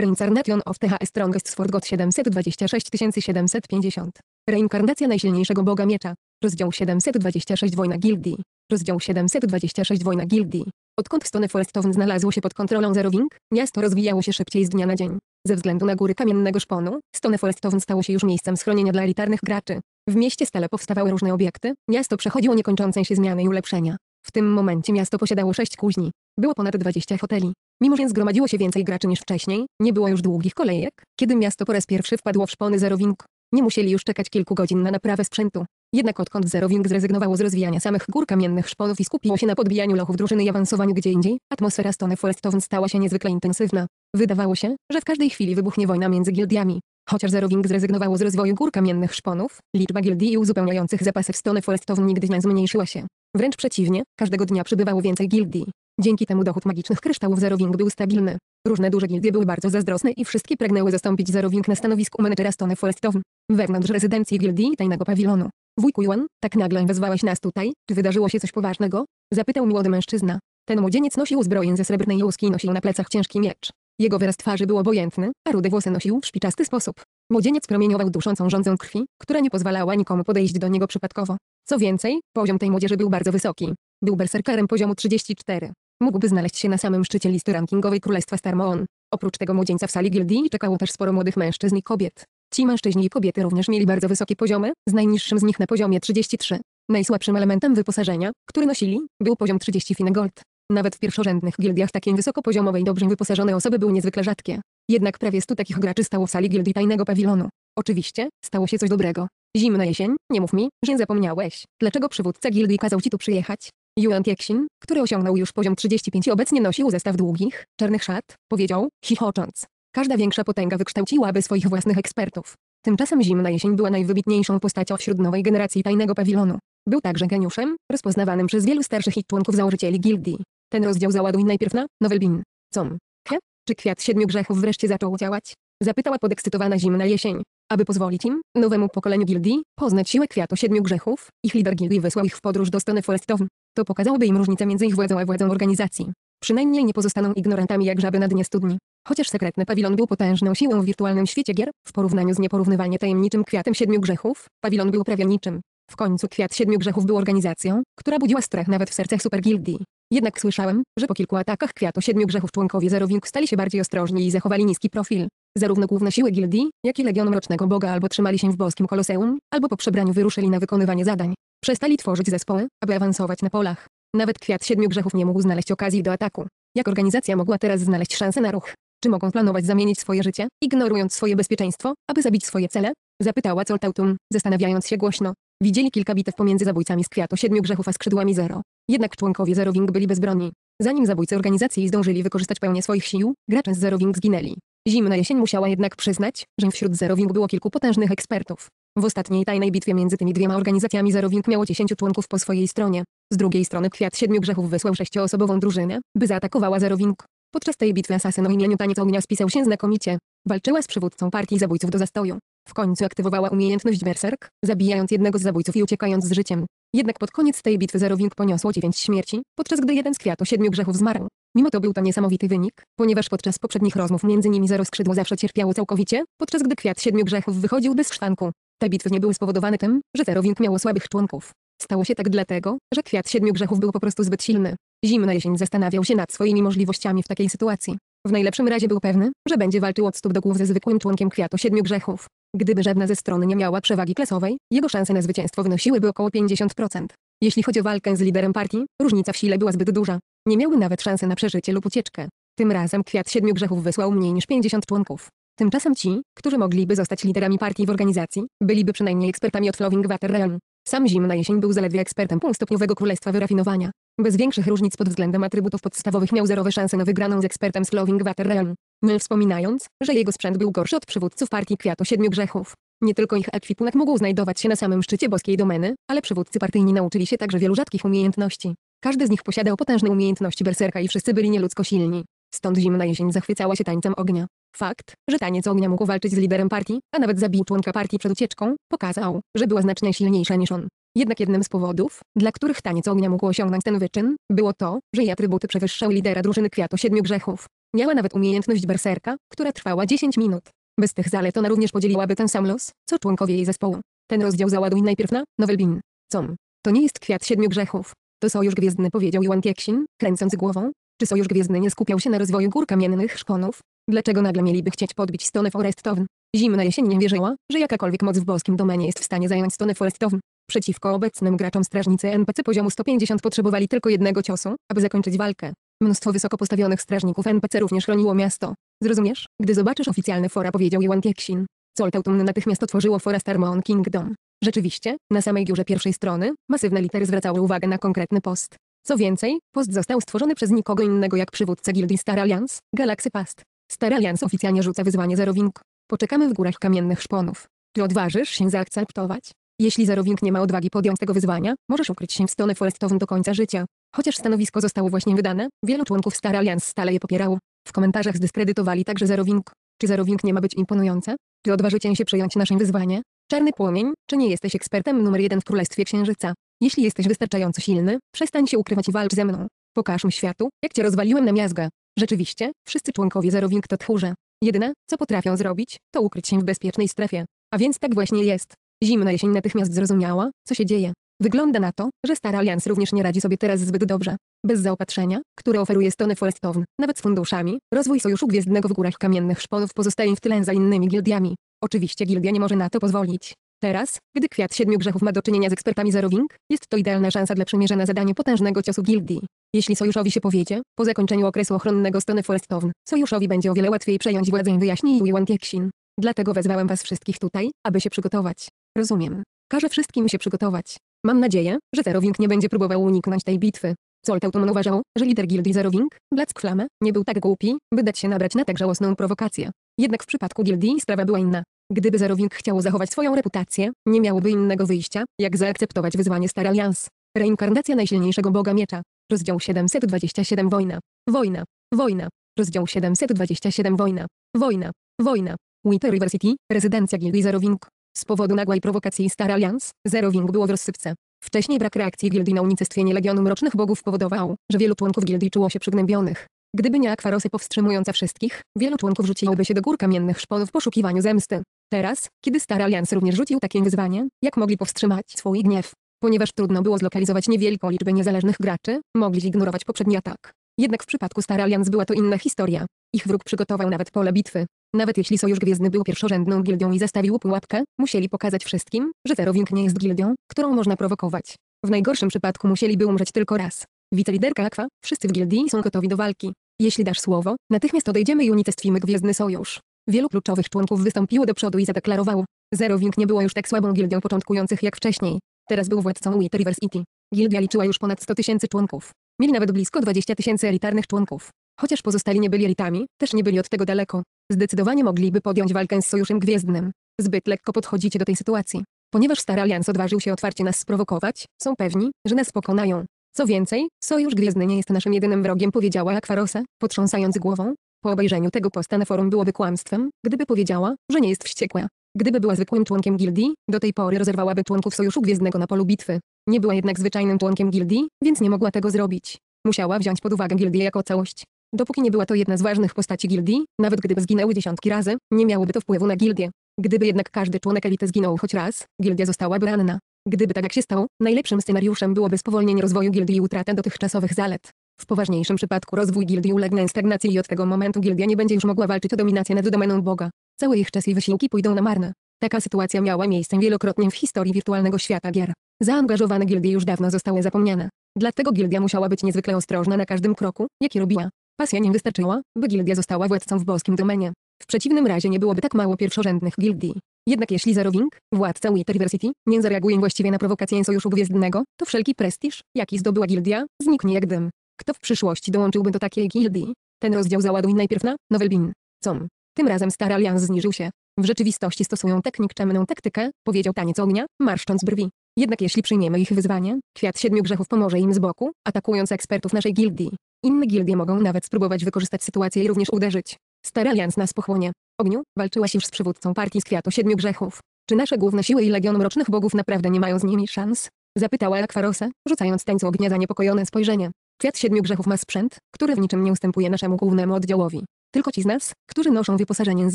Reincarnation of TH Strongest Sword God 726750. Reinkarnacja najsilniejszego boga miecza. Rozdział 726 Wojna Gildii. Rozdział 726 Wojna Gildii. Odkąd Forestown znalazło się pod kontrolą Zerowing, miasto rozwijało się szybciej z dnia na dzień. Ze względu na góry kamiennego szponu, Forestown stało się już miejscem schronienia dla elitarnych graczy. W mieście stale powstawały różne obiekty, miasto przechodziło niekończące się zmiany i ulepszenia. W tym momencie miasto posiadało sześć kuźni. Było ponad 20 hoteli. Mimo, że zgromadziło się więcej graczy niż wcześniej, nie było już długich kolejek, kiedy miasto po raz pierwszy wpadło w szpony zerowink. Nie musieli już czekać kilku godzin na naprawę sprzętu. Jednak odkąd zerowink zrezygnowało z rozwijania samych gór kamiennych szponów i skupiło się na podbijaniu lochów drużyny i awansowaniu gdzie indziej, atmosfera Stone Forestown stała się niezwykle intensywna. Wydawało się, że w każdej chwili wybuchnie wojna między gildiami. Chociaż zerowink zrezygnowało z rozwoju gór kamiennych szponów, liczba gildii i uzupełniających zapasy w Stone Forestown nigdy nie zmniejszyła się. Wręcz przeciwnie, każdego dnia przybywało więcej gildii. Dzięki temu dochód magicznych kryształów Zerowing był stabilny. Różne duże gildie były bardzo zazdrosne i wszystkie pragnęły zastąpić Zerowing na stanowisku menedżera Stone Forestowym. Wewnątrz rezydencji gildii i tajnego pawilonu. Wujku Juan, tak nagle wezwałaś nas tutaj, czy wydarzyło się coś poważnego? Zapytał młody mężczyzna. Ten młodzieniec nosił zbroję ze srebrnej łuski i nosił na plecach ciężki miecz. Jego wyraz twarzy był obojętny, a rude włosy nosił w szpiczasty sposób. Młodzieniec promieniował duszącą rządzą krwi, która nie pozwalała nikomu podejść do niego przypadkowo. Co więcej, poziom tej młodzieży był bardzo wysoki. Był berserkerem poziomu 34. Mógłby znaleźć się na samym szczycie listy rankingowej Królestwa Starmoon. Oprócz tego młodzieńca w sali gildii czekało też sporo młodych mężczyzn i kobiet. Ci mężczyźni i kobiety również mieli bardzo wysokie poziomy, z najniższym z nich na poziomie 33. Najsłabszym elementem wyposażenia, który nosili, był poziom 30 Fine Gold. Nawet w pierwszorzędnych gildiach takiej wysokopoziomowej dobrze wyposażone osoby były niezwykle rzadkie. Jednak prawie 100 takich graczy stało w sali gildii tajnego pawilonu. Oczywiście, stało się coś dobrego. Zimna jesień, nie mów mi, że zapomniałeś. Dlaczego przywódca gildii kazał ci tu przyjechać? Yuan Tiexin, który osiągnął już poziom 35 i obecnie nosił zestaw długich, czarnych szat, powiedział, chichocząc. Każda większa potęga wykształciłaby swoich własnych ekspertów. Tymczasem zimna jesień była najwybitniejszą postacią wśród nowej generacji tajnego pawilonu. Był także geniuszem, rozpoznawanym przez wielu starszych i członków założycieli gildii. Ten rozdział załaduj najpierw na Nowelbin. Com. He? Czy kwiat siedmiu grzechów wreszcie zaczął działać? Zapytała podekscytowana zimna jesień. Aby pozwolić im, nowemu pokoleniu gildii, poznać siłę kwiatu siedmiu grzechów, ich lider gildii wysłał ich w podróż do Stony Forestown. To pokazałoby im różnicę między ich władzą a władzą organizacji. Przynajmniej nie pozostaną ignorantami jak żaby na dnie studni. Chociaż sekretny pawilon był potężną siłą w wirtualnym świecie gier, w porównaniu z nieporównywalnie tajemniczym kwiatem siedmiu grzechów, pawilon był prawie niczym. W końcu kwiat siedmiu grzechów był organizacją, która budziła strach nawet w sercach supergildii. Jednak słyszałem, że po kilku atakach kwiatu siedmiu grzechów członkowie Zero Wing stali się bardziej ostrożni i zachowali niski profil. Zarówno główne siły gildii, jak i Legion Mrocznego Boga albo trzymali się w boskim koloseum, albo po przebraniu wyruszyli na wykonywanie zadań. Przestali tworzyć zespoły, aby awansować na polach. Nawet kwiat siedmiu grzechów nie mógł znaleźć okazji do ataku. Jak organizacja mogła teraz znaleźć szansę na ruch? Czy mogą planować zamienić swoje życie, ignorując swoje bezpieczeństwo, aby zabić swoje cele? Zapytała Coltautum, zastanawiając się głośno. Widzieli kilka bitew pomiędzy zabójcami z kwiatu siedmiu grzechów a skrzydłami zero. Jednak członkowie Zero Wing byli bez broni. Zanim zabójcy organizacji zdążyli wykorzystać pełnię swoich sił, gracze z Zero Wing zginęli. Zimna jesień musiała jednak przyznać, że wśród Zero Wing było kilku potężnych ekspertów. W ostatniej tajnej bitwie między tymi dwiema organizacjami Zarowink miało 10 członków po swojej stronie. Z drugiej strony Kwiat Siedmiu Grzechów wysłał sześcioosobową drużynę, by zaatakowała Zarowink. Podczas tej bitwy asasyn o imieniu Taniec Ognia spisał się znakomicie. Walczyła z przywódcą partii zabójców do zastoju. W końcu aktywowała umiejętność berserk, zabijając jednego z zabójców i uciekając z życiem. Jednak pod koniec tej bitwy Zarowink poniosło 9 śmierci, podczas gdy jeden z kwiatu siedmiu grzechów zmarł. Mimo to był to niesamowity wynik, ponieważ podczas poprzednich rozmów między nimi Zero skrzydło zawsze cierpiało całkowicie, podczas gdy kwiat siedmiu grzechów wychodził bez szwanku. Te bitwy nie były spowodowane tym, że zerowink miało słabych członków. Stało się tak dlatego, że kwiat siedmiu grzechów był po prostu zbyt silny. Zimna jesień zastanawiał się nad swoimi możliwościami w takiej sytuacji. W najlepszym razie był pewny, że będzie walczył od stóp do głów ze zwykłym członkiem kwiatu siedmiu grzechów. Gdyby żadna ze stron nie miała przewagi klasowej, jego szanse na zwycięstwo wynosiłyby około 50%. Jeśli chodzi o walkę z liderem partii, różnica w sile była zbyt duża. Nie miałby nawet szansy na przeżycie lub ucieczkę. Tym razem kwiat siedmiu grzechów wysłał mniej niż 50 członków. Tymczasem ci, którzy mogliby zostać liderami partii w organizacji, byliby przynajmniej ekspertami od Flowing Water Realm. Sam Zim na jesień był zaledwie ekspertem półstopniowego królestwa wyrafinowania. Bez większych różnic pod względem atrybutów podstawowych miał zerowe szanse na wygraną z ekspertem z Flowing Water Realm. Nie wspominając, że jego sprzęt był gorszy od przywódców partii Kwiatu Siedmiu Grzechów. Nie tylko ich ekwipunek mógł znajdować się na samym szczycie boskiej domeny, ale przywódcy partyjni nauczyli się także wielu rzadkich umiejętności. Każdy z nich posiadał potężne umiejętności berserka i wszyscy byli nieludzko silni. Stąd zimna jesień zachwycała się tańcem ognia. Fakt, że taniec ognia mógł walczyć z liderem partii, a nawet zabił członka partii przed ucieczką, pokazał, że była znacznie silniejsza niż on. Jednak jednym z powodów, dla których taniec ognia mógł osiągnąć ten wyczyn, było to, że jej atrybuty przewyższały lidera drużyny Kwiatu Siedmiu Grzechów. Miała nawet umiejętność berserka, która trwała 10 minut. Bez tych zalet ona również podzieliłaby ten sam los, co członkowie jej zespołu. Ten rozdział załaduj najpierw na Nowelbin. Com? To nie jest kwiat siedmiu grzechów. To sojusz gwiezdny powiedział Iwan Kieksin, kręcąc głową, czy Sojusz Gwiezdny nie skupiał się na rozwoju gór kamiennych szponów? Dlaczego nagle mieliby chcieć podbić stonę Forestown? Zimna jesień nie wierzyła, że jakakolwiek moc w boskim domenie jest w stanie zająć stonę Forestown. Przeciwko obecnym graczom strażnicy NPC poziomu 150 potrzebowali tylko jednego ciosu, aby zakończyć walkę. Mnóstwo wysoko postawionych strażników NPC również chroniło miasto. Zrozumiesz? Gdy zobaczysz oficjalne fora powiedział Iwan Tieksin. Coltautum natychmiast otworzyło fora Starmon Kingdom. Rzeczywiście, na samej górze pierwszej strony, masywne litery zwracały uwagę na konkretny post. Co więcej, post został stworzony przez nikogo innego jak przywódcę gildii Star Alliance, Galaxy Past. Star Alliance oficjalnie rzuca wyzwanie Zarowink. Poczekamy w górach kamiennych szponów. Czy odważysz się zaakceptować? Jeśli Zarowink nie ma odwagi podjąć tego wyzwania, możesz ukryć się w stronę forestową do końca życia. Chociaż stanowisko zostało właśnie wydane, wielu członków Star Alliance stale je popierało. W komentarzach zdyskredytowali także Zarowink. Czy Zarowink nie ma być imponujące? Czy odważycie się przyjąć nasze wyzwanie? Czarny płomień, czy nie jesteś ekspertem numer jeden w Królestwie Księżyca? Jeśli jesteś wystarczająco silny, przestań się ukrywać i walcz ze mną. Pokaż mi światu, jak cię rozwaliłem na miazgę. Rzeczywiście, wszyscy członkowie Zerowink to tchórze. Jedyne, co potrafią zrobić, to ukryć się w bezpiecznej strefie. A więc tak właśnie jest. Zimna jesień natychmiast zrozumiała, co się dzieje. Wygląda na to, że Star Alliance również nie radzi sobie teraz zbyt dobrze. Bez zaopatrzenia, które oferuje Stone Forestown, nawet z funduszami, rozwój Sojuszu Gwiezdnego w Górach Kamiennych Szponów pozostaje w tyle za innymi gildiami. Oczywiście gildia nie może na to pozwolić. Teraz, gdy kwiat siedmiu grzechów ma do czynienia z ekspertami Wing, jest to idealna szansa dla przymierza na zadanie potężnego ciosu gildii. Jeśli sojuszowi się powiedzie, po zakończeniu okresu ochronnego strony Forestown, sojuszowi będzie o wiele łatwiej przejąć władzę wyjaśni i Tiexin. Dlatego wezwałem was wszystkich tutaj, aby się przygotować. Rozumiem. Każę wszystkim się przygotować. Mam nadzieję, że Wing nie będzie próbował uniknąć tej bitwy. Zoltauton uważał, że lider gildii Wing, Black Flame, nie był tak głupi, by dać się nabrać na tak żałosną prowokację. Jednak w przypadku gildii sprawa była inna. Gdyby Zerowink chciało zachować swoją reputację, nie miałoby innego wyjścia, jak zaakceptować wyzwanie Star Alliance. Reinkarnacja najsilniejszego boga miecza. Rozdział 727 Wojna. Wojna. Wojna. Rozdział 727 Wojna. Wojna. Wojna. Winter River City, rezydencja gildii Zerowink. Z powodu nagłej prowokacji Star Alliance, Zerowink było w rozsypce. Wcześniej brak reakcji gildii na unicestwienie Legionu Mrocznych Bogów powodował, że wielu członków gildii czuło się przygnębionych. Gdyby nie akwarosy powstrzymujące wszystkich, wielu członków rzuciłoby się do gór kamiennych szponów w poszukiwaniu zemsty. Teraz, kiedy Star Alliance również rzucił takie wyzwanie, jak mogli powstrzymać swój gniew? Ponieważ trudno było zlokalizować niewielką liczbę niezależnych graczy, mogli zignorować poprzedni atak. Jednak w przypadku Star Alliance była to inna historia. Ich wróg przygotował nawet pole bitwy. Nawet jeśli Sojusz Gwiezdny był pierwszorzędną gildią i zastawił pułapkę, musieli pokazać wszystkim, że Zerowink nie jest gildią, którą można prowokować. W najgorszym przypadku musieliby umrzeć tylko raz. Wiceliderka Akwa, wszyscy w gildii są gotowi do walki. Jeśli dasz słowo, natychmiast odejdziemy i unicestwimy Gwiezdny Sojusz. Wielu kluczowych członków wystąpiło do przodu i zadeklarowało. Zero Wing nie było już tak słabą gildią początkujących jak wcześniej. Teraz był władcą City. E Gildia liczyła już ponad 100 tysięcy członków. Mieli nawet blisko 20 tysięcy elitarnych członków. Chociaż pozostali nie byli elitami, też nie byli od tego daleko. Zdecydowanie mogliby podjąć walkę z Sojuszem Gwiezdnym. Zbyt lekko podchodzicie do tej sytuacji. Ponieważ Star Alliance odważył się otwarcie nas sprowokować, są pewni, że nas pokonają. Co więcej, Sojusz Gwiezdny nie jest naszym jedynym wrogiem powiedziała Akwarosa, potrząsając głową. Po obejrzeniu tego posta na forum byłoby kłamstwem, gdyby powiedziała, że nie jest wściekła. Gdyby była zwykłym członkiem gildii, do tej pory rozerwałaby członków Sojuszu Gwiezdnego na polu bitwy. Nie była jednak zwyczajnym członkiem gildii, więc nie mogła tego zrobić. Musiała wziąć pod uwagę gildię jako całość. Dopóki nie była to jedna z ważnych postaci gildii, nawet gdyby zginęły dziesiątki razy, nie miałoby to wpływu na gildię. Gdyby jednak każdy członek elity zginął choć raz, gildia zostałaby ranna. Gdyby tak jak się stało, najlepszym scenariuszem byłoby spowolnienie rozwoju gildii i utrata dotychczasowych zalet. W poważniejszym przypadku rozwój gildii ulegnie stagnacji i od tego momentu gildia nie będzie już mogła walczyć o dominację nad domeną Boga. Cały ich czas i wysiłki pójdą na marne. Taka sytuacja miała miejsce wielokrotnie w historii wirtualnego świata gier. Zaangażowane gildie już dawno zostały zapomniane. Dlatego gildia musiała być niezwykle ostrożna na każdym kroku, jaki robiła. Pasja nie wystarczyła, by gildia została władcą w boskim domenie. W przeciwnym razie nie byłoby tak mało pierwszorzędnych gildii. Jednak jeśli Zarowing, władca University, nie zareaguje właściwie na prowokację Sojuszu Gwiezdnego, to wszelki prestiż, jaki zdobyła gildia, zniknie jak dym. Kto w przyszłości dołączyłby do takiej gildii? Ten rozdział załaduj najpierw na Novelbin. Com. Tym razem Star Alliance zniżył się. W rzeczywistości stosują tak nikczemną taktykę, powiedział taniec ognia, marszcząc brwi. Jednak jeśli przyjmiemy ich wyzwanie, kwiat siedmiu grzechów pomoże im z boku, atakując ekspertów naszej gildii. Inne gildie mogą nawet spróbować wykorzystać sytuację i również uderzyć. Stary alians nas pochłonie ogniu, walczyłaś już z przywódcą partii z kwiatu siedmiu grzechów. Czy nasze główne siły i legion mrocznych bogów naprawdę nie mają z nimi szans? Zapytała Akwarosa, rzucając tańcu ognia zaniepokojone spojrzenie. Kwiat siedmiu grzechów ma sprzęt, który w niczym nie ustępuje naszemu głównemu oddziałowi. Tylko ci z nas, którzy noszą wyposażenie z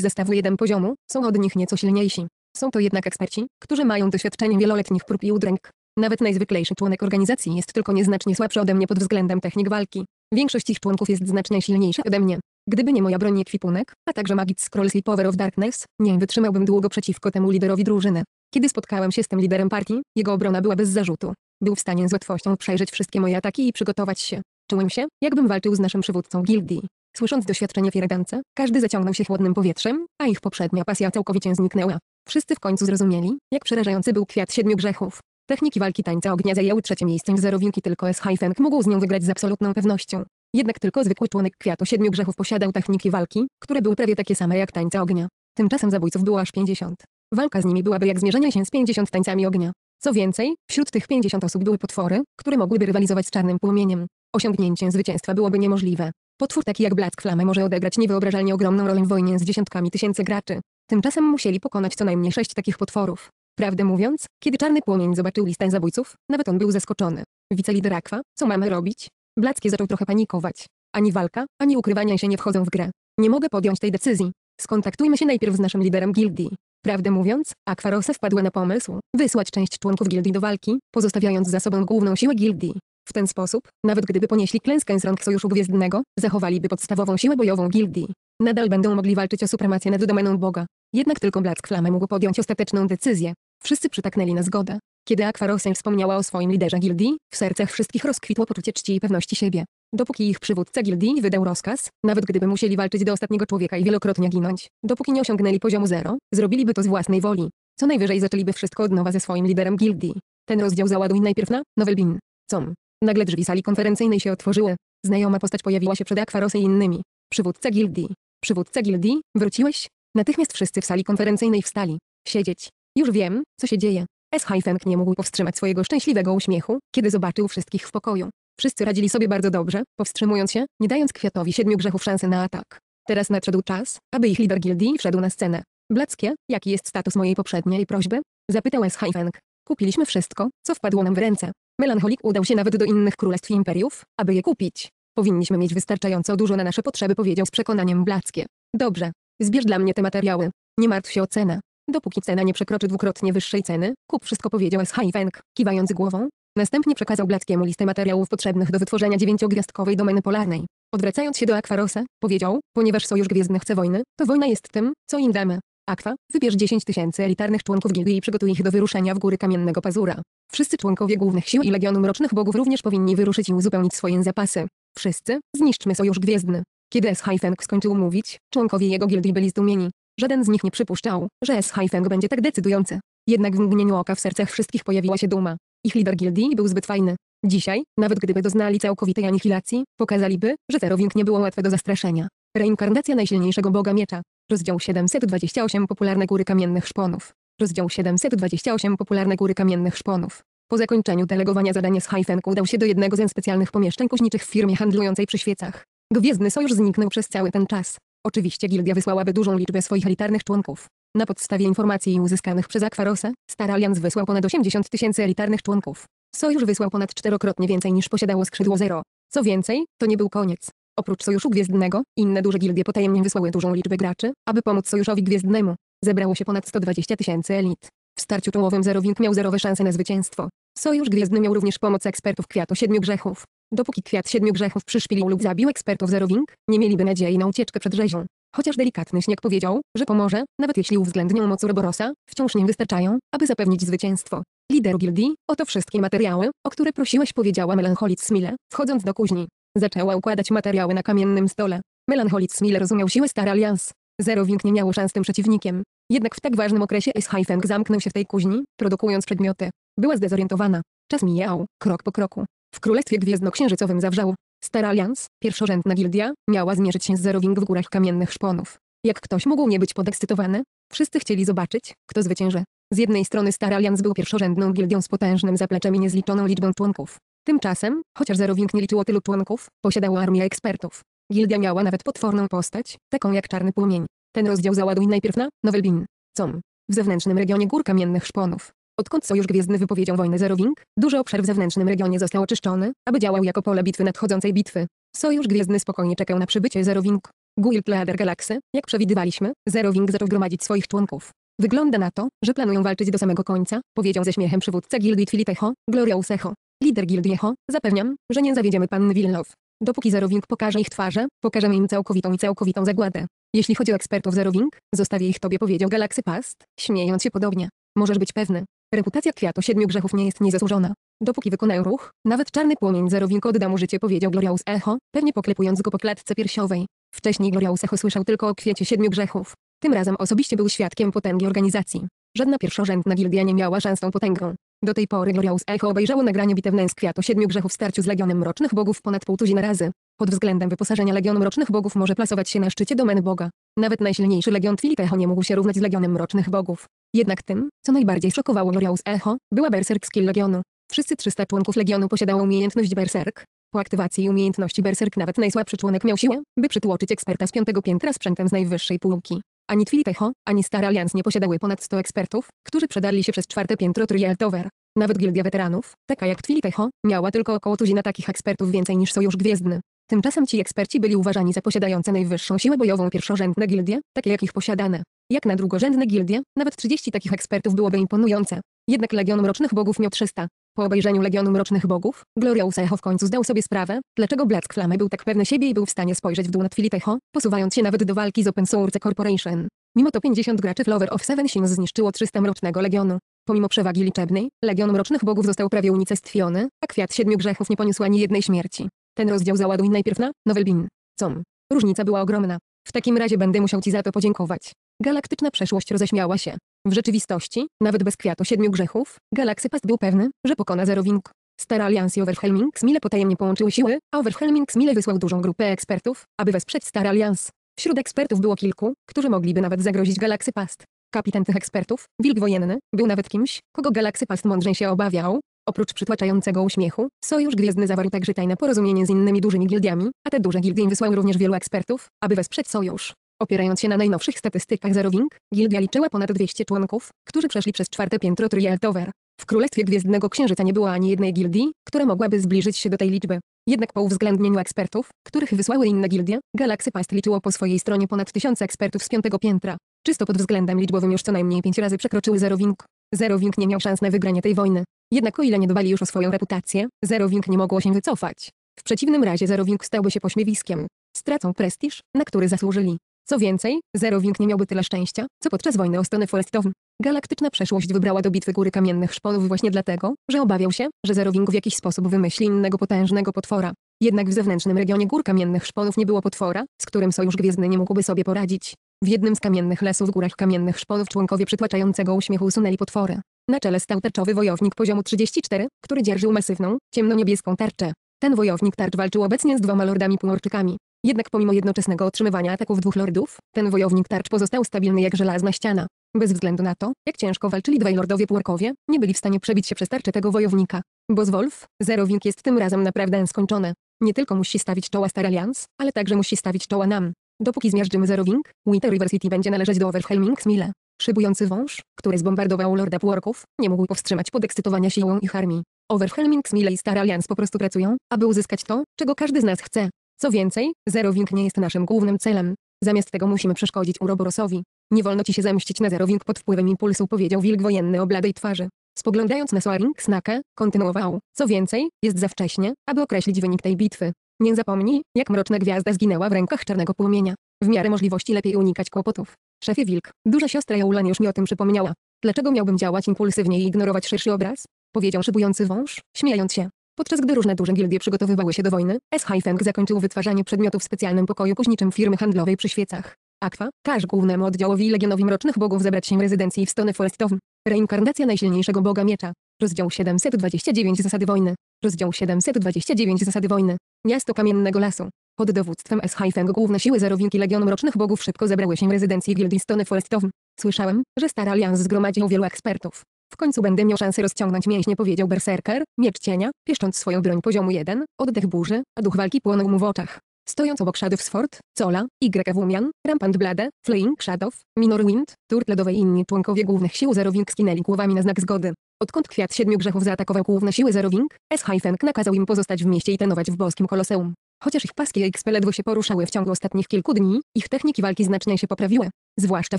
zestawu jeden poziomu, są od nich nieco silniejsi. Są to jednak eksperci, którzy mają doświadczenie wieloletnich prób i udręk. Nawet najzwyklejszy członek organizacji jest tylko nieznacznie słabszy ode mnie pod względem technik walki. Większość ich członków jest znacznie silniejsza ode mnie. Gdyby nie moja broń kwipunek, a także Magic Scroll Sleepover of Darkness, nie wytrzymałbym długo przeciwko temu liderowi drużyny. Kiedy spotkałem się z tym liderem partii, jego obrona była bez zarzutu. Był w stanie z łatwością przejrzeć wszystkie moje ataki i przygotować się. Czułem się, jakbym walczył z naszym przywódcą gildii. Słysząc doświadczenie firedance, każdy zaciągnął się chłodnym powietrzem, a ich poprzednia pasja całkowicie zniknęła. Wszyscy w końcu zrozumieli, jak przerażający był kwiat siedmiu grzechów. Techniki walki tańca ognia zajęły trzecie miejsce w zerowinki tylko S. Hyphen mógł z nią wygrać z absolutną pewnością. Jednak tylko zwykły członek kwiatu siedmiu grzechów posiadał techniki walki, które były prawie takie same jak tańce ognia. Tymczasem zabójców było aż 50. Walka z nimi byłaby jak zmierzenie się z 50 tańcami ognia. Co więcej, wśród tych 50 osób były potwory, które mogłyby rywalizować z czarnym płomieniem. Osiągnięcie zwycięstwa byłoby niemożliwe. Potwór taki jak Black Flame może odegrać niewyobrażalnie ogromną rolę w wojnie z dziesiątkami tysięcy graczy. Tymczasem musieli pokonać co najmniej sześć takich potworów. Prawdę mówiąc, kiedy czarny płomień zobaczył listę zabójców, nawet on był zaskoczony. Wicelider Aqua, co mamy robić? Blacki zaczął trochę panikować. Ani walka, ani ukrywania się nie wchodzą w grę. Nie mogę podjąć tej decyzji. Skontaktujmy się najpierw z naszym liderem gildii. Prawdę mówiąc, Aquarosa wpadła na pomysł wysłać część członków gildii do walki, pozostawiając za sobą główną siłę gildii. W ten sposób, nawet gdyby ponieśli klęskę z rąk Sojuszu Gwiezdnego, zachowaliby podstawową siłę bojową gildii. Nadal będą mogli walczyć o supremację nad domeną Boga. Jednak tylko Black Flame mógł podjąć ostateczną decyzję. Wszyscy przytaknęli na zgodę. Kiedy Akwarosen wspomniała o swoim liderze gildii, w sercach wszystkich rozkwitło poczucie czci i pewności siebie. Dopóki ich przywódca gildii wydał rozkaz, nawet gdyby musieli walczyć do ostatniego człowieka i wielokrotnie ginąć, dopóki nie osiągnęli poziomu zero, zrobiliby to z własnej woli. Co najwyżej zaczęliby wszystko od nowa ze swoim liderem gildii. Ten rozdział załaduj najpierw na Nowelbin. Com. Nagle drzwi sali konferencyjnej się otworzyły. Znajoma postać pojawiła się przed Akwarosem i innymi. Przywódca gildii. Przywódca gildii, wróciłeś? Natychmiast wszyscy w sali konferencyjnej wstali. Siedzieć. Już wiem, co się dzieje. Schajfenk nie mógł powstrzymać swojego szczęśliwego uśmiechu, kiedy zobaczył wszystkich w pokoju. Wszyscy radzili sobie bardzo dobrze, powstrzymując się, nie dając kwiatowi siedmiu grzechów szansy na atak. Teraz nadszedł czas, aby ich lider gildii wszedł na scenę. Blackie, jaki jest status mojej poprzedniej prośby? Zapytał Schajfenk. Kupiliśmy wszystko, co wpadło nam w ręce. Melancholik udał się nawet do innych królestw i imperiów, aby je kupić. Powinniśmy mieć wystarczająco dużo na nasze potrzeby powiedział z przekonaniem Blackie. Dobrze. Zbierz dla mnie te materiały. Nie martw się o cenę. Dopóki cena nie przekroczy dwukrotnie wyższej ceny, kup wszystko powiedział Feng, kiwając głową. Następnie przekazał Blackiemu listę materiałów potrzebnych do wytworzenia dziewięciogwiazdkowej domeny polarnej. Odwracając się do Aquarosa, powiedział, ponieważ Sojusz Gwiezdny chce wojny, to wojna jest tym, co im damy. Aqua, wybierz 10 tysięcy elitarnych członków gildii i przygotuj ich do wyruszenia w góry Kamiennego Pazura. Wszyscy członkowie Głównych Sił i Legionu Mrocznych Bogów również powinni wyruszyć i uzupełnić swoje zapasy. Wszyscy, zniszczmy Sojusz Gwiezdny. Kiedy S. Feng skończył mówić, członkowie jego gildii byli zdumieni. Żaden z nich nie przypuszczał, że S-Hyphen będzie tak decydujący. Jednak w mgnieniu oka w sercach wszystkich pojawiła się duma. Ich lider gildii był zbyt fajny. Dzisiaj, nawet gdyby doznali całkowitej anihilacji, pokazaliby, że Wing nie było łatwe do zastraszenia. Reinkarnacja najsilniejszego boga miecza. Rozdział 728 Popularne góry kamiennych szponów. Rozdział 728 Popularne góry kamiennych szponów. Po zakończeniu delegowania zadania z Hyfenku udał się do jednego ze specjalnych pomieszczeń kuźniczych w firmie handlującej przy świecach. Gwiezdny Sojusz zniknął przez cały ten czas. Oczywiście gildia wysłałaby dużą liczbę swoich elitarnych członków. Na podstawie informacji uzyskanych przez Akwarosa, Star Alliance wysłał ponad 80 tysięcy elitarnych członków. Sojusz wysłał ponad czterokrotnie więcej niż posiadało skrzydło Zero. Co więcej, to nie był koniec. Oprócz Sojuszu Gwiezdnego, inne duże gildie potajemnie wysłały dużą liczbę graczy, aby pomóc Sojuszowi Gwiezdnemu. Zebrało się ponad 120 tysięcy elit. W starciu czołowym Zerowink miał zerowe szanse na zwycięstwo. Sojusz Gwiezdny miał również pomoc ekspertów Kwiatu Siedmiu Grzechów. Dopóki kwiat siedmiu grzechów przyszpilił lub zabił ekspertów zerowink, nie mieliby nadziei na ucieczkę przed rzezią. Chociaż delikatny śnieg powiedział, że pomoże, nawet jeśli uwzględnią moc Roborosa, wciąż nie wystarczają, aby zapewnić zwycięstwo. Lider gildii, oto wszystkie materiały, o które prosiłeś powiedziała Melancholic Smile, wchodząc do kuźni. Zaczęła układać materiały na kamiennym stole. Melancholic Smile rozumiał siłę Star Alliance. Zerowink nie miało szans tym przeciwnikiem. Jednak w tak ważnym okresie S-Hyfeng zamknął się w tej kuźni, produkując przedmioty. Była zdezorientowana. Czas mijał, krok po kroku. W Królestwie Gwiezdnoksiężycowym zawrzał. Star Alliance, pierwszorzędna gildia, miała zmierzyć się z Zerowing w górach kamiennych szponów. Jak ktoś mógł nie być podekscytowany? Wszyscy chcieli zobaczyć, kto zwycięży. Z jednej strony Star Alliance był pierwszorzędną gildią z potężnym zapleczem i niezliczoną liczbą członków. Tymczasem, chociaż Zerowing nie liczyło tylu członków, posiadało armię ekspertów. Gildia miała nawet potworną postać, taką jak czarny płomień. Ten rozdział załaduj najpierw na Novelbin, com, w zewnętrznym regionie gór kamiennych szponów. Odkąd Sojusz Gwiezdny wypowiedział wojnę Wing? duży obszar w zewnętrznym regionie został oczyszczony, aby działał jako pole bitwy nadchodzącej bitwy. Sojusz Gwiezdny spokojnie czekał na przybycie Zero Wing? Guild Leader Galaxy, jak przewidywaliśmy, Wing zaczął gromadzić swoich członków. Wygląda na to, że planują walczyć do samego końca, powiedział ze śmiechem przywódca gildii Echo, Glorious Echo. Lider gildii Echo, zapewniam, że nie zawiedziemy panny Willow. Dopóki Zero Wing pokaże ich twarze, pokażemy im całkowitą i całkowitą zagładę. Jeśli chodzi o ekspertów Zero Wing, zostawię ich tobie powiedział Galaxy Past, śmiejąc się podobnie. Możesz być pewny, Reputacja kwiatu siedmiu grzechów nie jest niezasłużona. Dopóki wykonał ruch, nawet czarny płomień zarowink odda mu życie powiedział Glorious Echo, pewnie poklepując go po klatce piersiowej. Wcześniej Glorious Echo słyszał tylko o kwiecie siedmiu grzechów. Tym razem osobiście był świadkiem potęgi organizacji. Żadna pierwszorzędna gildia nie miała szans tą potęgą. Do tej pory Glorious Echo obejrzało nagranie bitewne z Kwiatu Siedmiu Grzechów w starciu z Legionem Mrocznych Bogów ponad półtuzina razy. Pod względem wyposażenia Legion Mrocznych Bogów może plasować się na szczycie domeny Boga. Nawet najsilniejszy Legion Twilip Echo nie mógł się równać z Legionem Mrocznych Bogów. Jednak tym, co najbardziej szokowało Glorious Echo, była Berserk Skill Legionu. Wszyscy 300 członków Legionu posiadało umiejętność Berserk. Po aktywacji umiejętności Berserk nawet najsłabszy członek miał siłę, by przytłoczyć eksperta z piątego piętra sprzętem z najwyższej półki. Ani Twilitecho, ani Star Alliance nie posiadały ponad 100 ekspertów, którzy przedarli się przez czwarte piętro Trial Tower. Nawet Gildia Weteranów, taka jak Twilitecho, miała tylko około tuzina takich ekspertów więcej niż Sojusz Gwiezdny. Tymczasem ci eksperci byli uważani za posiadające najwyższą siłę bojową pierwszorzędne gildie, takie jak ich posiadane. Jak na drugorzędne gildie, nawet 30 takich ekspertów byłoby imponujące. Jednak Legion Mrocznych Bogów miał 300. Po obejrzeniu Legionu Mrocznych Bogów, Glorious Echo w końcu zdał sobie sprawę, dlaczego Black Flame był tak pewny siebie i był w stanie spojrzeć w dół na Filitecho, posuwając się nawet do walki z Open Source Corporation. Mimo to 50 graczy w Lover of Seven Sins zniszczyło 300 Mrocznego Legionu. Pomimo przewagi liczebnej, Legion Mrocznych Bogów został prawie unicestwiony, a kwiat siedmiu grzechów nie poniósł ani jednej śmierci. Ten rozdział załaduj najpierw na Novelbin. Com. Różnica była ogromna. W takim razie będę musiał ci za to podziękować. Galaktyczna przeszłość roześmiała się. W rzeczywistości, nawet bez kwiatu siedmiu grzechów, Galaxy Past był pewny, że pokona Zerowing. Stare i Overhelming Mile potajemnie połączyły siły, a Overhelming Mile wysłał dużą grupę ekspertów, aby wesprzeć Star Alians. Wśród ekspertów było kilku, którzy mogliby nawet zagrozić Galaxy Past. Kapitan tych ekspertów, wilk wojenny, był nawet kimś, kogo Galaxy Past mądrzej się obawiał. Oprócz przytłaczającego uśmiechu, Sojusz Gwiezdny zawarł także tajne porozumienie z innymi dużymi gildiami, a te duże gildie wysłały również wielu ekspertów, aby wesprzeć Sojusz. Opierając się na najnowszych statystykach Zerowing, gildia liczyła ponad 200 członków, którzy przeszli przez czwarte piętro Trial Tower. W Królestwie Gwiezdnego Księżyca nie było ani jednej gildii, która mogłaby zbliżyć się do tej liczby. Jednak po uwzględnieniu ekspertów, których wysłały inne gildie, Galaxy Past liczyło po swojej stronie ponad tysiąc ekspertów z piątego piętra. Czysto pod względem liczbowym już co najmniej pięć razy przekroczyły Zerowing. Zerowing nie miał szans na wygranie tej wojny. Jednak o ile nie dbali już o swoją reputację, Zerowing nie mogło się wycofać. W przeciwnym razie Zerowing stałby się pośmiewiskiem. Stracą prestiż, na który zasłużyli. Co więcej, Wing nie miałby tyle szczęścia, co podczas wojny o stronę forestown. Galaktyczna przeszłość wybrała do bitwy góry kamiennych szponów właśnie dlatego, że obawiał się, że Wing w jakiś sposób wymyśli innego potężnego potwora. Jednak w zewnętrznym regionie gór kamiennych szponów nie było potwora, z którym Sojusz Gwiezdny nie mógłby sobie poradzić. W jednym z kamiennych lesów w górach kamiennych szponów członkowie przytłaczającego uśmiechu usunęli potwory. Na czele stał tarczowy wojownik poziomu 34, który dzierżył masywną, ciemnoniebieską tarczę. Ten wojownik tarcz walczył obecnie z dwoma lordami półorczykami. Jednak pomimo jednoczesnego otrzymywania ataków dwóch lordów, ten wojownik tarcz pozostał stabilny jak żelazna ściana. Bez względu na to, jak ciężko walczyli dwaj lordowie płorkowie, nie byli w stanie przebić się przez tarczę tego wojownika. Bozwolf, Zerowink jest tym razem naprawdę skończony. Nie tylko musi stawić czoła Star Alliance, ale także musi stawić czoła nam. Dopóki zmiażdżymy Zerowink, Winter River City będzie należeć do Overhelming Smile. Szybujący wąż, który zbombardował Lorda Płorków, nie mógł powstrzymać podekscytowania siłą ich armii. Overhelming Smile i Star Alliance po prostu pracują, aby uzyskać to, czego każdy z nas chce. Co więcej, zerowing nie jest naszym głównym celem. Zamiast tego musimy przeszkodzić Uroborosowi. Nie wolno ci się zemścić na zerowing pod wpływem impulsu powiedział wilk wojenny o bladej twarzy. Spoglądając na Soaring Snakę, kontynuował. Co więcej, jest za wcześnie, aby określić wynik tej bitwy. Nie zapomnij, jak mroczna gwiazda zginęła w rękach czarnego płomienia. W miarę możliwości lepiej unikać kłopotów. Szefie Wilk, duża siostra Jaulan już mi o tym przypomniała. Dlaczego miałbym działać impulsywnie i ignorować szerszy obraz? Powiedział szybujący wąż, śmiejąc się. Podczas gdy różne duże gildie przygotowywały się do wojny, S. Hayfeng zakończył wytwarzanie przedmiotów w specjalnym pokoju kuźniczym firmy handlowej przy świecach. Akwa, każ głównemu oddziałowi Legionowi Mrocznych Bogów zebrać się w rezydencji w Forestown. Reinkarnacja najsilniejszego Boga Miecza. Rozdział 729 Zasady Wojny. Rozdział 729 Zasady Wojny. Miasto Kamiennego Lasu. Pod dowództwem S. Hayfeng główne siły zarowinki Legionu Mrocznych Bogów szybko zebrały się w rezydencji gildii Forestown. Słyszałem, że Star Alliance zgromadził wielu ekspertów, w końcu będę miał szansę rozciągnąć mięśnie powiedział berserker, miecz cienia, pieszcząc swoją broń poziomu 1, oddech burzy, a duch walki płonął mu w oczach. Stojąc obok Shadow Sword, Cola, Y. Wumian, Rampant Blade, Flying Shadow, Minor Wind, Turtle i inni członkowie głównych sił Zerowink skinęli głowami na znak zgody. Odkąd Kwiat Siedmiu Grzechów zaatakował główne siły Zerowink, S-Hyphen nakazał im pozostać w mieście i trenować w boskim koloseum. Chociaż ich paski i XP ledwo się poruszały w ciągu ostatnich kilku dni, ich techniki walki znacznie się poprawiły. Zwłaszcza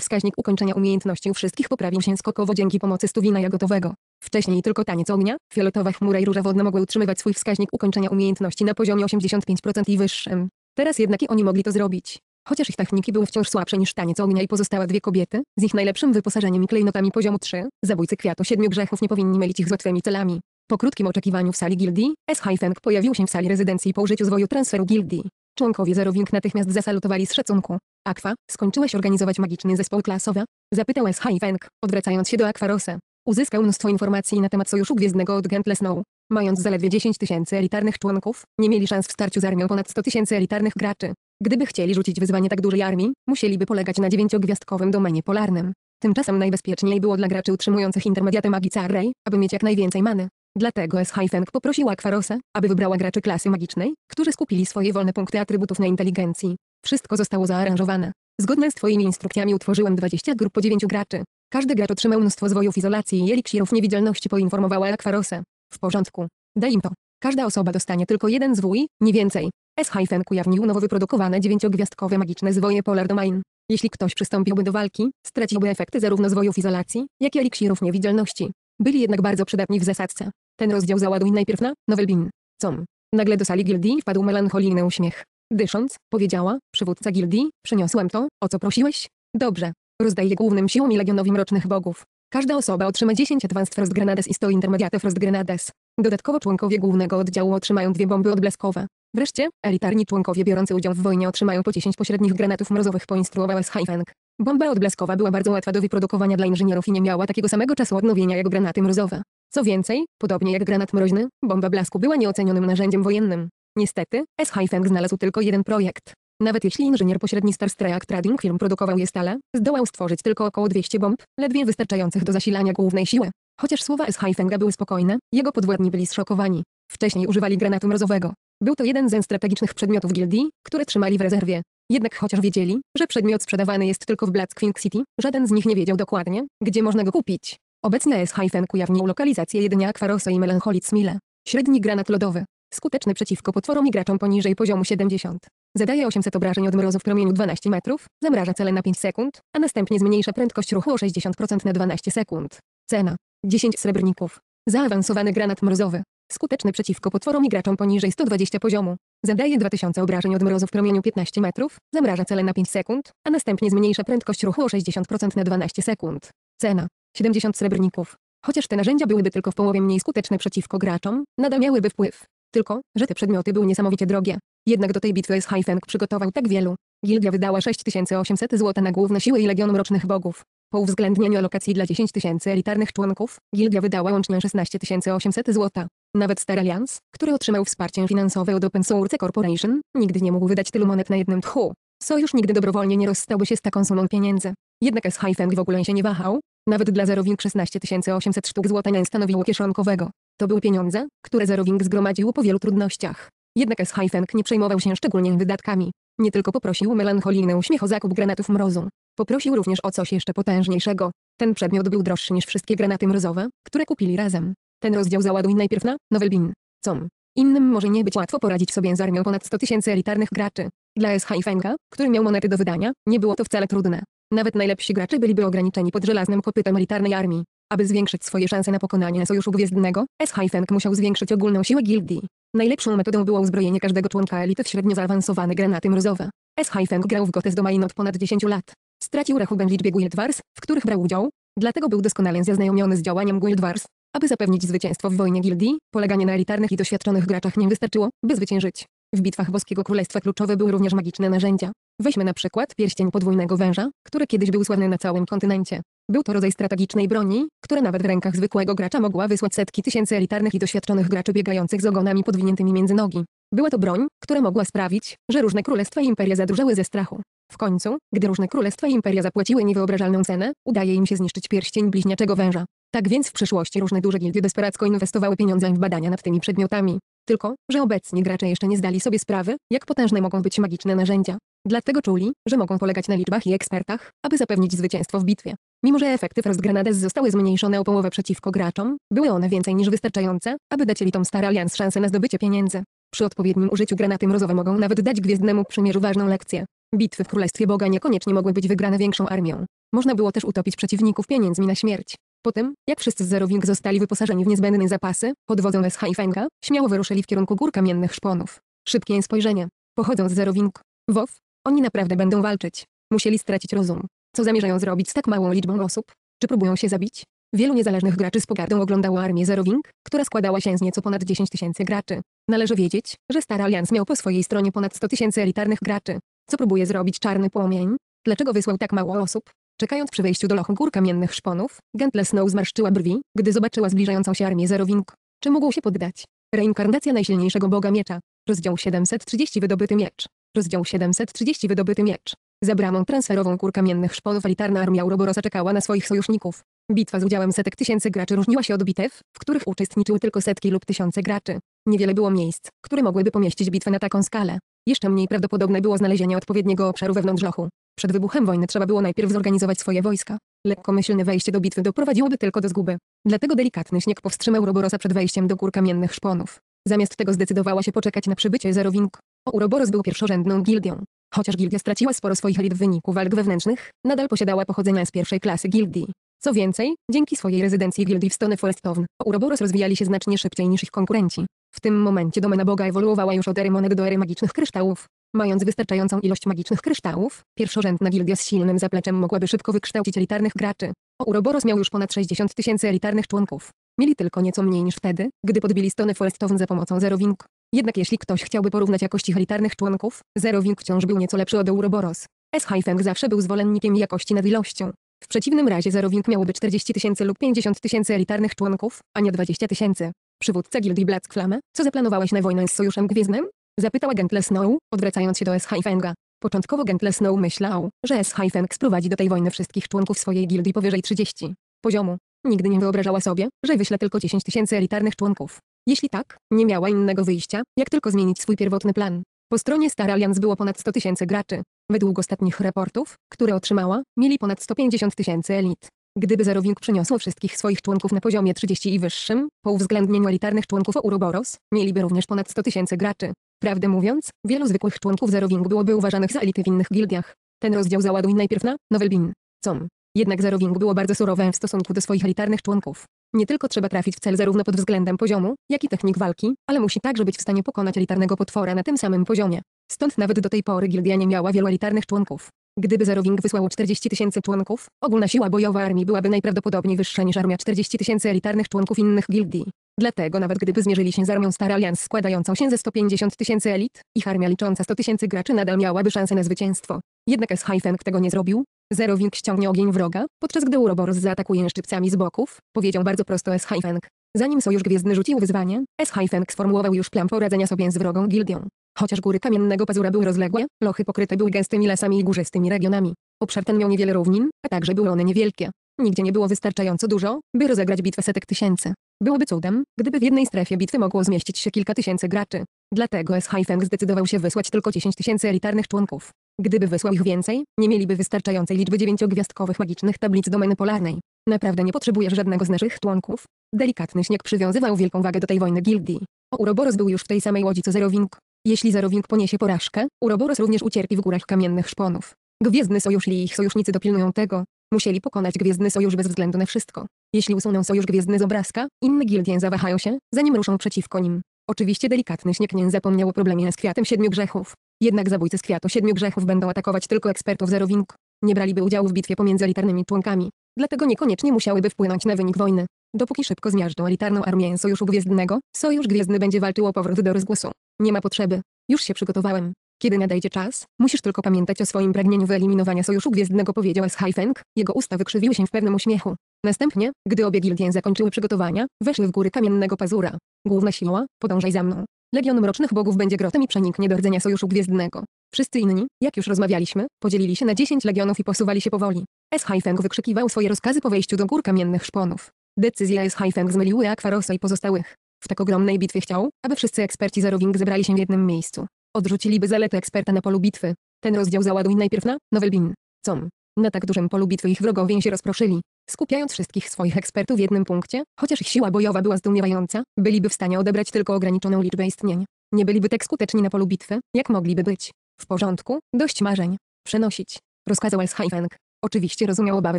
wskaźnik ukończenia umiejętności u wszystkich poprawił się skokowo dzięki pomocy Stuwina Jagotowego. Wcześniej tylko taniec ognia, fioletowa chmura i róża wodna mogły utrzymywać swój wskaźnik ukończenia umiejętności na poziomie 85% i wyższym. Teraz jednak i oni mogli to zrobić. Chociaż ich techniki były wciąż słabsze niż taniec ognia i pozostałe dwie kobiety, z ich najlepszym wyposażeniem i klejnotami poziomu 3, zabójcy kwiatu siedmiu grzechów nie powinni mylić ich z łatwymi celami. Po krótkim oczekiwaniu w sali gildii, S. Feng pojawił się w sali rezydencji po użyciu zwoju transferu gildii. Członkowie Zerowink natychmiast zasalutowali z szacunku. Akwa, skończyłeś organizować magiczny zespół klasowy? Zapytał S.H. Feng, odwracając się do Akwarosa. Uzyskał mnóstwo informacji na temat Sojuszu Gwiezdnego od Gentle Snow. Mając zaledwie 10 tysięcy elitarnych członków, nie mieli szans w starciu z armią ponad 100 tysięcy elitarnych graczy. Gdyby chcieli rzucić wyzwanie tak dużej armii, musieliby polegać na dziewięciogwiazdkowym domenie polarnym. Tymczasem najbezpieczniej było dla graczy utrzymujących intermediate magii array, aby mieć jak najwięcej many. Dlatego S. Hajfeng poprosiła Kwarosa, aby wybrała graczy klasy magicznej, którzy skupili swoje wolne punkty atrybutów na inteligencji. Wszystko zostało zaaranżowane. Zgodnie z Twoimi instrukcjami utworzyłem 20 grup po 9 graczy. Każdy gracz otrzymał mnóstwo zwojów izolacji i eliksirów niewidzialności poinformowała Akwarosę. W porządku. Daj im to. Każda osoba dostanie tylko jeden zwój, nie więcej. S. Hajfenk ujawnił nowo wyprodukowane dziewięciogwiazdkowe magiczne zwoje Polar Domain. Jeśli ktoś przystąpiłby do walki, straciłby efekty zarówno zwojów izolacji, jak i eliksirów niewidzialności. Byli jednak bardzo przydatni w zasadce. Ten rozdział załaduj najpierw na Nowelbin. Com. Nagle do sali gildii wpadł melancholijny uśmiech. Dysząc, powiedziała, przywódca gildii, przyniosłem to, o co prosiłeś? Dobrze. je głównym siłom i legionowi mrocznych bogów. Każda osoba otrzyma 10 Advanced Frost Grenades i 100 Intermediate Frost Grenades. Dodatkowo członkowie głównego oddziału otrzymają dwie bomby odblaskowe. Wreszcie, elitarni członkowie biorący udział w wojnie otrzymają po 10 pośrednich granatów mrozowych poinstruowała z Haifeng. Bomba odblaskowa była bardzo łatwa do wyprodukowania dla inżynierów i nie miała takiego samego czasu odnowienia jak granaty mrozowe. Co więcej, podobnie jak granat mroźny, bomba blasku była nieocenionym narzędziem wojennym. Niestety, S. Hyphen znalazł tylko jeden projekt. Nawet jeśli inżynier pośredni Starstreak Trading Firm produkował je stale, zdołał stworzyć tylko około 200 bomb, ledwie wystarczających do zasilania głównej siły. Chociaż słowa S. Hyphenga były spokojne, jego podwładni byli zszokowani. Wcześniej używali granatu mrozowego. Był to jeden ze strategicznych przedmiotów gildii, które trzymali w rezerwie. Jednak chociaż wiedzieli, że przedmiot sprzedawany jest tylko w Black Blackswing City, żaden z nich nie wiedział dokładnie, gdzie można go kupić. Obecne jest hajfem kujawnią lokalizację jedynie Aquarosa i Melancholic Mile. Średni granat lodowy. Skuteczny przeciwko potworom i graczom poniżej poziomu 70. Zadaje 800 obrażeń od mrozu w promieniu 12 metrów, zamraża cele na 5 sekund, a następnie zmniejsza prędkość ruchu o 60% na 12 sekund. Cena. 10 srebrników. Zaawansowany granat mrozowy. Skuteczny przeciwko potworom i graczom poniżej 120 poziomu. Zadaje 2000 obrażeń od mrozu w promieniu 15 metrów, zamraża cele na 5 sekund, a następnie zmniejsza prędkość ruchu o 60% na 12 sekund. Cena. 70 srebrników. Chociaż te narzędzia byłyby tylko w połowie mniej skuteczne przeciwko graczom, nadal miałyby wpływ. Tylko, że te przedmioty były niesamowicie drogie. Jednak do tej bitwy z Haifeng przygotował tak wielu. Gildia wydała 6800 zł na główne siły i Legion Mrocznych Bogów. Po uwzględnieniu alokacji dla 10 tysięcy elitarnych członków, gildia wydała łącznie 16 800 zł. Nawet Star Alliance, który otrzymał wsparcie finansowe od Open Source Corporation, nigdy nie mógł wydać tylu monet na jednym tchu. Sojusz nigdy dobrowolnie nie rozstałby się z taką sumą pieniędzy. Jednak S. Haifeng w ogóle się nie wahał. Nawet dla Zerowink 16 800 sztuk złota nie stanowiło kieszonkowego. To były pieniądze, które Zerowink zgromadził po wielu trudnościach. Jednak S. Haifeng nie przejmował się szczególnie wydatkami. Nie tylko poprosił melancholijny uśmiech o zakup granatów mrozu. Poprosił również o coś jeszcze potężniejszego. Ten przedmiot był droższy niż wszystkie granaty mrozowe, które kupili razem. Ten rozdział załaduj najpierw na Nowelbin. Com. Innym może nie być łatwo poradzić sobie z armią ponad 100 tysięcy elitarnych graczy. Dla SH i Fenga, który miał monety do wydania, nie było to wcale trudne. Nawet najlepsi gracze byliby ograniczeni pod żelaznym kopytem elitarnej armii. Aby zwiększyć swoje szanse na pokonanie Sojuszu Gwiezdnego, SH i Feng musiał zwiększyć ogólną siłę gildii. Najlepszą metodą było uzbrojenie każdego członka elity w średnio zaawansowane granaty mrozowe. SH i Feng grał w Gotes Domain od ponad 10 lat. Stracił rachubę liczbie Guild Wars, w których brał udział, dlatego był doskonale zaznajomiony z działaniem Guild Wars. Aby zapewnić zwycięstwo w wojnie gildii, poleganie na elitarnych i doświadczonych graczach nie wystarczyło, by zwyciężyć. W bitwach Boskiego Królestwa kluczowe były również magiczne narzędzia. Weźmy na przykład pierścień podwójnego węża, który kiedyś był sławny na całym kontynencie. Był to rodzaj strategicznej broni, która nawet w rękach zwykłego gracza mogła wysłać setki tysięcy elitarnych i doświadczonych graczy biegających z ogonami podwiniętymi między nogi. Była to broń, która mogła sprawić, że różne królestwa i imperia zadrżały ze strachu. W końcu, gdy różne królestwa i imperia zapłaciły niewyobrażalną cenę, udaje im się zniszczyć pierścień bliźniaczego węża. Tak więc w przyszłości różne duże gildie desperacko inwestowały pieniądze w badania nad tymi przedmiotami. Tylko, że obecni gracze jeszcze nie zdali sobie sprawy, jak potężne mogą być magiczne narzędzia. Dlatego czuli, że mogą polegać na liczbach i ekspertach, aby zapewnić zwycięstwo w bitwie. Mimo że efekty Frost Granades zostały zmniejszone o połowę przeciwko graczom, były one więcej niż wystarczające, aby dać elitom Star Alliance szansę na zdobycie pieniędzy. Przy odpowiednim użyciu granaty mrozowe mogą nawet dać Gwiezdnemu Przymierzu ważną lekcję. Bitwy w Królestwie Boga niekoniecznie mogły być wygrane większą armią. Można było też utopić przeciwników pieniędzmi na śmierć. Po tym, jak wszyscy z Zerowing zostali wyposażeni w niezbędne zapasy, pod wodzą Wescha i Fenga, śmiało wyruszyli w kierunku gór kamiennych szponów. Szybkie spojrzenie. Pochodzą z Zerowing. WoW. Oni naprawdę będą walczyć. Musieli stracić rozum. Co zamierzają zrobić z tak małą liczbą osób? Czy próbują się zabić? Wielu niezależnych graczy z pogardą oglądało armię Zerowing, która składała się z nieco ponad 10 tysięcy graczy. Należy wiedzieć, że Star Alliance miał po swojej stronie ponad 100 tysięcy elitarnych graczy. Co próbuje zrobić czarny płomień? Dlaczego wysłał tak mało osób? Czekając przy wejściu do lochu gór kamiennych szponów, Gentle Snow zmarszczyła brwi, gdy zobaczyła zbliżającą się armię zerowink. Czy mógł się poddać? Reinkarnacja najsilniejszego boga miecza. Rozdział 730 Wydobyty miecz. Rozdział 730 Wydobyty miecz. Za bramą transferową kur kamiennych szponów elitarna armia Uroborosa czekała na swoich sojuszników. Bitwa z udziałem setek tysięcy graczy różniła się od bitew, w których uczestniczyły tylko setki lub tysiące graczy. Niewiele było miejsc, które mogłyby pomieścić bitwę na taką skalę. Jeszcze mniej prawdopodobne było znalezienie odpowiedniego obszaru wewnątrz lochu. Przed wybuchem wojny trzeba było najpierw zorganizować swoje wojska. Lekkomyślne wejście do bitwy doprowadziłoby tylko do zguby. Dlatego delikatny śnieg powstrzymał Roborosa przed wejściem do gór kamiennych szponów. Zamiast tego zdecydowała się poczekać na przybycie Zerowink. Ouroboros był pierwszorzędną gildią. Chociaż gildia straciła sporo swoich elit w wyniku walk wewnętrznych, nadal posiadała pochodzenia z pierwszej klasy gildii. Co więcej, dzięki swojej rezydencji gildii w Stone forestown Ouroboros rozwijali się znacznie szybciej niż ich konkurenci. W tym momencie domena Boga ewoluowała już od ery monet do ery magicznych kryształów. Mając wystarczającą ilość magicznych kryształów, pierwszorzędna gildia z silnym zapleczem mogłaby szybko wykształcić elitarnych graczy. Ouroboros Uroboros miał już ponad 60 tysięcy elitarnych członków. Mieli tylko nieco mniej niż wtedy, gdy podbili stronę Forestown za pomocą Zerowink. Jednak jeśli ktoś chciałby porównać jakości elitarnych członków, Zerowink wciąż był nieco lepszy od Uroboros. S. haifeng zawsze był zwolennikiem jakości nad ilością. W przeciwnym razie Zerowink miałoby 40 tysięcy lub 50 tysięcy elitarnych członków, a nie 20 tysięcy. Przywódca gildii Flame, co zaplanowałeś na wojnę z Sojuszem Gwiezdnym? Zapytała Gentle Snow, odwracając się do S-Fenga. Początkowo Gentle Snow myślał, że S-Feng sprowadzi do tej wojny wszystkich członków swojej gildii powyżej 30 poziomu. Nigdy nie wyobrażała sobie, że wyśle tylko 10 tysięcy elitarnych członków. Jeśli tak, nie miała innego wyjścia, jak tylko zmienić swój pierwotny plan. Po stronie Star Alliance było ponad 100 tysięcy graczy. Według ostatnich raportów, które otrzymała, mieli ponad 150 tysięcy elit. Gdyby Zerowing przyniosło wszystkich swoich członków na poziomie 30 i wyższym, po uwzględnieniu elitarnych członków Ouroboros, mieliby również ponad 100 tysięcy graczy. Prawdę mówiąc, wielu zwykłych członków Zerowing byłoby uważanych za elity w innych gildiach. Ten rozdział załaduj najpierw na Novelbin. Com. Jednak Zerowing było bardzo surowe w stosunku do swoich elitarnych członków. Nie tylko trzeba trafić w cel zarówno pod względem poziomu, jak i technik walki, ale musi także być w stanie pokonać elitarnego potwora na tym samym poziomie. Stąd nawet do tej pory gildia nie miała wielu elitarnych członków. Gdyby Zarowing wysłał 40 tysięcy członków, ogólna siła bojowa armii byłaby najprawdopodobniej wyższa niż armia 40 tysięcy elitarnych członków innych gildii. Dlatego nawet gdyby zmierzyli się z armią Star Alliance składającą się ze 150 tysięcy elit, ich armia licząca 100 tysięcy graczy nadal miałaby szansę na zwycięstwo. Jednak S-Hyphenk tego nie zrobił. Zerowing ściągnie ogień wroga, podczas gdy Uroboros zaatakuje szczypcami z boków, powiedział bardzo prosto S-Hyphenk. Zanim Sojusz Gwiezdny rzucił wyzwanie, S-Hyphenk sformułował już plan poradzenia sobie z wrogą gildią. Chociaż góry kamiennego pazura były rozległe, lochy pokryte były gęstymi lasami i górzystymi regionami. Obszar ten miał niewiele równin, a także były one niewielkie. Nigdzie nie było wystarczająco dużo, by rozegrać bitwę setek tysięcy. Byłoby cudem, gdyby w jednej strefie bitwy mogło zmieścić się kilka tysięcy graczy. Dlatego S-Hyphen zdecydował się wysłać tylko 10 tysięcy elitarnych członków. Gdyby wysłał ich więcej, nie mieliby wystarczającej liczby dziewięciogwiazdkowych magicznych tablic domeny polarnej. Naprawdę nie potrzebujesz żadnego z naszych członków. Delikatny śnieg przywiązywał wielką wagę do tej wojny gildii. Ouroboros był już w tej samej łodzi co Zerowing. Jeśli Zarowink poniesie porażkę, Uroboros również ucierpi w górach kamiennych szponów. Gwiezdny Sojusz i ich sojusznicy dopilnują tego. Musieli pokonać Gwiezdny Sojusz bez względu na wszystko. Jeśli usuną Sojusz Gwiezdny z obrazka, inne gildie zawahają się, zanim ruszą przeciwko nim. Oczywiście delikatny śniegnień zapomniał o problemie z kwiatem siedmiu grzechów. Jednak zabójcy z kwiatu siedmiu grzechów będą atakować tylko ekspertów Zarowink. Nie braliby udziału w bitwie pomiędzy elitarnymi członkami. Dlatego niekoniecznie musiałyby wpłynąć na wynik wojny. Dopóki szybko zmiażdżą elitarną armię Sojuszu Gwiezdnego, Sojusz Gwiezdny będzie walczył o powrót do rozgłosu. Nie ma potrzeby. Już się przygotowałem. Kiedy nadejdzie czas, musisz tylko pamiętać o swoim pragnieniu wyeliminowania Sojuszu Gwiezdnego powiedział S-Hyfeng, jego usta wykrzywiły się w pewnym uśmiechu. Następnie, gdy obie gildie zakończyły przygotowania, weszły w góry kamiennego pazura. Główna siła, podążaj za mną. Legion Mrocznych Bogów będzie grotem i przeniknie do rdzenia Sojuszu Gwiezdnego. Wszyscy inni, jak już rozmawialiśmy, podzielili się na 10 legionów i posuwali się powoli. S-Hyfeng wykrzykiwał swoje rozkazy po wejściu do gór kamiennych szponów. Decyzje S-Hyfeng zmyliły Aquarosa i pozostałych. W tak ogromnej bitwie chciał, aby wszyscy eksperci Zarowing zebrali się w jednym miejscu. Odrzuciliby zalety eksperta na polu bitwy. Ten rozdział załaduj najpierw na Nowelbin. Com. Na tak dużym polu bitwy ich wrogowie się rozproszyli. Skupiając wszystkich swoich ekspertów w jednym punkcie, chociaż ich siła bojowa była zdumiewająca, byliby w stanie odebrać tylko ograniczoną liczbę istnień. Nie byliby tak skuteczni na polu bitwy, jak mogliby być. W porządku, dość marzeń. Przenosić. Rozkazał Elshajfeng. Oczywiście rozumiał obawy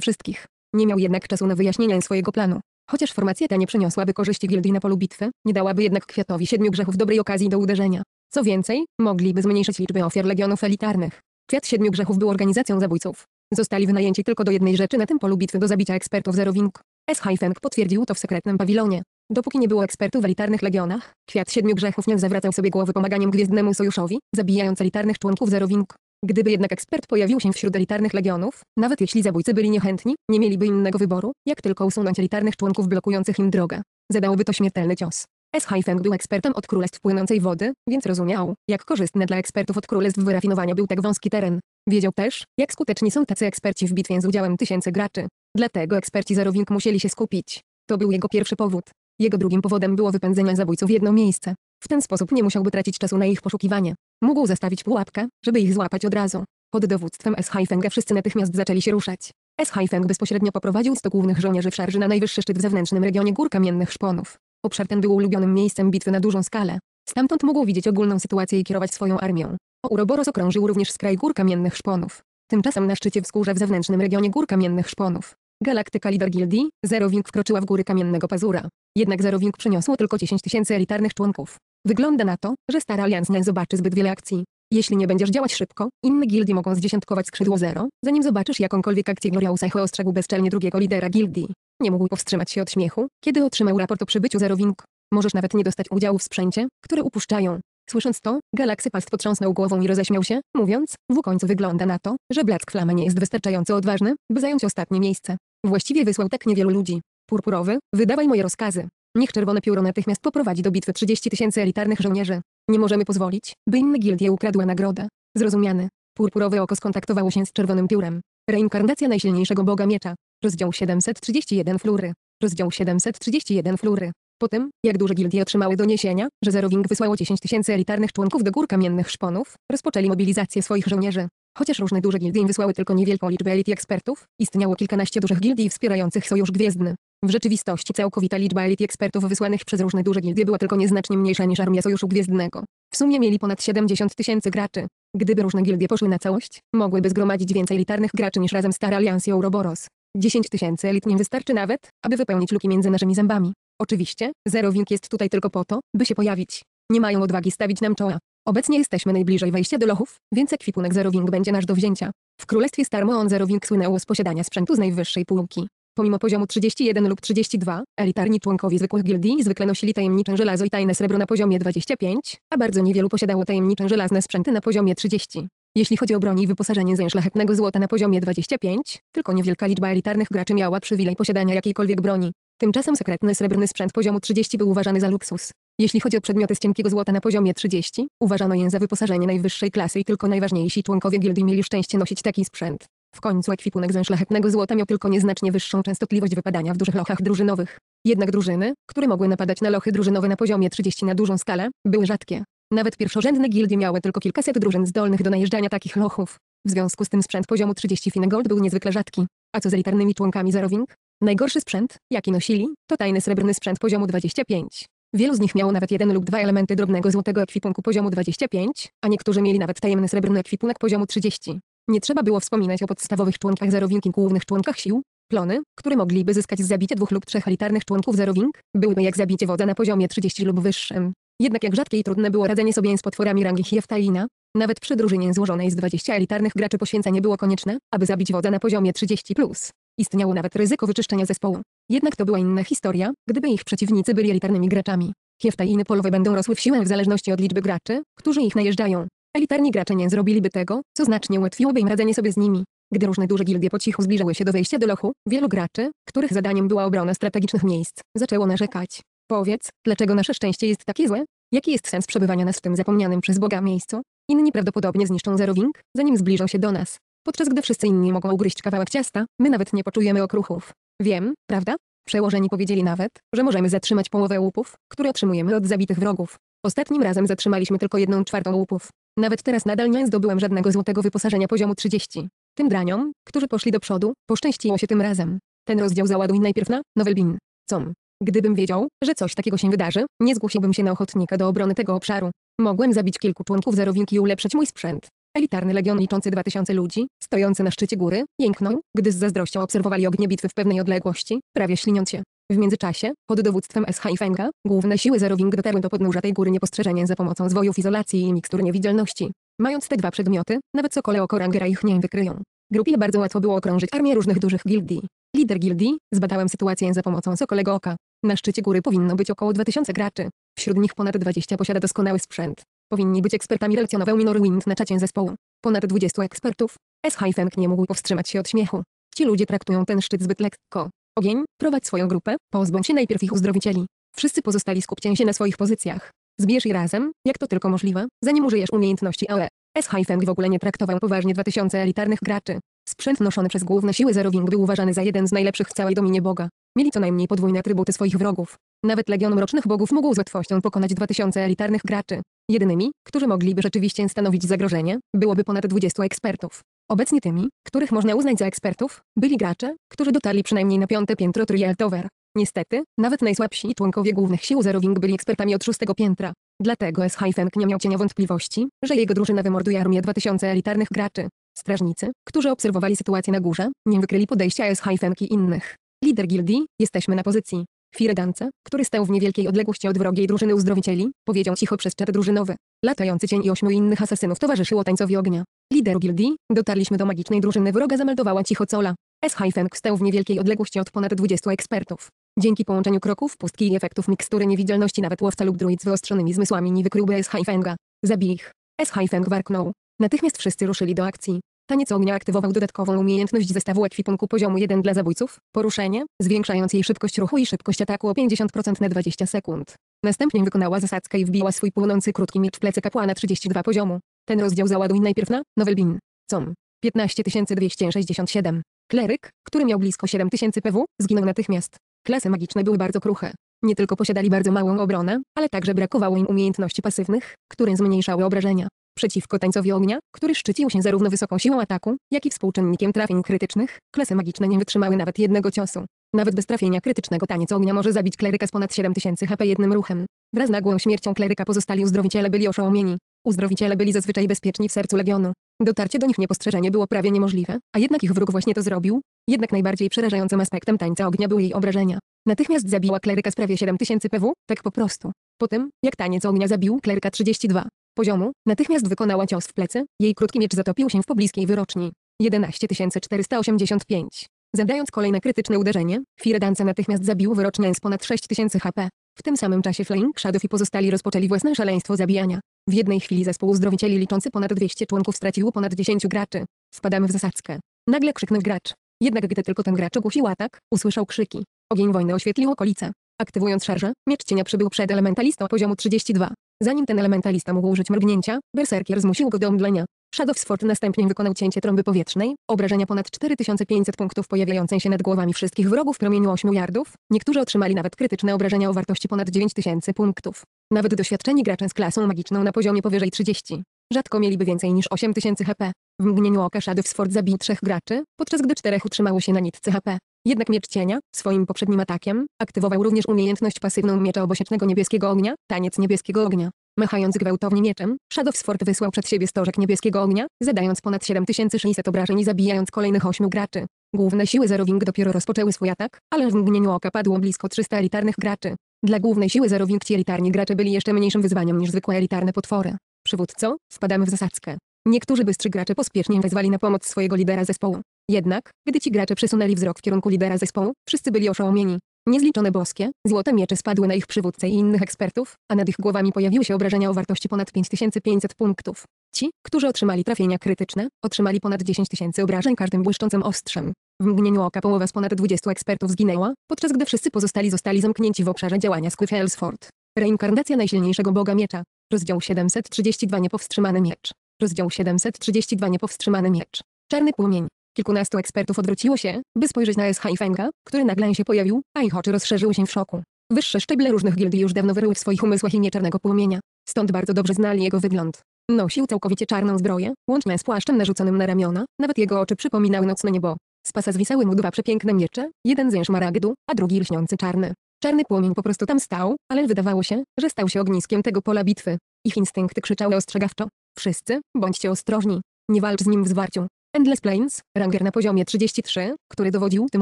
wszystkich. Nie miał jednak czasu na wyjaśnienie swojego planu. Chociaż formacja ta nie przyniosłaby korzyści gildii na polu bitwy, nie dałaby jednak kwiatowi siedmiu grzechów dobrej okazji do uderzenia. Co więcej, mogliby zmniejszyć liczbę ofiar legionów elitarnych. Kwiat siedmiu grzechów był organizacją zabójców. Zostali wynajęci tylko do jednej rzeczy na tym polu bitwy do zabicia ekspertów zerowink. S. Haifeng potwierdził to w sekretnym pawilonie. Dopóki nie było ekspertów w elitarnych legionach, Kwiat Siedmiu Grzechów nie zawracał sobie głowy pomaganiem Gwiezdnemu Sojuszowi, zabijając elitarnych członków Zerowink. Gdyby jednak ekspert pojawił się wśród elitarnych legionów, nawet jeśli zabójcy byli niechętni, nie mieliby innego wyboru, jak tylko usunąć elitarnych członków blokujących im drogę. Zadałoby to śmiertelny cios. S. Haifeng był ekspertem od królestw płynącej wody, więc rozumiał, jak korzystne dla ekspertów od królestw wyrafinowania był tak wąski teren. Wiedział też, jak skuteczni są tacy eksperci w bitwie z udziałem tysięcy graczy. Dlatego eksperci Zarowink musieli się skupić. To był jego pierwszy powód. Jego drugim powodem było wypędzenie zabójców w jedno miejsce. W ten sposób nie musiałby tracić czasu na ich poszukiwanie. Mógł zastawić pułapkę, żeby ich złapać od razu. Pod dowództwem S-Haifenga wszyscy natychmiast zaczęli się ruszać. S-Haifeng bezpośrednio poprowadził 100 głównych żołnierzy w szarży na najwyższy szczyt w zewnętrznym regionie gór kamiennych szponów. Obszar ten był ulubionym miejscem bitwy na dużą skalę. Stamtąd mógł widzieć ogólną sytuację i kierować swoją armią. Ouroboros okrążył również skraj gór kamiennych szponów. Tymczasem na szczycie wzgórza w zewnętrznym regionie gór kamiennych szponów. Galaktyka lider gildii, Wing wkroczyła w góry kamiennego pazura. Jednak Wing przyniosło tylko 10 tysięcy elitarnych członków. Wygląda na to, że stara Alliance nie zobaczy zbyt wiele akcji. Jeśli nie będziesz działać szybko, inne gildie mogą zdziesiątkować skrzydło zero, zanim zobaczysz jakąkolwiek akcję Gloriousa i ostrzegł bezczelnie drugiego lidera gildii. Nie mógł powstrzymać się od śmiechu, kiedy otrzymał raport o przybyciu zero wink. Możesz nawet nie dostać udziału w sprzęcie, które upuszczają. Słysząc to, Galaksy Pals potrząsnął głową i roześmiał się, mówiąc, w końcu wygląda na to, że Black Flame nie jest wystarczająco odważny, by zająć ostatnie miejsce. Właściwie wysłał tak niewielu ludzi. Purpurowy, wydawaj moje rozkazy. Niech Czerwone Pióro natychmiast poprowadzi do bitwy 30 tysięcy elitarnych żołnierzy. Nie możemy pozwolić, by inne gildie ukradła nagrodę. Zrozumiany. Purpurowe oko skontaktowało się z Czerwonym Piórem. Reinkarnacja najsilniejszego boga miecza. Rozdział 731 Flury. Rozdział 731 Flury. Po tym, jak duże gildie otrzymały doniesienia, że Zerowing wysłało 10 tysięcy elitarnych członków do gór kamiennych szponów, rozpoczęli mobilizację swoich żołnierzy. Chociaż różne duże gildie im wysłały tylko niewielką liczbę elit i ekspertów, istniało kilkanaście dużych gildii wspierających Sojusz Gwiezdny. W rzeczywistości całkowita liczba elit i ekspertów wysłanych przez różne duże gildie była tylko nieznacznie mniejsza niż armia Sojuszu Gwiezdnego. W sumie mieli ponad 70 tysięcy graczy. Gdyby różne gildie poszły na całość, mogłyby zgromadzić więcej elitarnych graczy niż razem Star Alliance i Ouroboros. 10 tysięcy elit nie wystarczy nawet, aby wypełnić luki między naszymi zębami. Oczywiście, Zerowink jest tutaj tylko po to, by się pojawić. Nie mają odwagi stawić nam czoła. Obecnie jesteśmy najbliżej wejścia do lochów, więc ekwipunek zerowink będzie nasz do wzięcia. W Królestwie Starmoon zerowink słynęło z posiadania sprzętu z najwyższej półki. Pomimo poziomu 31 lub 32, elitarni członkowie zwykłych gildii zwykle nosili tajemnicze żelazo i tajne srebro na poziomie 25, a bardzo niewielu posiadało tajemnicze żelazne sprzęty na poziomie 30. Jeśli chodzi o broń i wyposażenie ze złota na poziomie 25, tylko niewielka liczba elitarnych graczy miała przywilej posiadania jakiejkolwiek broni. Tymczasem sekretny srebrny sprzęt poziomu 30 był uważany za luksus. Jeśli chodzi o przedmioty z cienkiego złota na poziomie 30, uważano je za wyposażenie najwyższej klasy i tylko najważniejsi członkowie gildii mieli szczęście nosić taki sprzęt. W końcu ekwipunek ze szlachetnego złota miał tylko nieznacznie wyższą częstotliwość wypadania w dużych lochach drużynowych. Jednak drużyny, które mogły napadać na lochy drużynowe na poziomie 30 na dużą skalę, były rzadkie. Nawet pierwszorzędne gildie miały tylko kilkaset drużyn zdolnych do najeżdżania takich lochów. W związku z tym sprzęt poziomu 30 Fine Gold był niezwykle rzadki. A co z elitarnymi członkami Zerowing? Najgorszy sprzęt, jaki nosili, to tajny srebrny sprzęt poziomu 25. Wielu z nich miało nawet jeden lub dwa elementy drobnego złotego ekwipunku poziomu 25, a niektórzy mieli nawet tajemny srebrny ekwipunek poziomu 30. Nie trzeba było wspominać o podstawowych członkach zerowinki głównych członkach sił. Plony, które mogliby zyskać z zabicie dwóch lub trzech elitarnych członków zerowink, byłyby jak zabicie wodza na poziomie 30 lub wyższym. Jednak jak rzadkie i trudne było radzenie sobie z potworami rangi Hieftalina, nawet przy drużynie złożonej z 20 elitarnych graczy poświęcenie było konieczne, aby zabić wodza na poziomie 30+. Plus. Istniało nawet ryzyko wyczyszczenia zespołu. Jednak to była inna historia, gdyby ich przeciwnicy byli elitarnymi graczami. Hiefta i inne polowe będą rosły w siłę w zależności od liczby graczy, którzy ich najeżdżają. Elitarni gracze nie zrobiliby tego, co znacznie ułatwiłoby im radzenie sobie z nimi. Gdy różne duże gildie po cichu zbliżały się do wejścia do lochu, wielu graczy, których zadaniem była obrona strategicznych miejsc, zaczęło narzekać. Powiedz, dlaczego nasze szczęście jest takie złe? Jaki jest sens przebywania nas w tym zapomnianym przez Boga miejscu? Inni prawdopodobnie zniszczą Zerowing, zanim zbliżą się do nas. Podczas gdy wszyscy inni mogą ugryźć kawałek ciasta, my nawet nie poczujemy okruchów. Wiem, prawda? Przełożeni powiedzieli nawet, że możemy zatrzymać połowę łupów, które otrzymujemy od zabitych wrogów. Ostatnim razem zatrzymaliśmy tylko jedną czwartą łupów. Nawet teraz nadal nie zdobyłem żadnego złotego wyposażenia poziomu 30. Tym draniom, którzy poszli do przodu, poszczęściło się tym razem. Ten rozdział załaduj najpierw na Nowelbin. Com. Gdybym wiedział, że coś takiego się wydarzy, nie zgłosiłbym się na ochotnika do obrony tego obszaru. Mogłem zabić kilku członków zerowinki i ulepszyć mój sprzęt. Elitarny legion liczący 2000 ludzi, stojący na szczycie góry, jęknął, gdy z zazdrością obserwowali ognie bitwy w pewnej odległości, prawie śliniąc się. W międzyczasie, pod dowództwem S i Fenga, główne siły Zerowing dotarły do podnóża tej góry niepostrzeżenie za pomocą zwojów izolacji i mikstur niewidzialności. Mając te dwa przedmioty, nawet sokole oko rangera ich nie wykryją. Grupie bardzo łatwo było okrążyć armię różnych dużych gildii. Lider gildii, zbadałem sytuację za pomocą sokolego oka. Na szczycie góry powinno być około 2000 graczy. Wśród nich ponad 20 posiada doskonały sprzęt. Powinni być ekspertami relacjonował Minor Wind na czacie zespołu. Ponad 20 ekspertów. S. Hyphenk nie mógł powstrzymać się od śmiechu. Ci ludzie traktują ten szczyt zbyt lekko. Ogień, prowadź swoją grupę, pozbądź się najpierw ich uzdrowicieli. Wszyscy pozostali skupcie się na swoich pozycjach. Zbierz je razem, jak to tylko możliwe, zanim użyjesz umiejętności AOE. S. Hyphenk w ogóle nie traktował poważnie 2000 elitarnych graczy. Sprzęt noszony przez główne siły wing był uważany za jeden z najlepszych w całej dominie Boga. Mieli co najmniej podwójne atrybuty swoich wrogów. Nawet Legion Mrocznych Bogów mógł z łatwością pokonać 2000 elitarnych graczy. Jedynymi, którzy mogliby rzeczywiście stanowić zagrożenie, byłoby ponad 20 ekspertów. Obecnie tymi, których można uznać za ekspertów, byli gracze, którzy dotarli przynajmniej na piąte piętro Trial Tower. Niestety, nawet najsłabsi członkowie głównych sił Zerowing byli ekspertami od szóstego piętra. Dlatego S. Hyphenk nie miał cienia wątpliwości, że jego drużyna wymorduje armię 2000 elitarnych graczy. Strażnicy, którzy obserwowali sytuację na górze, nie wykryli podejścia S. Hyphenk i innych. Lider gildii, jesteśmy na pozycji. Firedance, który stał w niewielkiej odległości od wrogiej drużyny uzdrowicieli, powiedział cicho przez czat drużynowy. Latający cień i ośmiu innych asesynów towarzyszyło tańcowi ognia. Lider gildii, dotarliśmy do magicznej drużyny wroga zameldowała cicho cola. S-Hyphen stał w niewielkiej odległości od ponad 20 ekspertów. Dzięki połączeniu kroków, pustki i efektów mikstury niewidzialności nawet łowca lub druid z wyostrzonymi zmysłami nie wykryłby S-Hyphenga. Zabij ich. S-Hyphen warknął. Natychmiast wszyscy ruszyli do akcji. Taniec ognia aktywował dodatkową umiejętność zestawu ekwipunku poziomu 1 dla zabójców, poruszenie, zwiększając jej szybkość ruchu i szybkość ataku o 50% na 20 sekund. Następnie wykonała zasadzkę i wbiła swój płonący krótki miecz w plecy kapłana 32 poziomu. Ten rozdział załaduj najpierw na Nowelbin. Com. 15267. Kleryk, który miał blisko 7000 PW, zginął natychmiast. Klasy magiczne były bardzo kruche. Nie tylko posiadali bardzo małą obronę, ale także brakowało im umiejętności pasywnych, które zmniejszały obrażenia przeciwko tańcowi ognia, który szczycił się zarówno wysoką siłą ataku, jak i współczynnikiem trafień krytycznych, klasy magiczne nie wytrzymały nawet jednego ciosu. Nawet bez trafienia krytycznego taniec ognia może zabić kleryka z ponad 7000 HP jednym ruchem. Wraz z nagłą śmiercią kleryka pozostali uzdrowiciele byli oszołomieni. Uzdrowiciele byli zazwyczaj bezpieczni w sercu Legionu. Dotarcie do nich niepostrzeżenie było prawie niemożliwe, a jednak ich wróg właśnie to zrobił. Jednak najbardziej przerażającym aspektem tańca ognia były jej obrażenia. Natychmiast zabiła kleryka z prawie 7000 PW, tak po prostu. Po tym, jak taniec ognia zabił kleryka 32, poziomu, natychmiast wykonała cios w plecy, jej krótki miecz zatopił się w pobliskiej wyroczni. 11485. Zadając kolejne krytyczne uderzenie, Firedanca natychmiast zabił wyrocznię z ponad 6000 HP. W tym samym czasie Flying Shadow i pozostali rozpoczęli własne szaleństwo zabijania. W jednej chwili zespół uzdrowicieli liczący ponad 200 członków straciło ponad 10 graczy. Wpadamy w zasadzkę. Nagle krzyknął gracz. Jednak gdy tylko ten gracz ogłosił atak, usłyszał krzyki. Ogień wojny oświetlił okolice. Aktywując szarża, miecz cienia przybył przed elementalistą poziomu 32. Zanim ten elementalista mógł użyć mrugnięcia, berserkier zmusił go do omdlenia. Shadow Sword następnie wykonał cięcie trąby powietrznej, obrażenia ponad 4500 punktów pojawiające się nad głowami wszystkich wrogów w promieniu 8 yardów, niektórzy otrzymali nawet krytyczne obrażenia o wartości ponad 9000 punktów. Nawet doświadczeni gracze z klasą magiczną na poziomie powyżej 30 rzadko mieliby więcej niż 8000 HP. W mgnieniu oka Shadow Sword zabił trzech graczy, podczas gdy czterech utrzymało się na nitce HP. Jednak miecz cienia, swoim poprzednim atakiem, aktywował również umiejętność pasywną miecza obosiecznego niebieskiego ognia, taniec niebieskiego ognia. Machając gwałtownie mieczem, Shadow Sword wysłał przed siebie stożek niebieskiego ognia, zadając ponad 7600 obrażeń i zabijając kolejnych 8 graczy. Główne siły Zerowing dopiero rozpoczęły swój atak, ale w mgnieniu oka padło blisko 300 elitarnych graczy. Dla głównej siły Zerowing ci elitarni gracze byli jeszcze mniejszym wyzwaniem niż zwykłe elitarne potwory. Przywódco, wpadamy w zasadzkę. Niektórzy bystrzy gracze pospiesznie wezwali na pomoc swojego lidera zespołu. Jednak, gdy ci gracze przesunęli wzrok w kierunku lidera zespołu, wszyscy byli oszołomieni. Niezliczone boskie, złote miecze spadły na ich przywódcę i innych ekspertów, a nad ich głowami pojawiły się obrażenia o wartości ponad 5500 punktów. Ci, którzy otrzymali trafienia krytyczne, otrzymali ponad 10 tysięcy obrażeń każdym błyszczącym ostrzem. W mgnieniu oka połowa z ponad 20 ekspertów zginęła, podczas gdy wszyscy pozostali zostali zamknięci w obszarze działania Squiffelsford. Reinkarnacja najsilniejszego boga miecza. Rozdział 732 Niepowstrzymany miecz. Rozdział 732 Niepowstrzymany miecz. Czarny płomień. Kilkunastu ekspertów odwróciło się, by spojrzeć na SH i Fenga, który nagle się pojawił, a ich oczy rozszerzyły się w szoku. Wyższe szczeble różnych gildii już dawno wyryły w swoich umysłach imię czarnego płomienia. Stąd bardzo dobrze znali jego wygląd. Nosił całkowicie czarną zbroję, łącznie z płaszczem narzuconym na ramiona, nawet jego oczy przypominały nocne niebo. Z pasa zwisały mu dwa przepiękne miecze, jeden z szmaragdu, a drugi lśniący czarny. Czarny płomień po prostu tam stał, ale wydawało się, że stał się ogniskiem tego pola bitwy. Ich instynkty krzyczały ostrzegawczo. Wszyscy, bądźcie ostrożni. Nie walcz z nim w zwarciu. Endless Plains, ranger na poziomie 33, który dowodził tym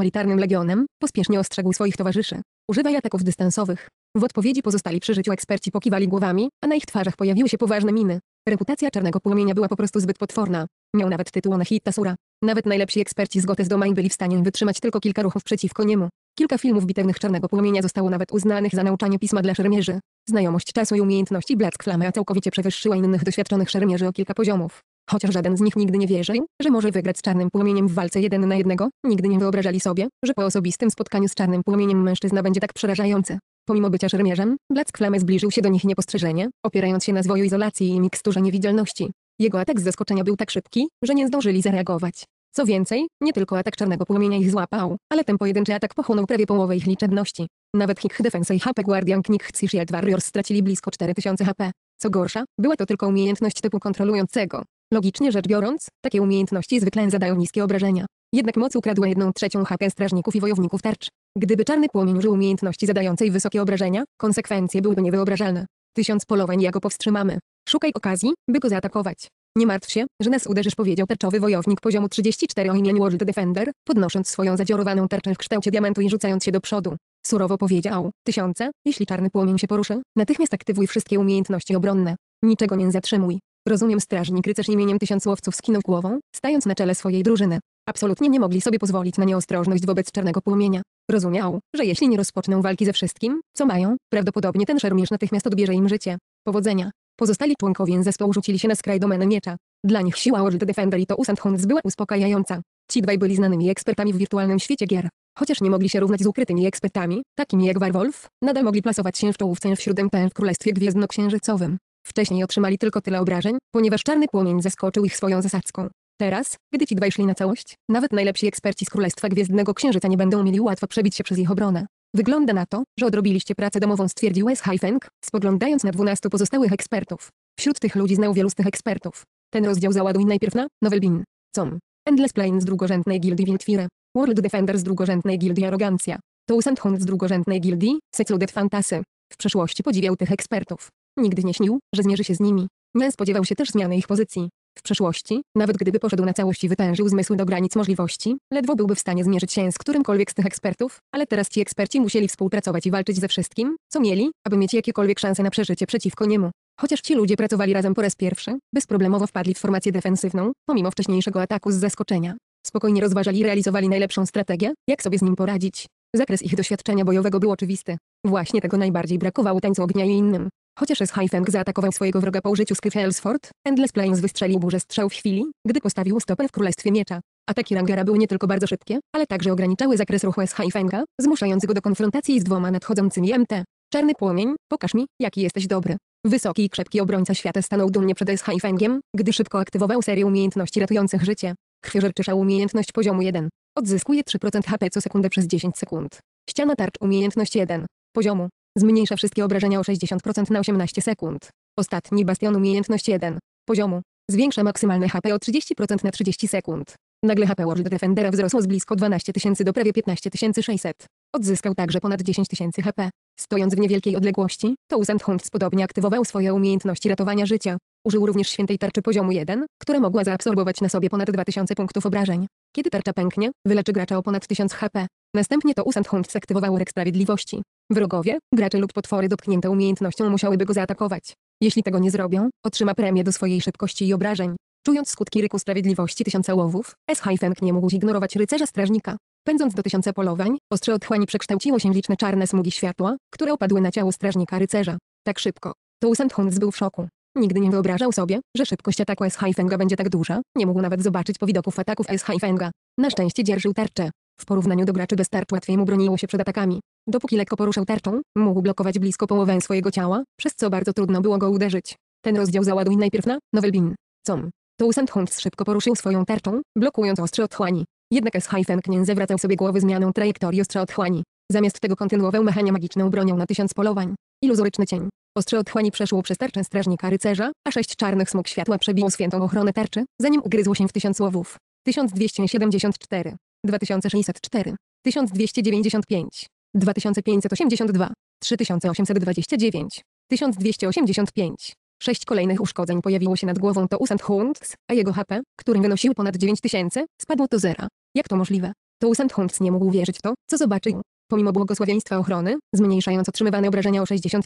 elitarnym legionem, pospiesznie ostrzegł swoich towarzyszy. Używaj ataków dystansowych. W odpowiedzi pozostali przy życiu eksperci pokiwali głowami, a na ich twarzach pojawiły się poważne miny. Reputacja Czarnego Płomienia była po prostu zbyt potworna. Miał nawet tytuł sura. Nawet najlepsi eksperci z Gotes Domain byli w stanie wytrzymać tylko kilka ruchów przeciwko niemu. Kilka filmów bitewnych Czarnego Płomienia zostało nawet uznanych za nauczanie pisma dla szermierzy. Znajomość czasu i umiejętności Black Flama całkowicie przewyższyła innych doświadczonych szermierzy o kilka poziomów. Chociaż żaden z nich nigdy nie wierzył, że może wygrać z czarnym płomieniem w walce jeden na jednego, nigdy nie wyobrażali sobie, że po osobistym spotkaniu z czarnym płomieniem mężczyzna będzie tak przerażający. Pomimo bycia szermierzem, Black Flame zbliżył się do nich niepostrzeżenie, opierając się na zwoju izolacji i miksturze niewidzialności. Jego atak z zaskoczenia był tak szybki, że nie zdążyli zareagować. Co więcej, nie tylko atak czarnego płomienia ich złapał, ale ten pojedynczy atak pochłonął prawie połowę ich liczebności. Nawet Hick Defense i HP Guardian Knick Shield Warriors stracili blisko 4000 HP. Co gorsza, była to tylko umiejętność typu kontrolującego, Logicznie rzecz biorąc, takie umiejętności zwykle zadają niskie obrażenia. Jednak moc ukradła jedną trzecią HP strażników i wojowników tarcz. Gdyby czarny płomień użył umiejętności zadającej wysokie obrażenia, konsekwencje byłyby niewyobrażalne. Tysiąc polowań jako powstrzymamy. Szukaj okazji, by go zaatakować. Nie martw się, że nas uderzysz powiedział tarczowy wojownik poziomu 34 o imieniu World Defender, podnosząc swoją zadziorowaną tarczę w kształcie diamentu i rzucając się do przodu. Surowo powiedział, tysiące, jeśli czarny płomień się poruszy, natychmiast aktywuj wszystkie umiejętności obronne. Niczego nie zatrzymuj. Rozumiem strażnik rycerz imieniem tysiąc łowców skinął głową, stając na czele swojej drużyny. Absolutnie nie mogli sobie pozwolić na nieostrożność wobec czarnego płomienia. Rozumiał, że jeśli nie rozpoczną walki ze wszystkim, co mają, prawdopodobnie ten szermierz natychmiast odbierze im życie. Powodzenia. Pozostali członkowie zespołu rzucili się na skraj domeny miecza. Dla nich siła World Defender i to Usand Hunts była uspokajająca. Ci dwaj byli znanymi ekspertami w wirtualnym świecie gier. Chociaż nie mogli się równać z ukrytymi ekspertami, takimi jak Warwolf, nadal mogli plasować się w czołówce wśród MPN w Królestwie Gwiezdnoksiężycowym. Wcześniej otrzymali tylko tyle obrażeń, ponieważ czarny płomień zaskoczył ich swoją zasadzką. Teraz, gdy ci dwaj szli na całość, nawet najlepsi eksperci z Królestwa Gwiezdnego Księżyca nie będą mieli łatwo przebić się przez ich obronę. Wygląda na to, że odrobiliście pracę domową stwierdził S. Haifeng, spoglądając na dwunastu pozostałych ekspertów. Wśród tych ludzi znał wielu z tych ekspertów. Ten rozdział załaduj najpierw na Novelbin, Com, Endless Plane z drugorzędnej gildii Wildfire, World Defender z drugorzędnej gildii Arogancja, Tousand Hunt z drugorzędnej gildii, Secluded Fantasy. W przeszłości podziwiał tych ekspertów. Nigdy nie śnił, że zmierzy się z nimi. Nie spodziewał się też zmiany ich pozycji. W przeszłości, nawet gdyby poszedł na całość i wytężył zmysły do granic możliwości, ledwo byłby w stanie zmierzyć się z którymkolwiek z tych ekspertów, ale teraz ci eksperci musieli współpracować i walczyć ze wszystkim, co mieli, aby mieć jakiekolwiek szanse na przeżycie przeciwko niemu. Chociaż ci ludzie pracowali razem po raz pierwszy, bezproblemowo wpadli w formację defensywną, pomimo wcześniejszego ataku z zaskoczenia. Spokojnie rozważali i realizowali najlepszą strategię, jak sobie z nim poradzić. Zakres ich doświadczenia bojowego był oczywisty. Właśnie tego najbardziej brakowało tańcu ognia i innym. Chociaż Schaifeng zaatakował swojego wroga po użyciu skryfia Elsford, Endless Plains wystrzelił burzę strzał w chwili, gdy postawił stopę w Królestwie Miecza. Ataki Rangera były nie tylko bardzo szybkie, ale także ograniczały zakres ruchu Schaifenga, zmuszając go do konfrontacji z dwoma nadchodzącymi MT. Czarny płomień, pokaż mi, jaki jesteś dobry. Wysoki i krzepki obrońca świata stanął dumnie przed Schaifengiem, gdy szybko aktywował serię umiejętności ratujących życie. Krwiożerczy szał umiejętność poziomu 1. Odzyskuje 3% HP co sekundę przez 10 sekund. Ściana tarcz umiejętność 1. Poziomu Zmniejsza wszystkie obrażenia o 60% na 18 sekund. Ostatni bastion umiejętność 1. Poziomu. Zwiększa maksymalne HP o 30% na 30 sekund. Nagle HP World Defendera wzrosło z blisko 12 tysięcy do prawie 15 600. Odzyskał także ponad 10 tysięcy HP. Stojąc w niewielkiej odległości, Tousand Hunts podobnie aktywował swoje umiejętności ratowania życia. Użył również świętej tarczy poziomu 1, która mogła zaabsorbować na sobie ponad 2000 punktów obrażeń. Kiedy tarcza pęknie, wyleczy gracza o ponad 1000 HP. Następnie to Usand Hunt zaktywował Rek Sprawiedliwości. Wrogowie, gracze lub potwory dotknięte umiejętnością musiałyby go zaatakować. Jeśli tego nie zrobią, otrzyma premię do swojej szybkości i obrażeń. Czując skutki ryku sprawiedliwości tysiąca łowów, S. Feng nie mógł zignorować rycerza strażnika. Pędząc do tysiąca polowań, ostrze otchłani przekształciło się w liczne czarne smugi światła, które opadły na ciało strażnika rycerza. Tak szybko. Tousand Hunz był w szoku. Nigdy nie wyobrażał sobie, że szybkość ataku S. Fenga będzie tak duża, nie mógł nawet zobaczyć powidoków ataków S. Fenga. Na szczęście dzierżył tarczę. W porównaniu do graczy bez tarcz łatwiej mu broniło się przed atakami. Dopóki lekko poruszał tarczą, mógł blokować blisko połowę swojego ciała, przez co bardzo trudno było go uderzyć. Ten rozdział załaduj najpierw na Novelbin. Com. To Sandhunts szybko poruszył swoją tarczą, blokując ostrze odchłani. Jednak S-Hyphen Knien zawracał sobie głowy zmianą trajektorii ostrza odchłani. Zamiast tego kontynuował mechanię magiczną bronią na tysiąc polowań. Iluzoryczny cień. Ostrze odchłani przeszło przez tarczę strażnika rycerza, a sześć czarnych smug światła przebiło świętą ochronę tarczy, zanim ugryzło się w tysiąc łowów. 1274. 2604. 1295. 2582, 3829, 1285. Sześć kolejnych uszkodzeń pojawiło się nad głową to Usant Hunts, a jego HP, który wynosił ponad 9000, spadło do zera. Jak to możliwe? To Usant Hunts nie mógł wierzyć w to, co zobaczył. Pomimo błogosławieństwa ochrony, zmniejszając otrzymywane obrażenia o 60%,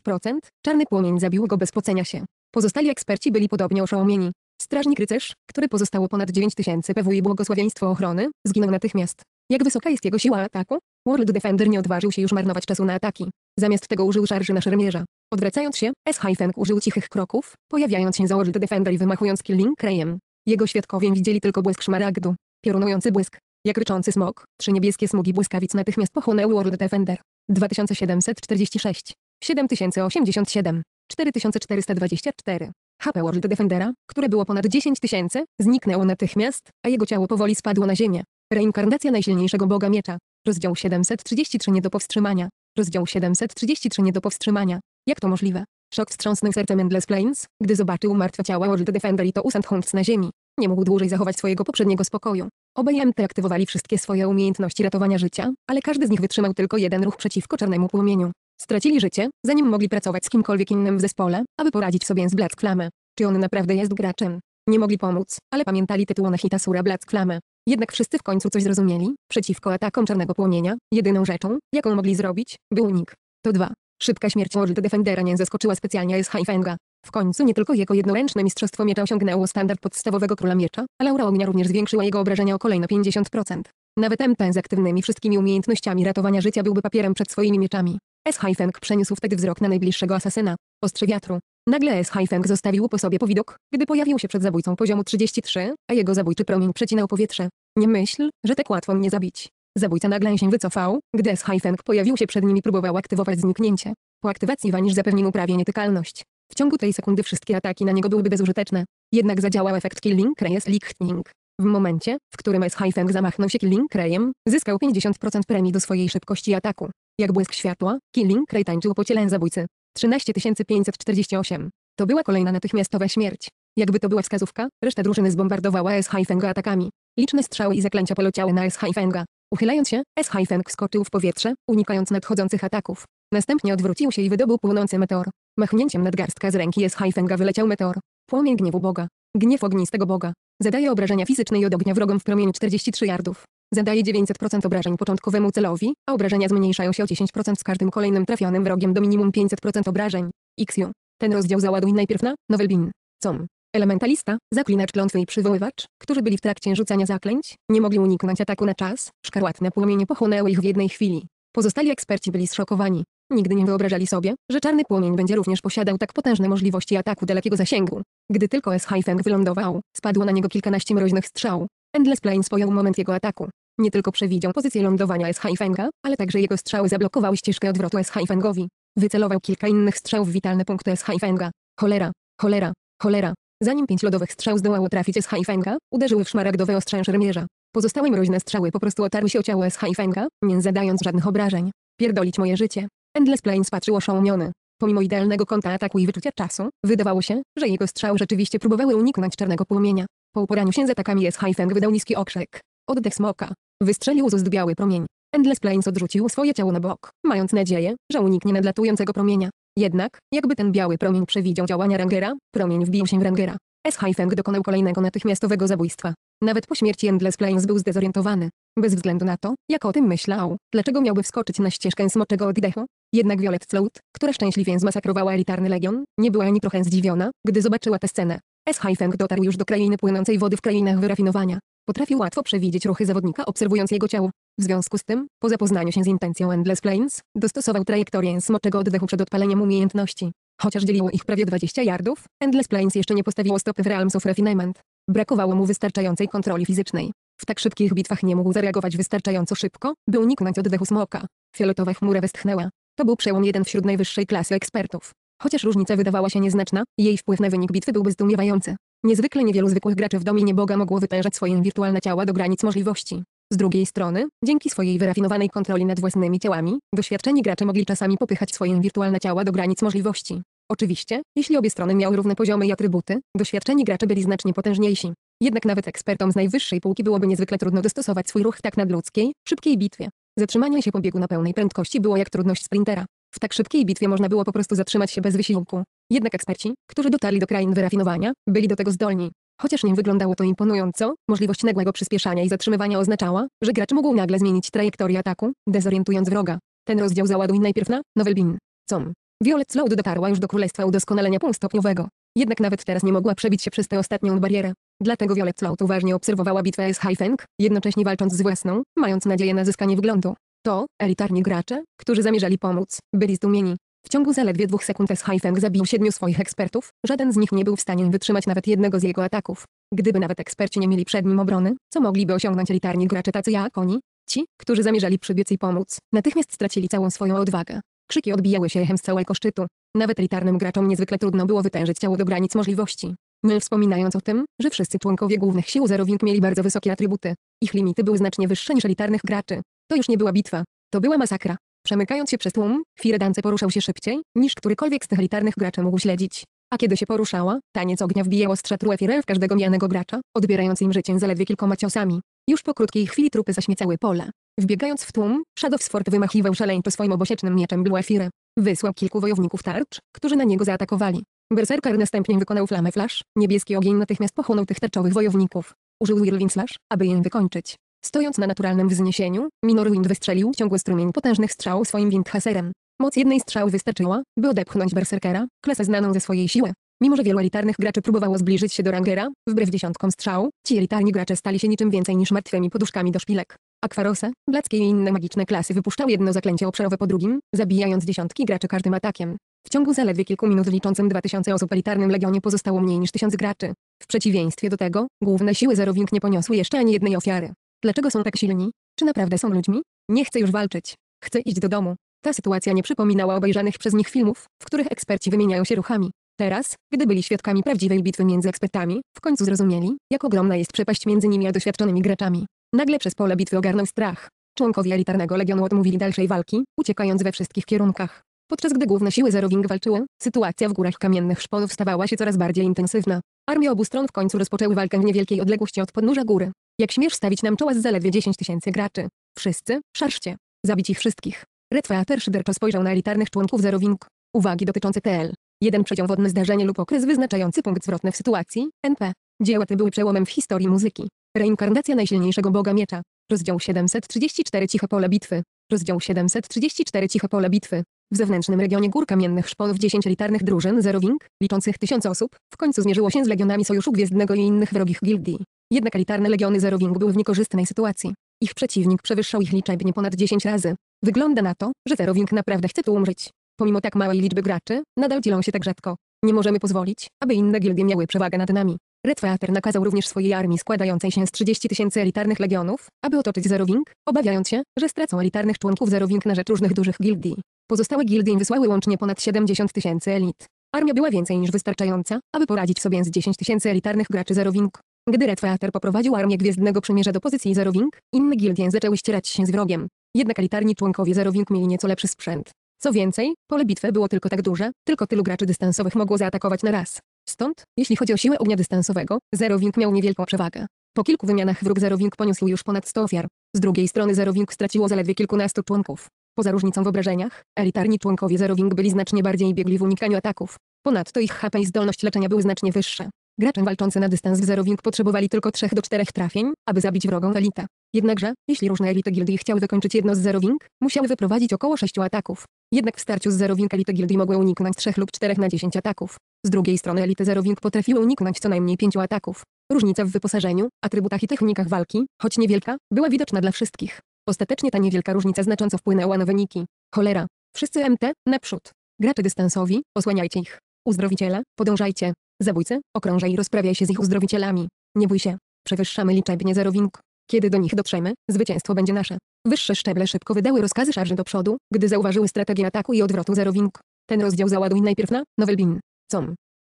czarny płomień zabił go bez pocenia się. Pozostali eksperci byli podobnie oszołomieni. Strażnik rycerz, który pozostało ponad 9000 PW i błogosławieństwo ochrony, zginął natychmiast. Jak wysoka jest jego siła ataku? World Defender nie odważył się już marnować czasu na ataki. Zamiast tego użył szarży na szermierza. Odwracając się, S-Hyphen użył cichych kroków, pojawiając się za World Defender i wymachując Killing Crayem. Jego świadkowie widzieli tylko błysk szmaragdu. Piorunujący błysk. Jak ryczący smok, trzy niebieskie smugi błyskawic natychmiast pochłonęły World Defender. 2746. 7087. 4424. HP World Defendera, które było ponad 10 tysięcy, zniknęło natychmiast, a jego ciało powoli spadło na ziemię. Reinkarnacja najsilniejszego Boga Miecza. Rozdział 733 nie do powstrzymania. Rozdział 733 nie do powstrzymania. Jak to możliwe? Szok wstrząsnął sercem Endless Plains, gdy zobaczył martwe ciała World Defender i to Usant Hunts na ziemi. Nie mógł dłużej zachować swojego poprzedniego spokoju. Obaj MT aktywowali wszystkie swoje umiejętności ratowania życia, ale każdy z nich wytrzymał tylko jeden ruch przeciwko czarnemu płomieniu. Stracili życie, zanim mogli pracować z kimkolwiek innym w zespole, aby poradzić sobie z Black Flame. Czy on naprawdę jest graczem? Nie mogli pomóc, ale pamiętali tytuł na hita Sura Black Flame. Jednak wszyscy w końcu coś zrozumieli, przeciwko atakom czarnego płomienia, jedyną rzeczą, jaką mogli zrobić, był nik. To dwa. Szybka śmierć World Defendera nie zaskoczyła specjalnie S. Haifenga. W końcu nie tylko jego jednoręczne mistrzostwo miecza osiągnęło standard podstawowego króla miecza, ale Laura Ognia również zwiększyła jego obrażenia o kolejne 50%. Nawet MT z aktywnymi wszystkimi umiejętnościami ratowania życia byłby papierem przed swoimi mieczami. S. Haifeng przeniósł wtedy wzrok na najbliższego asasyna. Ostrze wiatru, Nagle S-Hyfeng zostawił po sobie powidok, gdy pojawił się przed zabójcą poziomu 33, a jego zabójczy promień przecinał powietrze. Nie myśl, że tak łatwo mnie zabić. Zabójca nagle się wycofał, gdy S-Hyfeng pojawił się przed nim i próbował aktywować zniknięcie. Po aktywacji Vanish zapewnił mu prawie nietykalność. W ciągu tej sekundy wszystkie ataki na niego byłyby bezużyteczne. Jednak zadziałał efekt Killing Reyes Lichtning. W momencie, w którym S-Hyfeng zamachnął się Killing Rayem, zyskał 50% premii do swojej szybkości ataku. Jak błysk światła, Killing Ray tańczył po ciele zabójcy. 13548. To była kolejna natychmiastowa śmierć. Jakby to była wskazówka, reszta drużyny zbombardowała S. Haifenga atakami. Liczne strzały i zaklęcia poleciały na S. Haifenga. Uchylając się, S. Haifeng skoczył w powietrze, unikając nadchodzących ataków. Następnie odwrócił się i wydobył płonący meteor. Machnięciem nadgarstka z ręki S. Haifenga wyleciał meteor. Płomień gniewu Boga. Gniew ognistego Boga. Zadaje obrażenia fizyczne i od ognia wrogom w promieniu 43 yardów. Zadaje 900% obrażeń początkowemu celowi, a obrażenia zmniejszają się o 10% z każdym kolejnym trafionym wrogiem do minimum 500% obrażeń. XU. Ten rozdział załaduj najpierw na Novelbin. Com. Elementalista, zaklinacz klątwy i przywoływacz, którzy byli w trakcie rzucania zaklęć, nie mogli uniknąć ataku na czas, szkarłatne płomienie pochłonęły ich w jednej chwili. Pozostali eksperci byli zszokowani. Nigdy nie wyobrażali sobie, że czarny płomień będzie również posiadał tak potężne możliwości ataku dalekiego zasięgu. Gdy tylko S. Haifeng wylądował, spadło na niego kilkanaście mroźnych strzał. Endless Plane spojął moment jego ataku. Nie tylko przewidział pozycję lądowania S. Haifenga, ale także jego strzały zablokowały ścieżkę odwrotu Haifengowi. Wycelował kilka innych strzał w witalne punkty S. Haifenga. Cholera, cholera, cholera. Zanim pięć lodowych strzał zdołało trafić S. Haifenga, uderzyły w szmaragdowe ostrzęż szermierza. Pozostałe mroźne strzały po prostu otarły się o ciało S. Haifenga, nie zadając żadnych obrażeń. Pierdolić moje życie. Endless Plains patrzył oszołomiony. Pomimo idealnego kąta ataku i wyczucia czasu, wydawało się, że jego strzały rzeczywiście próbowały uniknąć czarnego płomienia. Po uporaniu się z atakami Eshaifeng wydał niski okrzyk. Oddech smoka. Wystrzelił z ust biały promień. Endless Plains odrzucił swoje ciało na bok, mając nadzieję, że uniknie nadlatującego promienia. Jednak, jakby ten biały promień przewidział działania Rangera, promień wbił się w Rangera. S. Haifeng dokonał kolejnego natychmiastowego zabójstwa. Nawet po śmierci Endless Plains był zdezorientowany. Bez względu na to, jak o tym myślał, dlaczego miałby wskoczyć na ścieżkę smoczego oddechu? Jednak Violet Float, która szczęśliwie zmasakrowała elitarny legion, nie była ani trochę zdziwiona, gdy zobaczyła tę scenę. S. Haifeng dotarł już do krainy płynącej wody w krainach wyrafinowania. Potrafił łatwo przewidzieć ruchy zawodnika obserwując jego ciało. W związku z tym, po zapoznaniu się z intencją Endless Plains, dostosował trajektorię smoczego oddechu przed odpaleniem umiejętności. Chociaż dzieliło ich prawie 20 yardów, Endless Plains jeszcze nie postawiło stopy w Realms of Refinement. Brakowało mu wystarczającej kontroli fizycznej. W tak szybkich bitwach nie mógł zareagować wystarczająco szybko, by uniknąć oddechu smoka. Fioletowa chmura westchnęła. To był przełom jeden wśród najwyższej klasy ekspertów. Chociaż różnica wydawała się nieznaczna, jej wpływ na wynik bitwy byłby zdumiewający. Niezwykle niewielu zwykłych graczy w dominie Boga mogło wytężać swoje wirtualne ciała do granic możliwości. Z drugiej strony, dzięki swojej wyrafinowanej kontroli nad własnymi ciałami, doświadczeni gracze mogli czasami popychać swoje wirtualne ciała do granic możliwości. Oczywiście, jeśli obie strony miały równe poziomy i atrybuty, doświadczeni gracze byli znacznie potężniejsi. Jednak nawet ekspertom z najwyższej półki byłoby niezwykle trudno dostosować swój ruch tak nadludzkiej, szybkiej bitwie. Zatrzymanie się po biegu na pełnej prędkości było jak trudność sprintera. W tak szybkiej bitwie można było po prostu zatrzymać się bez wysiłku. Jednak eksperci, którzy dotarli do krain wyrafinowania, byli do tego zdolni. Chociaż nie wyglądało to imponująco, możliwość nagłego przyspieszania i zatrzymywania oznaczała, że gracz mógł nagle zmienić trajektorię ataku, dezorientując wroga. Ten rozdział załaduj najpierw na Nowelbin. Com. Violet Sloud dotarła już do Królestwa Udoskonalenia Półstopniowego. Jednak nawet teraz nie mogła przebić się przez tę ostatnią barierę. Dlatego Violet Sloud uważnie obserwowała bitwę z Haifeng, jednocześnie walcząc z własną, mając nadzieję na zyskanie wyglądu. To, elitarni gracze, którzy zamierzali pomóc, byli zdumieni. W ciągu zaledwie dwóch sekund S-Hyphen zabił siedmiu swoich ekspertów, żaden z nich nie był w stanie wytrzymać nawet jednego z jego ataków. Gdyby nawet eksperci nie mieli przed nim obrony, co mogliby osiągnąć elitarni gracze tacy jak oni? Ci, którzy zamierzali przybiec i pomóc, natychmiast stracili całą swoją odwagę. Krzyki odbijały się echem z całego szczytu. Nawet elitarnym graczom niezwykle trudno było wytężyć ciało do granic możliwości. Nie wspominając o tym, że wszyscy członkowie głównych sił zerowink mieli bardzo wysokie atrybuty. Ich limity były znacznie wyższe niż elitarnych graczy. To już nie była bitwa. To była masakra. Przemykając się przez tłum, Firedance poruszał się szybciej, niż którykolwiek z tych elitarnych graczy mógł śledzić. A kiedy się poruszała, taniec ognia wbijał ostrze truefirel w każdego mianego gracza, odbierając im życie zaledwie kilkoma ciosami. Już po krótkiej chwili trupy zaśmiecały pole. Wbiegając w tłum, Shadowsford wymachiwał szaleńczo swoim obosiecznym mieczem Bluefire. Wysłał kilku wojowników tarcz, którzy na niego zaatakowali. Berserker następnie wykonał flamę flash, niebieski ogień natychmiast pochłonął tych tarczowych wojowników. Użył Whirlwind Slash, aby je wykończyć. Stojąc na naturalnym wzniesieniu, Minorwind wystrzelił ciągły strumień potężnych strzał swoim windhaserem. Moc jednej strzały wystarczyła, by odepchnąć berserkera, klasę znaną ze swojej siły. Mimo, że wielu elitarnych graczy próbowało zbliżyć się do rangera, wbrew dziesiątkom strzał, ci elitarni gracze stali się niczym więcej niż martwymi poduszkami do szpilek. Akwarose, Blackie i inne magiczne klasy wypuszczały jedno zaklęcie obszarowe po drugim, zabijając dziesiątki graczy każdym atakiem. W ciągu zaledwie kilku minut liczącym 2000 osób elitarnym Legionie pozostało mniej niż 1000 graczy. W przeciwieństwie do tego, główne siły Zerowink nie poniosły jeszcze ani jednej ofiary. Dlaczego są tak silni? Czy naprawdę są ludźmi? Nie chcę już walczyć. Chcę iść do domu. Ta sytuacja nie przypominała obejrzanych przez nich filmów, w których eksperci wymieniają się ruchami. Teraz, gdy byli świadkami prawdziwej bitwy między ekspertami, w końcu zrozumieli, jak ogromna jest przepaść między nimi a doświadczonymi graczami. Nagle przez pole bitwy ogarnął strach. Członkowie elitarnego legionu odmówili dalszej walki, uciekając we wszystkich kierunkach. Podczas gdy główne siły Zerowing walczyły, sytuacja w górach kamiennych szponów stawała się coraz bardziej intensywna. Armie obu stron w końcu rozpoczęły walkę w niewielkiej odległości od podnóża góry. Jak śmiesz stawić nam czoła z zaledwie 10 tysięcy graczy? Wszyscy, szarżcie. Zabić ich wszystkich. Red szyderczo spojrzał na elitarnych członków zerowink. Uwagi dotyczące TL. Jeden przeciąg wodny zdarzenie lub okres wyznaczający punkt zwrotny w sytuacji, NP. Dzieła te były przełomem w historii muzyki. Reinkarnacja najsilniejszego boga miecza. Rozdział 734 Ciche pole bitwy. Rozdział 734 Ciche pole bitwy. W zewnętrznym regionie gór kamiennych szporów 10 elitarnych drużyn zero wing, liczących tysiące osób, w końcu zmierzyło się z legionami Sojuszu Gwiezdnego i innych wrogich gildii. Jednak elitarne legiony zero wing były w niekorzystnej sytuacji. Ich przeciwnik przewyższał ich liczebnie ponad 10 razy. Wygląda na to, że zero wing naprawdę chce tu umrzeć. Pomimo tak małej liczby graczy, nadal dzielą się tak rzadko. Nie możemy pozwolić, aby inne gildie miały przewagę nad nami. Red nakazał również swojej armii składającej się z 30 tysięcy elitarnych legionów, aby otoczyć Zerowink, obawiając się, że stracą elitarnych członków Zerowink na rzecz różnych dużych gildii. Pozostałe gildie wysłały łącznie ponad 70 tysięcy elit. Armia była więcej niż wystarczająca, aby poradzić sobie z 10 tysięcy elitarnych graczy Zerowink. Gdy Red poprowadził armię Gwiezdnego Przymierza do pozycji Zerowink, inne gildie zaczęły ścierać się z wrogiem. Jednak elitarni członkowie Zerowink mieli nieco lepszy sprzęt. Co więcej, pole bitwy było tylko tak duże, tylko tylu graczy dystansowych mogło zaatakować na raz. Stąd, jeśli chodzi o siłę ognia dystansowego, Wing miał niewielką przewagę. Po kilku wymianach wróg Wing poniósł już ponad 100 ofiar. Z drugiej strony Zero Wing straciło zaledwie kilkunastu członków. Poza różnicą w obrażeniach, elitarni członkowie Zero Wing byli znacznie bardziej biegli w unikaniu ataków. Ponadto ich HP i zdolność leczenia były znacznie wyższe. Gracze walczący na dystans w Wing potrzebowali tylko 3 do 4 trafień, aby zabić wrogą elitę. Jednakże, jeśli różne elity gildii chciały wykończyć jedno z Zero Wing, musiały wyprowadzić około 6 ataków. Jednak w starciu z Zero Wing elity gildii mogły uniknąć 3 lub 4 na 10 ataków. Z drugiej strony elity zerowink potrafiły uniknąć co najmniej pięciu ataków. Różnica w wyposażeniu, atrybutach i technikach walki, choć niewielka, była widoczna dla wszystkich. Ostatecznie ta niewielka różnica znacząco wpłynęła na wyniki. Cholera. Wszyscy MT, naprzód. Gracze dystansowi, osłaniajcie ich. Uzdrowiciele, podążajcie. Zabójcy, okrążaj i rozprawiaj się z ich uzdrowicielami. Nie bój się. Przewyższamy liczebnie zerowink. Kiedy do nich dotrzemy, zwycięstwo będzie nasze. Wyższe szczeble szybko wydały rozkazy szarży do przodu, gdy zauważyły strategię ataku i odwrotu zerowink. Ten rozdział załaduj najpierw na Nowelbin.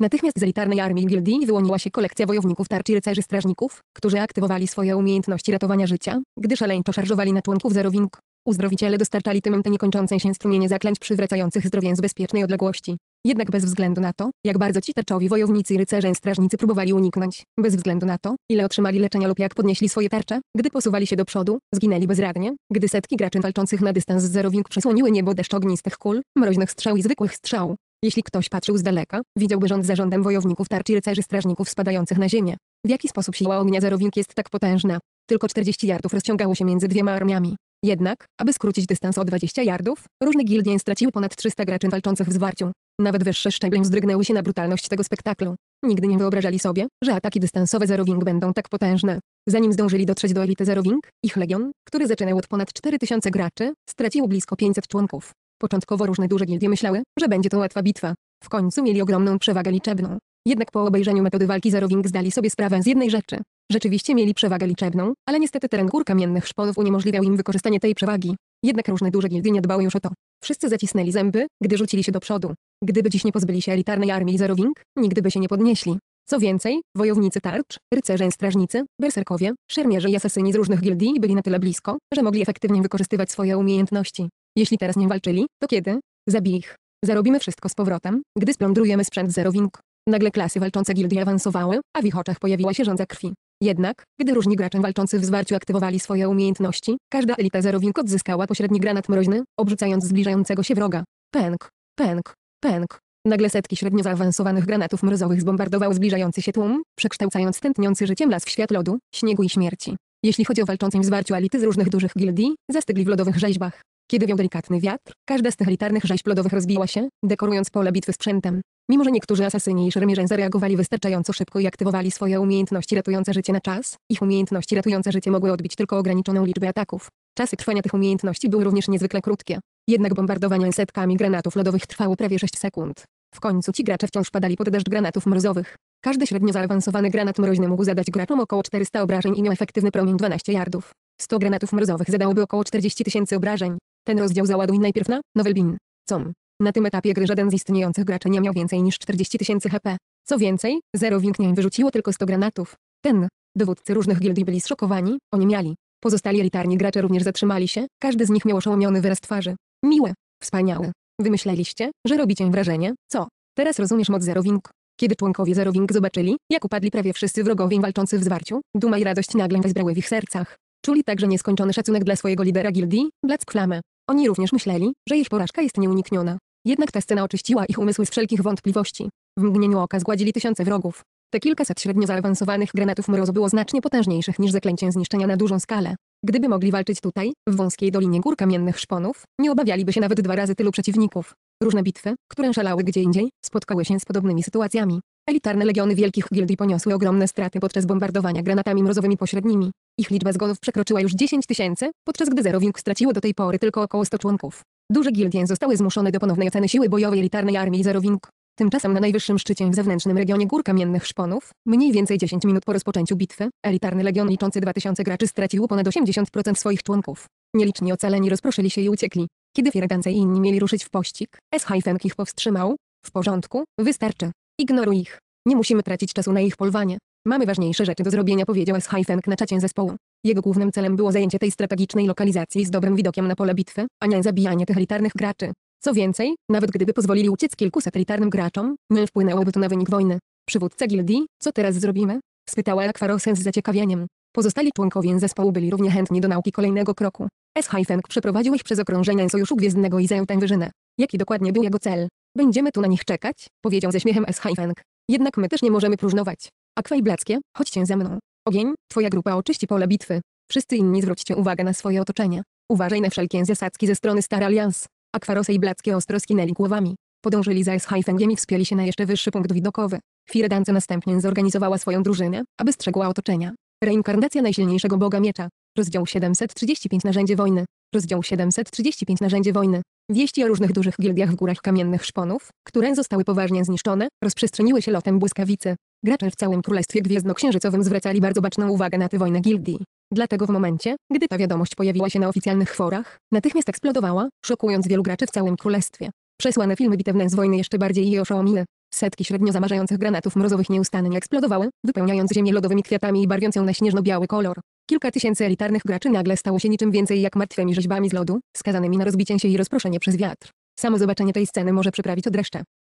Natychmiast z elitarnej armii Gildii wyłoniła się kolekcja wojowników tarczy rycerzy strażników, którzy aktywowali swoje umiejętności ratowania życia, gdy szaleńczo szarżowali na członków zerowink. Uzdrowiciele dostarczali tym te niekończące się strumienie zaklęć przywracających zdrowie z bezpiecznej odległości. Jednak bez względu na to, jak bardzo ci tarczowi wojownicy i rycerze i strażnicy próbowali uniknąć, bez względu na to, ile otrzymali leczenia lub jak podnieśli swoje tarcze, gdy posuwali się do przodu, zginęli bezradnie, gdy setki graczy walczących na dystans z zerowink przesłoniły niebo deszcz ognistych kul, mroźnych strzał i zwykłych strzał, jeśli ktoś patrzył z daleka, widziałby rząd za rządem wojowników tarczy rycerzy strażników spadających na ziemię. W jaki sposób siła ognia zerowink jest tak potężna? Tylko 40 jardów rozciągało się między dwiema armiami. Jednak, aby skrócić dystans o 20 jardów, różne gildie straciły ponad 300 graczy walczących w zwarciu. Nawet wyższe szczeble wzdrygnęły się na brutalność tego spektaklu. Nigdy nie wyobrażali sobie, że ataki dystansowe Zerowing będą tak potężne. Zanim zdążyli dotrzeć do elity Zerowing, ich legion, który zaczynał od ponad 4000 graczy, stracił blisko 500 członków. Początkowo różne duże gildie myślały, że będzie to łatwa bitwa. W końcu mieli ogromną przewagę liczebną. Jednak po obejrzeniu metody walki Zarowing zdali sobie sprawę z jednej rzeczy. Rzeczywiście mieli przewagę liczebną, ale niestety teren gór kamiennych szponów uniemożliwiał im wykorzystanie tej przewagi. Jednak różne duże gildie nie dbały już o to. Wszyscy zacisnęli zęby, gdy rzucili się do przodu. Gdyby dziś nie pozbyli się elitarnej armii Zarowing, nigdy by się nie podnieśli. Co więcej, wojownicy tarcz, rycerze strażnicy, berserkowie, szermierze i asesyni z różnych gildii byli na tyle blisko, że mogli efektywnie wykorzystywać swoje umiejętności. Jeśli teraz nie walczyli, to kiedy? Zabij ich. Zarobimy wszystko z powrotem, gdy splądrujemy sprzęt zerowink. Nagle klasy walczące gildii awansowały, a w ich oczach pojawiła się rządza krwi. Jednak, gdy różni gracze walczący w zwarciu aktywowali swoje umiejętności, każda elita zerowink odzyskała pośredni granat mroźny, obrzucając zbliżającego się wroga. Pęk, pęk, pęk. Nagle setki średnio zaawansowanych granatów mrozowych zbombardowały zbliżający się tłum, przekształcając tętniący życiem las w świat lodu, śniegu i śmierci. Jeśli chodzi o walczącym w zwarciu elity z różnych dużych gildii, zastygli w lodowych rzeźbach. Kiedy wiał delikatny wiatr, każda z tych elitarnych rzeźb lodowych rozbiła się, dekorując pole bitwy sprzętem. Mimo, że niektórzy asasyni i szermierze zareagowali wystarczająco szybko i aktywowali swoje umiejętności ratujące życie na czas, ich umiejętności ratujące życie mogły odbić tylko ograniczoną liczbę ataków. Czasy trwania tych umiejętności były również niezwykle krótkie. Jednak bombardowanie setkami granatów lodowych trwało prawie 6 sekund. W końcu ci gracze wciąż padali pod deszcz granatów mrozowych. Każdy średnio zaawansowany granat mroźny mógł zadać graczom około 400 obrażeń i miał efektywny promień 12 yardów. 100 granatów mrozowych zadałoby około 40 tysięcy obrażeń. Ten rozdział załaduj najpierw na Novelbin. Com. Na tym etapie gry żaden z istniejących graczy nie miał więcej niż 40 tysięcy HP. Co więcej, zero nie wyrzuciło tylko 100 granatów. Ten. Dowódcy różnych gildii byli zszokowani, oni miali. Pozostali elitarni gracze również zatrzymali się, każdy z nich miał oszołomiony wyraz twarzy. Miłe. Wspaniałe. Wymyśleliście, że robicie wrażenie, co? Teraz rozumiesz moc Zero Wing. Kiedy członkowie Zero Wing zobaczyli, jak upadli prawie wszyscy wrogowie walczący w zwarciu, duma i radość nagle wezbrały w ich sercach. Czuli także nieskończony szacunek dla swojego lidera gildii, Black Flamę. Oni również myśleli, że ich porażka jest nieunikniona. Jednak ta scena oczyściła ich umysły z wszelkich wątpliwości. W mgnieniu oka zgładzili tysiące wrogów. Te kilkaset średnio zaawansowanych granatów mrozu było znacznie potężniejszych niż zaklęcie zniszczenia na dużą skalę. Gdyby mogli walczyć tutaj, w wąskiej dolinie gór kamiennych szponów, nie obawialiby się nawet dwa razy tylu przeciwników. Różne bitwy, które szalały gdzie indziej, spotkały się z podobnymi sytuacjami. Elitarne legiony wielkich gildii poniosły ogromne straty podczas bombardowania granatami mrozowymi pośrednimi. Ich liczba zgonów przekroczyła już 10 tysięcy, podczas gdy Zero Wing straciło do tej pory tylko około 100 członków. Duże gildie zostały zmuszone do ponownej oceny siły bojowej elitarnej armii Zero Wing. Tymczasem na najwyższym szczycie w zewnętrznym regionie Gór Kamiennych Szponów, mniej więcej 10 minut po rozpoczęciu bitwy, elitarny legion liczący 2000 graczy stracił ponad 80% swoich członków. Nieliczni ocaleni rozproszyli się i uciekli. Kiedy Fiergance i inni mieli ruszyć w pościg, S-Hajfenk ich powstrzymał. W porządku, wystarczy. Ignoruj ich. Nie musimy tracić czasu na ich polwanie. Mamy ważniejsze rzeczy do zrobienia powiedział S-Hyphen na czacie zespołu. Jego głównym celem było zajęcie tej strategicznej lokalizacji z dobrym widokiem na pole bitwy, a nie zabijanie tych elitarnych graczy. Co więcej, nawet gdyby pozwolili uciec kilku elitarnym graczom, nie wpłynęłoby to na wynik wojny. Przywódca gildii, co teraz zrobimy? Spytała Aquarosen z zaciekawieniem. Pozostali członkowie zespołu byli równie chętni do nauki kolejnego kroku. S-Hyphen przeprowadził ich przez okrążenie Sojuszu Gwiezdnego i zajął tę wyżynę. Jaki dokładnie był jego cel? Będziemy tu na nich czekać, powiedział ze śmiechem S-Hyphen. Jednak my też nie możemy próżnować i blackie, chodźcie ze mną. Ogień, twoja grupa oczyści pole bitwy. Wszyscy inni zwróćcie uwagę na swoje otoczenie. Uważaj na wszelkie zasadzki ze strony Star Alliance. Akwarose i blackie ostro skinęli głowami. Podążyli za Eshaifengiem i wspięli się na jeszcze wyższy punkt widokowy. Firedance następnie zorganizowała swoją drużynę, aby strzegła otoczenia. Reinkarnacja najsilniejszego boga miecza. Rozdział 735 Narzędzie wojny. Rozdział 735 Narzędzie wojny. Wieści o różnych dużych gildiach w górach kamiennych szponów, które zostały poważnie zniszczone, rozprzestrzeniły się lotem błyskawicy. Gracze w całym Królestwie Gwiezdnoksiężycowym zwracali bardzo baczną uwagę na tę wojnę gildii. Dlatego w momencie, gdy ta wiadomość pojawiła się na oficjalnych forach, natychmiast eksplodowała, szokując wielu graczy w całym królestwie. Przesłane filmy bitewne z wojny jeszcze bardziej je oszołomiły. Setki średnio zamarzających granatów mrozowych nieustannie eksplodowały, wypełniając ziemię lodowymi kwiatami i barwiąc ją na śnieżno-biały kolor. Kilka tysięcy elitarnych graczy nagle stało się niczym więcej jak martwymi rzeźbami z lodu, skazanymi na rozbicie się i rozproszenie przez wiatr. Samo zobaczenie tej sceny może przyprawić o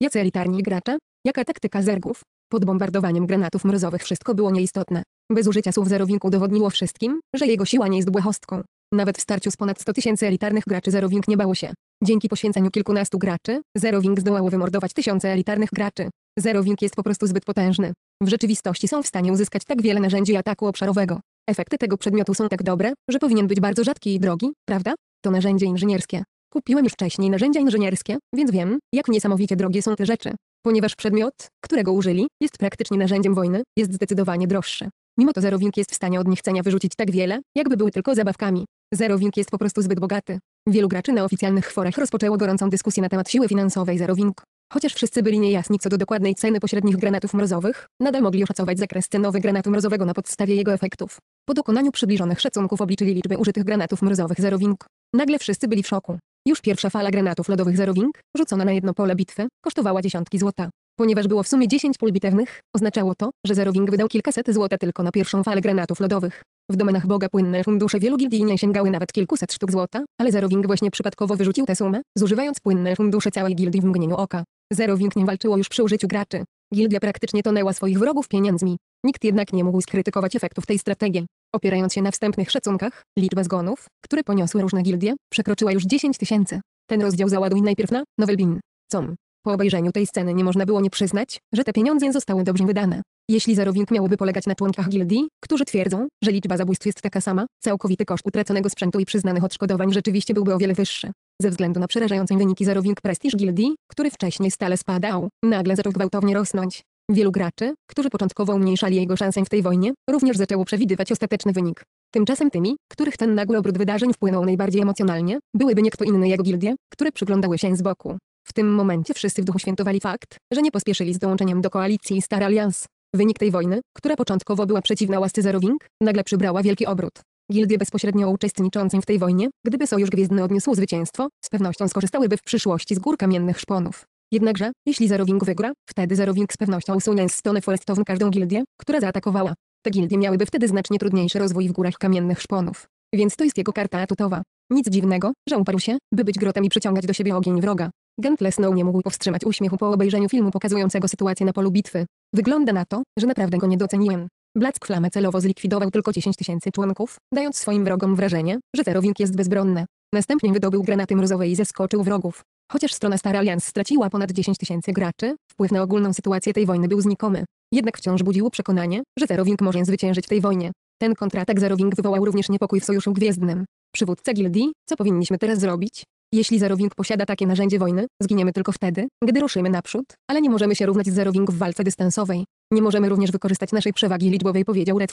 Jacy elitarni gracze? Jaka taktyka zergów? Pod bombardowaniem granatów mrozowych wszystko było nieistotne. Bez użycia słów Zerowink udowodniło wszystkim, że jego siła nie jest błahostką. Nawet w starciu z ponad 100 tysięcy elitarnych graczy Zerowink nie bało się. Dzięki poświęceniu kilkunastu graczy, Zerowink zdołało wymordować tysiące elitarnych graczy. Zerowink jest po prostu zbyt potężny. W rzeczywistości są w stanie uzyskać tak wiele narzędzi ataku obszarowego. Efekty tego przedmiotu są tak dobre, że powinien być bardzo rzadki i drogi, prawda? To narzędzie inżynierskie. Kupiłem już wcześniej narzędzia inżynierskie, więc wiem, jak niesamowicie drogie są te rzeczy. Ponieważ przedmiot, którego użyli, jest praktycznie narzędziem wojny, jest zdecydowanie droższy. Mimo to Zerowink jest w stanie od chcenia wyrzucić tak wiele, jakby były tylko zabawkami. Zerowink jest po prostu zbyt bogaty. Wielu graczy na oficjalnych forach rozpoczęło gorącą dyskusję na temat siły finansowej Zerowink. Chociaż wszyscy byli niejasni co do dokładnej ceny pośrednich granatów mrozowych, nadal mogli oszacować zakres cenowy granatu mrozowego na podstawie jego efektów. Po dokonaniu przybliżonych szacunków obliczyli liczbę użytych granatów mrozowych Zerowink. Nagle wszyscy byli w szoku. Już pierwsza fala granatów lodowych Zerowing, rzucona na jedno pole bitwy, kosztowała dziesiątki złota. Ponieważ było w sumie 10 pól bitewnych, oznaczało to, że Zerowing wydał kilkaset złota tylko na pierwszą falę granatów lodowych. W domenach Boga płynne fundusze wielu gildii nie sięgały nawet kilkuset sztuk złota, ale Zerowing właśnie przypadkowo wyrzucił tę sumę, zużywając płynne fundusze całej gildii w mgnieniu oka. Zerowing nie walczyło już przy użyciu graczy. Gildia praktycznie tonęła swoich wrogów pieniędzmi. Nikt jednak nie mógł skrytykować efektów tej strategii. Opierając się na wstępnych szacunkach, liczba zgonów, które poniosły różne gildie, przekroczyła już 10 tysięcy. Ten rozdział załaduj najpierw na Nowelbin. Com. Po obejrzeniu tej sceny nie można było nie przyznać, że te pieniądze zostały dobrze wydane. Jeśli zarowink miałby polegać na członkach gildii, którzy twierdzą, że liczba zabójstw jest taka sama, całkowity koszt utraconego sprzętu i przyznanych odszkodowań rzeczywiście byłby o wiele wyższy. Ze względu na przerażające wyniki zarównik prestiż gildii, który wcześniej stale spadał, nagle zaczął gwałtownie rosnąć. Wielu graczy, którzy początkowo umniejszali jego szansę w tej wojnie, również zaczęło przewidywać ostateczny wynik. Tymczasem tymi, których ten nagły obrót wydarzeń wpłynął najbardziej emocjonalnie, byłyby nie kto inny jak gildie, które przyglądały się z boku. W tym momencie wszyscy w duchu świętowali fakt, że nie pospieszyli z dołączeniem do koalicji Star Alliance. Wynik tej wojny, która początkowo była przeciwna łasce Zerowing, nagle przybrała wielki obrót. Gildie bezpośrednio uczestniczącym w tej wojnie, gdyby Sojusz Gwiezdny odniósł zwycięstwo, z pewnością skorzystałyby w przyszłości z gór kamiennych szponów. Jednakże, jeśli Zerowing wygra, wtedy Zerowing z pewnością usunie z strony Forestown każdą gildię, która zaatakowała. Te gildie miałyby wtedy znacznie trudniejszy rozwój w górach kamiennych szponów. Więc to jest jego karta atutowa. Nic dziwnego, że uparł się, by być grotem i przyciągać do siebie ogień wroga. Gentle Snow nie mógł powstrzymać uśmiechu po obejrzeniu filmu pokazującego sytuację na polu bitwy. Wygląda na to, że naprawdę go nie doceniłem. Black Flame celowo zlikwidował tylko 10 tysięcy członków, dając swoim wrogom wrażenie, że Zerowink jest bezbronny. Następnie wydobył granaty mrozowe i zeskoczył wrogów. Chociaż strona Star Alliance straciła ponad 10 tysięcy graczy, wpływ na ogólną sytuację tej wojny był znikomy. Jednak wciąż budziło przekonanie, że Zerowink może zwyciężyć w tej wojnie. Ten kontratak Zerowink wywołał również niepokój w Sojuszu Gwiezdnym. Przywódca gildii, co powinniśmy teraz zrobić? Jeśli Zerowink posiada takie narzędzie wojny, zginiemy tylko wtedy, gdy ruszymy naprzód, ale nie możemy się równać z Zerowink w walce dystansowej. Nie możemy również wykorzystać naszej przewagi liczbowej powiedział Red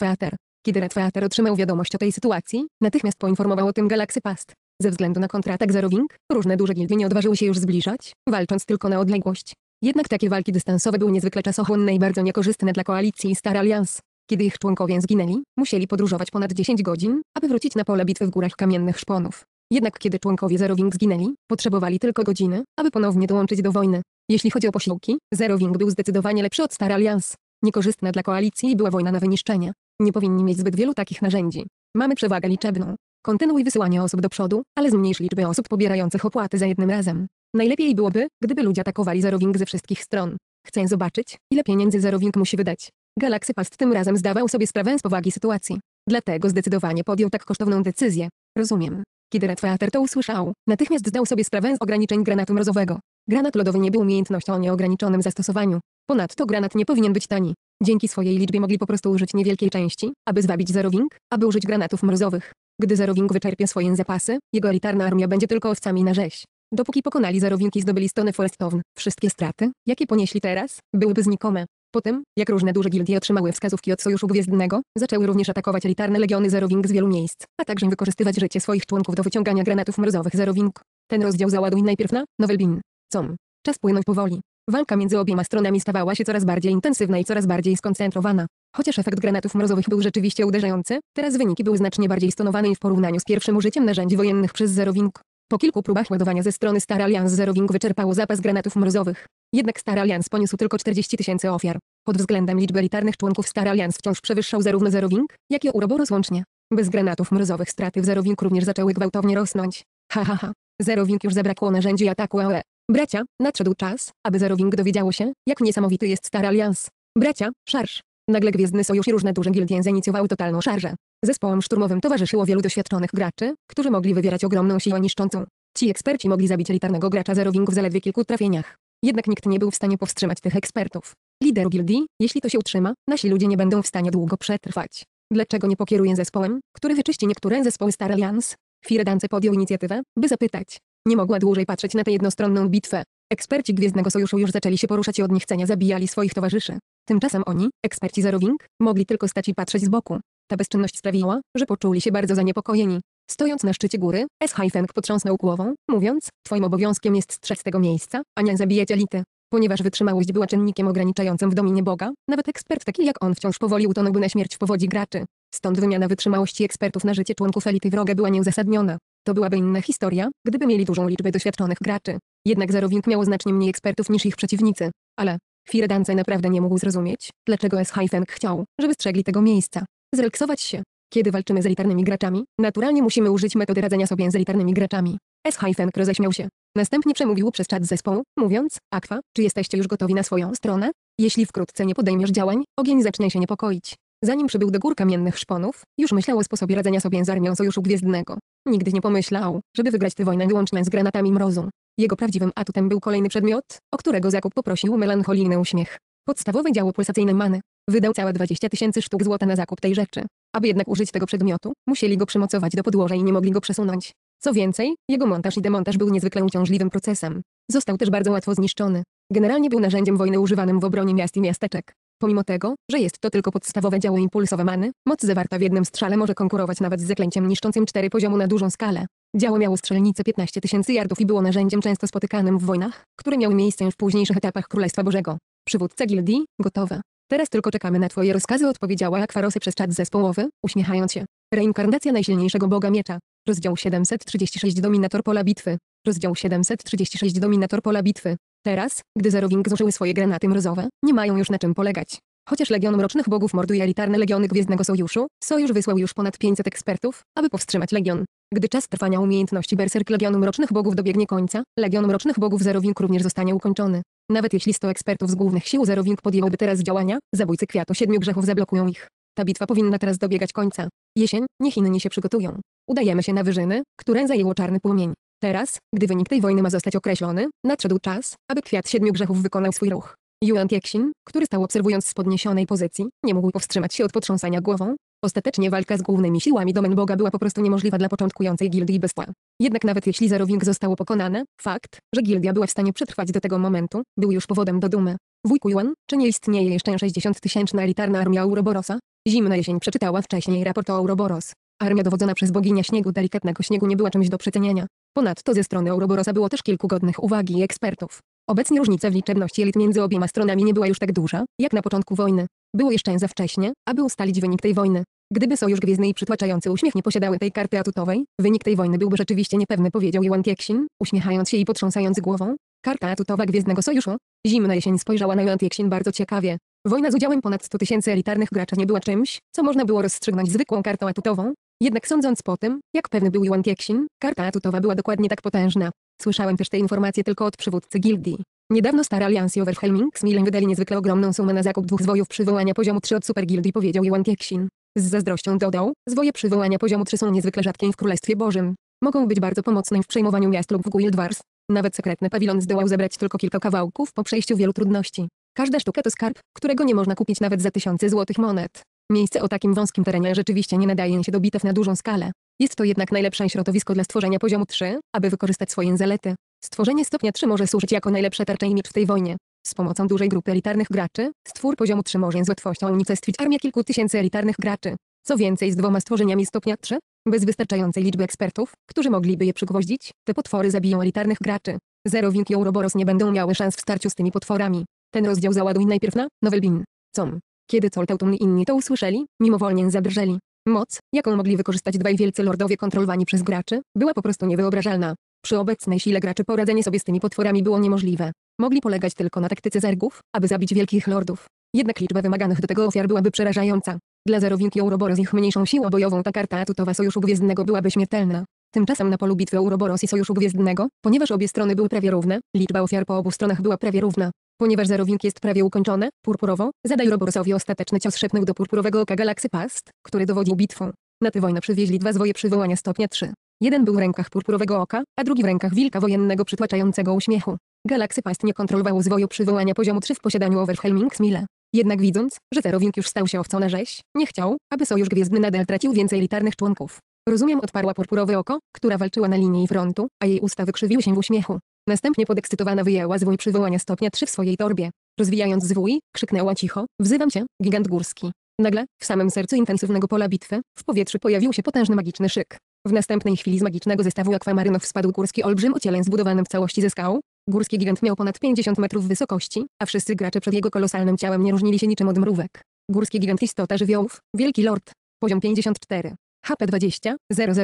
Kiedy Red otrzymał wiadomość o tej sytuacji, natychmiast poinformował o tym Galaxy Past. Ze względu na kontratak Wing, różne duże gildie nie odważyły się już zbliżać, walcząc tylko na odległość. Jednak takie walki dystansowe były niezwykle czasochłonne i bardzo niekorzystne dla koalicji i Star Alliance. Kiedy ich członkowie zginęli, musieli podróżować ponad 10 godzin, aby wrócić na pole bitwy w górach kamiennych szponów. Jednak kiedy członkowie Wing zginęli, potrzebowali tylko godziny, aby ponownie dołączyć do wojny. Jeśli chodzi o posiłki, Wing był zdecydowanie lepszy od Star Alliance. Niekorzystna dla koalicji i była wojna na wyniszczenie. Nie powinni mieć zbyt wielu takich narzędzi. Mamy przewagę liczebną. Kontynuuj wysyłanie osób do przodu, ale zmniejsz liczbę osób pobierających opłaty za jednym razem. Najlepiej byłoby, gdyby ludzie atakowali Zerowing ze wszystkich stron. Chcę zobaczyć, ile pieniędzy Zerowing musi wydać. Galaxy Past tym razem zdawał sobie sprawę z powagi sytuacji. Dlatego zdecydowanie podjął tak kosztowną decyzję. Rozumiem. Kiedy Red Fighter to usłyszał, natychmiast zdał sobie sprawę z ograniczeń granatu mrozowego. Granat lodowy nie był umiejętnością o nieograniczonym zastosowaniu. Ponadto granat nie powinien być tani. Dzięki swojej liczbie mogli po prostu użyć niewielkiej części, aby zwabić zerowing, aby użyć granatów mrozowych. Gdy zerowing wyczerpie swoje zapasy, jego elitarna armia będzie tylko owcami na rzeź. Dopóki pokonali i zdobyli Stone Forestown, wszystkie straty, jakie ponieśli teraz, byłyby znikome. Po tym, jak różne duże gildie otrzymały wskazówki od Sojuszu Gwiezdnego, zaczęły również atakować elitarne legiony Zerowing z wielu miejsc, a także wykorzystywać życie swoich członków do wyciągania granatów mrozowych Zerowing. Ten rozdział załaduj najpierw na Novelbin. Com. Czas płynął powoli. Walka między obiema stronami stawała się coraz bardziej intensywna i coraz bardziej skoncentrowana. Chociaż efekt granatów mrozowych był rzeczywiście uderzający, teraz wyniki były znacznie bardziej stonowane w porównaniu z pierwszym użyciem narzędzi wojennych przez Zerowink. Po kilku próbach ładowania ze strony Star Alliance Zerowink wyczerpało zapas granatów mrozowych. Jednak Star Alliance poniósł tylko 40 tysięcy ofiar. Pod względem liczby elitarnych członków Star Alliance wciąż przewyższał zarówno Zerowink, jak i Uroboros łącznie. Bez granatów mrozowych straty w Zerowink również zaczęły gwałtownie rosnąć. Ha ha ha. Zerowink już zabrakło narzędzi ataku AOE. Bracia, nadszedł czas, aby zerowing dowiedziało się, jak niesamowity jest Star Alliance. Bracia, szarż. Nagle Gwiezdny Sojusz i różne duże gildie zainicjowały totalną szarżę. Zespołom szturmowym towarzyszyło wielu doświadczonych graczy, którzy mogli wywierać ogromną siłę niszczącą. Ci eksperci mogli zabić elitarnego gracza Zarowing w zaledwie kilku trafieniach. Jednak nikt nie był w stanie powstrzymać tych ekspertów. Lider gildii, jeśli to się utrzyma, nasi ludzie nie będą w stanie długo przetrwać. Dlaczego nie pokieruję zespołem, który wyczyści niektóre zespoły Star Alliance? Firedance podjął inicjatywę, by zapytać, nie mogła dłużej patrzeć na tę jednostronną bitwę. Eksperci Gwiezdnego Sojuszu już zaczęli się poruszać i od niechcenia zabijali swoich towarzyszy. Tymczasem oni, eksperci Zarowing, mogli tylko stać i patrzeć z boku. Ta bezczynność sprawiła, że poczuli się bardzo zaniepokojeni. Stojąc na szczycie góry, S. Feng potrząsnął głową, mówiąc, twoim obowiązkiem jest strzec tego miejsca, a nie zabijać elity. Ponieważ wytrzymałość była czynnikiem ograniczającym w dominie Boga, nawet ekspert taki jak on wciąż powoli utonąłby na śmierć w powodzi graczy. Stąd wymiana wytrzymałości ekspertów na życie członków elity wroga była nieuzasadniona. To byłaby inna historia, gdyby mieli dużą liczbę doświadczonych graczy. Jednak Zarowink miał znacznie mniej ekspertów niż ich przeciwnicy. Ale Firedance naprawdę nie mógł zrozumieć, dlaczego S. haifeng chciał, żeby strzegli tego miejsca. Zrelaksować się. Kiedy walczymy z elitarnymi graczami, naturalnie musimy użyć metody radzenia sobie z elitarnymi graczami. S. haifeng roześmiał się. Następnie przemówił przez czat zespołu, mówiąc, Aqua, czy jesteście już gotowi na swoją stronę? Jeśli wkrótce nie podejmiesz działań, ogień zacznie się niepokoić. Zanim przybył do gór kamiennych szponów, już myślał o sposobie radzenia sobie z armią Sojuszu Gwiezdnego. Nigdy nie pomyślał, żeby wygrać tę wojnę wyłącznie z granatami mrozu. Jego prawdziwym atutem był kolejny przedmiot, o którego zakup poprosił melancholijny uśmiech. Podstawowe działo pulsacyjne many. Wydał całe 20 tysięcy sztuk złota na zakup tej rzeczy. Aby jednak użyć tego przedmiotu, musieli go przymocować do podłoża i nie mogli go przesunąć. Co więcej, jego montaż i demontaż był niezwykle uciążliwym procesem. Został też bardzo łatwo zniszczony. Generalnie był narzędziem wojny używanym w obronie miast i miasteczek. Pomimo tego, że jest to tylko podstawowe działo impulsowe many, moc zawarta w jednym strzale może konkurować nawet z zaklęciem niszczącym cztery poziomu na dużą skalę. Działo miało strzelnicę 15 tysięcy yardów i było narzędziem często spotykanym w wojnach, które miały miejsce już w późniejszych etapach Królestwa Bożego. Przywódca gildii, gotowe. Teraz tylko czekamy na twoje rozkazy odpowiedziała Akwarosy przez czat zespołowy, uśmiechając się. Reinkarnacja najsilniejszego boga miecza. Rozdział 736 Dominator pola bitwy. Rozdział 736 Dominator pola bitwy. Teraz, gdy Zerowing zużyły swoje granaty mrozowe, nie mają już na czym polegać. Chociaż Legion Mrocznych Bogów morduje elitarne Legiony Gwiezdnego Sojuszu, Sojusz wysłał już ponad 500 ekspertów, aby powstrzymać Legion. Gdy czas trwania umiejętności Berserk Legionu Mrocznych Bogów dobiegnie końca, Legion Mrocznych Bogów Zerowing również zostanie ukończony. Nawet jeśli 100 ekspertów z głównych sił Zerowing podjęłoby teraz działania, zabójcy Kwiatu Siedmiu Grzechów zablokują ich. Ta bitwa powinna teraz dobiegać końca. Jesień, niech inni się przygotują. Udajemy się na wyżyny, które zajęło czarny płomień. Teraz, gdy wynik tej wojny ma zostać określony, nadszedł czas, aby kwiat siedmiu grzechów wykonał swój ruch. Yuan Tiexin, który stał obserwując z podniesionej pozycji, nie mógł powstrzymać się od potrząsania głową. Ostatecznie walka z głównymi siłami domen Boga była po prostu niemożliwa dla początkującej gildii bezpła. Jednak nawet jeśli Zarowing zostało pokonane, fakt, że gildia była w stanie przetrwać do tego momentu, był już powodem do dumy. Wujku Yuan, czy nie istnieje jeszcze 60-tysięczna elitarna armia Auroborosa? Zimna jesień przeczytała wcześniej raport o Auroboros. Armia dowodzona przez boginia śniegu delikatnego śniegu nie była czymś do przecenienia. Ponadto ze strony Euroborosa było też kilku godnych uwagi ekspertów. Obecnie różnica w liczebności elit między obiema stronami nie była już tak duża, jak na początku wojny. Było jeszcze za wcześnie, aby ustalić wynik tej wojny. Gdyby Sojusz Gwiezdny i przytłaczający uśmiech nie posiadały tej karty atutowej, wynik tej wojny byłby rzeczywiście niepewny powiedział Yuan Tiexin, uśmiechając się i potrząsając głową. Karta atutowa Gwiezdnego Sojuszu? Zimna jesień spojrzała na Yuan Tiexin bardzo ciekawie. Wojna z udziałem ponad 100 tysięcy elitarnych graczy nie była czymś, co można było rozstrzygnąć zwykłą kartą atutową, jednak sądząc po tym, jak pewny był Juan Kieksin, karta atutowa była dokładnie tak potężna. Słyszałem też te informacje tylko od przywódcy gildii. Niedawno stara aliancja Overhelming z Milem wydali niezwykle ogromną sumę na zakup dwóch zwojów przywołania poziomu 3 od supergildii powiedział Juan Kieksin. Z zazdrością dodał, zwoje przywołania poziomu 3 są niezwykle rzadkie w Królestwie Bożym. Mogą być bardzo pomocne w przejmowaniu miast lub w Wars. Nawet sekretny pawilon zdołał zebrać tylko kilka kawałków po przejściu wielu trudności. Każda sztuka to skarb, którego nie można kupić nawet za tysiące złotych monet. Miejsce o takim wąskim terenie rzeczywiście nie nadaje się do bitew na dużą skalę. Jest to jednak najlepsze środowisko dla stworzenia poziomu 3, aby wykorzystać swoje zalety. Stworzenie stopnia 3 może służyć jako najlepsze tarcze i miecz w tej wojnie. Z pomocą dużej grupy elitarnych graczy, stwór poziomu 3 może z łatwością unicestwić armię kilku tysięcy elitarnych graczy. Co więcej z dwoma stworzeniami stopnia 3, bez wystarczającej liczby ekspertów, którzy mogliby je przygwoździć, te potwory zabiją elitarnych graczy. Zero Wink i Ouroboros nie będą miały szans w starciu z tymi potworami. Ten rozdział załaduj najpierw na Novelbin. Com. Kiedy Colteutum i inni to usłyszeli, mimowolnie zadrżeli. Moc, jaką mogli wykorzystać dwaj wielcy lordowie kontrolowani przez graczy, była po prostu niewyobrażalna. Przy obecnej sile graczy poradzenie sobie z tymi potworami było niemożliwe. Mogli polegać tylko na taktyce zergów, aby zabić wielkich lordów. Jednak liczba wymaganych do tego ofiar byłaby przerażająca. Dla Zerowink i ich mniejszą siłą bojową ta karta atutowa Sojuszu Gwiezdnego byłaby śmiertelna. Tymczasem na polu bitwy Uroboros i Sojuszu Gwiezdnego, ponieważ obie strony były prawie równe, liczba ofiar po obu stronach była prawie równa. Ponieważ zerowink jest prawie ukończony, purpurowo, zadaj Roborsowi ostateczny cios szepnął do purpurowego oka Galaxy Past, który dowodził bitwą. Na tę wojnę przywieźli dwa zwoje przywołania stopnia 3. Jeden był w rękach purpurowego oka, a drugi w rękach wilka wojennego przytłaczającego uśmiechu. Galaxy Past nie kontrolował zwoju przywołania poziomu 3 w posiadaniu Overhelming Smile. Jednak widząc, że Zerowink już stał się owcą na rzeź, nie chciał, aby Sojusz Gwiezdny nadal tracił więcej elitarnych członków. Rozumiem odparła purpurowe oko, która walczyła na linii frontu, a jej usta wykrzywiły się w uśmiechu. Następnie podekscytowana wyjęła zwój przywołania stopnia 3 w swojej torbie. Rozwijając zwój, krzyknęła cicho, wzywam cię, gigant górski. Nagle, w samym sercu intensywnego pola bitwy, w powietrzu pojawił się potężny magiczny szyk. W następnej chwili z magicznego zestawu akwamarynów spadł górski olbrzym o zbudowany w całości ze skał. Górski gigant miał ponad 50 metrów wysokości, a wszyscy gracze przed jego kolosalnym ciałem nie różnili się niczym od mrówek. Górski gigant istota żywiołów, wielki lord. Poziom 54. HP 20 000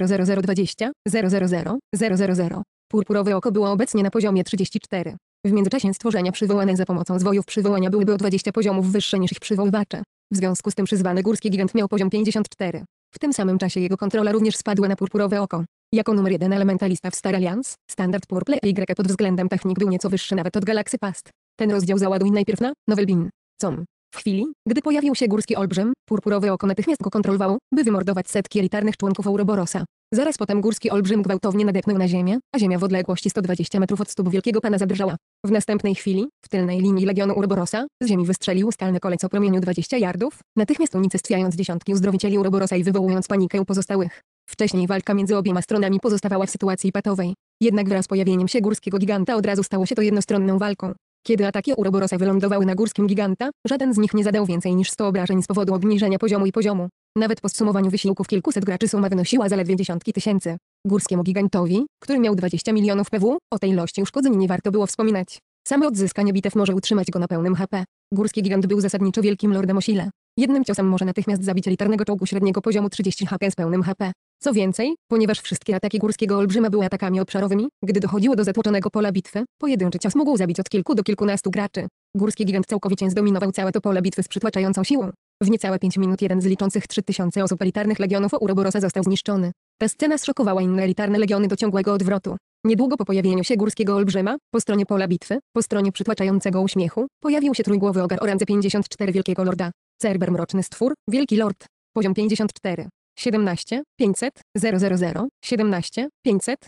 000 000 000 Purpurowe oko było obecnie na poziomie 34. W międzyczasie stworzenia przywołane za pomocą zwojów przywołania byłyby o 20 poziomów wyższe niż ich przywoływacze. W związku z tym przyzwany górski gigant miał poziom 54. W tym samym czasie jego kontrola również spadła na purpurowe oko. Jako numer jeden elementalista w Star Alliance, standard Purple Y pod względem technik był nieco wyższy nawet od Galaxy Past. Ten rozdział załaduj najpierw na Novelbin. Com. W chwili, gdy pojawił się górski olbrzym, purpurowe oko natychmiast go kontrolowało, by wymordować setki elitarnych członków Ouroborosa. Zaraz potem górski olbrzym gwałtownie nadepnął na ziemię, a ziemia w odległości 120 metrów od stóp wielkiego pana zadrżała. W następnej chwili, w tylnej linii legionu Uroborosa, z ziemi wystrzelił skalny kolec o promieniu 20 yardów, natychmiast unicestwiając dziesiątki uzdrowicieli Uroborosa i wywołując panikę u pozostałych. Wcześniej walka między obiema stronami pozostawała w sytuacji patowej. Jednak wraz z pojawieniem się górskiego giganta od razu stało się to jednostronną walką. Kiedy ataki Uroborosa wylądowały na górskim giganta, żaden z nich nie zadał więcej niż 100 obrażeń z powodu obniżenia poziomu i poziomu. Nawet po sumowaniu wysiłków kilkuset graczy suma wynosiła zaledwie dziesiątki tysięcy. Górskiemu gigantowi, który miał 20 milionów PW, o tej ilości uszkodzeń nie warto było wspominać. Same odzyskanie bitew może utrzymać go na pełnym HP. Górski gigant był zasadniczo wielkim lordem sile. Jednym ciosem może natychmiast zabić elitarnego czołgu średniego poziomu 30 HP z pełnym HP. Co więcej, ponieważ wszystkie ataki górskiego olbrzyma były atakami obszarowymi, gdy dochodziło do zatłoczonego pola bitwy, pojedynczy cios mógł zabić od kilku do kilkunastu graczy. Górski gigant całkowicie zdominował całe to pole bitwy z przytłaczającą siłą. W niecałe 5 minut jeden z liczących 3000 osób elitarnych legionów Uroborosa został zniszczony. Ta scena zszokowała inne elitarne legiony do ciągłego odwrotu. Niedługo po pojawieniu się górskiego olbrzyma, po stronie pola bitwy, po stronie przytłaczającego uśmiechu, pojawił się trójgłowy ogar o randze 54 Wielkiego Lorda. Cerber Mroczny Stwór, Wielki Lord. Poziom 54. 17 500 000 17 500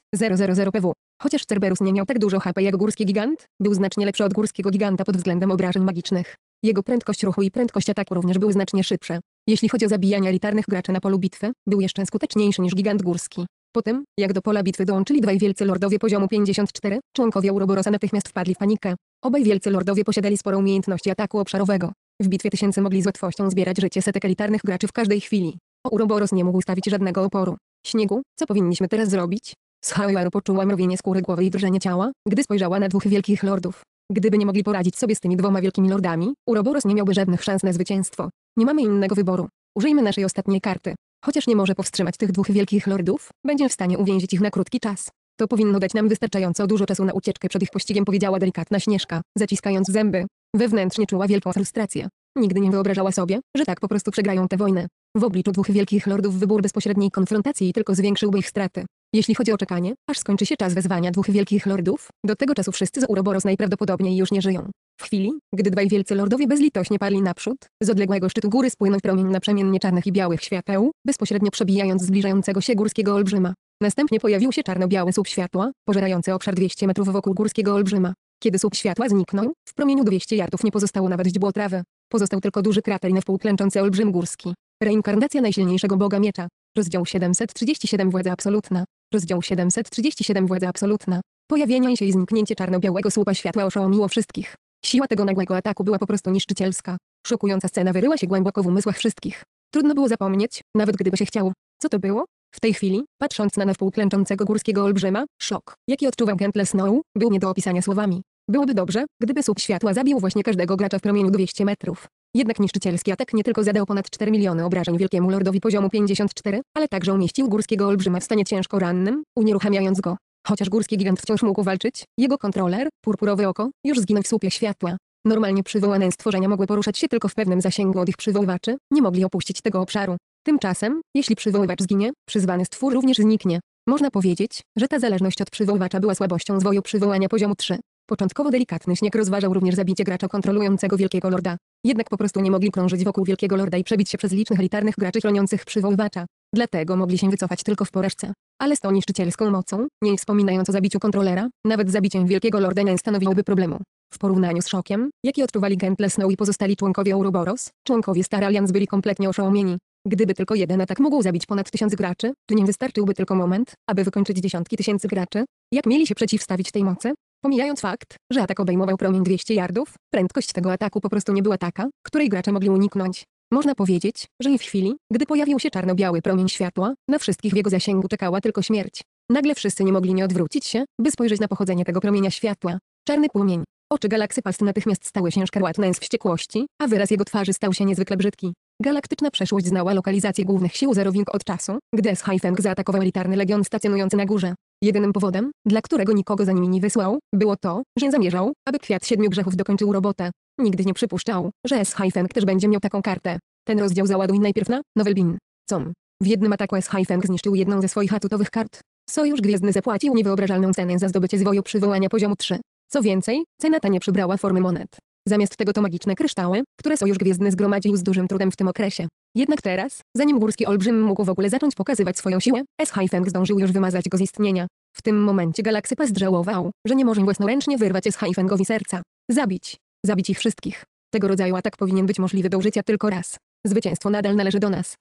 000 PW. Chociaż Cerberus nie miał tak dużo HP jak górski gigant, był znacznie lepszy od górskiego giganta pod względem obrażeń magicznych. Jego prędkość ruchu i prędkość ataku również były znacznie szybsze. Jeśli chodzi o zabijanie elitarnych graczy na polu bitwy, był jeszcze skuteczniejszy niż gigant górski. Po tym, jak do pola bitwy dołączyli dwaj wielcy lordowie poziomu 54, członkowie Uroborosa natychmiast wpadli w panikę. Obaj wielcy lordowie posiadali sporo umiejętności ataku obszarowego. W bitwie tysięcy mogli z łatwością zbierać życie setek elitarnych graczy w każdej chwili. Uroboros nie mógł stawić żadnego oporu. Śniegu, co powinniśmy teraz zrobić? Schauer poczuła mrowienie skóry głowy i drżenie ciała, gdy spojrzała na dwóch wielkich lordów. Gdyby nie mogli poradzić sobie z tymi dwoma wielkimi lordami, Uroboros nie miałby żadnych szans na zwycięstwo. Nie mamy innego wyboru. Użyjmy naszej ostatniej karty. Chociaż nie może powstrzymać tych dwóch wielkich lordów, będzie w stanie uwięzić ich na krótki czas. To powinno dać nam wystarczająco dużo czasu na ucieczkę przed ich pościgiem powiedziała delikatna Śnieżka, zaciskając zęby. Wewnętrznie czuła wielką frustrację. Nigdy nie wyobrażała sobie, że tak po prostu przegrają tę wojnę. W obliczu dwóch wielkich lordów wybór bezpośredniej konfrontacji tylko zwiększyłby ich straty. Jeśli chodzi o czekanie, aż skończy się czas wezwania dwóch wielkich lordów, do tego czasu wszyscy z Uroboros najprawdopodobniej już nie żyją. W chwili, gdy dwaj wielcy lordowie bezlitośnie parli naprzód, z odległego szczytu góry spłynął promień naprzemiennie czarnych i białych świateł, bezpośrednio przebijając zbliżającego się górskiego olbrzyma. Następnie pojawił się czarno-biały słup światła, pożerający obszar 200 metrów wokół górskiego olbrzyma. Kiedy słup światła zniknął, w promieniu 200 jardów nie pozostało nawet źdźbło trawy. Pozostał tylko duży krater i nawpół klęczący olbrzym górski. Reinkarnacja najsilniejszego boga miecza. Rozdział 737 Władza absolutna. Rozdział 737 Władza absolutna. Pojawienie się i zniknięcie czarno-białego słupa światła oszołomiło wszystkich. Siła tego nagłego ataku była po prostu niszczycielska. Szokująca scena wyryła się głęboko w umysłach wszystkich. Trudno było zapomnieć, nawet gdyby się chciało. Co to było? W tej chwili, patrząc na nawpół klęczącego górskiego olbrzyma, szok, jaki odczuwał Kentle Snow, był nie do opisania słowami. Byłoby dobrze, gdyby słup światła zabił właśnie każdego gracza w promieniu 200 metrów. Jednak niszczycielski atak nie tylko zadał ponad 4 miliony obrażeń wielkiemu lordowi poziomu 54, ale także umieścił górskiego olbrzyma w stanie ciężko rannym, unieruchamiając go. Chociaż górski gigant wciąż mógł walczyć, jego kontroler, purpurowe oko, już zginął w słupie światła. Normalnie przywołane stworzenia mogły poruszać się tylko w pewnym zasięgu od ich przywoływaczy, nie mogli opuścić tego obszaru. Tymczasem, jeśli przywoływacz zginie, przyzwany stwór również zniknie. Można powiedzieć, że ta zależność od przywoływacza była słabością zwoju przywołania poziomu 3. Początkowo delikatny śnieg rozważał również zabicie gracza kontrolującego Wielkiego Lorda. Jednak po prostu nie mogli krążyć wokół Wielkiego Lorda i przebić się przez licznych elitarnych graczy chroniących przywoływacza. Dlatego mogli się wycofać tylko w porażce. Ale z tą niszczycielską mocą, nie wspominając o zabiciu kontrolera, nawet zabiciem Wielkiego Lorda nie stanowiłoby problemu. W porównaniu z szokiem, jaki odczuwali Gentle Snow i pozostali członkowie Ouroboros, członkowie Star Alliance byli kompletnie oszołomieni. Gdyby tylko jeden atak mógł zabić ponad tysiąc graczy, czy nie wystarczyłby tylko moment, aby wykończyć dziesiątki tysięcy graczy? Jak mieli się przeciwstawić tej mocy? Pomijając fakt, że atak obejmował promień 200 yardów, prędkość tego ataku po prostu nie była taka, której gracze mogli uniknąć. Można powiedzieć, że i w chwili, gdy pojawił się czarno-biały promień światła, na wszystkich w jego zasięgu czekała tylko śmierć. Nagle wszyscy nie mogli nie odwrócić się, by spojrzeć na pochodzenie tego promienia światła. Czarny płomień. Oczy galaksy past natychmiast stały się szkarłatne z wściekłości, a wyraz jego twarzy stał się niezwykle brzydki. Galaktyczna przeszłość znała lokalizację głównych sił zerowink od czasu, gdy S. Skyfeng zaatakował elitarny legion stacjonujący na górze. Jedynym powodem, dla którego nikogo za nimi nie wysłał, było to, że zamierzał, aby Kwiat Siedmiu Grzechów dokończył robotę. Nigdy nie przypuszczał, że S. Skyfeng też będzie miał taką kartę. Ten rozdział załaduj najpierw na Novelbin. Com. W jednym ataku S. Skyfeng zniszczył jedną ze swoich atutowych kart. Sojusz Gwiezdny zapłacił niewyobrażalną cenę za zdobycie zwoju przywołania poziomu 3. Co więcej, cena ta nie przybrała formy monet. Zamiast tego to magiczne kryształy, które Sojusz Gwiezdny zgromadził z dużym trudem w tym okresie. Jednak teraz, zanim górski olbrzym mógł w ogóle zacząć pokazywać swoją siłę, S-Hyphen zdążył już wymazać go z istnienia. W tym momencie Galaksypas żałował, że nie może własnoręcznie wyrwać S-Hyphengowi serca. Zabić. Zabić ich wszystkich. Tego rodzaju atak powinien być możliwy do użycia tylko raz. Zwycięstwo nadal należy do nas.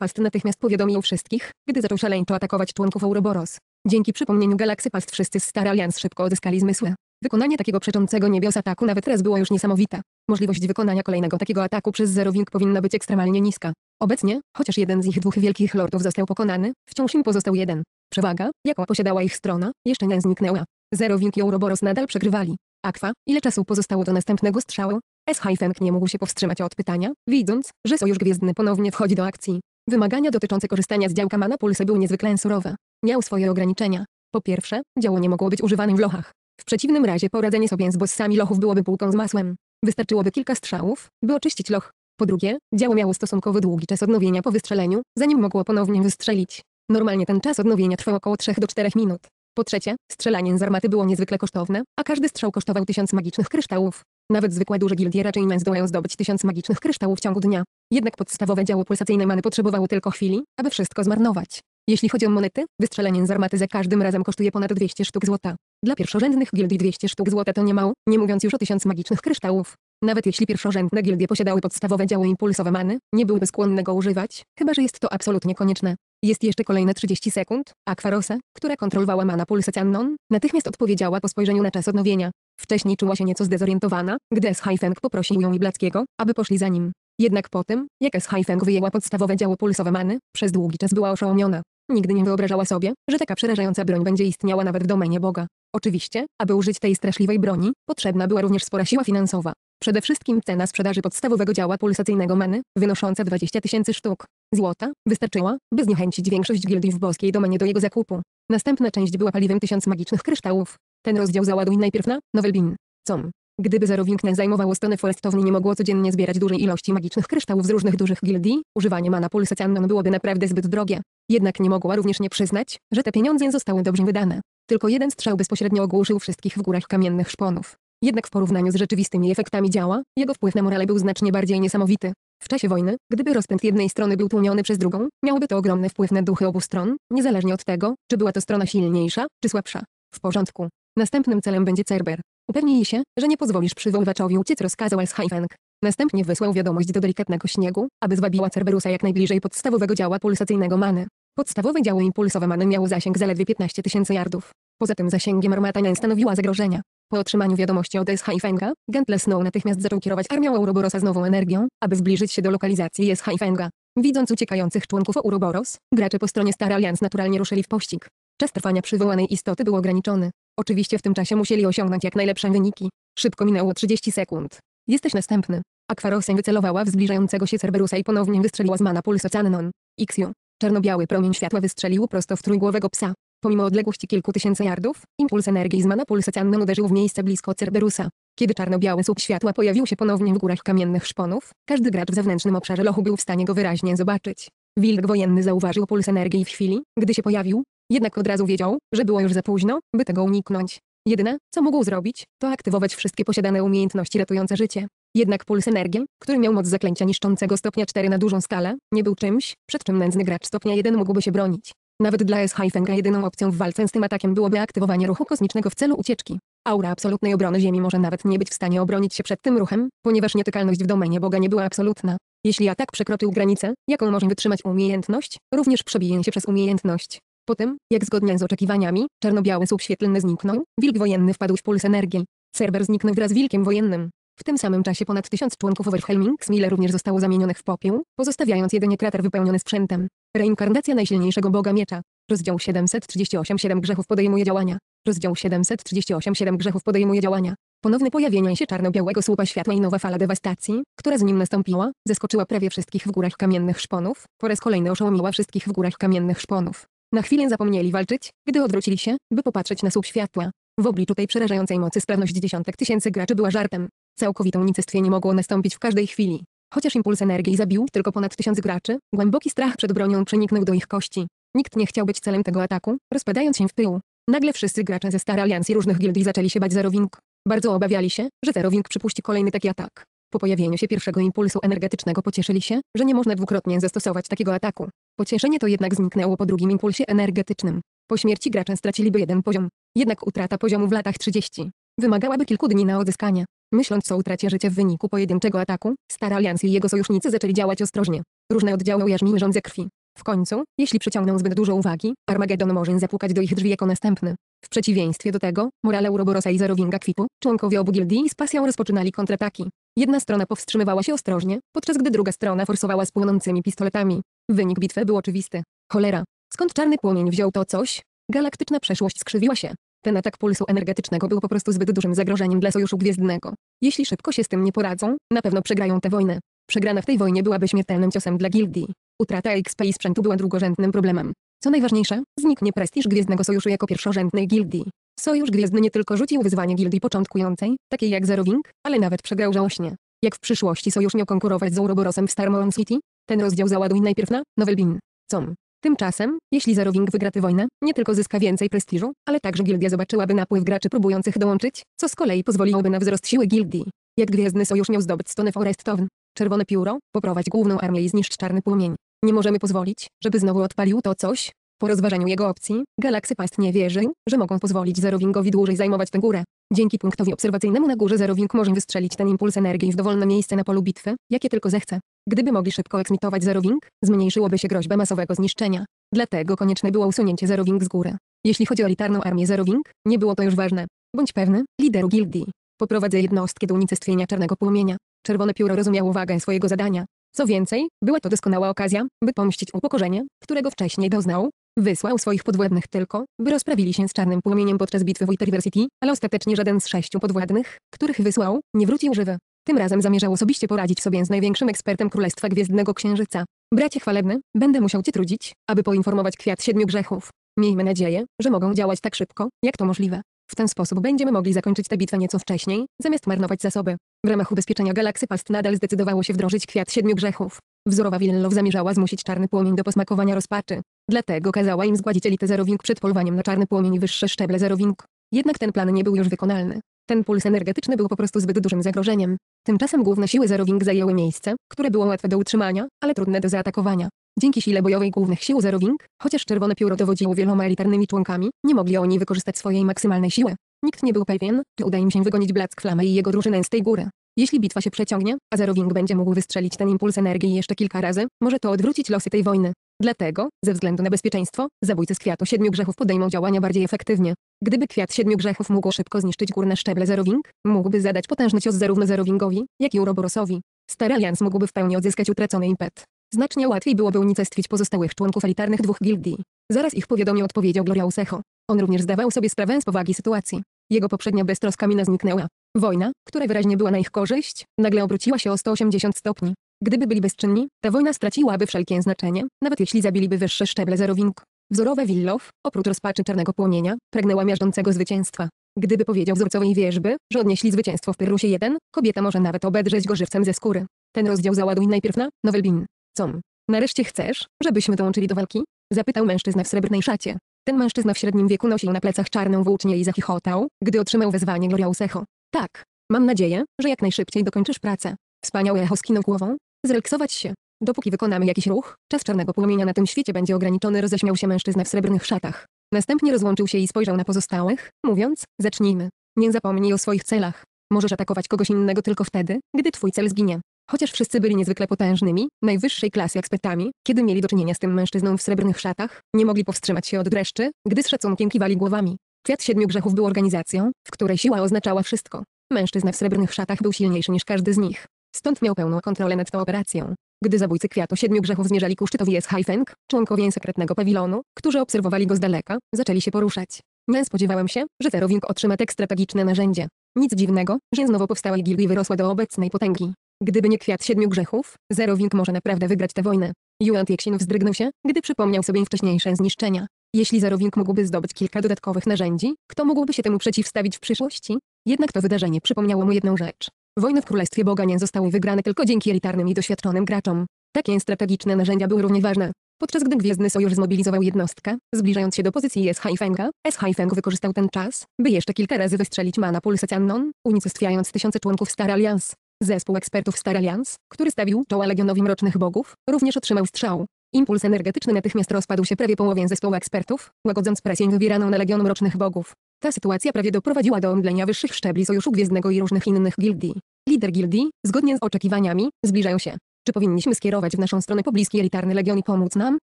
Past natychmiast powiadomił wszystkich, gdy zaczął szaleńczo atakować członków Ouroboros. Dzięki przypomnieniu Past wszyscy z Star Alliance szybko odzyskali zmysły. Wykonanie takiego przeczącego niebios ataku nawet teraz było już niesamowite. Możliwość wykonania kolejnego takiego ataku przez Zero Wing powinna być ekstremalnie niska. Obecnie, chociaż jeden z ich dwóch wielkich lordów został pokonany, wciąż im pozostał jeden. Przewaga, jaką posiadała ich strona, jeszcze nie zniknęła. Zero Wing i Ouroboros nadal przegrywali. Akwa, ile czasu pozostało do następnego strzału? S-Hyfeng nie mógł się powstrzymać od pytania, widząc, że Sojusz Gwiezdny ponownie wchodzi do akcji. Wymagania dotyczące korzystania z działka Mana Pulse były niezwykle surowe. Miał swoje ograniczenia. Po pierwsze, działo nie mogło być używane w lochach. W przeciwnym razie poradzenie sobie z bossami lochów byłoby półką z masłem. Wystarczyłoby kilka strzałów, by oczyścić loch. Po drugie, działo miało stosunkowo długi czas odnowienia po wystrzeleniu, zanim mogło ponownie wystrzelić. Normalnie ten czas odnowienia trwał około 3 do 4 minut. Po trzecie, strzelanie z armaty było niezwykle kosztowne, a każdy strzał kosztował tysiąc magicznych kryształów. Nawet zwykłe duże gildie raczej nie zdołają zdobyć tysiąc magicznych kryształów w ciągu dnia. Jednak podstawowe działo pulsacyjne many potrzebowało tylko chwili, aby wszystko zmarnować. Jeśli chodzi o monety, wystrzelenie z armaty za każdym razem kosztuje ponad 200 sztuk złota. Dla pierwszorzędnych gildii 200 sztuk złota to niemało, nie mówiąc już o tysiąc magicznych kryształów. Nawet jeśli pierwszorzędne gildie posiadały podstawowe działo impulsowe many, nie byłyby skłonne go używać, chyba że jest to absolutnie konieczne. Jest jeszcze kolejne 30 sekund, Akwarosa, która kontrolowała mana pulsa Cannon, natychmiast odpowiedziała po spojrzeniu na czas odnowienia. Wcześniej czuła się nieco zdezorientowana, gdy Shyfeng poprosił ją i Blackiego, aby poszli za nim. Jednak po tym, jak Shyfeng wyjęła podstawowe działo pulsowe many, przez długi czas była oszołomiona. Nigdy nie wyobrażała sobie, że taka przerażająca broń będzie istniała nawet w domenie Boga. Oczywiście, aby użyć tej straszliwej broni, potrzebna była również spora siła finansowa. Przede wszystkim cena sprzedaży podstawowego działa pulsacyjnego meny, wynosząca 20 tysięcy sztuk złota, wystarczyła, by zniechęcić większość gildii w boskiej domenie do jego zakupu. Następna część była paliwem tysiąc magicznych kryształów. Ten rozdział załaduj najpierw na Novelbin. Com. Gdyby zero zajmowało stronę forestowni nie mogło codziennie zbierać dużej ilości magicznych kryształów z różnych dużych gildii, używanie mana pulsa byłoby naprawdę zbyt drogie. Jednak nie mogła również nie przyznać, że te pieniądze nie zostały dobrze wydane. Tylko jeden strzał bezpośrednio ogłuszył wszystkich w górach kamiennych szponów. Jednak w porównaniu z rzeczywistymi efektami działa, jego wpływ na morale był znacznie bardziej niesamowity. W czasie wojny, gdyby rozpęd jednej strony był tłumiony przez drugą, miałoby to ogromny wpływ na duchy obu stron, niezależnie od tego, czy była to strona silniejsza, czy słabsza. W porządku. Następnym celem będzie Cerber. Upewnij się, że nie pozwolisz przywoływaczowi uciec rozkazał Alsheifank. Następnie wysłał wiadomość do delikatnego śniegu, aby zwabiła Cerberusa jak najbliżej podstawowego działa pulsacyjnego many. Podstawowe działo impulsowe many miało zasięg zaledwie 15 tysięcy yardów. Poza tym zasięgiem armata nie stanowiła zagrożenia. Po otrzymaniu wiadomości od Eshaifenga, Gentle Snow natychmiast zaczął kierować armią Ouroborosa z nową energią, aby zbliżyć się do lokalizacji Eshaifenga. Widząc uciekających członków Ouroboros, gracze po stronie Star Alliance naturalnie ruszyli w pościg. Czas trwania przywołanej istoty był ograniczony. Oczywiście w tym czasie musieli osiągnąć jak najlepsze wyniki. Szybko minęło 30 sekund. Jesteś następny. Aquarosen wycelowała w zbliżającego się Cerberusa i ponownie wystrzeliła z mana pulsa Cannon. Xiu. Czarno-biały promień światła wystrzelił prosto w trójgłowego psa. Pomimo odległości kilku tysięcy yardów, impuls energii z mana pulsa Cannon uderzył w miejsce blisko Cerberusa. Kiedy czarno-biały słup światła pojawił się ponownie w górach kamiennych szponów, każdy gracz w zewnętrznym obszarze lochu był w stanie go wyraźnie zobaczyć. Wilk wojenny zauważył puls energii w chwili, gdy się pojawił, jednak od razu wiedział, że było już za późno, by tego uniknąć. Jedyne, co mógł zrobić, to aktywować wszystkie posiadane umiejętności ratujące życie. Jednak puls energii, który miał moc zaklęcia niszczącego stopnia 4 na dużą skalę, nie był czymś, przed czym nędzny gracz stopnia 1 mógłby się bronić. Nawet dla S. Haifenga jedyną opcją w walce z tym atakiem byłoby aktywowanie ruchu kosmicznego w celu ucieczki. Aura absolutnej obrony Ziemi może nawet nie być w stanie obronić się przed tym ruchem, ponieważ nietykalność w domenie Boga nie była absolutna. Jeśli atak przekroczył granicę, jaką może wytrzymać umiejętność, również się przez umiejętność po tym, jak zgodnie z oczekiwaniami, czarno-biały słup świetlny zniknął, wilk wojenny wpadł w puls energii. Serwer zniknął wraz z wilkiem wojennym. W tym samym czasie ponad tysiąc członków Overhelming Smile również zostało zamienionych w popiół, pozostawiając jedynie krater wypełniony sprzętem. Reinkarnacja najsilniejszego boga miecza. Rozdział 738 7 grzechów podejmuje działania. Rozdział 738 7 grzechów podejmuje działania. Ponowne pojawienie się czarno-białego słupa światła i nowa fala dewastacji, która z nim nastąpiła, zaskoczyła prawie wszystkich w górach kamiennych szponów, po raz kolejny oszołomiła wszystkich w górach kamiennych szponów. Na chwilę zapomnieli walczyć, gdy odwrócili się, by popatrzeć na słup światła. W obliczu tej przerażającej mocy sprawność dziesiątek tysięcy graczy była żartem. Całkowite unicestwienie mogło nastąpić w każdej chwili. Chociaż impuls energii zabił tylko ponad tysiąc graczy, głęboki strach przed bronią przeniknął do ich kości. Nikt nie chciał być celem tego ataku, rozpadając się w pył. Nagle wszyscy gracze ze starej i różnych gildii zaczęli się bać Zerowing. Bardzo obawiali się, że Zerowing przypuści kolejny taki atak. Po pojawieniu się pierwszego impulsu energetycznego pocieszyli się, że nie można dwukrotnie zastosować takiego ataku. Pocieszenie to jednak zniknęło po drugim impulsie energetycznym. Po śmierci gracze straciliby jeden poziom. Jednak utrata poziomu w latach 30 wymagałaby kilku dni na odzyskanie. Myśląc o utracie życia w wyniku pojedynczego ataku, Stara Aliancja i jego sojusznicy zaczęli działać ostrożnie. Różne oddziały jarzmiły rządze krwi. W końcu, jeśli przyciągną zbyt dużo uwagi, Armagedon może zapukać do ich drzwi jako następny. W przeciwieństwie do tego, morale Uroborosa i Zerowinga Kwipu, członkowie obu gildii z pasją rozpoczynali kontrataki. Jedna strona powstrzymywała się ostrożnie, podczas gdy druga strona forsowała z płonącymi pistoletami. Wynik bitwy był oczywisty. Cholera. Skąd czarny płomień wziął to coś? Galaktyczna przeszłość skrzywiła się. Ten atak pulsu energetycznego był po prostu zbyt dużym zagrożeniem dla Sojuszu Gwiezdnego. Jeśli szybko się z tym nie poradzą, na pewno przegrają tę wojnę. Przegrana w tej wojnie byłaby śmiertelnym ciosem dla gildii. Utrata XP i sprzętu była drugorzędnym problemem. Co najważniejsze, zniknie prestiż Gwiezdnego Sojuszu jako pierwszorzędnej gildii. Sojusz Gwiezdny nie tylko rzucił wyzwanie gildii początkującej, takiej jak Zero Wing, ale nawet przegrał żałośnie. Jak w przyszłości Sojusz miał konkurować z Uroborosem w Starmon City? Ten rozdział załaduj najpierw na Nowelbin. Com. Tymczasem, jeśli Zarowing wygra tę wojnę, nie tylko zyska więcej prestiżu, ale także gildia zobaczyłaby napływ graczy próbujących dołączyć, co z kolei pozwoliłoby na wzrost siły gildii. Jak Gwiezdny Sojusz miał zdobyć Stone Forestown, Czerwone Pióro, poprowadź główną armię i zniszcz Czarny Płomień. Nie możemy pozwolić, żeby znowu odpalił to coś, po rozważaniu jego opcji, Galaxy Past nie wierzył, że mogą pozwolić Zerowingowi dłużej zajmować tę górę. Dzięki punktowi obserwacyjnemu na górze Zerowing może wystrzelić ten impuls energii w dowolne miejsce na polu bitwy, jakie tylko zechce. Gdyby mogli szybko eksmitować Zerowing, zmniejszyłoby się groźba masowego zniszczenia. Dlatego konieczne było usunięcie Zerowing z góry. Jeśli chodzi o elitarną armię Zerowing, nie było to już ważne. Bądź pewny, lideru gildii. Poprowadzę jednostki do unicestwienia Czarnego Płomienia. Czerwone Pióro rozumiał uwagę swojego zadania. Co więcej, była to doskonała okazja, by pomścić upokorzenie, którego wcześniej doznał, Wysłał swoich podwładnych tylko, by rozprawili się z czarnym płomieniem podczas bitwy w Witterversity, ale ostatecznie żaden z sześciu podwładnych, których wysłał, nie wrócił żywy. Tym razem zamierzał osobiście poradzić sobie z największym ekspertem Królestwa Gwiezdnego Księżyca. Bracie chwalebny, będę musiał cię trudzić, aby poinformować Kwiat Siedmiu Grzechów. Miejmy nadzieję, że mogą działać tak szybko, jak to możliwe. W ten sposób będziemy mogli zakończyć tę bitwę nieco wcześniej, zamiast marnować zasoby. W ramach ubezpieczenia Galaxy Past nadal zdecydowało się wdrożyć kwiat siedmiu grzechów. Wzorowa Willow zamierzała zmusić czarny płomień do posmakowania rozpaczy. Dlatego kazała im zgładzić elitę Zerowink przed polowaniem na czarny płomień i wyższe szczeble zerowink. Jednak ten plan nie był już wykonalny. Ten puls energetyczny był po prostu zbyt dużym zagrożeniem. Tymczasem główne siły zerowink zajęły miejsce, które było łatwe do utrzymania, ale trudne do zaatakowania. Dzięki sile bojowej głównych sił Zero Wing, chociaż Czerwone Pióro dowodziło wieloma elitarnymi członkami, nie mogli oni wykorzystać swojej maksymalnej siły. Nikt nie był pewien, czy uda im się wygonić Black Flamę i jego drużynę z tej góry. Jeśli bitwa się przeciągnie, a Zero Wing będzie mógł wystrzelić ten impuls energii jeszcze kilka razy, może to odwrócić losy tej wojny. Dlatego, ze względu na bezpieczeństwo, zabójcy z kwiatu siedmiu grzechów podejmą działania bardziej efektywnie. Gdyby kwiat siedmiu grzechów mógł szybko zniszczyć górne szczeble Wing, mógłby zadać potężny cios zarówno Wingowi, jak i Uroborosowi. Star Alliance mógłby w pełni odzyskać utracony impet. Znacznie łatwiej byłoby unicestwić pozostałych członków elitarnych dwóch gildii. Zaraz ich powiadomił odpowiedział Gloria Usecho. On również zdawał sobie sprawę z powagi sytuacji. Jego poprzednia beztroska mina zniknęła. Wojna, która wyraźnie była na ich korzyść, nagle obróciła się o 180 stopni. Gdyby byli bezczynni, ta wojna straciłaby wszelkie znaczenie, nawet jeśli zabiliby wyższe szczeble zerowink. Wzorowe Willow, oprócz rozpaczy czarnego płomienia, pragnęła miażdżącego zwycięstwa. Gdyby powiedział wzorcowej wierzby, że odnieśli zwycięstwo w Pyrrusie 1, kobieta może nawet obedrzeć go żywcem ze skóry. Ten rozdział załaduj najpierw na Novelbin. Com? Nareszcie chcesz, żebyśmy dołączyli do walki? Zapytał mężczyzna w srebrnej szacie. Ten mężczyzna w średnim wieku nosił na plecach czarną włócznię i zachichotał, gdy otrzymał wezwanie Gloria Usecho. Tak. Mam nadzieję, że jak najszybciej dokończysz pracę. Wspaniałe echo skinął głową. Zrelaksować się. Dopóki wykonamy jakiś ruch, czas czarnego płomienia na tym świecie będzie ograniczony, roześmiał się mężczyzna w srebrnych szatach. Następnie rozłączył się i spojrzał na pozostałych, mówiąc, zacznijmy. Nie zapomnij o swoich celach. Możesz atakować kogoś innego tylko wtedy, gdy twój cel zginie. Chociaż wszyscy byli niezwykle potężnymi, najwyższej klasy ekspertami, kiedy mieli do czynienia z tym mężczyzną w srebrnych szatach, nie mogli powstrzymać się od dreszczy, gdy z szacunkiem kiwali głowami. Kwiat Siedmiu Grzechów był organizacją, w której siła oznaczała wszystko. Mężczyzna w srebrnych szatach był silniejszy niż każdy z nich. Stąd miał pełną kontrolę nad tą operacją. Gdy zabójcy Kwiatu Siedmiu Grzechów zmierzali ku szczytowi s Haifeng, członkowie sekretnego pawilonu, którzy obserwowali go z daleka, zaczęli się poruszać. Nie spodziewałem się, że Zerowing otrzyma tak strategiczne narzędzie. Nic dziwnego, że znowu powstała gildia wyrosła do obecnej potęgi. Gdyby nie kwiat siedmiu grzechów, Zero może naprawdę wygrać tę wojnę. Yuan Tiexin wzdrygnął się, gdy przypomniał sobie wcześniejsze zniszczenia. Jeśli Zero mógłby zdobyć kilka dodatkowych narzędzi, kto mógłby się temu przeciwstawić w przyszłości? Jednak to wydarzenie przypomniało mu jedną rzecz. Wojny w Królestwie Boga nie zostały wygrane tylko dzięki elitarnym i doświadczonym graczom. Takie strategiczne narzędzia były równie ważne. Podczas gdy Gwiezdny Sojusz zmobilizował jednostkę, zbliżając się do pozycji S-Haifenga, S-Haifeng wykorzystał ten czas, by jeszcze kilka razy wystrzelić mana Pulse Cannon, unicestwiając tysiące członków Star Alliance. Zespół ekspertów Star Alliance, który stawił czoła Legionowi Mrocznych Bogów, również otrzymał strzał. Impuls energetyczny natychmiast rozpadł się prawie połowie zespołu ekspertów, łagodząc presję wywieraną na Legion Mrocznych Bogów. Ta sytuacja prawie doprowadziła do omdlenia wyższych szczebli Sojuszu Gwiezdnego i różnych innych gildii. Lider gildii, zgodnie z oczekiwaniami, zbliżają się. Czy powinniśmy skierować w naszą stronę pobliski elitarny Legion i pomóc nam?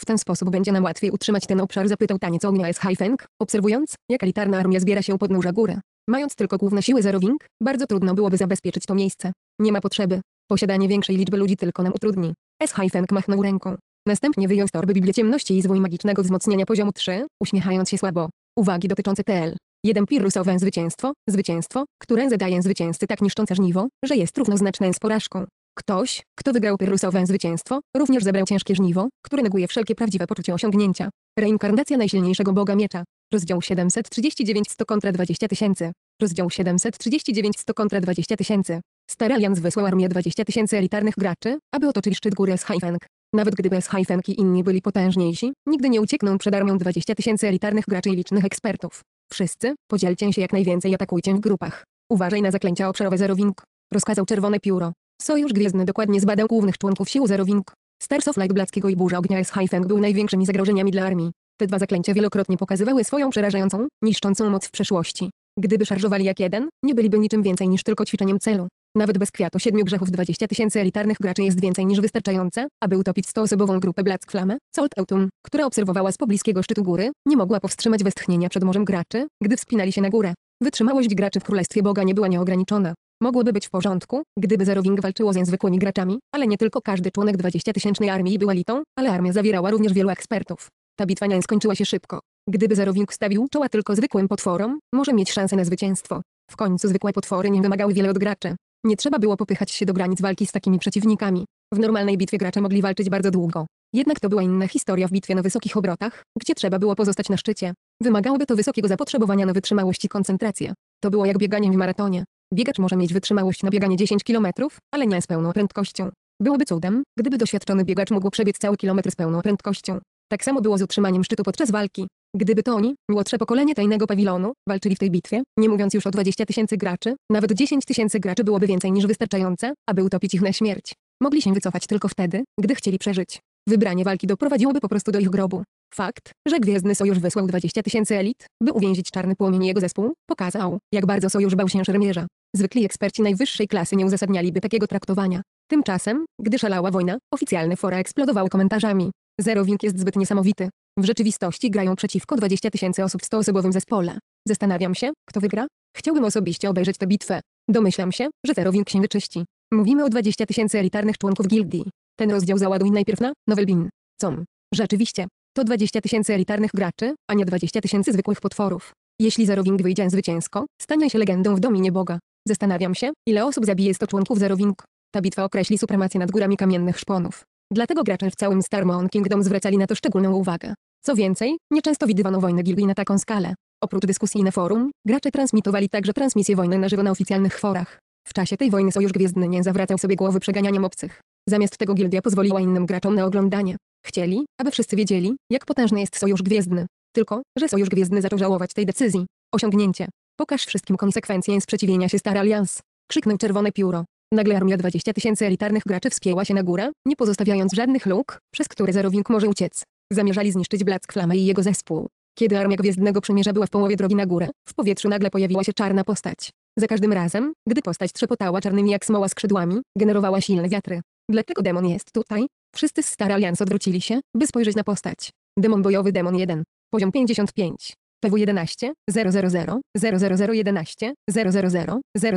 W ten sposób będzie nam łatwiej utrzymać ten obszar, zapytał taniec ognia S. Haifeng, obserwując, jak elitarna armia zbiera się pod nóża góry. Mając tylko główne siły Wing, bardzo trudno byłoby zabezpieczyć to miejsce. Nie ma potrzeby. Posiadanie większej liczby ludzi tylko nam utrudni. S-Hajfenk machnął ręką. Następnie wyjął z torby Biblię Ciemności i zwój magicznego wzmocnienia poziomu 3, uśmiechając się słabo. Uwagi dotyczące TL. Jeden Pirrusowe zwycięstwo, zwycięstwo, które zadaje zwycięzcy tak niszczące żniwo, że jest równoznaczne z porażką. Ktoś, kto wygrał Pirrusowe zwycięstwo, również zebrał ciężkie żniwo, które neguje wszelkie prawdziwe poczucie osiągnięcia. Reinkarnacja najsilniejszego boga miecza. Rozdział 739 100 kontra 20 tysięcy. Rozdział 739 100 kontra 20 tysięcy. Stara Alliance wysłał armię 20 tysięcy elitarnych graczy, aby otoczyć szczyt góry Schaifeng. Nawet gdyby z Schaifenki inni byli potężniejsi, nigdy nie uciekną przed armią 20 tysięcy elitarnych graczy i licznych ekspertów. Wszyscy, podzielcie się jak najwięcej i atakujcie w grupach. Uważaj na zaklęcia obszarowe Zerowink. Rozkazał Czerwone Pióro. Sojusz Gwiezdny dokładnie zbadał głównych członków sił Zerowink. Stars of Light Blackiego i Burza Ognia z Schaifeng był największymi zagrożeniami dla armii. Te dwa zaklęcia wielokrotnie pokazywały swoją przerażającą, niszczącą moc w przeszłości. Gdyby szarżowali jak jeden, nie byliby niczym więcej niż tylko ćwiczeniem celu. Nawet bez kwiatu siedmiu grzechów 20 tysięcy elitarnych graczy jest więcej niż wystarczające, aby utopić stoosobową grupę Blackflame, Salt Autumn, która obserwowała z pobliskiego szczytu góry, nie mogła powstrzymać westchnienia przed morzem graczy, gdy wspinali się na górę. Wytrzymałość graczy w Królestwie Boga nie była nieograniczona. Mogłoby być w porządku, gdyby Zerowing walczyło z zwykłymi graczami, ale nie tylko każdy członek 20-tysięcznej armii był elitą, ale armia zawierała również wielu ekspertów. Ta bitwa nie skończyła się szybko. Gdyby Zerowing stawił czoła tylko zwykłym potworom, może mieć szansę na zwycięstwo. W końcu zwykłe potwory nie wymagały wiele od graczy. Nie trzeba było popychać się do granic walki z takimi przeciwnikami. W normalnej bitwie gracze mogli walczyć bardzo długo. Jednak to była inna historia w bitwie na wysokich obrotach, gdzie trzeba było pozostać na szczycie. Wymagałoby to wysokiego zapotrzebowania na wytrzymałość i koncentrację. To było jak bieganie w maratonie. Biegacz może mieć wytrzymałość na bieganie 10 km, ale nie z pełną prędkością. Byłoby cudem, gdyby doświadczony biegacz mógł przebiec cały kilometr z pełną prędkością. Tak samo było z utrzymaniem szczytu podczas walki. Gdyby to oni, młodsze pokolenie tajnego pawilonu, walczyli w tej bitwie, nie mówiąc już o 20 tysięcy graczy, nawet 10 tysięcy graczy byłoby więcej niż wystarczające, aby utopić ich na śmierć. Mogli się wycofać tylko wtedy, gdy chcieli przeżyć. Wybranie walki doprowadziłoby po prostu do ich grobu. Fakt, że Gwiezdny Sojusz wysłał 20 tysięcy elit, by uwięzić czarny płomień jego zespół, pokazał, jak bardzo Sojusz bał się szermierza. Zwykli eksperci najwyższej klasy nie uzasadnialiby takiego traktowania. Tymczasem, gdy szalała wojna, oficjalne fora eksplodowały komentarzami. Zero Wink jest zbyt niesamowity. W rzeczywistości grają przeciwko 20 tysięcy osób w 100-osobowym zespole. Zastanawiam się, kto wygra? Chciałbym osobiście obejrzeć tę bitwę. Domyślam się, że Terowink się wyczyści. Mówimy o 20 tysięcy elitarnych członków gildii. Ten rozdział załaduj najpierw na Nowelbin. Com. Rzeczywiście. To 20 tysięcy elitarnych graczy, a nie 20 tysięcy zwykłych potworów. Jeśli Zerowing wyjdzie zwycięsko, stanie się legendą w dominie Boga. Zastanawiam się, ile osób zabije 100 członków Zerowing. Ta bitwa określi supremację nad górami kamiennych szponów. Dlatego gracze w całym Star Mountain Kingdom zwracali na to szczególną uwagę. Co więcej, nieczęsto widywano wojny gildii na taką skalę. Oprócz dyskusji na forum, gracze transmitowali także transmisję wojny na żywo na oficjalnych forach. W czasie tej wojny Sojusz Gwiezdny nie zawracał sobie głowy przeganianiem obcych. Zamiast tego gildia pozwoliła innym graczom na oglądanie. Chcieli, aby wszyscy wiedzieli, jak potężny jest Sojusz Gwiezdny. Tylko, że Sojusz Gwiezdny zaczął żałować tej decyzji. Osiągnięcie. Pokaż wszystkim konsekwencje sprzeciwienia się Star Alliance. Krzyknął czerwone pióro. Nagle armia 20 tysięcy elitarnych graczy wspięła się na górę, nie pozostawiając żadnych luk, przez które Zerowink może uciec. Zamierzali zniszczyć Black Flamę i jego zespół. Kiedy armia Gwiezdnego Przymierza była w połowie drogi na górę, w powietrzu nagle pojawiła się czarna postać. Za każdym razem, gdy postać trzepotała czarnymi jak smoła skrzydłami, generowała silne wiatry. Dlaczego demon jest tutaj? Wszyscy z Star Alliance odwrócili się, by spojrzeć na postać. Demon bojowy Demon 1. Poziom 55. PW 11 000 0011 000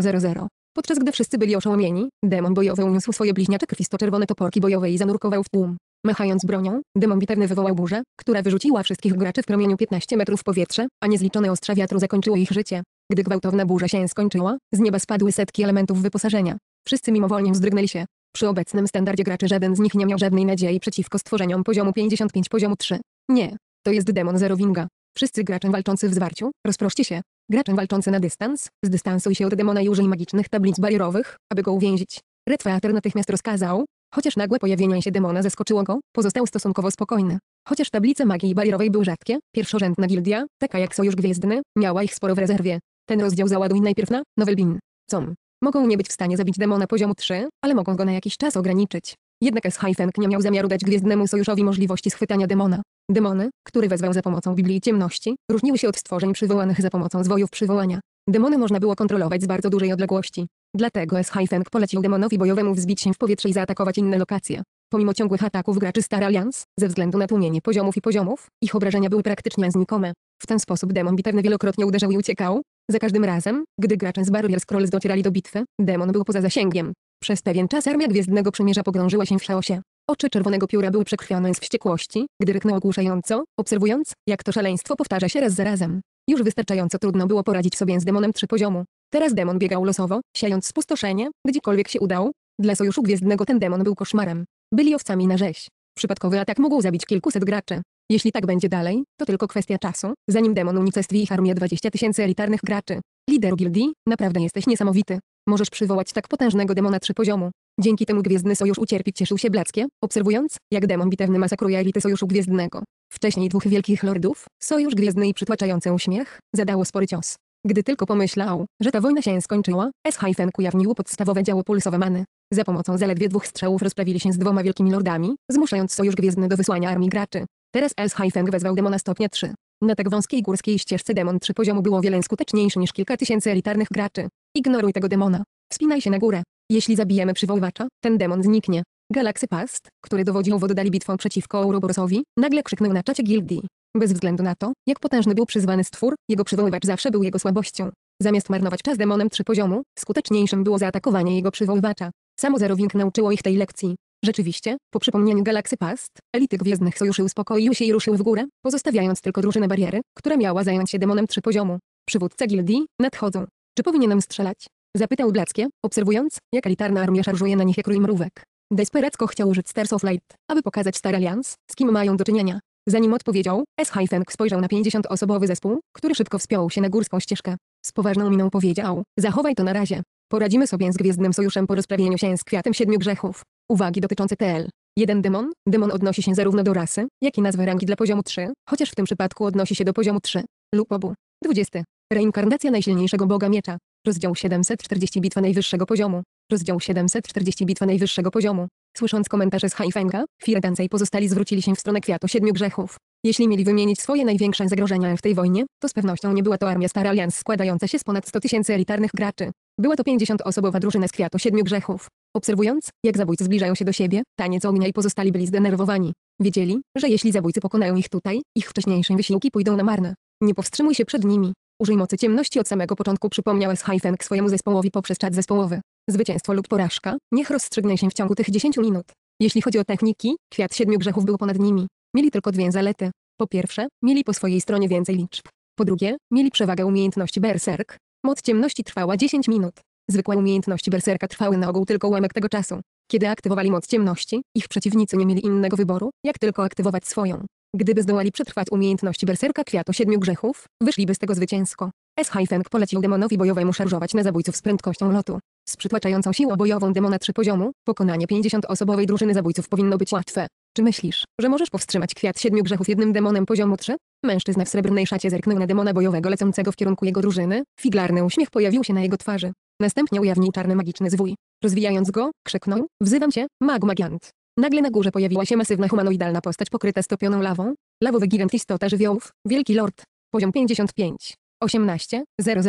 000 Podczas gdy wszyscy byli oszołomieni, demon bojowy uniósł swoje bliźniacze krwisto-czerwone toporki bojowe i zanurkował w tłum. Machając bronią, demon bitewny wywołał burzę, która wyrzuciła wszystkich graczy w promieniu 15 metrów w powietrze, a niezliczone ostrza wiatru zakończyło ich życie. Gdy gwałtowna burza się skończyła, z nieba spadły setki elementów wyposażenia. Wszyscy mimowolnie wzdrygnęli się. Przy obecnym standardzie graczy żaden z nich nie miał żadnej nadziei przeciwko stworzeniom poziomu 55 poziomu 3. Nie, to jest demon zerowinga. Wszyscy gracze walczący w zwarciu, rozproszcie się, Graczem walczący na dystans, zdystansuj się od demona i użyj magicznych tablic barierowych, aby go uwięzić. Red natychmiast rozkazał, chociaż nagłe pojawienie się demona zaskoczyło go, pozostał stosunkowo spokojny. Chociaż tablice magii barierowej były rzadkie, pierwszorzędna gildia, taka jak Sojusz Gwiezdny, miała ich sporo w rezerwie. Ten rozdział załaduj najpierw na Nowelbin. Com. Mogą nie być w stanie zabić demona poziomu 3, ale mogą go na jakiś czas ograniczyć. Jednak S. nie miał zamiaru dać Gwiezdnemu Sojuszowi możliwości schwytania demona. Demony, które wezwał za pomocą Biblii Ciemności, różniły się od stworzeń przywołanych za pomocą zwojów przywołania. Demony można było kontrolować z bardzo dużej odległości. Dlatego S-Feng polecił demonowi bojowemu wzbić się w powietrze i zaatakować inne lokacje. Pomimo ciągłych ataków graczy Star Alliance, ze względu na tłumienie poziomów i poziomów, ich obrażenia były praktycznie znikome. W ten sposób demon bitewny wielokrotnie uderzał i uciekał. Za każdym razem, gdy gracze z Barrier Scrolls docierali do bitwy, demon był poza zasięgiem. Przez pewien czas armia Gwiezdnego Przymierza pogrążyła się w chaosie. Oczy czerwonego pióra były przekrwione z wściekłości, gdy ryknął ogłuszająco, obserwując, jak to szaleństwo powtarza się raz za razem. Już wystarczająco trudno było poradzić sobie z demonem trzy poziomu. Teraz demon biegał losowo, siając spustoszenie, gdziekolwiek się udał. Dla Sojuszu Gwiezdnego ten demon był koszmarem. Byli owcami na rzeź. Przypadkowy atak mógł zabić kilkuset graczy. Jeśli tak będzie dalej, to tylko kwestia czasu, zanim demon unicestwi ich armię 20 tysięcy elitarnych graczy. Lider gildii, naprawdę jesteś niesamowity. Możesz przywołać tak potężnego demona trzy poziomu. Dzięki temu Gwiezdny Sojusz ucierpi cieszył się Blackie, obserwując, jak demon bitewny masakruje elity Sojuszu Gwiezdnego. Wcześniej dwóch wielkich lordów, Sojusz Gwiezdny i przytłaczający uśmiech, zadało spory cios. Gdy tylko pomyślał, że ta wojna się skończyła, S-Hyphen ujawnił podstawowe działo pulsowe many. Za pomocą zaledwie dwóch strzałów rozprawili się z dwoma wielkimi lordami, zmuszając Sojusz Gwiezdny do wysłania armii graczy. Teraz S-Hyphen wezwał demona stopnia 3. Na tak wąskiej górskiej ścieżce demon 3 poziomu było wiele skuteczniejszy niż kilka tysięcy elitarnych graczy. Ignoruj tego demona. Wspinaj się na górę. Jeśli zabijemy przywoływacza, ten demon zniknie. Galaxy Past, który dowodził w bitwą przeciwko Ouroborosowi, nagle krzyknął na czacie gildii. Bez względu na to, jak potężny był przyzwany stwór, jego przywoływacz zawsze był jego słabością. Zamiast marnować czas demonem trzy poziomu, skuteczniejszym było zaatakowanie jego przywoływacza. Samo Zerowink nauczyło ich tej lekcji. Rzeczywiście, po przypomnieniu Galaxy Past, elity Gwiezdnych Sojuszy uspokoiły się i ruszyły w górę, pozostawiając tylko drużynę bariery, która miała zająć się demonem trzy poziomu. Przywódca gildii, nadchodzą. Czy powinienem strzelać? Zapytał Blackie, obserwując, jak elitarna armia szarżuje na nich jak rój mrówek. Desperacko chciał użyć Stars of Light, aby pokazać Star Alliance, z kim mają do czynienia. Zanim odpowiedział, S. Hyfeng spojrzał na 50-osobowy zespół, który szybko wspiął się na górską ścieżkę. Z poważną miną powiedział, zachowaj to na razie. Poradzimy sobie z Gwiezdnym Sojuszem po rozprawieniu się z Kwiatem Siedmiu Grzechów. Uwagi dotyczące TL. Jeden demon, demon odnosi się zarówno do rasy, jak i nazwy rangi dla poziomu 3, chociaż w tym przypadku odnosi się do poziomu 3 lub obu. 20. Reinkarnacja najsilniejszego boga miecza. Rozdział 740 Bitwa najwyższego poziomu. Rozdział 740 Bitwa najwyższego poziomu. Słysząc komentarze z Haifenga, Firedanza i pozostali zwrócili się w stronę Kwiatu Siedmiu Grzechów. Jeśli mieli wymienić swoje największe zagrożenia w tej wojnie, to z pewnością nie była to armia Star Alliance składająca się z ponad 100 tysięcy elitarnych graczy. Była to 50-osobowa drużyna z Kwiatu Siedmiu Grzechów. Obserwując, jak zabójcy zbliżają się do siebie, taniec ognia i pozostali byli zdenerwowani. Wiedzieli, że jeśli zabójcy pokonają ich tutaj, ich wcześniejsze wysiłki pójdą na marne. Nie powstrzymuj się przed nimi. Użyj mocy ciemności od samego początku przypomniałeś S-Hyfeng swojemu zespołowi poprzez czat zespołowy. Zwycięstwo lub porażka, niech rozstrzygnę się w ciągu tych 10 minut. Jeśli chodzi o techniki, kwiat siedmiu grzechów był ponad nimi. Mieli tylko dwie zalety. Po pierwsze, mieli po swojej stronie więcej liczb. Po drugie, mieli przewagę umiejętności berserk. Moc ciemności trwała 10 minut. Zwykłe umiejętności berserka trwały na ogół tylko ułamek tego czasu. Kiedy aktywowali moc ciemności, ich przeciwnicy nie mieli innego wyboru, jak tylko aktywować swoją. Gdyby zdołali przetrwać umiejętności berserka kwiatu siedmiu grzechów, wyszliby z tego zwycięsko. S. haifeng polecił demonowi bojowemu szarżować na zabójców z prędkością lotu. Z przytłaczającą siłą bojową demona 3 poziomu, pokonanie 50-osobowej drużyny zabójców powinno być łatwe. Czy myślisz, że możesz powstrzymać kwiat siedmiu grzechów jednym demonem poziomu 3? Mężczyzna w srebrnej szacie zerknął na demona bojowego lecącego w kierunku jego drużyny, figlarny uśmiech pojawił się na jego twarzy. Następnie ujawnił czarny magiczny zwój. Rozwijając go, krzyknął, wzywam cię, mag magiant. Nagle na górze pojawiła się masywna humanoidalna postać pokryta stopioną lawą. Lawowy gigant istota żywiołów, wielki lord. Poziom 55. 18 000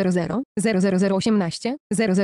00018 000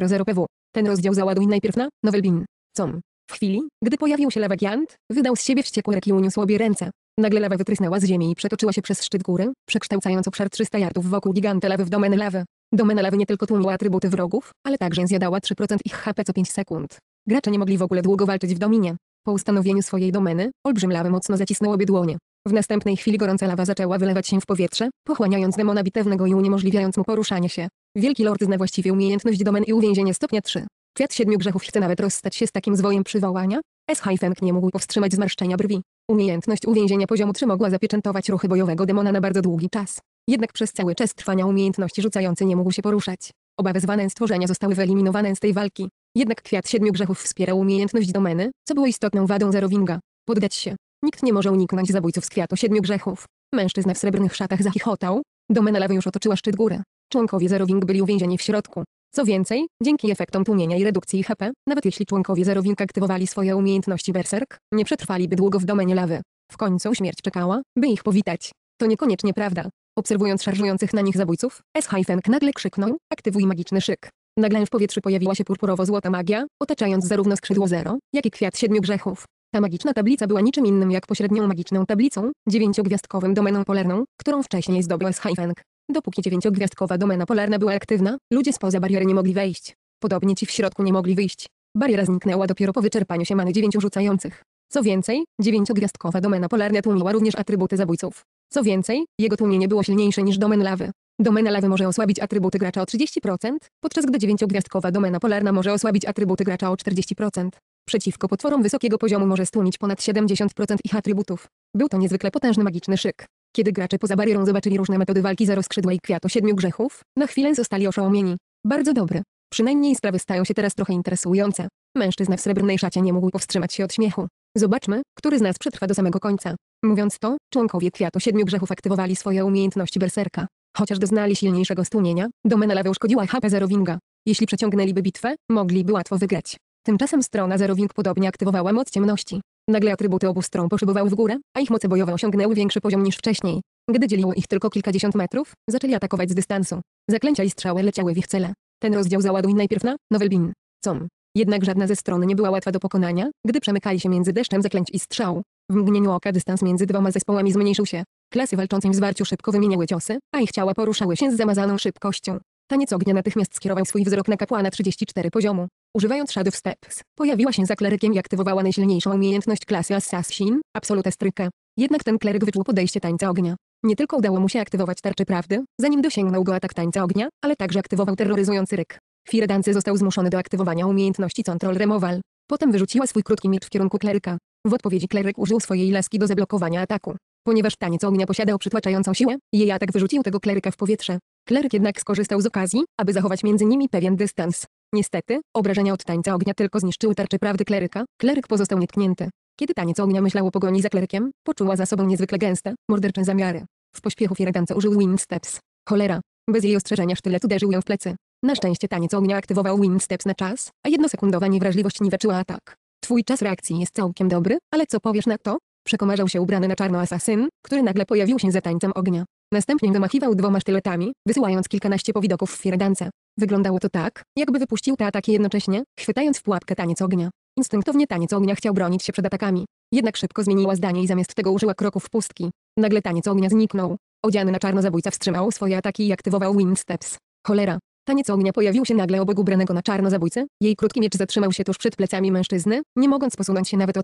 000 PW. Ten rozdział załaduj najpierw na Nowelbin. Com. W chwili, gdy pojawił się lawagiant, wydał z siebie wściekły rek i uniósł obie ręce. Nagle lawa wytrysnęła z ziemi i przetoczyła się przez szczyt góry, przekształcając obszar 300 jardów wokół giganta lawy w domenę lawy. Domena lawy nie tylko tłumiła atrybuty wrogów, ale także zjadała 3% ich HP co 5 sekund. Gracze nie mogli w ogóle długo walczyć w dominie. Po ustanowieniu swojej domeny, olbrzym lawy mocno zacisnął obie dłonie. W następnej chwili gorąca lawa zaczęła wylewać się w powietrze, pochłaniając demona bitewnego i uniemożliwiając mu poruszanie się. Wielki Lord zna właściwie umiejętność domen i uwięzienie stopnia 3. Kwiat siedmiu grzechów chce nawet rozstać się z takim zwojem przywołania? S. Feng nie mógł powstrzymać zmarszczenia brwi. Umiejętność uwięzienia poziomu 3 mogła zapieczętować ruchy bojowego demona na bardzo długi czas. Jednak przez cały czas trwania umiejętności rzucający nie mógł się poruszać. Oba wezwane stworzenia zostały wyeliminowane z tej walki. Jednak kwiat siedmiu grzechów wspierał umiejętność domeny, co było istotną wadą Winga. Poddać się. Nikt nie może uniknąć zabójców z kwiatu siedmiu grzechów. Mężczyzna w srebrnych szatach zachichotał. Domena lawy już otoczyła szczyt góry. Członkowie Wing byli uwięzieni w środku. Co więcej, dzięki efektom tłumienia i redukcji HP, nawet jeśli członkowie Zarowing aktywowali swoje umiejętności berserk, nie przetrwaliby długo w domenie lawy. W końcu śmierć czekała, by ich powitać. To niekoniecznie prawda. Obserwując szarżujących na nich zabójców, S. Hyphen nagle krzyknął, aktywuj magiczny szyk. Nagle w powietrzu pojawiła się purpurowo-złota magia, otaczając zarówno skrzydło zero, jak i kwiat siedmiu grzechów. Ta magiczna tablica była niczym innym jak pośrednią magiczną tablicą, dziewięciogwiazdkowym domeną polarną, którą wcześniej zdobył Schaifeng. Dopóki dziewięciogwiazdkowa domena polarna była aktywna, ludzie spoza bariery nie mogli wejść. Podobnie ci w środku nie mogli wyjść. Bariera zniknęła dopiero po wyczerpaniu się many dziewięciu rzucających. Co więcej, dziewięciogwiazdkowa domena polarna tłumiła również atrybuty zabójców. Co więcej, jego tłumienie było silniejsze niż domen lawy. Domena lawy może osłabić atrybuty gracza o 30%, podczas gdy dziewięciogwiazdkowa domena polarna może osłabić atrybuty gracza o 40%. Przeciwko potworom wysokiego poziomu może stłumić ponad 70% ich atrybutów. Był to niezwykle potężny magiczny szyk. Kiedy gracze poza barierą zobaczyli różne metody walki za rozkrzydła i kwiat o siedmiu grzechów, na chwilę zostali oszołomieni. Bardzo dobry. Przynajmniej sprawy stają się teraz trochę interesujące. Mężczyzna w srebrnej szacie nie mógł powstrzymać się od śmiechu. Zobaczmy, który z nas przetrwa do samego końca. Mówiąc to, członkowie kwiatu siedmiu grzechów aktywowali swoje umiejętności berserka. Chociaż doznali silniejszego stłumienia, domena lewy uszkodziła HP Zerowinga. Jeśli przeciągnęliby bitwę, mogliby łatwo wygrać. Tymczasem strona Zerowing podobnie aktywowała moc ciemności. Nagle atrybuty obu stron poszybowały w górę, a ich moce bojowe osiągnęły większy poziom niż wcześniej. Gdy dzieliło ich tylko kilkadziesiąt metrów, zaczęli atakować z dystansu. Zaklęcia i strzały leciały w ich cele. Ten rozdział załaduj najpierw na Nowelbin. Com. Jednak żadna ze stron nie była łatwa do pokonania, gdy przemykali się między deszczem zaklęć i strzał. W mgnieniu oka dystans między dwoma zespołami zmniejszył się. Klasy walczącym w zwarciu szybko wymieniały ciosy, a ich ciała poruszały się z zamazaną szybkością. Taniec ognia natychmiast skierował swój wzrok na kapłana 34 poziomu. Używając Shadow Steps, pojawiła się za klerykiem i aktywowała najsilniejszą umiejętność klasy Assassin, Absolute Stryka. Jednak ten kleryk wyczuł podejście tańca ognia. Nie tylko udało mu się aktywować tarczy prawdy, zanim dosięgnął go atak tańca ognia, ale także aktywował terroryzujący ryk. Firedance został zmuszony do aktywowania umiejętności Control Removal. Potem wyrzuciła swój krótki miecz w kierunku kleryka. W odpowiedzi kleryk użył swojej laski do zablokowania ataku. Ponieważ taniec ognia posiadał przytłaczającą siłę, jej atak wyrzucił tego kleryka w powietrze. Kleryk jednak skorzystał z okazji, aby zachować między nimi pewien dystans. Niestety, obrażenia od tańca ognia tylko zniszczyły tarczę prawdy kleryka, kleryk pozostał nietknięty. Kiedy taniec ognia myślał o pogoni za klerykiem, poczuła za sobą niezwykle gęste, mordercze zamiary. W pośpiechu Fieredanca użył Windsteps. Cholera. Bez jej ostrzeżenia sztylet uderzył ją w plecy. Na szczęście taniec ognia aktywował Windsteps na czas, a jednosekundowa niewrażliwość niweczyła atak. Twój czas reakcji jest całkiem dobry, ale co powiesz na to, Przekomarzał się ubrany na czarno asasyn, który nagle pojawił się za tańcem ognia. Następnie zamachiwał dwoma sztyletami, wysyłając kilkanaście powidoków w firadance. Wyglądało to tak, jakby wypuścił te ataki jednocześnie, chwytając w pułapkę taniec ognia. Instynktownie taniec ognia chciał bronić się przed atakami. Jednak szybko zmieniła zdanie i zamiast tego użyła kroków pustki. Nagle taniec ognia zniknął. Odziany na czarno zabójca wstrzymał swoje ataki i aktywował Wind Steps. Cholera. Taniec ognia pojawił się nagle obok ubranego na czarno zabójcy, jej krótki miecz zatrzymał się tuż przed plecami mężczyzny, nie mogąc posunąć się nawet o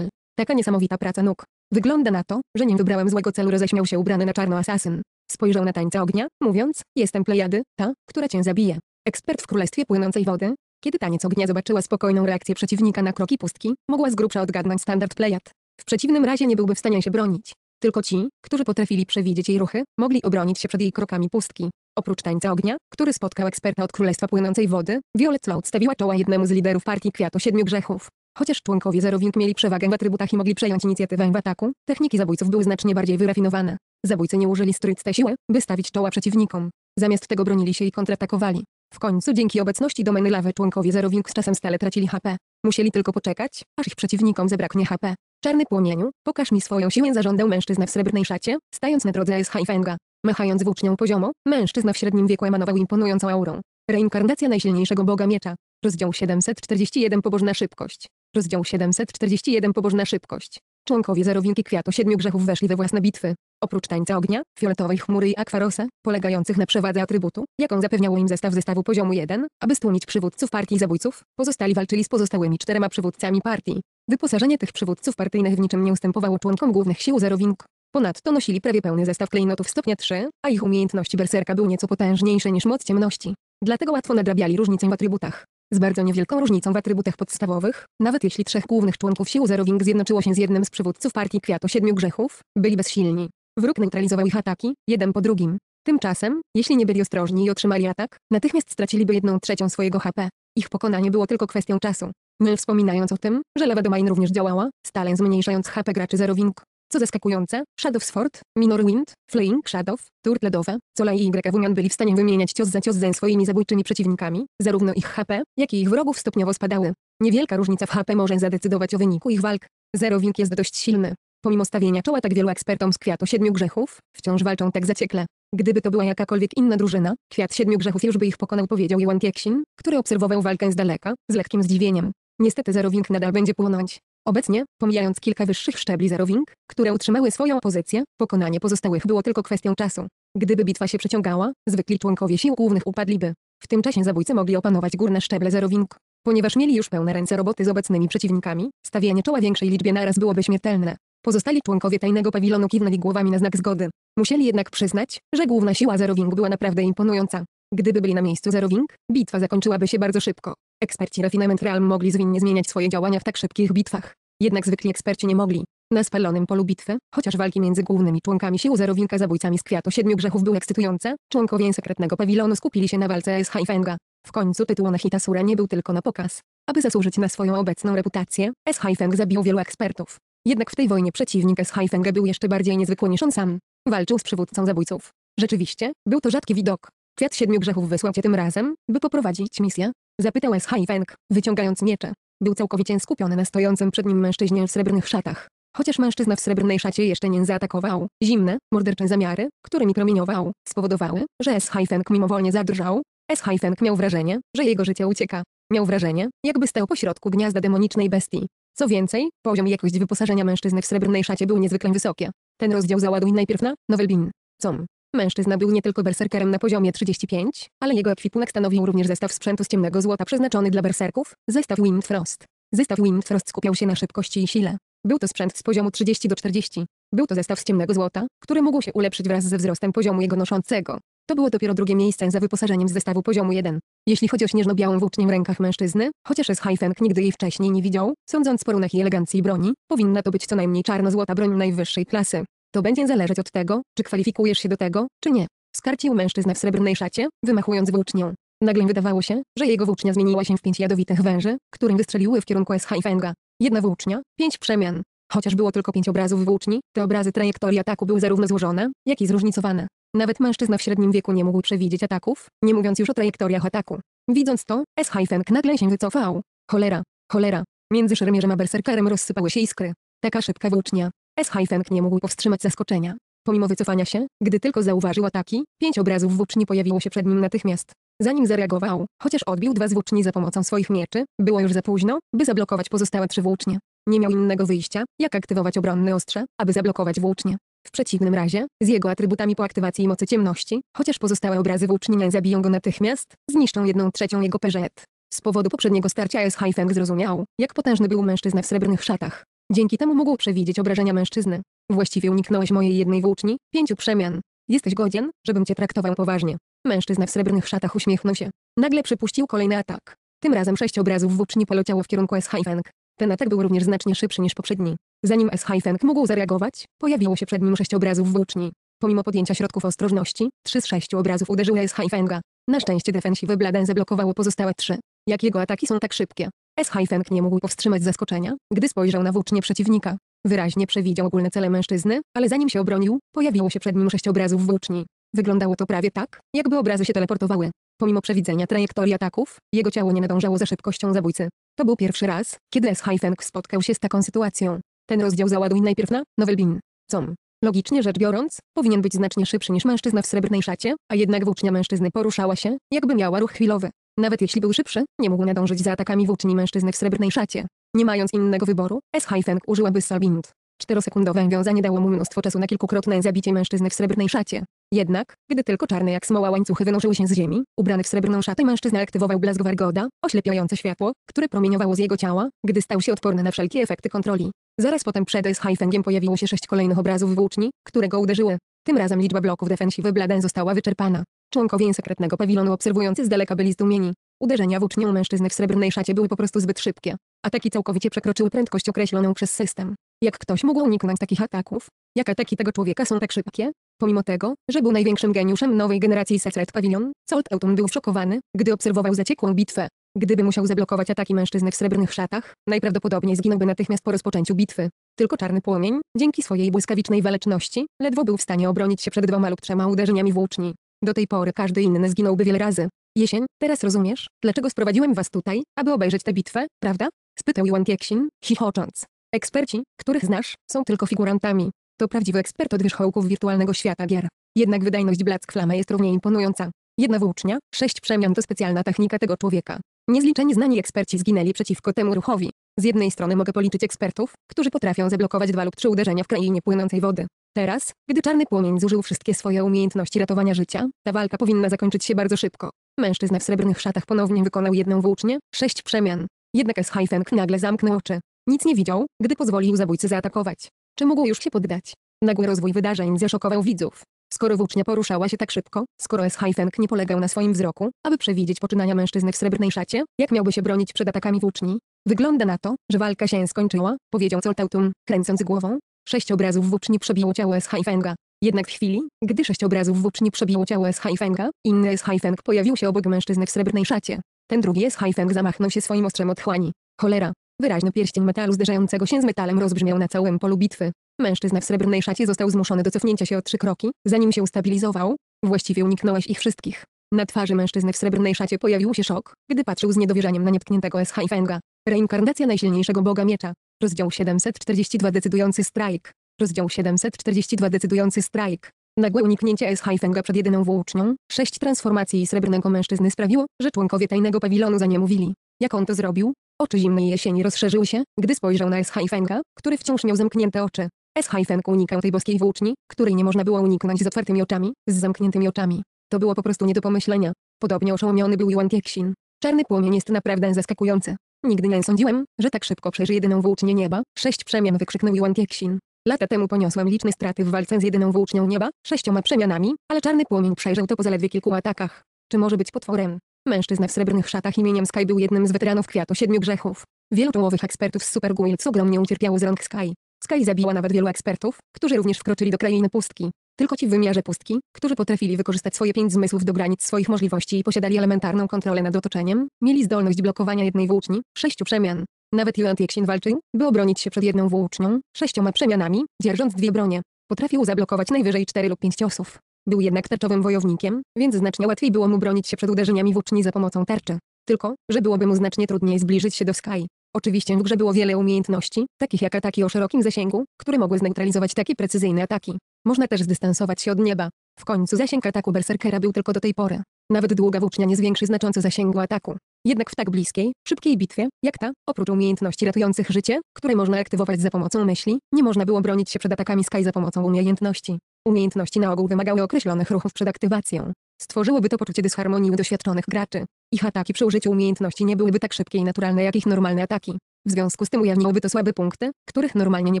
Taka niesamowita praca nóg. Wygląda na to, że nim wybrałem złego celu roześmiał się ubrany na czarno asasyn. Spojrzał na tańca ognia, mówiąc, jestem plejady, ta, która cię zabije. Ekspert w królestwie płynącej wody. Kiedy taniec ognia zobaczyła spokojną reakcję przeciwnika na kroki pustki, mogła z grubsza odgadnąć standard plejad. W przeciwnym razie nie byłby w stanie się bronić. Tylko ci, którzy potrafili przewidzieć jej ruchy, mogli obronić się przed jej krokami pustki. Oprócz tańca ognia, który spotkał eksperta od Królestwa Płynącej Wody, Violet Law stawiła czoła jednemu z liderów partii Kwiatu Siedmiu Grzechów. Chociaż członkowie Zerowink mieli przewagę w atrybutach i mogli przejąć inicjatywę w ataku, techniki zabójców były znacznie bardziej wyrafinowane. Zabójcy nie użyli strycte siły, by stawić czoła przeciwnikom. Zamiast tego bronili się i kontratakowali. W końcu dzięki obecności domeny lawy członkowie Zerowink z czasem stale tracili HP. Musieli tylko poczekać, aż ich przeciwnikom zabraknie HP. Czarny płomieniu, pokaż mi swoją siłę zażądał mężczyzna w srebrnej szacie, stając na drodze S. Haifenga. Machając włócznią poziomo, mężczyzna w średnim wieku emanował imponującą aurą. Reinkarnacja najsilniejszego boga miecza. Rozdział 741 Pobożna szybkość. Rozdział 741 Pobożna szybkość. Członkowie zerowinki kwiatu siedmiu grzechów weszli we własne bitwy. Oprócz tańca ognia, fioletowej chmury i akwarosa, polegających na przewadze atrybutu, jaką zapewniało im zestaw zestawu poziomu 1, aby stłumić przywódców partii zabójców, pozostali walczyli z pozostałymi czterema przywódcami partii. Wyposażenie tych przywódców partyjnych w niczym nie ustępowało członkom głównych sił zerowink. Ponadto nosili prawie pełny zestaw klejnotów stopnia 3, a ich umiejętności berserka były nieco potężniejsze niż moc ciemności. Dlatego łatwo nadrabiali różnicę w atrybutach z bardzo niewielką różnicą w atrybutach podstawowych, nawet jeśli trzech głównych członków sił Zerowing zjednoczyło się z jednym z przywódców partii Kwiatu Siedmiu Grzechów, byli bezsilni. Wróg neutralizował ich ataki, jeden po drugim. Tymczasem, jeśli nie byli ostrożni i otrzymali atak, natychmiast straciliby jedną trzecią swojego HP. Ich pokonanie było tylko kwestią czasu. Nie wspominając o tym, że lewa domain również działała, stale zmniejszając HP graczy Zerowing. Co zaskakujące, Shadowsford, Minor Wind, Flying Shadow, Tur Ledowe, Cola i YW byli w stanie wymieniać cios za cios ze swoimi zabójczymi przeciwnikami, zarówno ich HP, jak i ich wrogów stopniowo spadały. Niewielka różnica w HP może zadecydować o wyniku ich walk. Zero Wink jest dość silny. Pomimo stawienia czoła tak wielu ekspertom z Kwiatu Siedmiu Grzechów, wciąż walczą tak zaciekle. Gdyby to była jakakolwiek inna drużyna, Kwiat Siedmiu Grzechów już by ich pokonał powiedział Iwan Kieksin, który obserwował walkę z daleka, z lekkim zdziwieniem. Niestety Zero Wing nadal będzie płonąć. Obecnie, pomijając kilka wyższych szczebli zerowing, które utrzymały swoją pozycję, pokonanie pozostałych było tylko kwestią czasu. Gdyby bitwa się przeciągała, zwykli członkowie sił głównych upadliby. W tym czasie zabójcy mogli opanować górne szczeble zerowing, Ponieważ mieli już pełne ręce roboty z obecnymi przeciwnikami, stawianie czoła większej liczbie naraz byłoby śmiertelne. Pozostali członkowie tajnego pawilonu kiwnęli głowami na znak zgody. Musieli jednak przyznać, że główna siła Zerowing była naprawdę imponująca. Gdyby byli na miejscu Zerowing, bitwa zakończyłaby się bardzo szybko. Eksperci Refinement Realm mogli zwinnie zmieniać swoje działania w tak szybkich bitwach. Jednak zwykli eksperci nie mogli. Na spalonym polu bitwy, chociaż walki między głównymi członkami sił zerowinka zabójcami z kwiatu siedmiu grzechów były ekscytujące, członkowie sekretnego pawilonu skupili się na walce z Haifenga. W końcu tytuł Sura nie był tylko na pokaz. Aby zasłużyć na swoją obecną reputację, S. Haifeng zabił wielu ekspertów. Jednak w tej wojnie przeciwnik S. Haifenga był jeszcze bardziej niezwykły niż on sam. Walczył z przywódcą zabójców. Rzeczywiście, był to rzadki widok. Kwiat Siedmiu Grzechów wysłał cię tym razem, by poprowadzić misję, Zapytał S.H. Feng, wyciągając miecze. Był całkowicie skupiony na stojącym przed nim mężczyźnie w srebrnych szatach. Chociaż mężczyzna w srebrnej szacie jeszcze nie zaatakował, zimne, mordercze zamiary, którymi promieniował, spowodowały, że S.H. Feng mimowolnie zadrżał. S.H. Feng miał wrażenie, że jego życie ucieka. Miał wrażenie, jakby stał pośrodku gniazda demonicznej bestii. Co więcej, poziom i jakość wyposażenia mężczyzny w srebrnej szacie był niezwykle wysokie. Ten rozdział załaduj najpierw na Nowelbin. Com. Mężczyzna był nie tylko berserkerem na poziomie 35, ale jego ekwipunek stanowił również zestaw sprzętu z ciemnego złota przeznaczony dla berserków, zestaw Wind Frost. Zestaw Wind Frost skupiał się na szybkości i sile. Był to sprzęt z poziomu 30 do 40. Był to zestaw z ciemnego złota, który mógł się ulepszyć wraz ze wzrostem poziomu jego noszącego. To było dopiero drugie miejsce za wyposażeniem z zestawu poziomu 1. Jeśli chodzi o śnieżno-białą włócznię w rękach mężczyzny, chociaż S. Hyphenk nigdy jej wcześniej nie widział, sądząc po runach i elegancji broni, powinna to być co najmniej czarno-złota broń najwyższej klasy. To będzie zależeć od tego, czy kwalifikujesz się do tego, czy nie. Skarcił mężczyzna w srebrnej szacie, wymachując włócznią. Nagle wydawało się, że jego włócznia zmieniła się w pięć jadowitych węży, którym wystrzeliły w kierunku S. Eschaifenga. Jedna włócznia, pięć przemian. Chociaż było tylko pięć obrazów włóczni, te obrazy trajektorii ataku były zarówno złożone, jak i zróżnicowane. Nawet mężczyzna w średnim wieku nie mógł przewidzieć ataków, nie mówiąc już o trajektoriach ataku. Widząc to, S. Eschaifeng nagle się wycofał. Cholera, cholera. Między szermierzem a berserkerem rozsypały się iskry. Taka szybka włócznia s Feng nie mógł powstrzymać zaskoczenia. Pomimo wycofania się, gdy tylko zauważył ataki, pięć obrazów włóczni pojawiło się przed nim natychmiast. Zanim zareagował, chociaż odbił dwa z włóczni za pomocą swoich mieczy, było już za późno, by zablokować pozostałe trzy włócznie. Nie miał innego wyjścia, jak aktywować obronne ostrze, aby zablokować włócznie. W przeciwnym razie, z jego atrybutami po aktywacji mocy ciemności, chociaż pozostałe obrazy włóczni nie zabiją go natychmiast, zniszczą jedną trzecią jego perzet. Z powodu poprzedniego starcia S. Haifeng zrozumiał, jak potężny był mężczyzna w srebrnych szatach. Dzięki temu mógł przewidzieć obrażenia mężczyzny. Właściwie uniknąłeś mojej jednej włóczni, pięciu przemian. Jesteś godzien, żebym cię traktował poważnie. Mężczyzna w srebrnych szatach uśmiechnął się. Nagle przypuścił kolejny atak. Tym razem sześć obrazów włóczni poleciało w kierunku S-Hyfeng. Ten atak był również znacznie szybszy niż poprzedni. Zanim S-Hyfeng mógł zareagować, pojawiło się przed nim sześć obrazów włóczni. Pomimo podjęcia środków ostrożności, trzy z sześciu obrazów uderzyły S-Hyfenga. Na szczęście defensywy Bladen zablokowało pozostałe trzy. Jak jego ataki są tak szybkie? Schajfenk nie mógł powstrzymać zaskoczenia, gdy spojrzał na włócznie przeciwnika. Wyraźnie przewidział ogólne cele mężczyzny, ale zanim się obronił, pojawiło się przed nim sześć obrazów włóczni. Wyglądało to prawie tak, jakby obrazy się teleportowały. Pomimo przewidzenia trajektorii ataków, jego ciało nie nadążało za szybkością zabójcy. To był pierwszy raz, kiedy Schajfenk spotkał się z taką sytuacją. Ten rozdział załaduj najpierw na Nowelbin. Com. Logicznie rzecz biorąc, powinien być znacznie szybszy niż mężczyzna w srebrnej szacie, a jednak włócznia mężczyzny poruszała się, jakby miała ruch chwilowy. Nawet jeśli był szybszy, nie mógł nadążyć za atakami włóczni mężczyzny w srebrnej szacie. Nie mając innego wyboru, S. Hyphen użyłaby Sobind. Czterosekundowe wiązanie dało mu mnóstwo czasu na kilkukrotne zabicie mężczyzny w srebrnej szacie. Jednak, gdy tylko czarne jak smoła łańcuchy wynurzyły się z ziemi, ubrany w srebrną szatę mężczyzna aktywował blask Wargoda, oślepiające światło, które promieniowało z jego ciała, gdy stał się odporny na wszelkie efekty kontroli. Zaraz potem przed s Hyfengiem pojawiło się sześć kolejnych obrazów włóczni, które go uderzyły. Tym razem liczba bloków defensywy Bladen została wyczerpana. Członkowie sekretnego pawilonu obserwujący z daleka byli zdumieni. Uderzenia w ucznię mężczyzny w srebrnej szacie były po prostu zbyt szybkie. Ataki całkowicie przekroczyły prędkość określoną przez system. Jak ktoś mógł uniknąć takich ataków? Jak ataki tego człowieka są tak szybkie? Pomimo tego, że był największym geniuszem nowej generacji Secret Pavilion, Colt Eutum był szokowany, gdy obserwował zaciekłą bitwę. Gdyby musiał zablokować ataki mężczyzny w srebrnych szatach, najprawdopodobniej zginąłby natychmiast po rozpoczęciu bitwy. Tylko czarny płomień, dzięki swojej błyskawicznej waleczności, ledwo był w stanie obronić się przed dwoma lub trzema uderzeniami włóczni. Do tej pory każdy inny zginąłby wiele razy. Jesień, teraz rozumiesz, dlaczego sprowadziłem was tutaj, aby obejrzeć tę bitwę, prawda? Spytał Yuan Tiexin, chichocząc. Eksperci, których znasz, są tylko figurantami. To prawdziwy ekspert od wierzchołków wirtualnego świata gier. Jednak wydajność Black Flame jest równie imponująca. Jedna włócznia, sześć przemian to specjalna technika tego człowieka. Niezliczeni znani eksperci zginęli przeciwko temu ruchowi. Z jednej strony mogę policzyć ekspertów, którzy potrafią zablokować dwa lub trzy uderzenia w krainie płynącej wody. Teraz, gdy czarny płomień zużył wszystkie swoje umiejętności ratowania życia, ta walka powinna zakończyć się bardzo szybko. Mężczyzna w srebrnych szatach ponownie wykonał jedną włócznię, sześć przemian. Jednak S. Feng nagle zamknął oczy. Nic nie widział, gdy pozwolił zabójcy zaatakować. Czy mógł już się poddać? Nagły rozwój wydarzeń zaszokował widzów. Skoro włócznia poruszała się tak szybko, skoro S. Feng nie polegał na swoim wzroku, aby przewidzieć poczynania mężczyzny w srebrnej szacie, jak miałby się bronić przed atakami włóczni? Wygląda na to, że walka się skończyła, powiedział Coltautum, kręcąc głową. Sześć obrazów włóczni przebiło ciało S Fenga. Jednak w chwili, gdy sześć obrazów włóczni przebiło ciało S Fenga, inny S Feng pojawił się obok mężczyzny w srebrnej szacie. Ten drugi S Feng zamachnął się swoim ostrzem od chłani. Cholera. Wyraźny pierścień metalu zderzającego się z metalem rozbrzmiał na całym polu bitwy. Mężczyzna w srebrnej szacie został zmuszony do cofnięcia się o trzy kroki, zanim się ustabilizował. Właściwie uniknąłeś ich wszystkich. Na twarzy mężczyzny w srebrnej szacie pojawił się szok, gdy patrzył z niedowierzaniem na nietkniętego S Fenga. Reinkarnacja najsilniejszego boga miecza. Rozdział 742 Decydujący strajk. Rozdział 742 Decydujący strajk. Nagłe uniknięcie S. Haifenga przed jedyną włócznią, sześć transformacji srebrnego mężczyzny sprawiło, że członkowie tajnego pawilonu za nie mówili. Jak on to zrobił? Oczy zimnej jesieni rozszerzyły się, gdy spojrzał na S. Haifenga, który wciąż miał zamknięte oczy. S. Haifeng unikał tej boskiej włóczni, której nie można było uniknąć z otwartymi oczami, z zamkniętymi oczami. To było po prostu nie do pomyślenia. Podobnie oszołomiony był Yuan Tiexin. Czarny płomień jest naprawdę zaskakujący. Nigdy nie sądziłem, że tak szybko przeży jedyną włócznię nieba, sześć przemian wykrzyknął Yuan Tiexin. Lata temu poniosłem liczne straty w walce z jedyną włócznią nieba, sześcioma przemianami, ale czarny płomień przejrzał to po zaledwie kilku atakach. Czy może być potworem? Mężczyzna w srebrnych szatach imieniem Sky był jednym z weteranów kwiatu siedmiu grzechów. Wielu czołowych ekspertów z Super Guilds ogromnie ucierpiało z rąk Sky. Sky zabiła nawet wielu ekspertów, którzy również wkroczyli do krainy pustki. Tylko ci w wymiarze pustki, którzy potrafili wykorzystać swoje pięć zmysłów do granic swoich możliwości i posiadali elementarną kontrolę nad otoczeniem, mieli zdolność blokowania jednej włóczni, sześciu przemian. Nawet Yuan Tiexin walczył, by obronić się przed jedną włócznią, sześcioma przemianami, dzierżąc dwie bronie. Potrafił zablokować najwyżej cztery lub pięć ciosów. Był jednak tarczowym wojownikiem, więc znacznie łatwiej było mu bronić się przed uderzeniami włóczni za pomocą tarczy. Tylko, że byłoby mu znacznie trudniej zbliżyć się do Sky. Oczywiście w grze było wiele umiejętności, takich jak ataki o szerokim zasięgu, które mogły zneutralizować takie precyzyjne ataki. Można też zdystansować się od nieba. W końcu zasięg ataku berserkera był tylko do tej pory. Nawet długa włócznia nie zwiększy znacząco zasięgu ataku. Jednak w tak bliskiej, szybkiej bitwie, jak ta, oprócz umiejętności ratujących życie, które można aktywować za pomocą myśli, nie można było bronić się przed atakami Sky za pomocą umiejętności. Umiejętności na ogół wymagały określonych ruchów przed aktywacją. Stworzyłoby to poczucie dysharmonii u doświadczonych graczy. Ich ataki przy użyciu umiejętności nie byłyby tak szybkie i naturalne jak ich normalne ataki. W związku z tym ujawniłoby to słabe punkty, których normalnie nie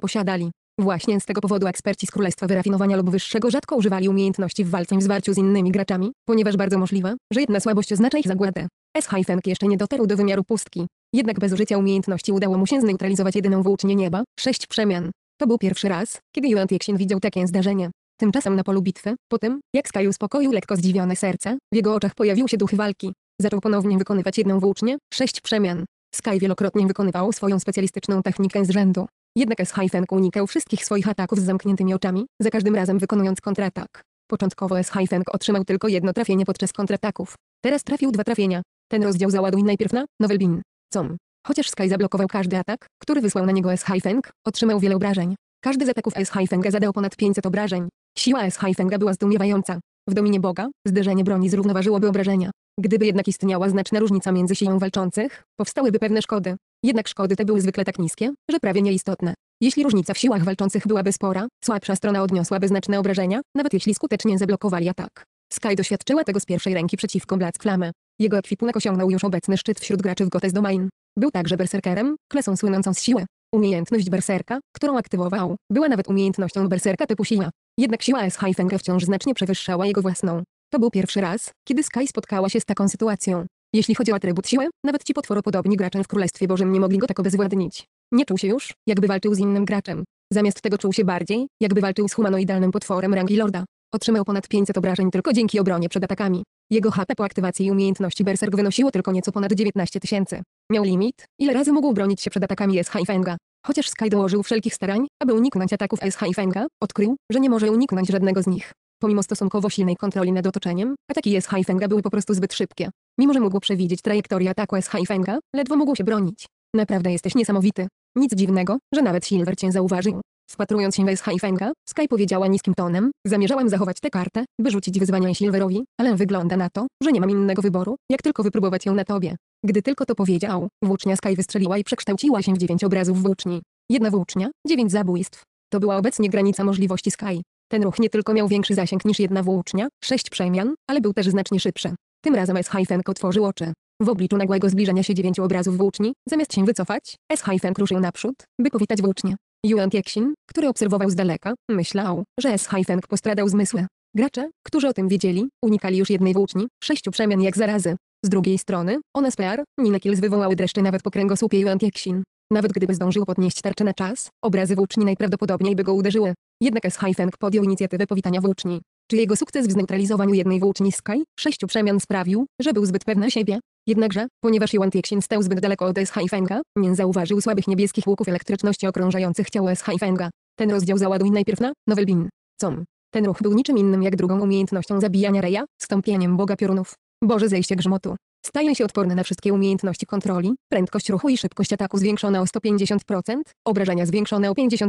posiadali. Właśnie z tego powodu eksperci z Królestwa Wyrafinowania lub Wyższego rzadko używali umiejętności w walce i w zwarciu z innymi graczami, ponieważ bardzo możliwe, że jedna słabość oznacza ich zagładę. S-Hyphenk jeszcze nie dotarł do wymiaru pustki. Jednak bez użycia umiejętności udało mu się zneutralizować jedyną włócznię nieba, sześć przemian. To był pierwszy raz, kiedy Yuan Tiexin widział takie zdarzenie. Tymczasem na polu bitwy, po tym, jak Sky uspokoił lekko zdziwione serce, w jego oczach pojawił się duch walki. Zaczął ponownie wykonywać jedną włócznię, sześć przemian. Sky wielokrotnie wykonywał swoją specjalistyczną technikę z rzędu. Jednak S-Hyphenk unikał wszystkich swoich ataków z zamkniętymi oczami, za każdym razem wykonując kontratak. Początkowo S-Hyphenk otrzymał tylko jedno trafienie podczas kontrataków. Teraz trafił dwa trafienia. Ten rozdział załaduj najpierw na Novelbin. Com. Chociaż Sky zablokował każdy atak, który wysłał na niego S-Hyphenk, otrzymał wiele obrażeń. Każdy z ataków S-Hyphenga zadał ponad 500 obrażeń. Siła s Eshaifenga była zdumiewająca. W dominie Boga, zderzenie broni zrównoważyłoby obrażenia. Gdyby jednak istniała znaczna różnica między siłą walczących, powstałyby pewne szkody. Jednak szkody te były zwykle tak niskie, że prawie nieistotne. Jeśli różnica w siłach walczących byłaby spora, słabsza strona odniosłaby znaczne obrażenia, nawet jeśli skutecznie zablokowali atak. Sky doświadczyła tego z pierwszej ręki przeciwko Black Flame. Jego ekwipunek osiągnął już obecny szczyt wśród graczy w Gotes Domain. Był także berserkerem, klasą słynącą z siły. Umiejętność berserka, którą aktywował, była nawet umiejętnością berserka typu siła. Jednak siła S. Hyfenga wciąż znacznie przewyższała jego własną. To był pierwszy raz, kiedy Sky spotkała się z taką sytuacją. Jeśli chodzi o atrybut siły, nawet ci potworopodobni gracze w Królestwie Bożym nie mogli go tak obezwładnić. Nie czuł się już, jakby walczył z innym graczem. Zamiast tego czuł się bardziej, jakby walczył z humanoidalnym potworem rangi lorda. Otrzymał ponad 500 obrażeń tylko dzięki obronie przed atakami. Jego HP po aktywacji i umiejętności Berserk wynosiło tylko nieco ponad 19 tysięcy. Miał limit, ile razy mógł bronić się przed atakami S. Fenga. Chociaż Sky dołożył wszelkich starań, aby uniknąć ataków S. Fenga, odkrył, że nie może uniknąć żadnego z nich. Pomimo stosunkowo silnej kontroli nad otoczeniem, ataki S. Fenga były po prostu zbyt szybkie. Mimo, że mógł przewidzieć trajektorię ataku S. Fenga, ledwo mógł się bronić. Naprawdę jesteś niesamowity. Nic dziwnego, że nawet Silver cię zauważył. Spatrując się w Fenga, Sky powiedziała niskim tonem, zamierzałam zachować tę kartę, by rzucić wyzwania Silverowi, ale wygląda na to, że nie mam innego wyboru, jak tylko wypróbować ją na tobie. Gdy tylko to powiedział, włócznia Sky wystrzeliła i przekształciła się w dziewięć obrazów włóczni. Jedna włócznia, dziewięć zabójstw. To była obecnie granica możliwości Sky. Ten ruch nie tylko miał większy zasięg niż jedna włócznia, sześć przemian, ale był też znacznie szybszy. Tym razem S-Hyphenk otworzył oczy. W obliczu nagłego zbliżania się dziewięciu obrazów włóczni, zamiast się wycofać, S-Hyphenk ruszył naprzód, by powitać włócznie. Yuan Tiexin, który obserwował z daleka, myślał, że S-Haifeng postradał zmysły. Gracze, którzy o tym wiedzieli, unikali już jednej włóczni, sześciu przemian jak zarazy. Z drugiej strony, one spiar, Ninekills wywołały dreszcze nawet po kręgosłupie Yuan Tiexin. Nawet gdyby zdążył podnieść tarczę na czas, obrazy włóczni najprawdopodobniej by go uderzyły. Jednak S-Haifeng podjął inicjatywę powitania włóczni. Czy jego sukces w zneutralizowaniu jednej włóczni Sky, sześciu przemian sprawił, że był zbyt pewny siebie? Jednakże, ponieważ Joantieksin stał zbyt daleko od Eshaifenga, nie zauważył słabych niebieskich łuków elektryczności okrążających ciało Eshaifenga. Ten rozdział załaduj najpierw na Nowelbin. Com. Ten ruch był niczym innym jak drugą umiejętnością zabijania Reja, stąpieniem Boga piorunów. Boże zejście grzmotu. Staje się odporny na wszystkie umiejętności kontroli, prędkość ruchu i szybkość ataku zwiększona o 150%, obrażenia zwiększone o 50%,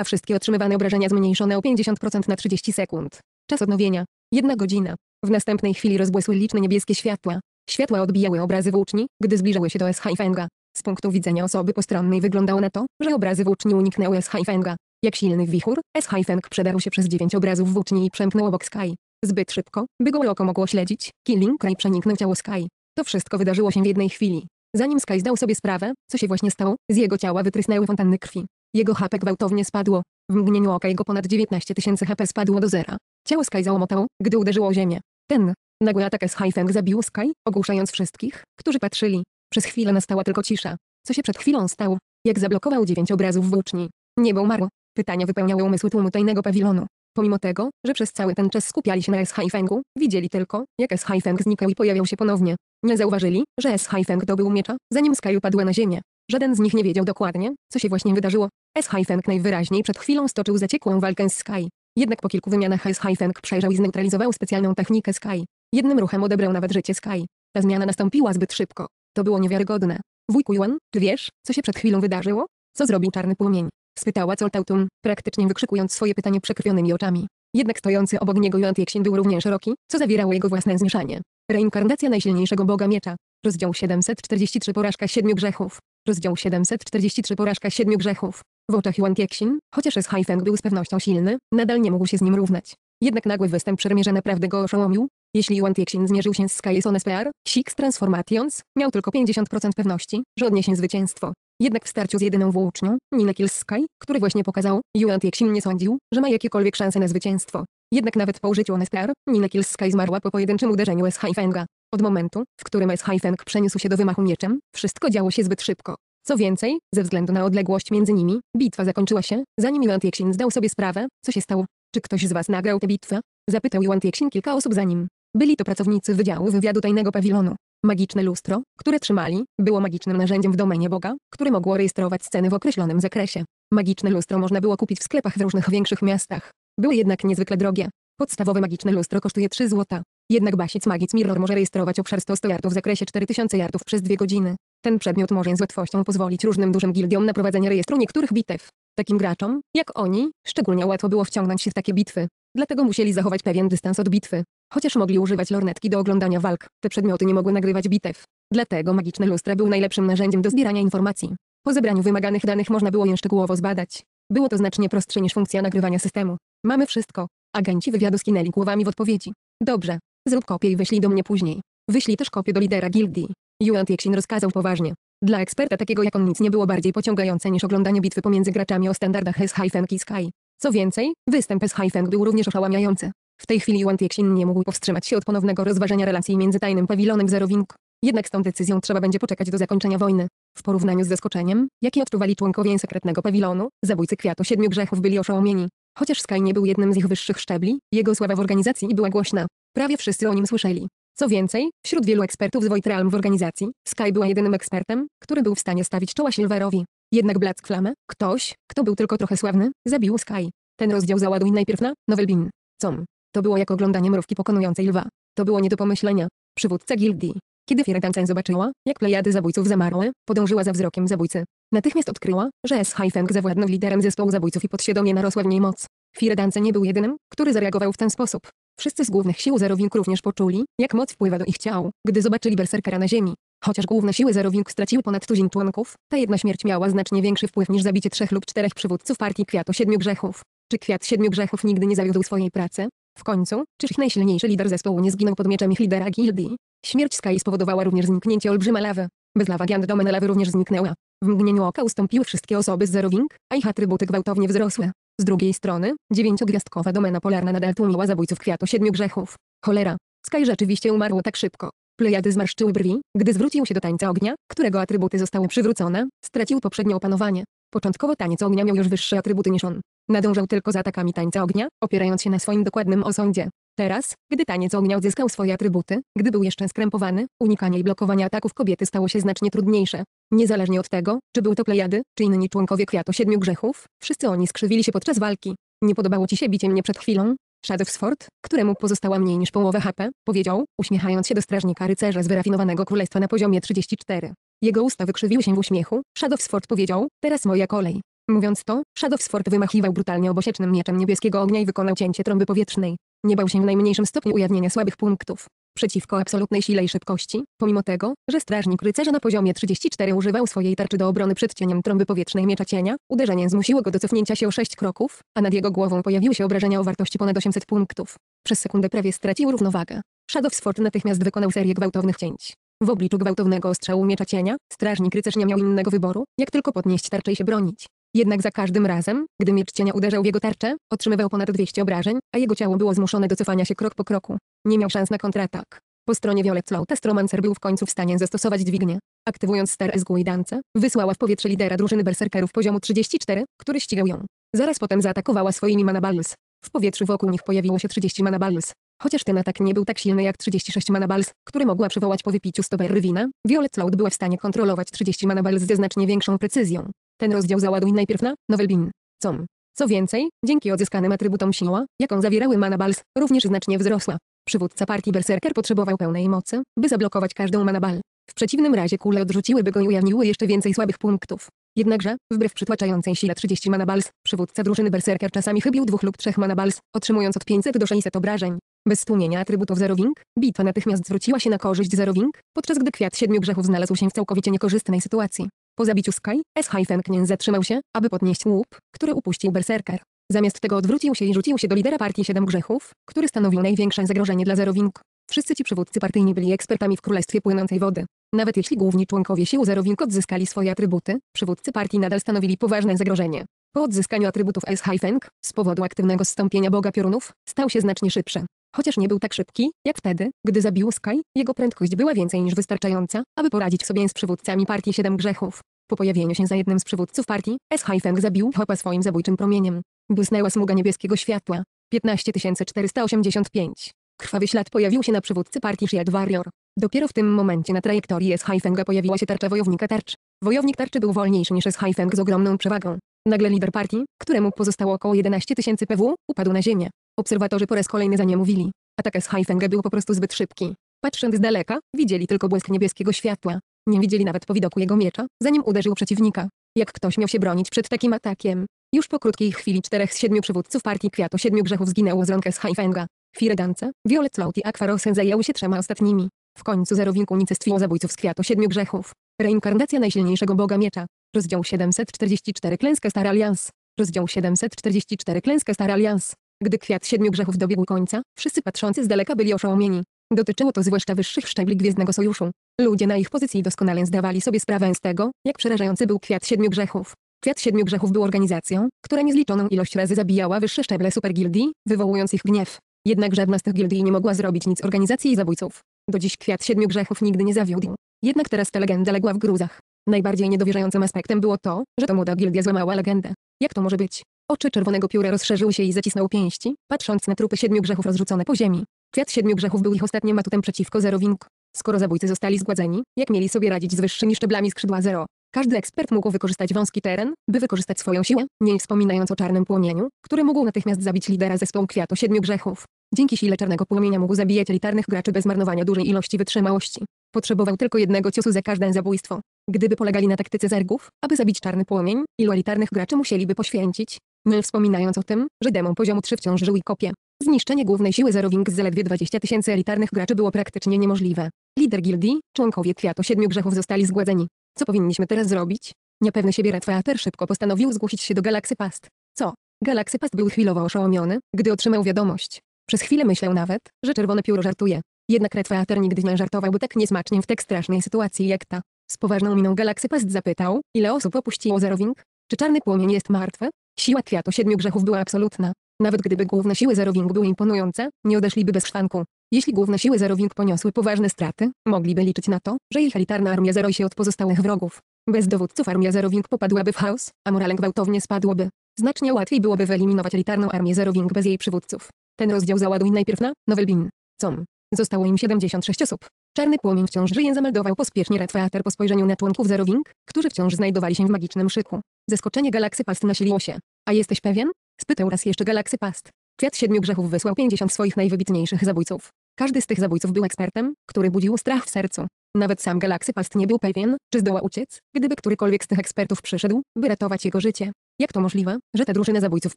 a wszystkie otrzymywane obrażenia zmniejszone o 50% na 30 sekund. Czas odnowienia. Jedna godzina. W następnej chwili rozbłysły liczne niebieskie światła. Światła odbijały obrazy włóczni, gdy zbliżały się do SH i Fenga. Z punktu widzenia osoby postronnej wyglądało na to, że obrazy włóczni uniknęły SH i Fenga. Jak silny wichur, SH i Feng przedarł się przez dziewięć obrazów włóczni i przemknął obok Sky. Zbyt szybko, by go oko mogło śledzić, Killing Cry przeniknął ciało Sky. To wszystko wydarzyło się w jednej chwili. Zanim Sky zdał sobie sprawę, co się właśnie stało, z jego ciała wytrysnęły fontanny krwi. Jego HP gwałtownie spadło. W mgnieniu oka jego ponad 19 tysięcy HP spadło do zera. Ciało Sky załomotało, gdy uderzyło o ziemię. Ten, Nagły atak S-Hyphen zabił Sky, ogłuszając wszystkich, którzy patrzyli. Przez chwilę nastała tylko cisza. Co się przed chwilą stało? Jak zablokował dziewięć obrazów włóczni? Niebo umarło. Pytania wypełniały umysły tłumu tajnego pawilonu. Pomimo tego, że przez cały ten czas skupiali się na S-Hyphengu, widzieli tylko, jak S-Hypheng znikał i pojawiał się ponownie. Nie zauważyli, że S-Hypheng dobył miecza, zanim Sky upadła na ziemię. Żaden z nich nie wiedział dokładnie, co się właśnie wydarzyło. S-Hypheng najwyraźniej przed chwilą stoczył zaciekłą walkę z Sky. Jednak po kilku wymianach S-Hypheng przejrzał i zneutralizował specjalną technikę Sky. Jednym ruchem odebrał nawet życie Sky. Ta zmiana nastąpiła zbyt szybko. To było niewiarygodne. Wujku Juan, ty wiesz, co się przed chwilą wydarzyło? Co zrobił czarny płomień? Spytała Coltautum, praktycznie wykrzykując swoje pytanie przekrwionymi oczami. Jednak stojący obok niego Joantieksin był równie szeroki, co zawierało jego własne zmieszanie. Reinkarnacja najsilniejszego boga miecza. Rozdział 743 Porażka siedmiu grzechów. Rozdział 743 Porażka siedmiu grzechów. W oczach Yuan Tiexin, chociaż z Feng był z pewnością silny, nadal nie mógł się z nim równać. Jednak nagły występ przymierza naprawdę go oszołomił, jeśli Wantieksień zmierzył się z Skyson SPR, Six Transformations, miał tylko 50% pewności, że odniesie zwycięstwo. Jednak w starciu z jedyną włócznią, Nina Sky, który właśnie pokazał, Wantieksień nie sądził, że ma jakiekolwiek szanse na zwycięstwo. Jednak nawet po użyciu NSPR, Nina Sky zmarła po pojedynczym uderzeniu S. Haifenga. Od momentu, w którym S. Haifeng przeniósł się do wymachu mieczem, wszystko działo się zbyt szybko. Co więcej, ze względu na odległość między nimi, bitwa zakończyła się, zanim Yuan Tiexin zdał sobie sprawę, co się stało. Czy ktoś z was nagrał tę bitwę? Zapytał Yuan Tiexin kilka osób za nim. Byli to pracownicy Wydziału Wywiadu Tajnego Pawilonu. Magiczne lustro, które trzymali, było magicznym narzędziem w domenie Boga, które mogło rejestrować sceny w określonym zakresie. Magiczne lustro można było kupić w sklepach w różnych większych miastach. Były jednak niezwykle drogie. Podstawowe magiczne lustro kosztuje 3 zł. Jednak Basic Magic Mirror może rejestrować obszar 100 yardów w zakresie 4000 yardów przez 2 godziny. Ten przedmiot może z łatwością pozwolić różnym dużym gildiom na prowadzenie rejestru niektórych bitew. Takim graczom, jak oni, szczególnie łatwo było wciągnąć się w takie bitwy. Dlatego musieli zachować pewien dystans od bitwy. Chociaż mogli używać lornetki do oglądania walk, te przedmioty nie mogły nagrywać bitew. Dlatego magiczne lustra był najlepszym narzędziem do zbierania informacji. Po zebraniu wymaganych danych można było je szczegółowo zbadać. Było to znacznie prostsze niż funkcja nagrywania systemu. Mamy wszystko. Agenci wywiadu skinęli głowami w odpowiedzi. Dobrze. Zrób kopię i wyślij do mnie później. Wyślij też kopię do lidera gildii. Yuan Tiexin rozkazał poważnie. Dla eksperta takiego jak on nic nie było bardziej pociągające niż oglądanie bitwy pomiędzy graczami o standardach S-Kiss Sky. Co więcej, występ z Haifeng był również oszałamiający. W tej chwili Yuan Tiexin nie mógł powstrzymać się od ponownego rozważenia relacji między tajnym pawilonem Zero Wing. Jednak z tą decyzją trzeba będzie poczekać do zakończenia wojny. W porównaniu z zaskoczeniem, jakie odczuwali członkowie sekretnego pawilonu, zabójcy kwiatu siedmiu grzechów byli oszołomieni. Chociaż Sky nie był jednym z ich wyższych szczebli, jego sława w organizacji była głośna. Prawie wszyscy o nim słyszeli. Co więcej, wśród wielu ekspertów z Void Realm w organizacji, Sky była jedynym ekspertem, który był w stanie stawić czoła Silverowi. Jednak black flamy, ktoś, kto był tylko trochę sławny, zabił Sky. Ten rozdział załaduj najpierw na Nowelbin. Com. To było jak oglądanie mrówki pokonującej lwa. To było nie do pomyślenia. Przywódca gildii. Kiedy Fieretansen zobaczyła, jak plejady zabójców zamarły, podążyła za wzrokiem zabójcy. Natychmiast odkryła, że S. Haifeng zawładnął liderem zespołu zabójców i podświadomie narosła w niej moc. Fieredance nie był jedynym, który zareagował w ten sposób. Wszyscy z głównych sił zerowinków również poczuli, jak moc wpływa do ich ciał, gdy zobaczyli berserkera na ziemi. Chociaż główne siły Zerowink straciły ponad tuzin członków, ta jedna śmierć miała znacznie większy wpływ niż zabicie trzech lub czterech przywódców partii Kwiatu Siedmiu Grzechów. Czy Kwiat Siedmiu Grzechów nigdy nie zawiódł swojej pracy? W końcu, czyż ich najsilniejszy lider zespołu nie zginął pod mieczem ich lidera gildii? Śmierć Sky spowodowała również zniknięcie olbrzyma lawy. Bez lawa Giant Domena lawy również zniknęła. W mgnieniu oka ustąpiły wszystkie osoby z Zerowink, a ich atrybuty gwałtownie wzrosły. Z drugiej strony, dziewięciogwiazdkowa domena polarna nadal tłumiła zabójców Kwiatu Siedmiu Grzechów. Cholera. Sky rzeczywiście umarło tak szybko. Plejady zmarszczyły brwi, gdy zwrócił się do tańca ognia, którego atrybuty zostały przywrócone, stracił poprzednie opanowanie. Początkowo taniec ognia miał już wyższe atrybuty niż on. Nadążał tylko za atakami tańca ognia, opierając się na swoim dokładnym osądzie. Teraz, gdy taniec ognia odzyskał swoje atrybuty, gdy był jeszcze skrępowany, unikanie i blokowanie ataków kobiety stało się znacznie trudniejsze. Niezależnie od tego, czy były to plejady, czy inni członkowie kwiatu siedmiu grzechów, wszyscy oni skrzywili się podczas walki. Nie podobało ci się bicie mnie przed chwilą? Shadowsford, któremu pozostała mniej niż połowa HP, powiedział, uśmiechając się do strażnika rycerza z wyrafinowanego królestwa na poziomie 34. Jego usta wykrzywiły się w uśmiechu, Shadowsford powiedział, teraz moja kolej. Mówiąc to, Shadowsford wymachiwał brutalnie obosiecznym mieczem niebieskiego ognia i wykonał cięcie trąby powietrznej. Nie bał się w najmniejszym stopniu ujawnienia słabych punktów przeciwko absolutnej sile i szybkości, pomimo tego, że strażnik rycerza na poziomie 34 używał swojej tarczy do obrony przed cieniem trąby powietrznej miecza cienia, uderzenie zmusiło go do cofnięcia się o 6 kroków, a nad jego głową pojawiły się obrażenia o wartości ponad 800 punktów. Przez sekundę prawie stracił równowagę. Shadowsford natychmiast wykonał serię gwałtownych cięć. W obliczu gwałtownego ostrzału miecza cienia, strażnik rycerz nie miał innego wyboru, jak tylko podnieść tarczę i się bronić. Jednak za każdym razem, gdy miecz cienia uderzał w jego tarczę, otrzymywał ponad 200 obrażeń, a jego ciało było zmuszone do cofania się krok po kroku. Nie miał szans na kontratak. Po stronie Violet Flauta Stromancer był w końcu w stanie zastosować dźwignię. Aktywując Star Guidance, wysłała w powietrze lidera drużyny berserkerów poziomu 34, który ścigał ją. Zaraz potem zaatakowała swoimi balls. W powietrzu wokół nich pojawiło się 30 balls. Chociaż ten atak nie był tak silny jak 36 balls, który mogła przywołać po wypiciu 100 wina, Violet Loud była w stanie kontrolować 30 balls ze znacznie większą precyzją. Ten rozdział załaduj najpierw na Novelbin. Com. Co więcej, dzięki odzyskanym atrybutom siła, jaką zawierały manabals, również znacznie wzrosła. Przywódca partii Berserker potrzebował pełnej mocy, by zablokować każdą manabal. W przeciwnym razie kule odrzuciłyby go i ujawniły jeszcze więcej słabych punktów. Jednakże, wbrew przytłaczającej sile 30 manabals, przywódca drużyny Berserker czasami chybił dwóch lub trzech manabals, otrzymując od 500 do 600 obrażeń. Bez stłumienia atrybutów Zerowink, bitwa natychmiast zwróciła się na korzyść Zerowink, podczas gdy kwiat siedmiu grzechów znalazł się w całkowicie niekorzystnej sytuacji. Po zabiciu Sky, s Knien zatrzymał się, aby podnieść łup, który upuścił berserker. Zamiast tego odwrócił się i rzucił się do lidera partii Siedem Grzechów, który stanowił największe zagrożenie dla Zerowink. Wszyscy ci przywódcy partyjni byli ekspertami w Królestwie Płynącej Wody. Nawet jeśli główni członkowie sił Zerowink odzyskali swoje atrybuty, przywódcy partii nadal stanowili poważne zagrożenie. Po odzyskaniu atrybutów S-Feng, z powodu aktywnego zstąpienia Boga Piorunów, stał się znacznie szybszy. Chociaż nie był tak szybki, jak wtedy, gdy zabił Sky, jego prędkość była więcej niż wystarczająca, aby poradzić sobie z przywódcami partii Siedem Grzechów. Po pojawieniu się za jednym z przywódców partii, S-Feng zabił Chopa swoim zabójczym promieniem. Błysnęła smuga niebieskiego światła. 15485. Krwawy ślad pojawił się na przywódcy partii Shield Warrior. Dopiero w tym momencie na trajektorii S-Fenga pojawiła się tarcza wojownika tarcz. Wojownik tarczy był wolniejszy niż S-Feng z ogromną przewagą. Nagle lider partii, któremu pozostało około 11 tysięcy PW, upadł na ziemię. Obserwatorzy po raz kolejny za nie mówili. Atak S-Fenga był po prostu zbyt szybki. Patrząc z daleka, widzieli tylko błysk niebieskiego światła. Nie widzieli nawet po widoku jego miecza, zanim uderzył przeciwnika. Jak ktoś miał się bronić przed takim atakiem? Już po krótkiej chwili czterech z siedmiu przywódców partii Kwiatu Siedmiu Grzechów zginęło z rąk z Haifenga. Firedance, Violet Laut i Aquarosen zajęły się trzema ostatnimi. W końcu zarowinkunicę unicestwiło zabójców z Kwiatu Siedmiu Grzechów. Reinkarnacja najsilniejszego boga miecza. Rozdział 744 Klęska Star Alliance. Rozdział 744 Klęska Star Alliance. Gdy kwiat siedmiu grzechów dobiegł końca, wszyscy patrzący z daleka byli oszołomieni. Dotyczyło to zwłaszcza wyższych szczebli Gwiezdnego Sojuszu. Ludzie na ich pozycji doskonale zdawali sobie sprawę z tego, jak przerażający był kwiat siedmiu grzechów. Kwiat Siedmiu Grzechów był organizacją, która niezliczoną ilość razy zabijała wyższe szczeble supergildii, wywołując ich gniew. Jednak żadna z tych gildii nie mogła zrobić nic organizacji zabójców. Do dziś Kwiat Siedmiu Grzechów nigdy nie zawiódł. Jednak teraz ta legenda legła w gruzach. Najbardziej niedowierzającym aspektem było to, że to młoda gildia złamała legendę. Jak to może być? Oczy czerwonego pióra rozszerzyły się i zacisnął pięści, patrząc na trupy siedmiu grzechów rozrzucone po ziemi. Kwiat siedmiu grzechów był ich ostatnim atutem przeciwko zerowink. Skoro zabójcy zostali zgładzeni, jak mieli sobie radzić z wyższymi szczeblami skrzydła zero? Każdy ekspert mógł wykorzystać wąski teren, by wykorzystać swoją siłę, nie wspominając o czarnym płomieniu, który mógł natychmiast zabić lidera zespołu Kwiatu Siedmiu Grzechów. Dzięki sile czarnego płomienia mógł zabijać elitarnych graczy bez marnowania dużej ilości wytrzymałości. Potrzebował tylko jednego ciosu za każde zabójstwo. Gdyby polegali na taktyce zergów, aby zabić czarny płomień, ilu elitarnych graczy musieliby poświęcić? Nie wspominając o tym, że demon poziomu 3 wciąż żył i kopie. Zniszczenie głównej siły Zerowing z zaledwie 20 tysięcy elitarnych graczy było praktycznie niemożliwe. Lider gildii, członkowie Kwiatu Siedmiu Grzechów zostali zgładzeni. Co powinniśmy teraz zrobić? Niepewny siebie Redfighter szybko postanowił zgłosić się do Galaxy Past. Co? Galaxy Past był chwilowo oszołomiony, gdy otrzymał wiadomość. Przez chwilę myślał nawet, że czerwone pióro żartuje. Jednak Redfighter nigdy nie żartowałby tak niesmacznie w tak strasznej sytuacji jak ta. Z poważną miną Galaxy Past zapytał, ile osób opuściło Zerowing? Czy czarny płomień jest martwy? Siła kwiatu siedmiu grzechów była absolutna. Nawet gdyby główne siły Zarowing były imponujące, nie odeszliby bez szwanku. Jeśli główne siły Zarowing poniosły poważne straty, mogliby liczyć na to, że ich elitarna armia zaroi się od pozostałych wrogów. Bez dowódców armia zerowing popadłaby w chaos, a morale gwałtownie spadłoby. Znacznie łatwiej byłoby wyeliminować elitarną armię zerowing bez jej przywódców. Ten rozdział załaduj najpierw na Nowelbin. Com. Zostało im 76 osób. Czarny płomień wciąż żyje zameldował pospiesznie Red po spojrzeniu na członków Zerowing, którzy wciąż znajdowali się w magicznym szyku. Zeskoczenie galaksy past nasiliło się. A jesteś pewien? Spytał raz jeszcze Galaxy Past. Kwiat Siedmiu Grzechów wysłał 50 swoich najwybitniejszych zabójców. Każdy z tych zabójców był ekspertem, który budził strach w sercu. Nawet sam Galaxy Past nie był pewien, czy zdoła uciec, gdyby którykolwiek z tych ekspertów przyszedł, by ratować jego życie. Jak to możliwe, że ta drużyna zabójców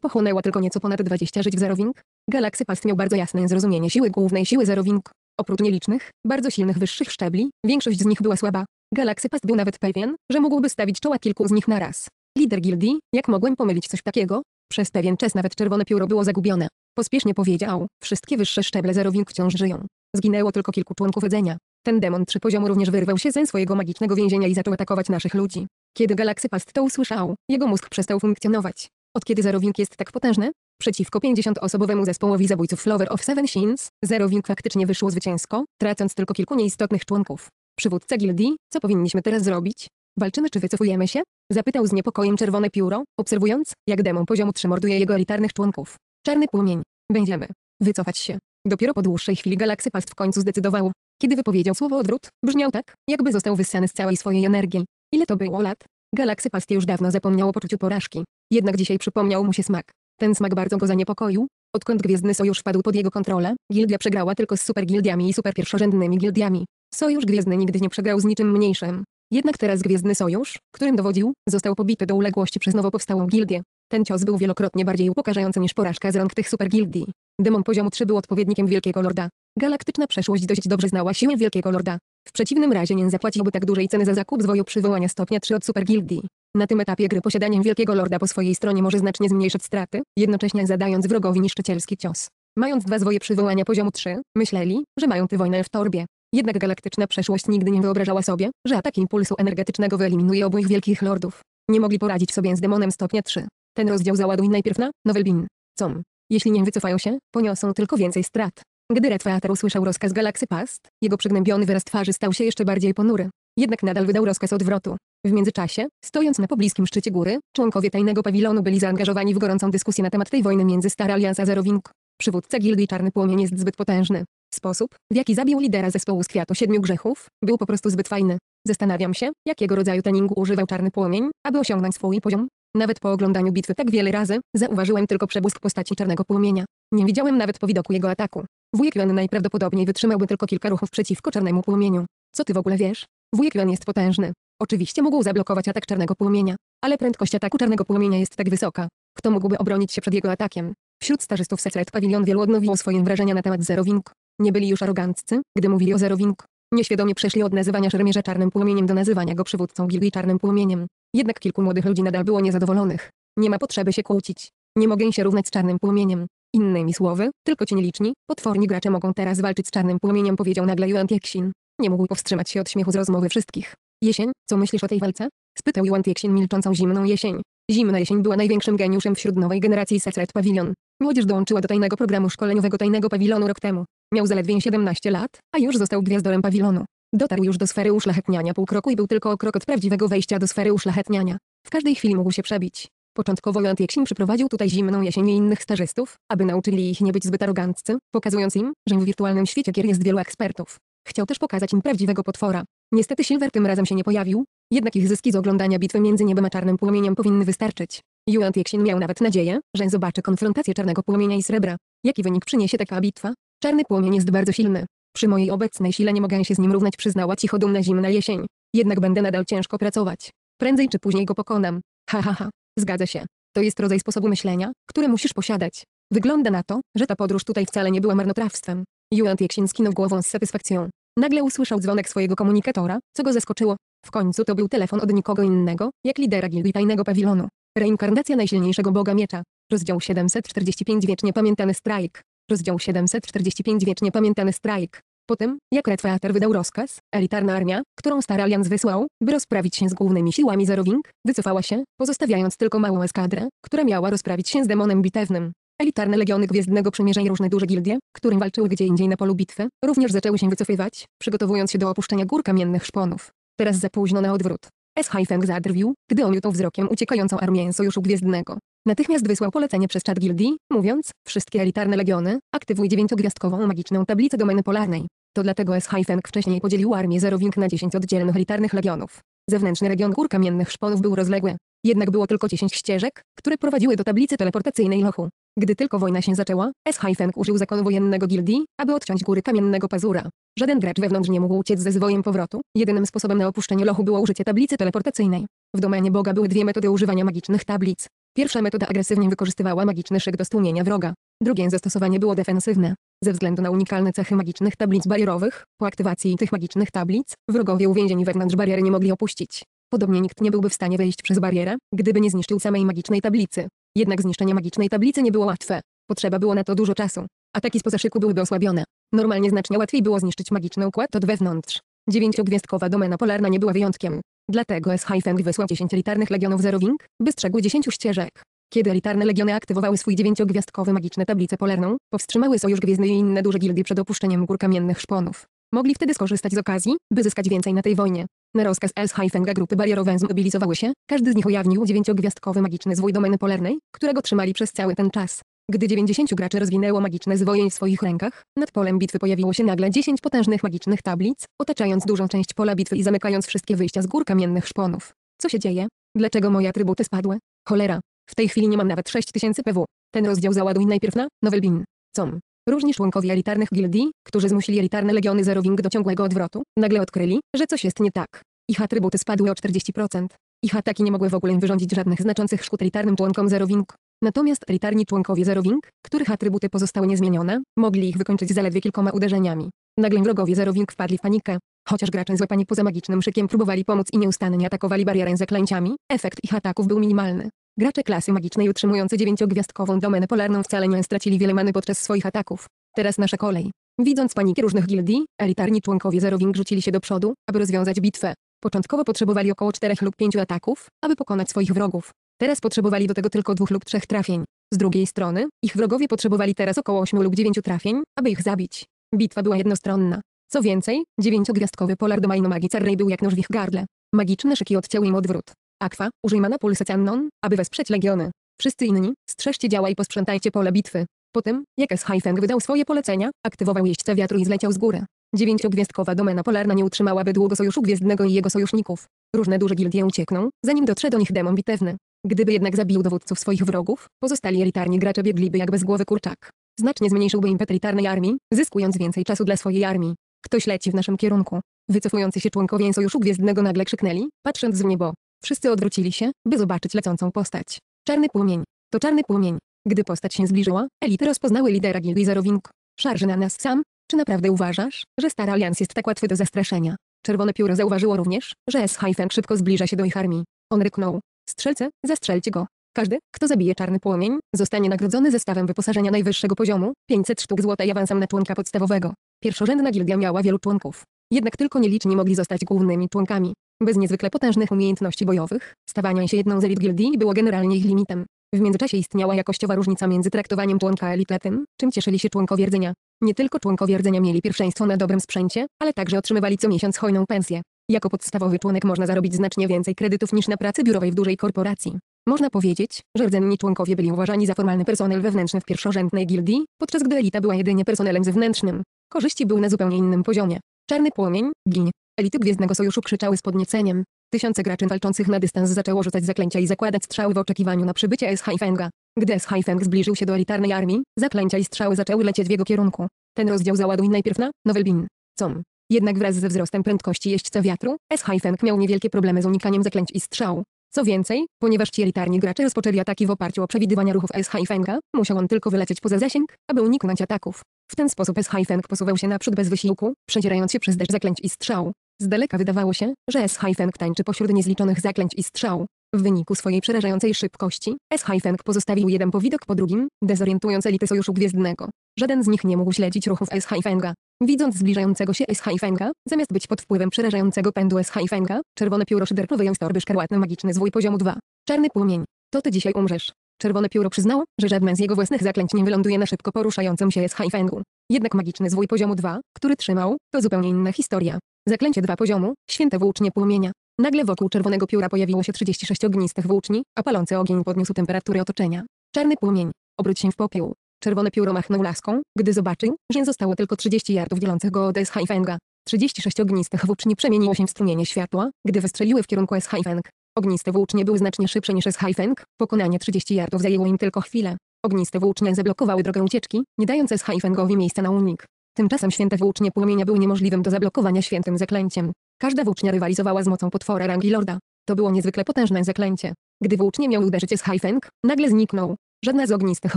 pochłonęła tylko nieco ponad 20 żyć w Zerowing? Galaxy Past miał bardzo jasne zrozumienie siły głównej siły Zarowink. Oprócz nielicznych, bardzo silnych wyższych szczebli, większość z nich była słaba. Galaxy Past był nawet pewien, że mógłby stawić czoła kilku z nich na raz. Lider gildii, jak mogłem pomylić coś takiego, przez pewien czas nawet czerwone pióro było zagubione. Pospiesznie powiedział, wszystkie wyższe szczeble zerowink wciąż żyją. Zginęło tylko kilku członków jedzenia. Ten demon trzy poziomu również wyrwał się ze swojego magicznego więzienia i zaczął atakować naszych ludzi. Kiedy Past to usłyszał, jego mózg przestał funkcjonować. Od kiedy Zerowink jest tak potężny? Przeciwko 50-osobowemu zespołowi zabójców Flower of Seven zero Zerowink faktycznie wyszło zwycięsko, tracąc tylko kilku nieistotnych członków. Przywódca gildii, co powinniśmy teraz zrobić? Walczymy czy wycofujemy się? Zapytał z niepokojem czerwone pióro, obserwując, jak demon poziomu 3 morduje jego elitarnych członków. Czarny płomień. Będziemy. Wycofać się. Dopiero po dłuższej chwili galaksy past w końcu zdecydował. Kiedy wypowiedział słowo odwrót, brzmiał tak, jakby został wyssany z całej swojej energii. Ile to było lat? Galaksy past już dawno zapomniał o poczuciu porażki. Jednak dzisiaj przypomniał mu się smak. Ten smak bardzo go zaniepokoił. Odkąd Gwiezdny Sojusz wpadł pod jego kontrolę, gildia przegrała tylko z supergildiami i superpierworzędnymi gildiami. Sojusz Gwiezdny nigdy nie przegrał z niczym mniejszym. Jednak teraz Gwiezdny Sojusz, którym dowodził, został pobity do uległości przez nowo powstałą gildię. Ten cios był wielokrotnie bardziej upokarzający niż porażka z rąk tych supergildii. Demon poziomu 3 był odpowiednikiem Wielkiego Lorda. Galaktyczna przeszłość dość dobrze znała siłę Wielkiego Lorda. W przeciwnym razie nie zapłaciłby tak dużej ceny za zakup zwoju przywołania stopnia 3 od supergildii. Na tym etapie gry posiadaniem Wielkiego Lorda po swojej stronie może znacznie zmniejszyć straty, jednocześnie zadając wrogowi niszczycielski cios. Mając dwa zwoje przywołania poziomu 3, myśleli, że mają ty wojnę w torbie. Jednak galaktyczna przeszłość nigdy nie wyobrażała sobie, że atak impulsu energetycznego wyeliminuje obłych wielkich lordów. Nie mogli poradzić sobie z demonem stopnia 3. Ten rozdział załaduj najpierw na Nowelbin. Com. Jeśli nie wycofają się, poniosą tylko więcej strat. Gdy Red usłyszał rozkaz Galaxy Past, jego przygnębiony wyraz twarzy stał się jeszcze bardziej ponury. Jednak nadal wydał rozkaz odwrotu. W międzyczasie, stojąc na pobliskim szczycie góry, członkowie tajnego pawilonu byli zaangażowani w gorącą dyskusję na temat tej wojny między Star Alliance a Wing, Przywódca gildii Czarny Płomień jest zbyt potężny. Sposób, w jaki zabił lidera zespołu z kwiatu siedmiu grzechów, był po prostu zbyt fajny. Zastanawiam się, jakiego rodzaju treningu używał czarny płomień, aby osiągnąć swój poziom. Nawet po oglądaniu bitwy tak wiele razy, zauważyłem tylko przebłysk postaci czarnego płomienia. Nie widziałem nawet po widoku jego ataku. Wujek Yuan najprawdopodobniej wytrzymałby tylko kilka ruchów przeciwko czarnemu płomieniu. Co ty w ogóle wiesz? Wujek Yuan jest potężny. Oczywiście mógł zablokować atak czarnego płomienia, ale prędkość ataku czarnego płomienia jest tak wysoka. Kto mógłby obronić się przed jego atakiem? Wśród starzystów sekret pawilon wielu odnowiło swoje wrażenia na temat Zero Wing. Nie byli już aroganccy, gdy mówili o zerowink. Nieświadomie przeszli od nazywania szermierza czarnym płomieniem do nazywania go przywódcą gildii czarnym płomieniem. Jednak kilku młodych ludzi nadal było niezadowolonych. Nie ma potrzeby się kłócić. Nie mogę się równać z czarnym płomieniem. Innymi słowy, tylko ci nieliczni, potworni gracze mogą teraz walczyć z czarnym płomieniem powiedział nagle Yuan Tiexin. Nie mógł powstrzymać się od śmiechu z rozmowy wszystkich. Jesień, co myślisz o tej walce? Spytał Yuan Tiexin milczącą zimną jesień. Zimna jesień była największym geniuszem wśród nowej generacji Secret Pavilion. Młodzież dołączyła do tajnego programu szkoleniowego tajnego pawilonu rok temu. Miał zaledwie 17 lat, a już został gwiazdorem pawilonu. Dotarł już do sfery uszlachetniania pół kroku i był tylko o krok od prawdziwego wejścia do sfery uszlachetniania. W każdej chwili mógł się przebić. Początkowo Jan Jeksin przyprowadził tutaj zimną jesień i innych stażystów, aby nauczyli ich nie być zbyt aroganccy, pokazując im, że w wirtualnym świecie kier jest wielu ekspertów. Chciał też pokazać im prawdziwego potwora. Niestety Silver tym razem się nie pojawił, jednak ich zyski z oglądania bitwy między niebem a czarnym płomieniem powinny wystarczyć. Yuan Tiexin miał nawet nadzieję, że zobaczy konfrontację czarnego płomienia i srebra. Jaki wynik przyniesie taka bitwa? Czarny płomień jest bardzo silny. Przy mojej obecnej sile nie mogę się z nim równać przyznała cicho dumna zimna jesień. Jednak będę nadal ciężko pracować. Prędzej czy później go pokonam. Ha ha ha. Zgadza się. To jest rodzaj sposobu myślenia, który musisz posiadać. Wygląda na to, że ta podróż tutaj wcale nie była marnotrawstwem. Yuan Tiexin skinął głową z satysfakcją. Nagle usłyszał dzwonek swojego komunikatora, co go zaskoczyło. W końcu to był telefon od nikogo innego, jak lidera gildii tajnego pawilonu. Reinkarnacja najsilniejszego boga miecza. Rozdział 745 Wiecznie pamiętany strajk. Rozdział 745 Wiecznie pamiętany strajk. Potem, jak Redfeater wydał rozkaz, elitarna armia, którą Star Alliance wysłał, by rozprawić się z głównymi siłami Zerowing, wycofała się, pozostawiając tylko małą eskadrę, która miała rozprawić się z demonem bitewnym. Elitarne legiony Gwiezdnego Przymierza i różne duże gildie, którym walczyły gdzie indziej na polu bitwy, również zaczęły się wycofywać, przygotowując się do opuszczenia gór kamiennych szponów. Teraz za późno na odwrót. S. Haifeng zadrwił, gdy omiótł wzrokiem uciekającą armię Sojuszu Gwiezdnego. Natychmiast wysłał polecenie przez czat gildii, mówiąc, wszystkie elitarne legiony, aktywuj dziewięciogwiazdkową magiczną tablicę domeny polarnej. To dlatego S. Haifeng wcześniej podzielił armię Zerowink na 10 oddzielnych elitarnych legionów. Zewnętrzny region gór kamiennych szponów był rozległy. Jednak było tylko 10 ścieżek, które prowadziły do tablicy teleportacyjnej lochu. Gdy tylko wojna się zaczęła, S-Hajfeng użył zakonu wojennego gildii, aby odciąć góry kamiennego pazura. Żaden gracz wewnątrz nie mógł uciec ze zwojem powrotu. Jedynym sposobem na opuszczenie lochu było użycie tablicy teleportacyjnej. W domenie Boga były dwie metody używania magicznych tablic. Pierwsza metoda agresywnie wykorzystywała magiczny szyk do stłumienia wroga. Drugie zastosowanie było defensywne. Ze względu na unikalne cechy magicznych tablic barierowych, po aktywacji tych magicznych tablic, wrogowie uwięzieni wewnątrz bariery nie mogli opuścić. Podobnie nikt nie byłby w stanie wejść przez barierę, gdyby nie zniszczył samej magicznej tablicy. Jednak zniszczenie magicznej tablicy nie było łatwe. Potrzeba było na to dużo czasu. Ataki spoza szyku byłyby osłabione. Normalnie znacznie łatwiej było zniszczyć magiczny układ od wewnątrz. Dziewięciogwiazdkowa domena polarna nie była wyjątkiem. Dlatego s Haifeng wysłał 10 elitarnych legionów Zerowing, by strzegły 10 ścieżek. Kiedy elitarne legiony aktywowały swój dziewięciogwiazdkowy magiczny tablicę polarną, powstrzymały Sojusz Gwiezdny i inne duże gildie przed opuszczeniem gór kamiennych szponów. Mogli wtedy skorzystać z okazji, by zyskać więcej na tej wojnie. Na rozkaz S-G grupy barierowe zmobilizowały się, każdy z nich ujawnił dziewięciogwiazdkowy magiczny zwój domeny polarnej, którego trzymali przez cały ten czas. Gdy 90 graczy rozwinęło magiczne zwojeń w swoich rękach, nad polem bitwy pojawiło się nagle 10 potężnych magicznych tablic, otaczając dużą część pola bitwy i zamykając wszystkie wyjścia z gór kamiennych szponów. Co się dzieje? Dlaczego moje atrybuty spadły? Cholera. W tej chwili nie mam nawet 6000 PW. Ten rozdział załaduj najpierw na Novelbin. Com. Różni członkowie elitarnych gildii, którzy zmusili elitarne legiony Zerowing do ciągłego odwrotu, nagle odkryli, że coś jest nie tak. Ich atrybuty spadły o 40%. Ich ataki nie mogły w ogóle wyrządzić żadnych znaczących szkód elitarnym członkom Zerowing. Natomiast elitarni członkowie Zerowing, których atrybuty pozostały niezmienione, mogli ich wykończyć zaledwie kilkoma uderzeniami. Nagle wrogowie Zerowing wpadli w panikę. Chociaż gracze złapani poza magicznym szykiem próbowali pomóc i nieustannie atakowali barierę zaklęciami, efekt ich ataków był minimalny. Gracze klasy magicznej utrzymujący dziewięciogwiazdkową domenę polarną wcale nie stracili wiele many podczas swoich ataków. Teraz nasza kolej. Widząc paniki różnych gildii, elitarni członkowie Zerowing rzucili się do przodu, aby rozwiązać bitwę. Początkowo potrzebowali około 4 lub 5 ataków, aby pokonać swoich wrogów. Teraz potrzebowali do tego tylko dwóch lub trzech trafień. Z drugiej strony, ich wrogowie potrzebowali teraz około 8 lub 9 trafień, aby ich zabić. Bitwa była jednostronna. Co więcej, dziewięciogwiazdkowy polar do magii był jak nóż w ich gardle. Magiczne szyki odcięły im odwrót. Akwa, użyj mana pulsec Annon, aby wesprzeć legiony. Wszyscy inni, strzeżcie działa i posprzątajcie pole bitwy. Potem, jak S-Hyphen wydał swoje polecenia, aktywował jeźdźce wiatru i zleciał z góry. Dziewięciogwiazdkowa domena polarna nie utrzymałaby długo Sojuszu Gwiezdnego i jego sojuszników. Różne duże gildie uciekną, zanim dotrze do nich demon bitewny. Gdyby jednak zabił dowódców swoich wrogów, pozostali elitarni gracze biegliby jak bezgłowy kurczak. Znacznie zmniejszyłby impet elitarnej armii, zyskując więcej czasu dla swojej armii. Ktoś leci w naszym kierunku. Wycofujący się członkowie Sojuszu Gwiezdnego nagle krzyknęli, patrząc z niebo. Wszyscy odwrócili się, by zobaczyć lecącą postać. Czarny płomień. To czarny płomień. Gdy postać się zbliżyła, elity rozpoznały lidera gildii Zarowink. Szarży na nas sam. Czy naprawdę uważasz, że Stara Alians jest tak łatwy do zastraszenia? Czerwone pióro zauważyło również, że S-Hyphen szybko zbliża się do ich armii. On ryknął. Strzelce, zastrzelcie go. Każdy, kto zabije czarny płomień, zostanie nagrodzony zestawem wyposażenia najwyższego poziomu, 500 sztuk złota i awansem na członka podstawowego. Pierwszorzędna gildia miała wielu członków. Jednak tylko nieliczni mogli zostać głównymi członkami. Bez niezwykle potężnych umiejętności bojowych, stawiania się jedną z elit gildii było generalnie ich limitem. W międzyczasie istniała jakościowa różnica między traktowaniem członka elit a tym, czym cieszyli się członkowie rdzenia. Nie tylko członkowie rdzenia mieli pierwszeństwo na dobrym sprzęcie, ale także otrzymywali co miesiąc hojną pensję. Jako podstawowy członek można zarobić znacznie więcej kredytów niż na pracy biurowej w dużej korporacji. Można powiedzieć, że rdzenni członkowie byli uważani za formalny personel wewnętrzny w pierwszorzędnej gildii, podczas gdy elita była jedynie personelem zewnętrznym. Korzyści były na zupełnie innym poziomie. Czarny płomień, gin. Elity Gwiezdnego Sojuszu krzyczały z podnieceniem. Tysiące graczy walczących na dystans zaczęło rzucać zaklęcia i zakładać strzały w oczekiwaniu na przybycie S-Haifenga. Gdy S-Haifeng zbliżył się do elitarnej armii, zaklęcia i strzały zaczęły lecieć w jego kierunku. Ten rozdział załaduj najpierw na Nowelbin. Com. Jednak wraz ze wzrostem prędkości jeźdźca wiatru, S-Haifeng miał niewielkie problemy z unikaniem zaklęć i strzał. Co więcej, ponieważ ci elitarni gracze rozpoczęli ataki w oparciu o przewidywania ruchów S-Haifenga, musiał on tylko wylecieć poza zasięg, aby uniknąć ataków. W ten sposób S-Haifeng posuwał się naprzód bez wysiłku, przedzierając się przez deszcz zaklęć i strzał. Z daleka wydawało się, że s Feng tańczy pośród niezliczonych zaklęć i strzał. W wyniku swojej przerażającej szybkości, s Feng pozostawił jeden powidok po drugim, dezorientując elity Sojuszu Gwiezdnego. Żaden z nich nie mógł śledzić ruchów s Fenga. Widząc zbliżającego się s Fenga, zamiast być pod wpływem przerażającego pędu s Fenga, czerwone pióro szyderko wyjął z torby szkarłatny magiczny zwój poziomu 2. Czarny płomień. To ty dzisiaj umrzesz. Czerwone pióro przyznało, że żadne z jego własnych zaklęć nie wyląduje na szybko poruszającym się S-Hajfengu. Jednak magiczny zwój poziomu 2, który trzymał, to zupełnie inna historia. Zaklęcie dwa poziomu, święte włócznie płomienia. Nagle wokół czerwonego pióra pojawiło się 36 ognistych włóczni, a palący ogień podniósł temperaturę otoczenia. Czarny płomień. Obróć się w popiół. Czerwone pióro machnął laską, gdy zobaczył, że zostało tylko 30 jardów dzielących go od Eshaifenga. 36 ognistych włóczni przemieniło się w strumienie światła, gdy wystrzeliły w kierunku Eshaifeng. Ogniste włócznie były znacznie szybsze niż Eshaifeng, pokonanie 30 jardów zajęło im tylko chwilę. Ogniste włócznie zablokowały drogę ucieczki, nie dając Eshaifengowi miejsca na unik. Tymczasem święte włócznie płomienia były niemożliwym do zablokowania świętym zaklęciem. Każda włócznia rywalizowała z mocą potwora rangi lorda. To było niezwykle potężne zaklęcie. Gdy włócznie miał uderzyć z Haifeng, nagle zniknął. Żadna z ognistych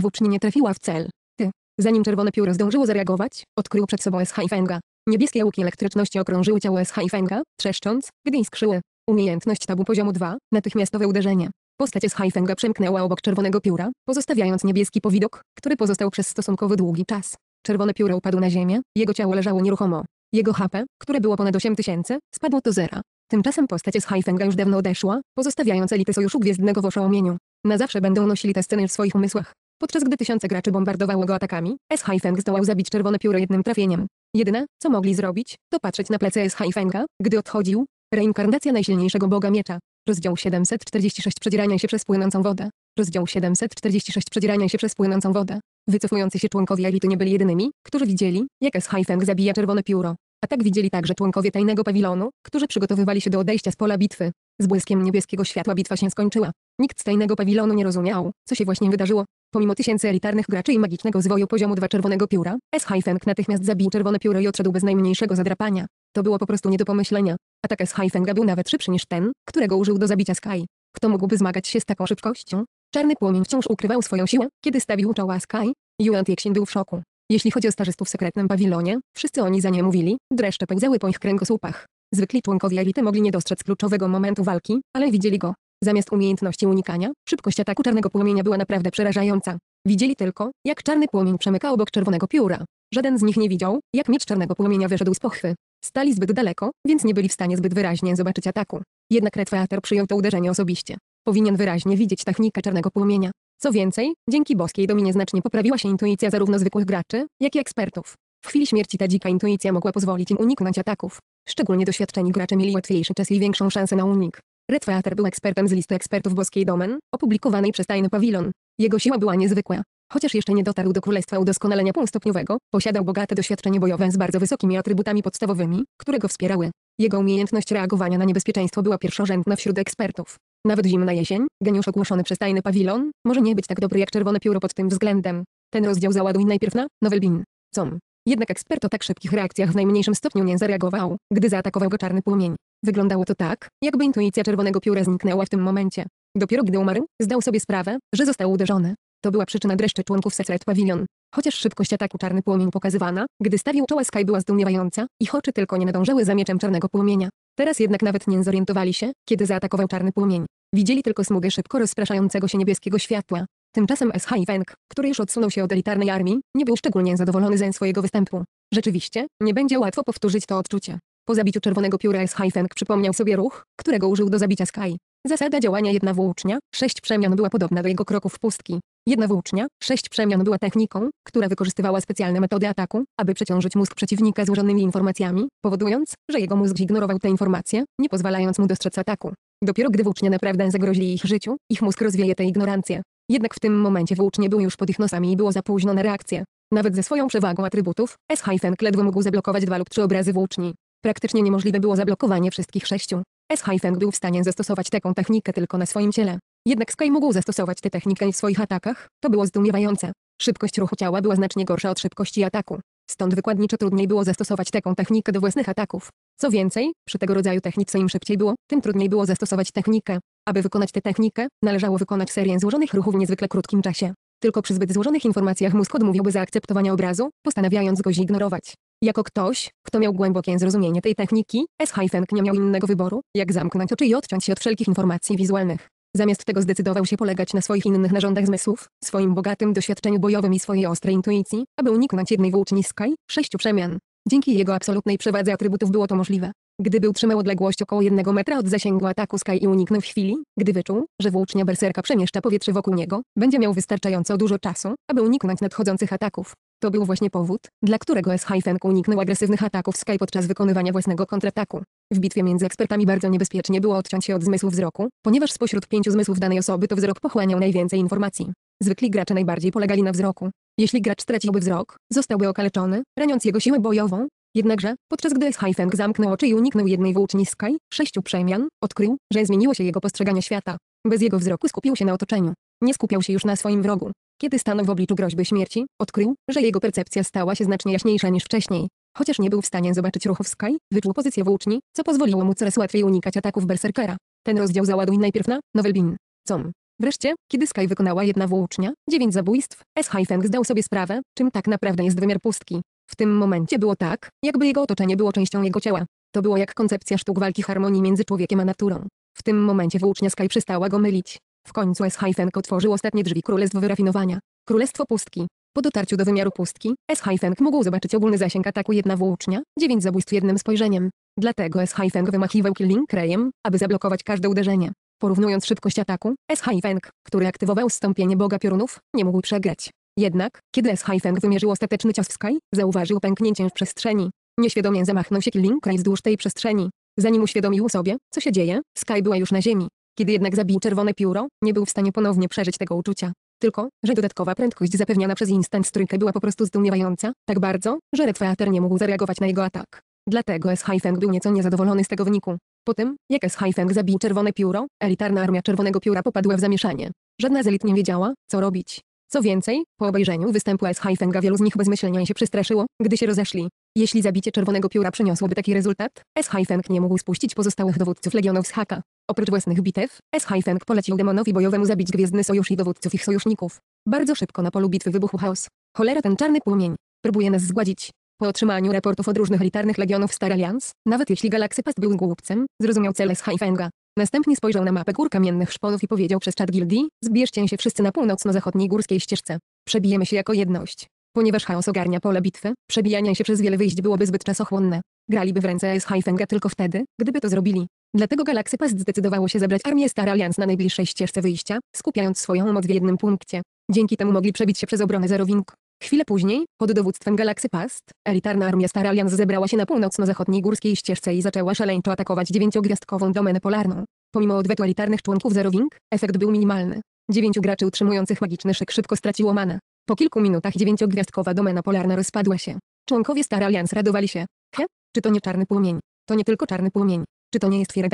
włóczni nie trafiła w cel. Ty. Zanim czerwone pióro zdążyło zareagować, odkrył przed sobą S. Haifenga. Niebieskie łuki elektryczności okrążyły ciało S. Haifenga, trzeszcząc, gdy iskrzyły. Umiejętność tabu poziomu 2, natychmiastowe uderzenie. Postać z Haifenga przemknęła obok czerwonego pióra, pozostawiając niebieski powidok, który pozostał przez stosunkowo długi czas. Czerwone pióro upadł na ziemię, jego ciało leżało nieruchomo. Jego HP, które było ponad 8 tysięcy, spadło do zera. Tymczasem postać z Haifenga już dawno odeszła, pozostawiając elity Sojuszu Gwiezdnego w oszołomieniu. Na zawsze będą nosili te sceny w swoich umysłach. Podczas gdy tysiące graczy bombardowało go atakami, S. Haifeng zdołał zabić czerwone pióro jednym trafieniem. Jedyne, co mogli zrobić, to patrzeć na plecy S. Haifenga, gdy odchodził. Reinkarnacja najsilniejszego boga miecza. Rozdział 746 Przedzierania się przez płynącą wodę. Rozdział 746 Przedzierania się przez płynącą wodę. Wycofujący się członkowie elity nie byli jedynymi, którzy widzieli, jak S. Haifeng zabija czerwone pióro. A tak widzieli także członkowie tajnego pawilonu, którzy przygotowywali się do odejścia z pola bitwy. Z błyskiem niebieskiego światła bitwa się skończyła. Nikt z tajnego pawilonu nie rozumiał, co się właśnie wydarzyło. Pomimo tysięcy elitarnych graczy i magicznego zwoju poziomu 2 czerwonego pióra, S. Haifeng natychmiast zabił czerwone pióro i odszedł bez najmniejszego zadrapania. To było po prostu nie do pomyślenia. Atakes Haifenga był nawet szybszy niż ten, którego użył do zabicia Sky. Kto mógłby zmagać się z taką szybkością? Czarny płomień wciąż ukrywał swoją siłę, kiedy stawił czoła Sky. Yuan się był w szoku. Jeśli chodzi o starzystów w sekretnym pawilonie, wszyscy oni za nie mówili, dreszcze pędzały po ich kręgosłupach. Zwykli członkowie elity mogli nie dostrzec kluczowego momentu walki, ale widzieli go. Zamiast umiejętności unikania, szybkość ataku czarnego płomienia była naprawdę przerażająca. Widzieli tylko, jak czarny płomień przemyka obok czerwonego pióra. Żaden z nich nie widział, jak miecz czarnego płomienia wyszedł z pochwy. Stali zbyt daleko, więc nie byli w stanie zbyt wyraźnie zobaczyć ataku. Jednak Retweater przyjął to uderzenie osobiście. Powinien wyraźnie widzieć technikę czarnego płomienia. Co więcej, dzięki boskiej dominie znacznie poprawiła się intuicja zarówno zwykłych graczy, jak i ekspertów. W chwili śmierci ta dzika intuicja mogła pozwolić im uniknąć ataków. Szczególnie doświadczeni gracze mieli łatwiejszy czas i większą szansę na unik. Retweater był ekspertem z listy ekspertów boskiej domen, opublikowanej przez Tajny Pawilon. Jego siła była niezwykła. Chociaż jeszcze nie dotarł do królestwa udoskonalenia półstopniowego, posiadał bogate doświadczenie bojowe z bardzo wysokimi atrybutami podstawowymi, które go wspierały. Jego umiejętność reagowania na niebezpieczeństwo była pierwszorzędna wśród ekspertów. Nawet zimna jesień, geniusz ogłoszony przez tajny pawilon, może nie być tak dobry jak czerwone pióro pod tym względem. Ten rozdział załaduj najpierw na Nowelbin. Com. Jednak ekspert o tak szybkich reakcjach w najmniejszym stopniu nie zareagował, gdy zaatakował go czarny płomień. Wyglądało to tak, jakby intuicja czerwonego pióra zniknęła w tym momencie. Dopiero gdy umarł, zdał sobie sprawę, że został uderzony. To była przyczyna dreszczy członków Secret Pavilion. Chociaż szybkość ataku czarny płomień pokazywana, gdy stawił czoła Sky była zdumiewająca, ich oczy tylko nie nadążały za mieczem czarnego płomienia. Teraz jednak nawet nie zorientowali się, kiedy zaatakował czarny płomień. Widzieli tylko smugę szybko rozpraszającego się niebieskiego światła. Tymczasem S.H. Feng, który już odsunął się od elitarnej armii, nie był szczególnie zadowolony ze swojego występu. Rzeczywiście, nie będzie łatwo powtórzyć to odczucie. Po zabiciu czerwonego pióra S.H. Feng przypomniał sobie ruch, którego użył do zabicia Sky. Zasada działania jedna włócznia, sześć przemian była podobna do jego kroków pustki. Jedna włócznia, sześć przemian była techniką, która wykorzystywała specjalne metody ataku, aby przeciążyć mózg przeciwnika złożonymi informacjami, powodując, że jego mózg zignorował te informacje, nie pozwalając mu dostrzec ataku. Dopiero gdy włócznie naprawdę zagrozili ich życiu, ich mózg rozwieje tę ignorancję. Jednak w tym momencie włócznie był już pod ich nosami i było za późno na reakcję. Nawet ze swoją przewagą atrybutów, S-Hyphen ledwo mógł zablokować dwa lub trzy obrazy włóczni. Praktycznie niemożliwe było zablokowanie wszystkich sześciu. S-Hyphen był w stanie zastosować taką technikę tylko na swoim ciele. Jednak Sky mógł zastosować tę technikę w swoich atakach, to było zdumiewające. Szybkość ruchu ciała była znacznie gorsza od szybkości ataku. Stąd wykładniczo trudniej było zastosować taką technikę do własnych ataków. Co więcej, przy tego rodzaju technice im szybciej było, tym trudniej było zastosować technikę. Aby wykonać tę technikę, należało wykonać serię złożonych ruchów w niezwykle krótkim czasie. Tylko przy zbyt złożonych informacjach mózg odmówiłby zaakceptowania obrazu, postanawiając go zignorować. Jako ktoś, kto miał głębokie zrozumienie tej techniki, S. Hyphen nie miał innego wyboru, jak zamknąć oczy i odciąć się od wszelkich informacji wizualnych. Zamiast tego zdecydował się polegać na swoich innych narządach zmysłów, swoim bogatym doświadczeniu bojowym i swojej ostrej intuicji, aby uniknąć jednej włóczni Sky, sześciu przemian. Dzięki jego absolutnej przewadze atrybutów było to możliwe. Gdyby utrzymał odległość około jednego metra od zasięgu ataku Sky i uniknął w chwili, gdy wyczuł, że włócznia berserka przemieszcza powietrze wokół niego, będzie miał wystarczająco dużo czasu, aby uniknąć nadchodzących ataków. To był właśnie powód, dla którego S-Haifeng uniknął agresywnych ataków Sky podczas wykonywania własnego kontrataku. W bitwie między ekspertami bardzo niebezpiecznie było odciąć się od zmysłu wzroku, ponieważ spośród pięciu zmysłów danej osoby to wzrok pochłaniał najwięcej informacji. Zwykli gracze najbardziej polegali na wzroku. Jeśli gracz straciłby wzrok, zostałby okaleczony, raniąc jego siłę bojową. Jednakże, podczas gdy S-Haifeng zamknął oczy i uniknął jednej włóczni Sky, sześciu przemian, odkrył, że zmieniło się jego postrzeganie świata. Bez jego wzroku skupił się na otoczeniu. Nie skupiał się już na swoim wrogu. Kiedy stanął w obliczu groźby śmierci, odkrył, że jego percepcja stała się znacznie jaśniejsza niż wcześniej. Chociaż nie był w stanie zobaczyć ruchów Sky, wyczuł pozycję włóczni, co pozwoliło mu coraz łatwiej unikać ataków berserkera. Ten rozdział załaduj najpierw na Novelbin. Com. Wreszcie, kiedy Sky wykonała jedna włócznia, dziewięć zabójstw, S. Hyphen zdał sobie sprawę, czym tak naprawdę jest wymiar pustki. W tym momencie było tak, jakby jego otoczenie było częścią jego ciała. To było jak koncepcja sztuk walki harmonii między człowiekiem a naturą. W tym momencie włócznia Sky przestała go mylić. W końcu S-Hyphen otworzył ostatnie drzwi Królestwo Wyrafinowania. Królestwo Pustki. Po dotarciu do wymiaru pustki, S-Hyphen mógł zobaczyć ogólny zasięg ataku jedna włócznia, dziewięć zabójstw jednym spojrzeniem. Dlatego S-Hyphen wymachiwał Killing Rayem, aby zablokować każde uderzenie. Porównując szybkość ataku, S-Hyphen, który aktywował stąpienie Boga Piorunów, nie mógł przegrać. Jednak, kiedy S-Hyphen wymierzył ostateczny cios w Sky, zauważył pęknięcie w przestrzeni. Nieświadomie zamachnął się Killing Ray wzdłuż tej przestrzeni. Zanim uświadomił sobie, co się dzieje, Sky była już na ziemi. Kiedy jednak zabił czerwone pióro, nie był w stanie ponownie przeżyć tego uczucia. Tylko, że dodatkowa prędkość zapewniana przez Instant Strójkę była po prostu zdumiewająca, tak bardzo, że Red nie mógł zareagować na jego atak. Dlatego S. Haifeng był nieco niezadowolony z tego wyniku. Po tym, jak S. Haifeng zabił czerwone pióro, elitarna armia czerwonego pióra popadła w zamieszanie. Żadna z elit nie wiedziała, co robić. Co więcej, po obejrzeniu występu S. Haifenga wielu z nich bez myślenia się przestraszyło, gdy się rozeszli. Jeśli zabicie czerwonego pióra przyniosłoby taki rezultat, S. Haifeng nie mógł spuścić pozostałych dowódców legionów z Haka. Oprócz własnych bitew, S. Eschaifenk polecił demonowi bojowemu zabić Gwiezdny Sojusz i dowódców ich sojuszników. Bardzo szybko na polu bitwy wybuchł chaos. Cholera ten czarny płomień. Próbuje nas zgładzić. Po otrzymaniu raportów od różnych elitarnych legionów Star Alliance, nawet jeśli Galaxy Past był głupcem, zrozumiał S. Eschaifenga. Następnie spojrzał na mapę gór kamiennych szponów i powiedział przez czat gildii, zbierzcie się wszyscy na północno-zachodniej górskiej ścieżce. Przebijemy się jako jedność. Ponieważ chaos ogarnia pole bitwy, przebijanie się przez wiele wyjść byłoby zbyt czasochłonne. Graliby w ręce S. Haifenga tylko wtedy, gdyby to zrobili. Dlatego Galaxy Past zdecydowało się zebrać armię Star Alliance na najbliższej ścieżce wyjścia, skupiając swoją moc w jednym punkcie. Dzięki temu mogli przebić się przez obronę Zerowink. Chwilę później, pod dowództwem Galaxy Past, elitarna armia Star Alliance zebrała się na północno-zachodniej górskiej ścieżce i zaczęła szaleńczo atakować dziewięciogwiazdkową domenę polarną. Pomimo odwetu elitarnych członków Zerowink, efekt był minimalny. Dziewięciu graczy utrzymujących magiczny szyk szybko straciło manę. Po kilku minutach dziewięciogwiazdkowa domena polarna rozpadła się. Członkowie Star Alliance radowali się. He? Czy to nie czarny płomień? To nie tylko czarny płomień. Czy to nie jest Fiera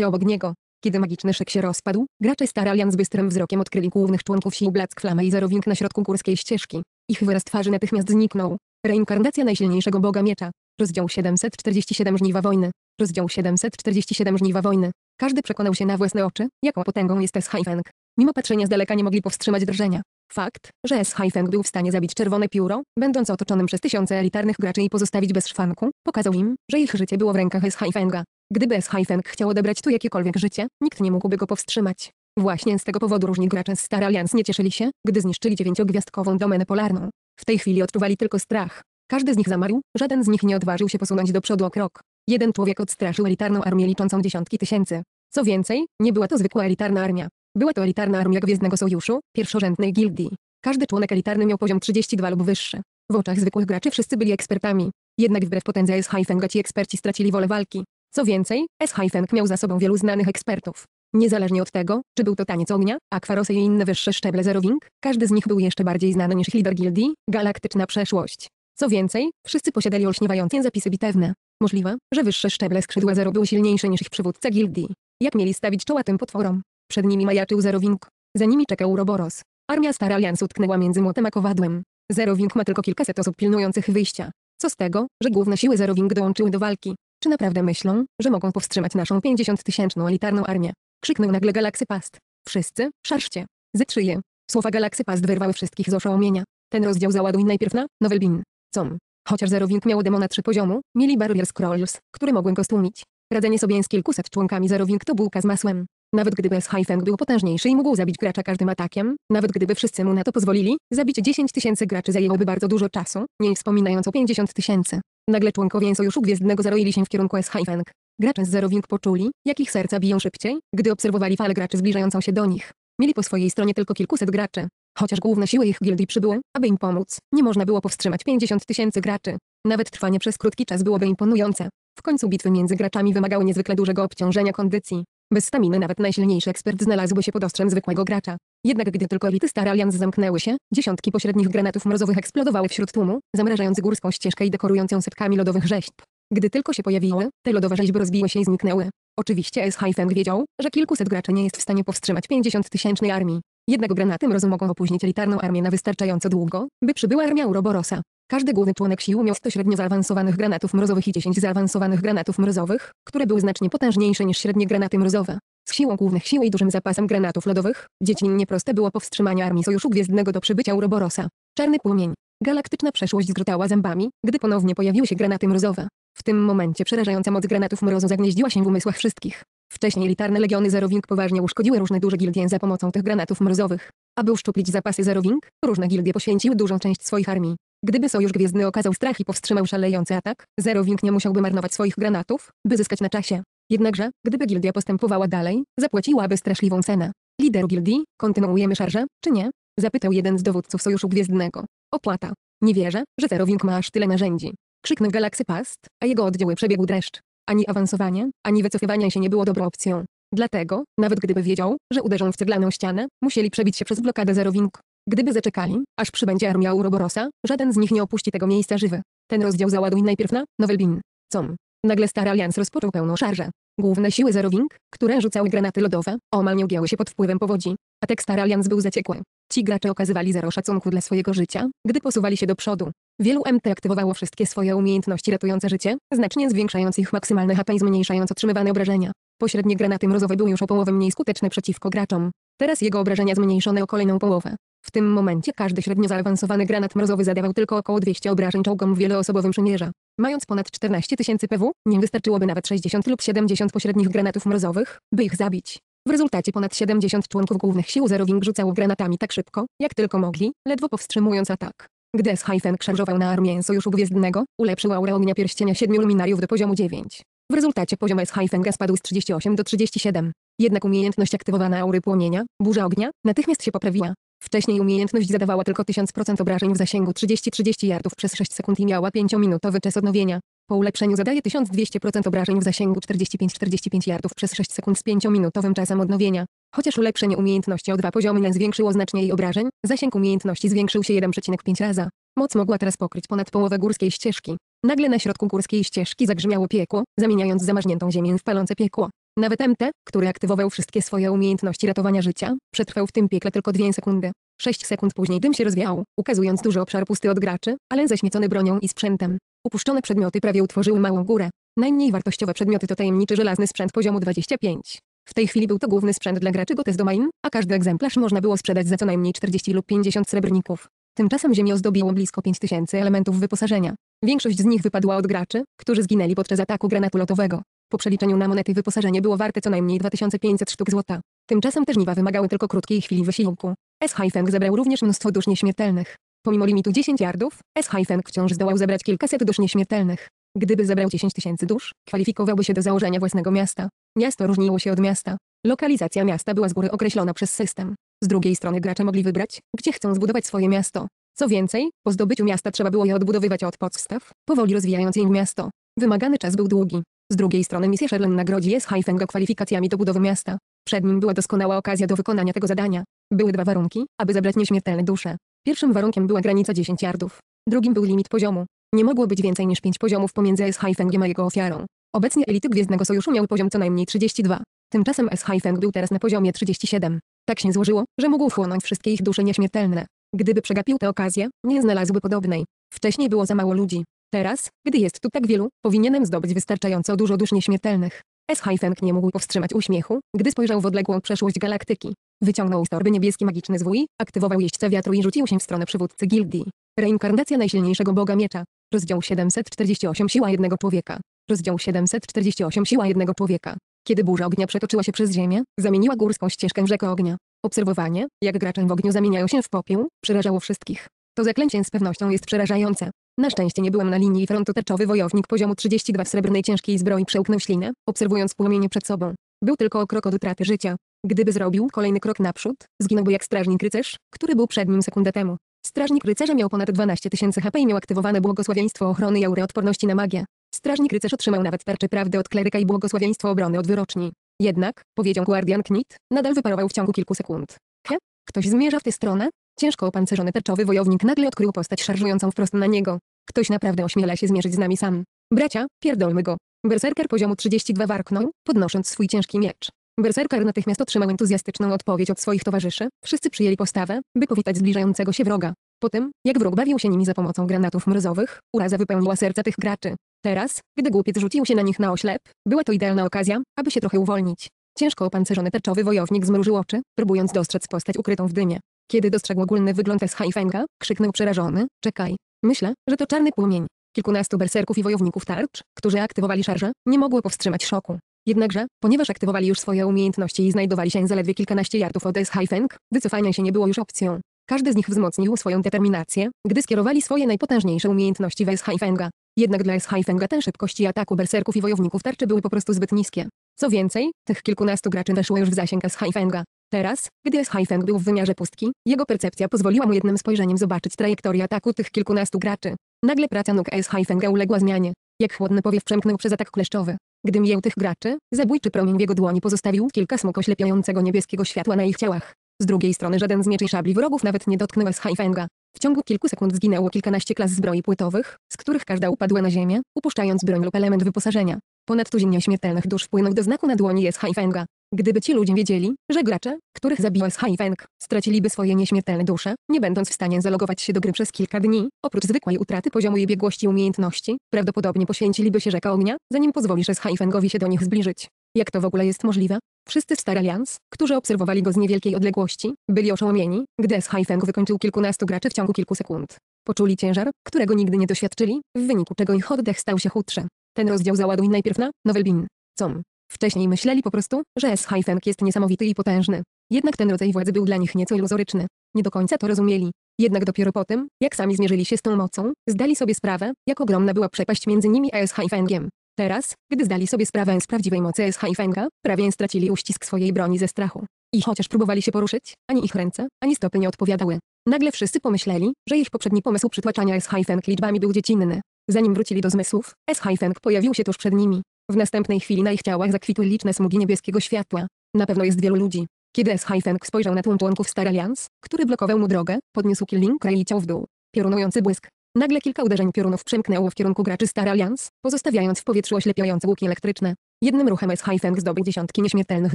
i obok niego? Kiedy magiczny szyk się rozpadł, gracze Star z bystrym wzrokiem odkryli głównych członków sił Black Flame i Zarowink na środku górskiej ścieżki. Ich wyraz twarzy natychmiast zniknął. Reinkarnacja najsilniejszego boga miecza. Rozdział 747 Żniwa Wojny. Rozdział 747 Żniwa Wojny. Każdy przekonał się na własne oczy, jaką potęgą jest Schaifeng. Mimo patrzenia z daleka nie mogli powstrzymać drżenia. Fakt, że S-Hyphen był w stanie zabić czerwone pióro, będąc otoczonym przez tysiące elitarnych graczy i pozostawić bez szwanku, pokazał im, że ich życie było w rękach S-Hyphenga. Gdyby S-Hyphen chciał odebrać tu jakiekolwiek życie, nikt nie mógłby go powstrzymać. Właśnie z tego powodu różni gracze z Star Alliance nie cieszyli się, gdy zniszczyli dziewięciogwiazdkową domenę polarną. W tej chwili odczuwali tylko strach. Każdy z nich zamarł, żaden z nich nie odważył się posunąć do przodu o krok. Jeden człowiek odstraszył elitarną armię liczącą dziesiątki tysięcy. Co więcej, nie była to zwykła elitarna armia. Była to elitarna armia Gwiezdnego Sojuszu, pierwszorzędnej gildii. Każdy członek elitarny miał poziom 32 lub wyższy. W oczach zwykłych graczy wszyscy byli ekspertami. Jednak wbrew potędze S-Hyphenga ci eksperci stracili wolę walki. Co więcej, S-Hypheng miał za sobą wielu znanych ekspertów. Niezależnie od tego, czy był to taniec ognia, akwarosy i inne wyższe szczeble zerowing, każdy z nich był jeszcze bardziej znany niż lider gildii, galaktyczna przeszłość. Co więcej, wszyscy posiadali olśniewające zapisy bitewne. Możliwe, że wyższe szczeble skrzydła zero były silniejsze niż ich przywódca gildii. Jak mieli stawić czoła tym potworom? Przed nimi majaczył Zerowink. Za nimi czekał Roboros. Armia Star Alliance utknęła między młotem a kowadłem. Zerowink ma tylko kilkaset osób pilnujących wyjścia. Co z tego, że główne siły Zerowink dołączyły do walki? Czy naprawdę myślą, że mogą powstrzymać naszą 50-tysięczną elitarną armię? Krzyknął nagle Galaxy Past. Wszyscy, szarżcie. Zetrzyje. Słowa Galaxy Past wyrwały wszystkich z oszołomienia. Ten rozdział załaduj najpierw na Novelbin. Com. Chociaż Zerowink miał demona trzy poziomu, mieli Barrier Scrolls, które mogłem go stłumić. Radzenie sobie z kilkuset członkami Zerowink to bułka z masłem. Nawet gdyby s feng był potężniejszy i mógł zabić gracza każdym atakiem, nawet gdyby wszyscy mu na to pozwolili, zabić 10 tysięcy graczy zajęłoby bardzo dużo czasu, nie wspominając o 50 tysięcy. Nagle członkowie sojuszu gwiezdnego zaroili się w kierunku s feng Gracze z Zerowing poczuli, jak ich serca biją szybciej, gdy obserwowali falę graczy zbliżającą się do nich. Mieli po swojej stronie tylko kilkuset graczy. Chociaż główne siły ich gildii przybyły, aby im pomóc, nie można było powstrzymać 50 tysięcy graczy. Nawet trwanie przez krótki czas byłoby imponujące. W końcu bitwy między graczami wymagały niezwykle dużego obciążenia kondycji. Bez staminy nawet najsilniejszy ekspert znalazłby się pod ostrzem zwykłego gracza. Jednak gdy tylko elity Star Alliance zamknęły się, dziesiątki pośrednich granatów mrozowych eksplodowały wśród tłumu, zamrażając górską ścieżkę i dekorując ją setkami lodowych rzeźb. Gdy tylko się pojawiły, te lodowe rzeźby rozbiły się i zniknęły. Oczywiście S. Haifeng wiedział, że kilkuset graczy nie jest w stanie powstrzymać 50 tysięcznej armii. Jednego granaty mrozu mogą opóźnić elitarną armię na wystarczająco długo, by przybyła armia Uroborosa. Każdy główny członek sił miał 100 średnio zaawansowanych granatów mrozowych i 10 zaawansowanych granatów mrozowych, które były znacznie potężniejsze niż średnie granaty mrozowe. Z siłą głównych sił i dużym zapasem granatów lodowych, dziecinnie proste było powstrzymanie armii Sojuszu Gwiezdnego do przybycia Uroborosa. Czarny płomień. Galaktyczna przeszłość zgrotała zębami, gdy ponownie pojawiły się granaty mrozowe. W tym momencie przerażająca moc granatów mrozu zagnieździła się w umysłach wszystkich. Wcześniej elitarne legiony Zerowing poważnie uszkodziły różne duże gildie za pomocą tych granatów mrozowych. Aby uszczuplić zapasy Zerowing, różne gildie poświęciły dużą część swoich armii. Gdyby Sojusz Gwiezdny okazał strach i powstrzymał szalejący atak, Zerowing nie musiałby marnować swoich granatów, by zyskać na czasie. Jednakże, gdyby gildia postępowała dalej, zapłaciłaby straszliwą cenę. Lider gildii, kontynuujemy szarżę, czy nie? Zapytał jeden z dowódców Sojuszu Gwiezdnego. Opłata. Nie wierzę, że Zerowing ma aż tyle narzędzi. Krzyknął Galaxy Past, a jego oddziały przebiegł dreszcz. Ani awansowanie, ani wycofywanie się nie było dobrą opcją. Dlatego, nawet gdyby wiedział, że uderzą w ceglaną ścianę, musieli przebić się przez blokadę zerowink. Gdyby zaczekali, aż przybędzie armia Uroborosa, żaden z nich nie opuści tego miejsca żywy. Ten rozdział załaduj najpierw na Nowelbin. Com. Nagle Star Alliance rozpoczął pełną szarżę. Główne siły zerowink, które rzucały granaty lodowe, omal nie ugięły się pod wpływem powodzi. Atek Star Alliance był zaciekły. Ci gracze okazywali zero szacunku dla swojego życia, gdy posuwali się do przodu. Wielu MT aktywowało wszystkie swoje umiejętności ratujące życie, znacznie zwiększając ich maksymalne HP i zmniejszając otrzymywane obrażenia. Pośrednie granaty mrozowe były już o połowę mniej skuteczne przeciwko graczom. Teraz jego obrażenia zmniejszone o kolejną połowę. W tym momencie każdy średnio zaawansowany granat mrozowy zadawał tylko około 200 obrażeń czołgom wieloosobowym przymierza. Mając ponad 14 tysięcy PW, nie wystarczyłoby nawet 60 lub 70 pośrednich granatów mrozowych, by ich zabić. W rezultacie ponad 70 członków głównych sił Zerowing rzucało granatami tak szybko, jak tylko mogli, ledwo powstrzymując atak. Gdy Shyfen krzyżował na armię Sojuszu Gwiezdnego, ulepszył aurę ognia pierścienia siedmiu luminariów do poziomu 9. W rezultacie poziom S. Shyfenga spadł z 38 do 37. Jednak umiejętność aktywowana aury płomienia, burza ognia, natychmiast się poprawiła. Wcześniej umiejętność zadawała tylko 1000% obrażeń w zasięgu 30-30 yardów przez 6 sekund i miała 5-minutowy czas odnowienia. Po ulepszeniu zadaje 1200% obrażeń w zasięgu 45-45 yardów przez 6 sekund z 5-minutowym czasem odnowienia. Chociaż ulepszenie umiejętności o dwa poziomy nie zwiększyło znacznie jej obrażeń, zasięg umiejętności zwiększył się 1,5 raza. Moc mogła teraz pokryć ponad połowę górskiej ścieżki. Nagle na środku górskiej ścieżki zagrzmiało piekło, zamieniając zamarzniętą ziemię w palące piekło. Nawet MT, który aktywował wszystkie swoje umiejętności ratowania życia, przetrwał w tym piekle tylko dwie sekundy. Sześć sekund później dym się rozwiał, ukazując duży obszar pusty od graczy, ale zaśmiecony bronią i sprzętem. Upuszczone przedmioty prawie utworzyły małą górę. Najmniej wartościowe przedmioty to tajemniczy żelazny sprzęt poziomu 25, w tej chwili był to główny sprzęt dla graczy GoTes Domain, a każdy egzemplarz można było sprzedać za co najmniej 40 lub 50 srebrników. Tymczasem ziemię ozdobiło blisko 5000 elementów wyposażenia. Większość z nich wypadła od graczy, którzy zginęli podczas ataku granatu lotowego. Po przeliczeniu na monety wyposażenie było warte co najmniej 2500 sztuk złota. Tymczasem te żniwa wymagały tylko krótkiej chwili wysiłku. S. Hyphen zebrał również mnóstwo dusz nieśmiertelnych. Pomimo limitu 10 yardów, S. Hyphen wciąż zdołał zebrać kilkaset dusz nieśmiertelnych. Gdyby zebrał 10 tysięcy dusz, kwalifikowałby się do założenia własnego miasta. Miasto różniło się od miasta. Lokalizacja miasta była z góry określona przez system. Z drugiej strony gracze mogli wybrać, gdzie chcą zbudować swoje miasto. Co więcej, po zdobyciu miasta trzeba było je odbudowywać od podstaw, powoli rozwijając im miasto. Wymagany czas był długi. Z drugiej strony misję Sherlen nagrodzi jest Haifeng kwalifikacjami do budowy miasta. Przed nim była doskonała okazja do wykonania tego zadania. Były dwa warunki, aby zabrać nieśmiertelne dusze. Pierwszym warunkiem była granica 10 yardów. Drugim był limit poziomu. Nie mogło być więcej niż 5 poziomów pomiędzy S-Haifengiem a jego ofiarą. Obecnie elity Gwiezdnego Sojuszu miały poziom co najmniej 32. Tymczasem S-Hyphen był teraz na poziomie 37. Tak się złożyło, że mógł wchłonąć wszystkie ich dusze nieśmiertelne. Gdyby przegapił tę okazję, nie znalazłby podobnej. Wcześniej było za mało ludzi. Teraz, gdy jest tu tak wielu, powinienem zdobyć wystarczająco dużo dusz nieśmiertelnych. S-Hyphen nie mógł powstrzymać uśmiechu, gdy spojrzał w odległą przeszłość galaktyki. Wyciągnął z torby niebieski magiczny zwój, aktywował jeźdźcę wiatru i rzucił się w stronę przywódcy gildii. Reinkarnacja najsilniejszego boga miecza. Rozdział 748 Siła jednego człowieka. Rozdział 748 Siła jednego człowieka. Kiedy burza ognia przetoczyła się przez ziemię, zamieniła górską ścieżkę w rzekę ognia. Obserwowanie, jak gracze w ogniu zamieniają się w popiół, przerażało wszystkich. To zaklęcie z pewnością jest przerażające. Na szczęście nie byłem na linii frontu tarczowy wojownik poziomu 32 w srebrnej ciężkiej zbroi przełknął ślinę, obserwując płomienie przed sobą. Był tylko o krok od utraty życia. Gdyby zrobił kolejny krok naprzód, zginąłby jak strażnik rycerz, który był przed nim sekundę temu. Strażnik rycerza miał ponad 12 tysięcy HP i miał aktywowane błogosławieństwo ochrony jaury odporności na magię. Strażnik rycerz otrzymał nawet tarczę prawdy od kleryka i błogosławieństwo obrony od wyroczni. Jednak, powiedział guardian Knit, nadal wyparował w ciągu kilku sekund. He? Ktoś zmierza w tę stronę? Ciężko opancerzony tarczowy wojownik nagle odkrył postać szarżującą wprost na niego. Ktoś naprawdę ośmiela się zmierzyć z nami sam. Bracia, pierdolmy go. Berserker poziomu 32 warknął, podnosząc swój ciężki miecz. Berserker natychmiast otrzymał entuzjastyczną odpowiedź od swoich towarzyszy, wszyscy przyjęli postawę, by powitać zbliżającego się wroga. Po tym, jak wróg bawił się nimi za pomocą granatów mrozowych, uraza wypełniła serca tych graczy. Teraz, gdy głupiec rzucił się na nich na oślep, była to idealna okazja, aby się trochę uwolnić. Ciężko opancerzony tarczowy wojownik zmrużył oczy, próbując dostrzec postać ukrytą w dymie. Kiedy dostrzegł ogólny wygląd Eshaifenga, krzyknął przerażony, czekaj. Myślę, że to czarny płomień. Kilkunastu berserków i wojowników tarcz, którzy aktywowali szarże, nie mogło powstrzymać szoku. Jednakże, ponieważ aktywowali już swoje umiejętności i znajdowali się zaledwie kilkanaście jartów od Eshaifeng, wycofanie się nie było już opcją. Każdy z nich wzmocnił swoją determinację, gdy skierowali swoje najpotężniejsze umiejętności w Eshaifenga. Jednak dla S-Hyfenga te szybkości ataku berserków i wojowników tarczy były po prostu zbyt niskie. Co więcej, tych kilkunastu graczy weszło już w zasięg S-Hyfenga. Teraz, gdy S-Hyfeng był w wymiarze pustki, jego percepcja pozwoliła mu jednym spojrzeniem zobaczyć trajektorię ataku tych kilkunastu graczy. Nagle praca nóg S-Hyfenga uległa zmianie. Jak chłodny powiew przemknął przez atak kleszczowy. Gdy mijał tych graczy, zabójczy promień w jego dłoni pozostawił kilka smug oślepiającego niebieskiego światła na ich ciałach. Z drugiej strony żaden z mieczy i szabli wrogów nawet nie dotknął Schweifenga. W ciągu kilku sekund zginęło kilkanaście klas zbroi płytowych, z których każda upadła na ziemię, upuszczając broń lub element wyposażenia. Ponad tuzin nieśmiertelnych dusz wpłynął do znaku na dłoni z Haifenga. Gdyby ci ludzie wiedzieli, że gracze, których zabiło z Haifeng, straciliby swoje nieśmiertelne dusze, nie będąc w stanie zalogować się do gry przez kilka dni, oprócz zwykłej utraty poziomu jej biegłości i umiejętności, prawdopodobnie poświęciliby się rzeka ognia, zanim pozwolisz z Haifengowi się do nich zbliżyć. Jak to w ogóle jest możliwe? Wszyscy w Star Alliance, którzy obserwowali go z niewielkiej odległości, byli oszołomieni, gdy S-Hyfeng wykończył kilkunastu graczy w ciągu kilku sekund. Poczuli ciężar, którego nigdy nie doświadczyli, w wyniku czego ich oddech stał się chudszy. Ten rozdział załaduj najpierw na Nowelbin. Com. Wcześniej myśleli po prostu, że S-Hyfeng jest niesamowity i potężny. Jednak ten rodzaj władzy był dla nich nieco iluzoryczny. Nie do końca to rozumieli. Jednak dopiero po tym, jak sami zmierzyli się z tą mocą, zdali sobie sprawę, jak ogromna była przepaść między nimi a S-Hyfengiem. Teraz, gdy zdali sobie sprawę z prawdziwej mocy Fenga prawie stracili uścisk swojej broni ze strachu. I chociaż próbowali się poruszyć, ani ich ręce, ani stopy nie odpowiadały. Nagle wszyscy pomyśleli, że ich poprzedni pomysł przytłaczania Feng liczbami był dziecinny. Zanim wrócili do zmysłów, Feng pojawił się tuż przed nimi. W następnej chwili na ich ciałach zakwitły liczne smugi niebieskiego światła. Na pewno jest wielu ludzi. Kiedy Feng spojrzał na tłum członków Star Alliance, który blokował mu drogę, podniósł Killing i ciął w dół. Piorunujący błysk, Nagle kilka uderzeń piorunów przemknęło w kierunku graczy Star Alliance, pozostawiając w powietrzu oślepiające łuki elektryczne. Jednym ruchem s Feng zdobył dziesiątki nieśmiertelnych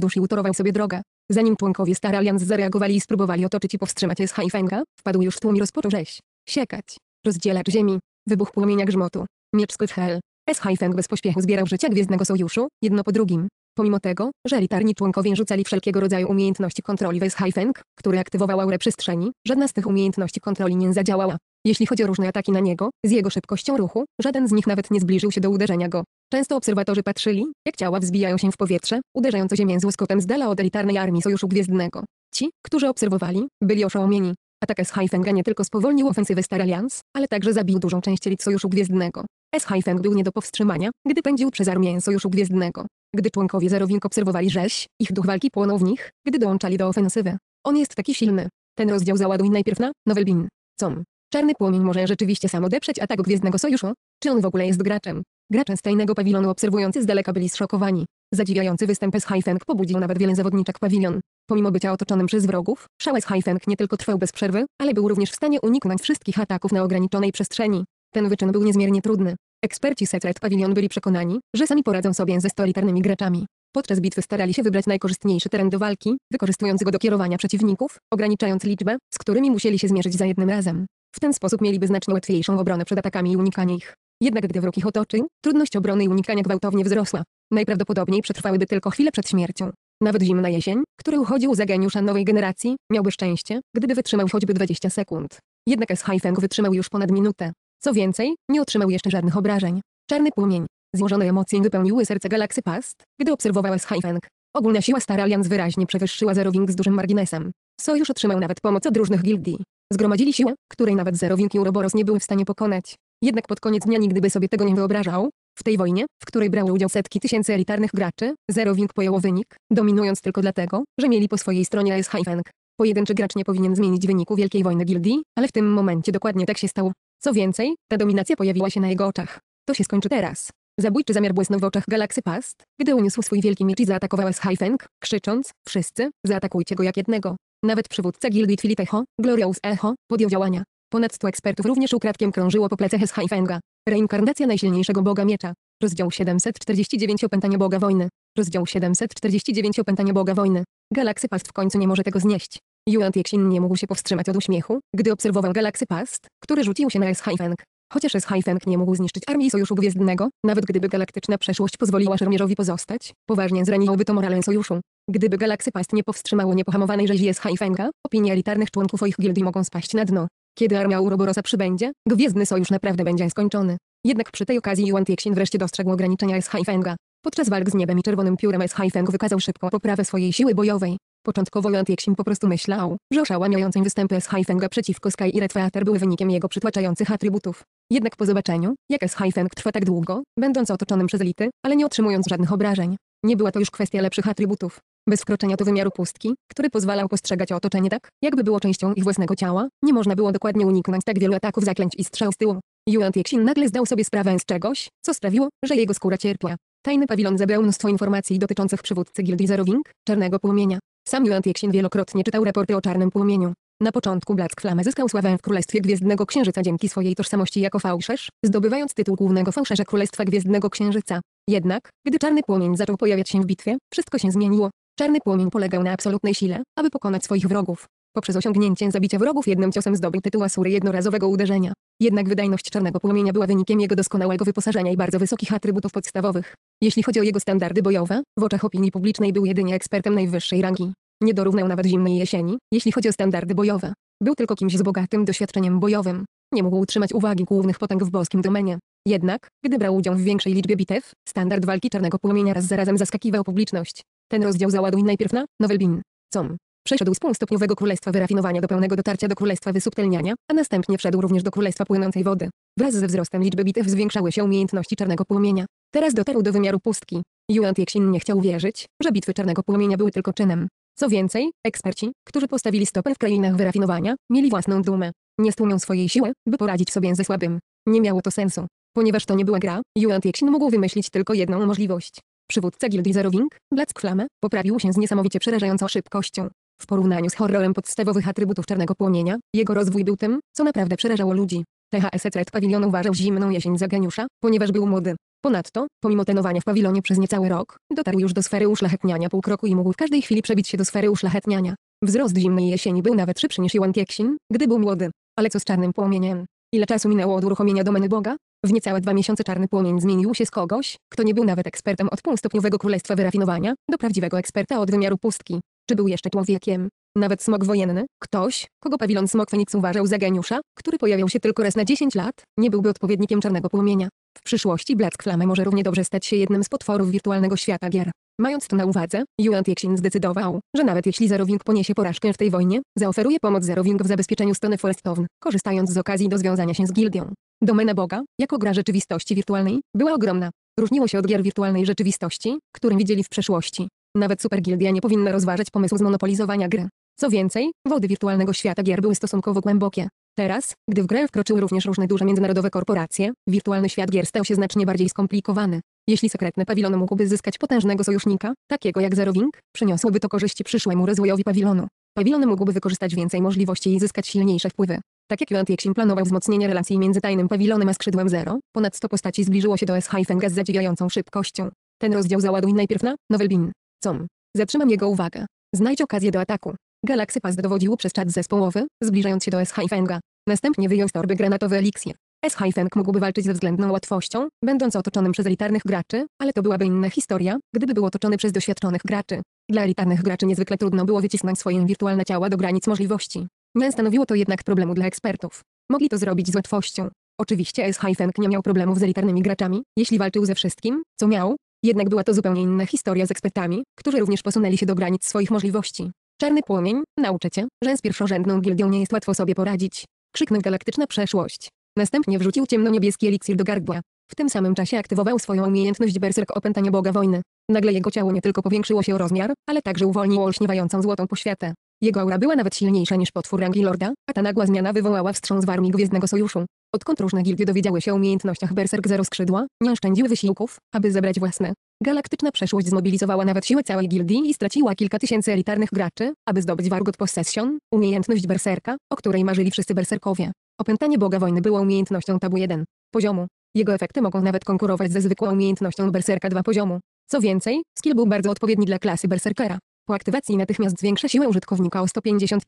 dusz i utorował sobie drogę. Zanim członkowie Star Alliance zareagowali i spróbowali otoczyć i powstrzymać S-Hyphenga, wpadł już tłum i rozpoczął rzeź. Siekać. Rozdzielacz ziemi. Wybuch płomienia grzmotu. Miecz Squid Hell. s Feng bez pośpiechu zbierał życia Gwiezdnego Sojuszu, jedno po drugim. Pomimo tego, że elitarni członkowie rzucali wszelkiego rodzaju umiejętności kontroli w s Feng, który aktywował aurę przestrzeni, żadna z tych umiejętności kontroli nie zadziałała. Jeśli chodzi o różne ataki na niego, z jego szybkością ruchu, żaden z nich nawet nie zbliżył się do uderzenia go. Często obserwatorzy patrzyli, jak ciała wzbijają się w powietrze, uderzając o ziemię z łoskotem z dala od elitarnej armii Sojuszu Gwiezdnego. Ci, którzy obserwowali, byli oszołomieni. Atak S-Hyfenga nie tylko spowolnił ofensywy Star Alliance, ale także zabił dużą część elit Sojuszu Gwiezdnego. S-Hyfeng był nie do powstrzymania, gdy pędził przez armię Sojuszu Gwiezdnego. Gdy członkowie Wing obserwowali rzeź, ich duch walki płonął w nich, gdy dołączali do ofensywy. On jest taki silny. Ten rozdział załaduj najpierw na Novelbin. Com. Czarny płomień może rzeczywiście sam odeprzeć atak Gwiezdnego Sojuszu? Czy on w ogóle jest graczem? Gracze z tajnego pawilonu obserwujący z daleka byli zszokowani. Zadziwiający występ z Haifeng pobudził nawet wiele zawodniczek pawilon. Pomimo bycia otoczonym przez wrogów, szałas Haifeng nie tylko trwał bez przerwy, ale był również w stanie uniknąć wszystkich ataków na ograniczonej przestrzeni. Ten wyczyn był niezmiernie trudny. Eksperci Secret Pavilion byli przekonani, że sami poradzą sobie ze stolitarnymi graczami. Podczas bitwy starali się wybrać najkorzystniejszy teren do walki, wykorzystując go do kierowania przeciwników, ograniczając liczbę, z którymi musieli się zmierzyć za jednym razem. W ten sposób mieliby znacznie łatwiejszą obronę przed atakami i unikanie ich. Jednak gdy wróg ich otoczył, trudność obrony i unikania gwałtownie wzrosła. Najprawdopodobniej przetrwałyby tylko chwilę przed śmiercią. Nawet zimna jesień, który uchodził za geniusza nowej generacji, miałby szczęście, gdyby wytrzymał choćby 20 sekund. Jednak Shifeng wytrzymał już ponad minutę. Co więcej, nie otrzymał jeszcze żadnych obrażeń. Czarny płomień. Złożone emocje wypełniły serce galaksy Past, gdy obserwowała Shifeng. Ogólna siła Star Alliance wyraźnie przewyższyła Zero Wing z dużym marginesem. Sojusz otrzymał nawet pomoc od różnych gildii. Zgromadzili siłę, której nawet Zero Wing i Uroboros nie były w stanie pokonać. Jednak pod koniec dnia nigdy by sobie tego nie wyobrażał. W tej wojnie, w której brało udział setki tysięcy elitarnych graczy, Zero Wing pojęło wynik, dominując tylko dlatego, że mieli po swojej stronie S. Haifeng. Pojedynczy gracz nie powinien zmienić wyniku Wielkiej Wojny Gildii, ale w tym momencie dokładnie tak się stało. Co więcej, ta dominacja pojawiła się na jego oczach. To się skończy teraz. Zabójczy zamiar błysnął w oczach Galaxy Past, gdy uniósł swój wielki miecz i zaatakował s Skyfeng, krzycząc, wszyscy, zaatakujcie go jak jednego. Nawet przywódca gildii Twilip Glorious Echo, podjął działania. Ponad 100 ekspertów również ukradkiem krążyło po plecach Skyfenga. Reinkarnacja najsilniejszego boga miecza. Rozdział 749 Opętania Boga Wojny. Rozdział 749 Opętania Boga Wojny. Galaxy Past w końcu nie może tego znieść. Yuan Tiexin nie mógł się powstrzymać od uśmiechu, gdy obserwował Galaxy Past, który rzucił się na S-Hyfeng. Chociaż Shyfeng nie mógł zniszczyć armii Sojuszu Gwiezdnego, nawet gdyby galaktyczna przeszłość pozwoliła Szermierzowi pozostać, poważnie zraniłoby to moralę Sojuszu. Gdyby galaksy past nie powstrzymało niepohamowanej rzezi Shyfenga, opinie elitarnych członków ich gildii mogą spaść na dno. Kiedy armia Uroborosa przybędzie, Gwiezdny Sojusz naprawdę będzie skończony. Jednak przy tej okazji Yuan Tiexin wreszcie dostrzegł ograniczenia Shyfenga. Podczas walk z niebem i czerwonym piórem Shyfeng wykazał szybką poprawę swojej siły bojowej. Początkowo Yuan Tiexin po prostu myślał, że oszałamiające występy Shyfenga przeciwko Sky i Red Theater były wynikiem jego przytłaczających atrybutów. Jednak po zobaczeniu, jak S-Hyfeng trwa tak długo, będąc otoczonym przez elity, ale nie otrzymując żadnych obrażeń, nie była to już kwestia lepszych atrybutów. Bez wkroczenia do wymiaru pustki, który pozwalał postrzegać otoczenie tak, jakby było częścią ich własnego ciała, nie można było dokładnie uniknąć tak wielu ataków zaklęć i strzał z tyłu. Yuan Tiexin nagle zdał sobie sprawę z czegoś, co sprawiło, że jego skóra cierpła. Tajny pawilon zebrał mnóstwo informacji dotyczących przywódcy gildii Zerowing, Czarnego Płomienia. Sam Yuan Tiexin wielokrotnie czytał raporty o Czarnym Płomieniu. Na początku Black Flame zyskał sławę w Królestwie Gwiezdnego Księżyca dzięki swojej tożsamości jako fałszerz, zdobywając tytuł głównego fałszerza Królestwa Gwiezdnego Księżyca. Jednak, gdy czarny płomień zaczął pojawiać się w bitwie, wszystko się zmieniło. Czarny płomień polegał na absolutnej sile, aby pokonać swoich wrogów. Poprzez osiągnięcie zabicia wrogów jednym ciosem zdobył tytuł Asury jednorazowego uderzenia. Jednak wydajność czarnego płomienia była wynikiem jego doskonałego wyposażenia i bardzo wysokich atrybutów podstawowych. Jeśli chodzi o jego standardy bojowe, w oczach opinii publicznej był jedynie ekspertem najwyższej rangi. Nie dorównał nawet zimnej jesieni, jeśli chodzi o standardy bojowe. Był tylko kimś z bogatym doświadczeniem bojowym. Nie mógł utrzymać uwagi głównych potęg w boskim domenie. Jednak, gdy brał udział w większej liczbie bitew, standard walki czarnego płomienia raz za razem zaskakiwał publiczność. Ten rozdział załaduj najpierw na Nowelbin. Com. Przeszedł z półstopniowego królestwa wyrafinowania do pełnego dotarcia do królestwa wysubtelniania, a następnie wszedł również do królestwa płynącej wody. Wraz ze wzrostem liczby bitew zwiększały się umiejętności czarnego płomienia. Teraz dotarł do wymiaru pustki. Yuan Tiexin nie chciał wierzyć, że bitwy czarnego płomienia były tylko czynem. Co więcej, eksperci, którzy postawili stopę w krainach wyrafinowania, mieli własną dumę. Nie stłumią swojej siły, by poradzić sobie ze słabym. Nie miało to sensu. Ponieważ to nie była gra, Yuan Tiexin mógł wymyślić tylko jedną możliwość. Przywódca gildii Zerowing, Black Flame, poprawił się z niesamowicie przerażającą szybkością. W porównaniu z horrorem podstawowych atrybutów czarnego płomienia, jego rozwój był tym, co naprawdę przerażało ludzi. THS Red Pavilion uważał zimną jesień za geniusza, ponieważ był młody. Ponadto, pomimo tenowania w pawilonie przez niecały rok, dotarł już do sfery uszlachetniania półkroku i mógł w każdej chwili przebić się do sfery uszlachetniania. Wzrost zimnej jesieni był nawet szybszy niż Iwan Kieksin, gdy był młody. Ale co z czarnym płomieniem? Ile czasu minęło od uruchomienia domeny Boga? W niecałe dwa miesiące czarny płomień zmienił się z kogoś, kto nie był nawet ekspertem od półstopniowego królestwa wyrafinowania, do prawdziwego eksperta od wymiaru pustki. Czy był jeszcze człowiekiem? Nawet smok wojenny, ktoś, kogo pawilon smok Feniks uważał za geniusza, który pojawiał się tylko raz na 10 lat, nie byłby odpowiednikiem czarnego płomienia. W przyszłości Black Flame może równie dobrze stać się jednym z potworów wirtualnego świata gier. Mając to na uwadze, Yuan Tiexin zdecydował, że nawet jeśli Zerowing poniesie porażkę w tej wojnie, zaoferuje pomoc Zerowing w zabezpieczeniu Stone Forestown, korzystając z okazji do związania się z gildią. Domena Boga, jako gra rzeczywistości wirtualnej, była ogromna. Różniło się od gier wirtualnej rzeczywistości, które widzieli w przeszłości. Nawet Supergildia nie powinna rozważać pomysłu zmonopolizowania gry. Co więcej, wody wirtualnego świata gier były stosunkowo głębokie. Teraz, gdy w grę wkroczyły również różne duże międzynarodowe korporacje, wirtualny świat gier stał się znacznie bardziej skomplikowany. Jeśli sekretny pawilon mógłby zyskać potężnego sojusznika, takiego jak Wing, przyniosłoby to korzyści przyszłemu rozwojowi pawilonu. Pawilon mógłby wykorzystać więcej możliwości i zyskać silniejsze wpływy. Tak jak Jeksin planował wzmocnienie relacji między tajnym pawilonem a skrzydłem zero, ponad 100 postaci zbliżyło się do S-Hyfenga z zadziwiającą szybkością. Ten rozdział załaduj najpierw na Novelbin. Com. Zatrzymam jego uwagę. Znajdź okazję do ataku. Galaxy Pass dowodził przez czat zespołowy, zbliżając się do S-Hifenga. Następnie wyjął z torby granatowy eliksir. S-Hifeng mógłby walczyć ze względną łatwością, będąc otoczonym przez elitarnych graczy, ale to byłaby inna historia, gdyby był otoczony przez doświadczonych graczy. Dla elitarnych graczy niezwykle trudno było wycisnąć swoje wirtualne ciała do granic możliwości. Nie stanowiło to jednak problemu dla ekspertów. Mogli to zrobić z łatwością. Oczywiście S-Hifeng nie miał problemów z elitarnymi graczami, jeśli walczył ze wszystkim, co miał, jednak była to zupełnie inna historia z ekspertami, którzy również posunęli się do granic swoich możliwości. Czarny płomień, nauczę cię, że z pierwszorzędną gildią nie jest łatwo sobie poradzić. Krzyknął galaktyczna przeszłość. Następnie wrzucił ciemno-niebieski eliksir do gardła. W tym samym czasie aktywował swoją umiejętność berserk opętania boga wojny. Nagle jego ciało nie tylko powiększyło się o rozmiar, ale także uwolniło olśniewającą złotą poświatę. Jego aura była nawet silniejsza niż potwór rangi lorda, a ta nagła zmiana wywołała wstrząs w armii Gwiezdnego Sojuszu. Odkąd różne gildie dowiedziały się o umiejętnościach berserk zero skrzydła, nie oszczędziły wysiłków, aby zebrać własne. Galaktyczna przeszłość zmobilizowała nawet siłę całej gildii i straciła kilka tysięcy elitarnych graczy, aby zdobyć Wargot Possession, umiejętność berserka, o której marzyli wszyscy berserkowie. Opętanie Boga Wojny było umiejętnością tabu 1 poziomu. Jego efekty mogą nawet konkurować ze zwykłą umiejętnością berserka 2 poziomu. Co więcej, skill był bardzo odpowiedni dla klasy berserkera. Po aktywacji natychmiast zwiększa siłę użytkownika o 150%,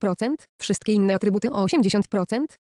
wszystkie inne atrybuty o 80%,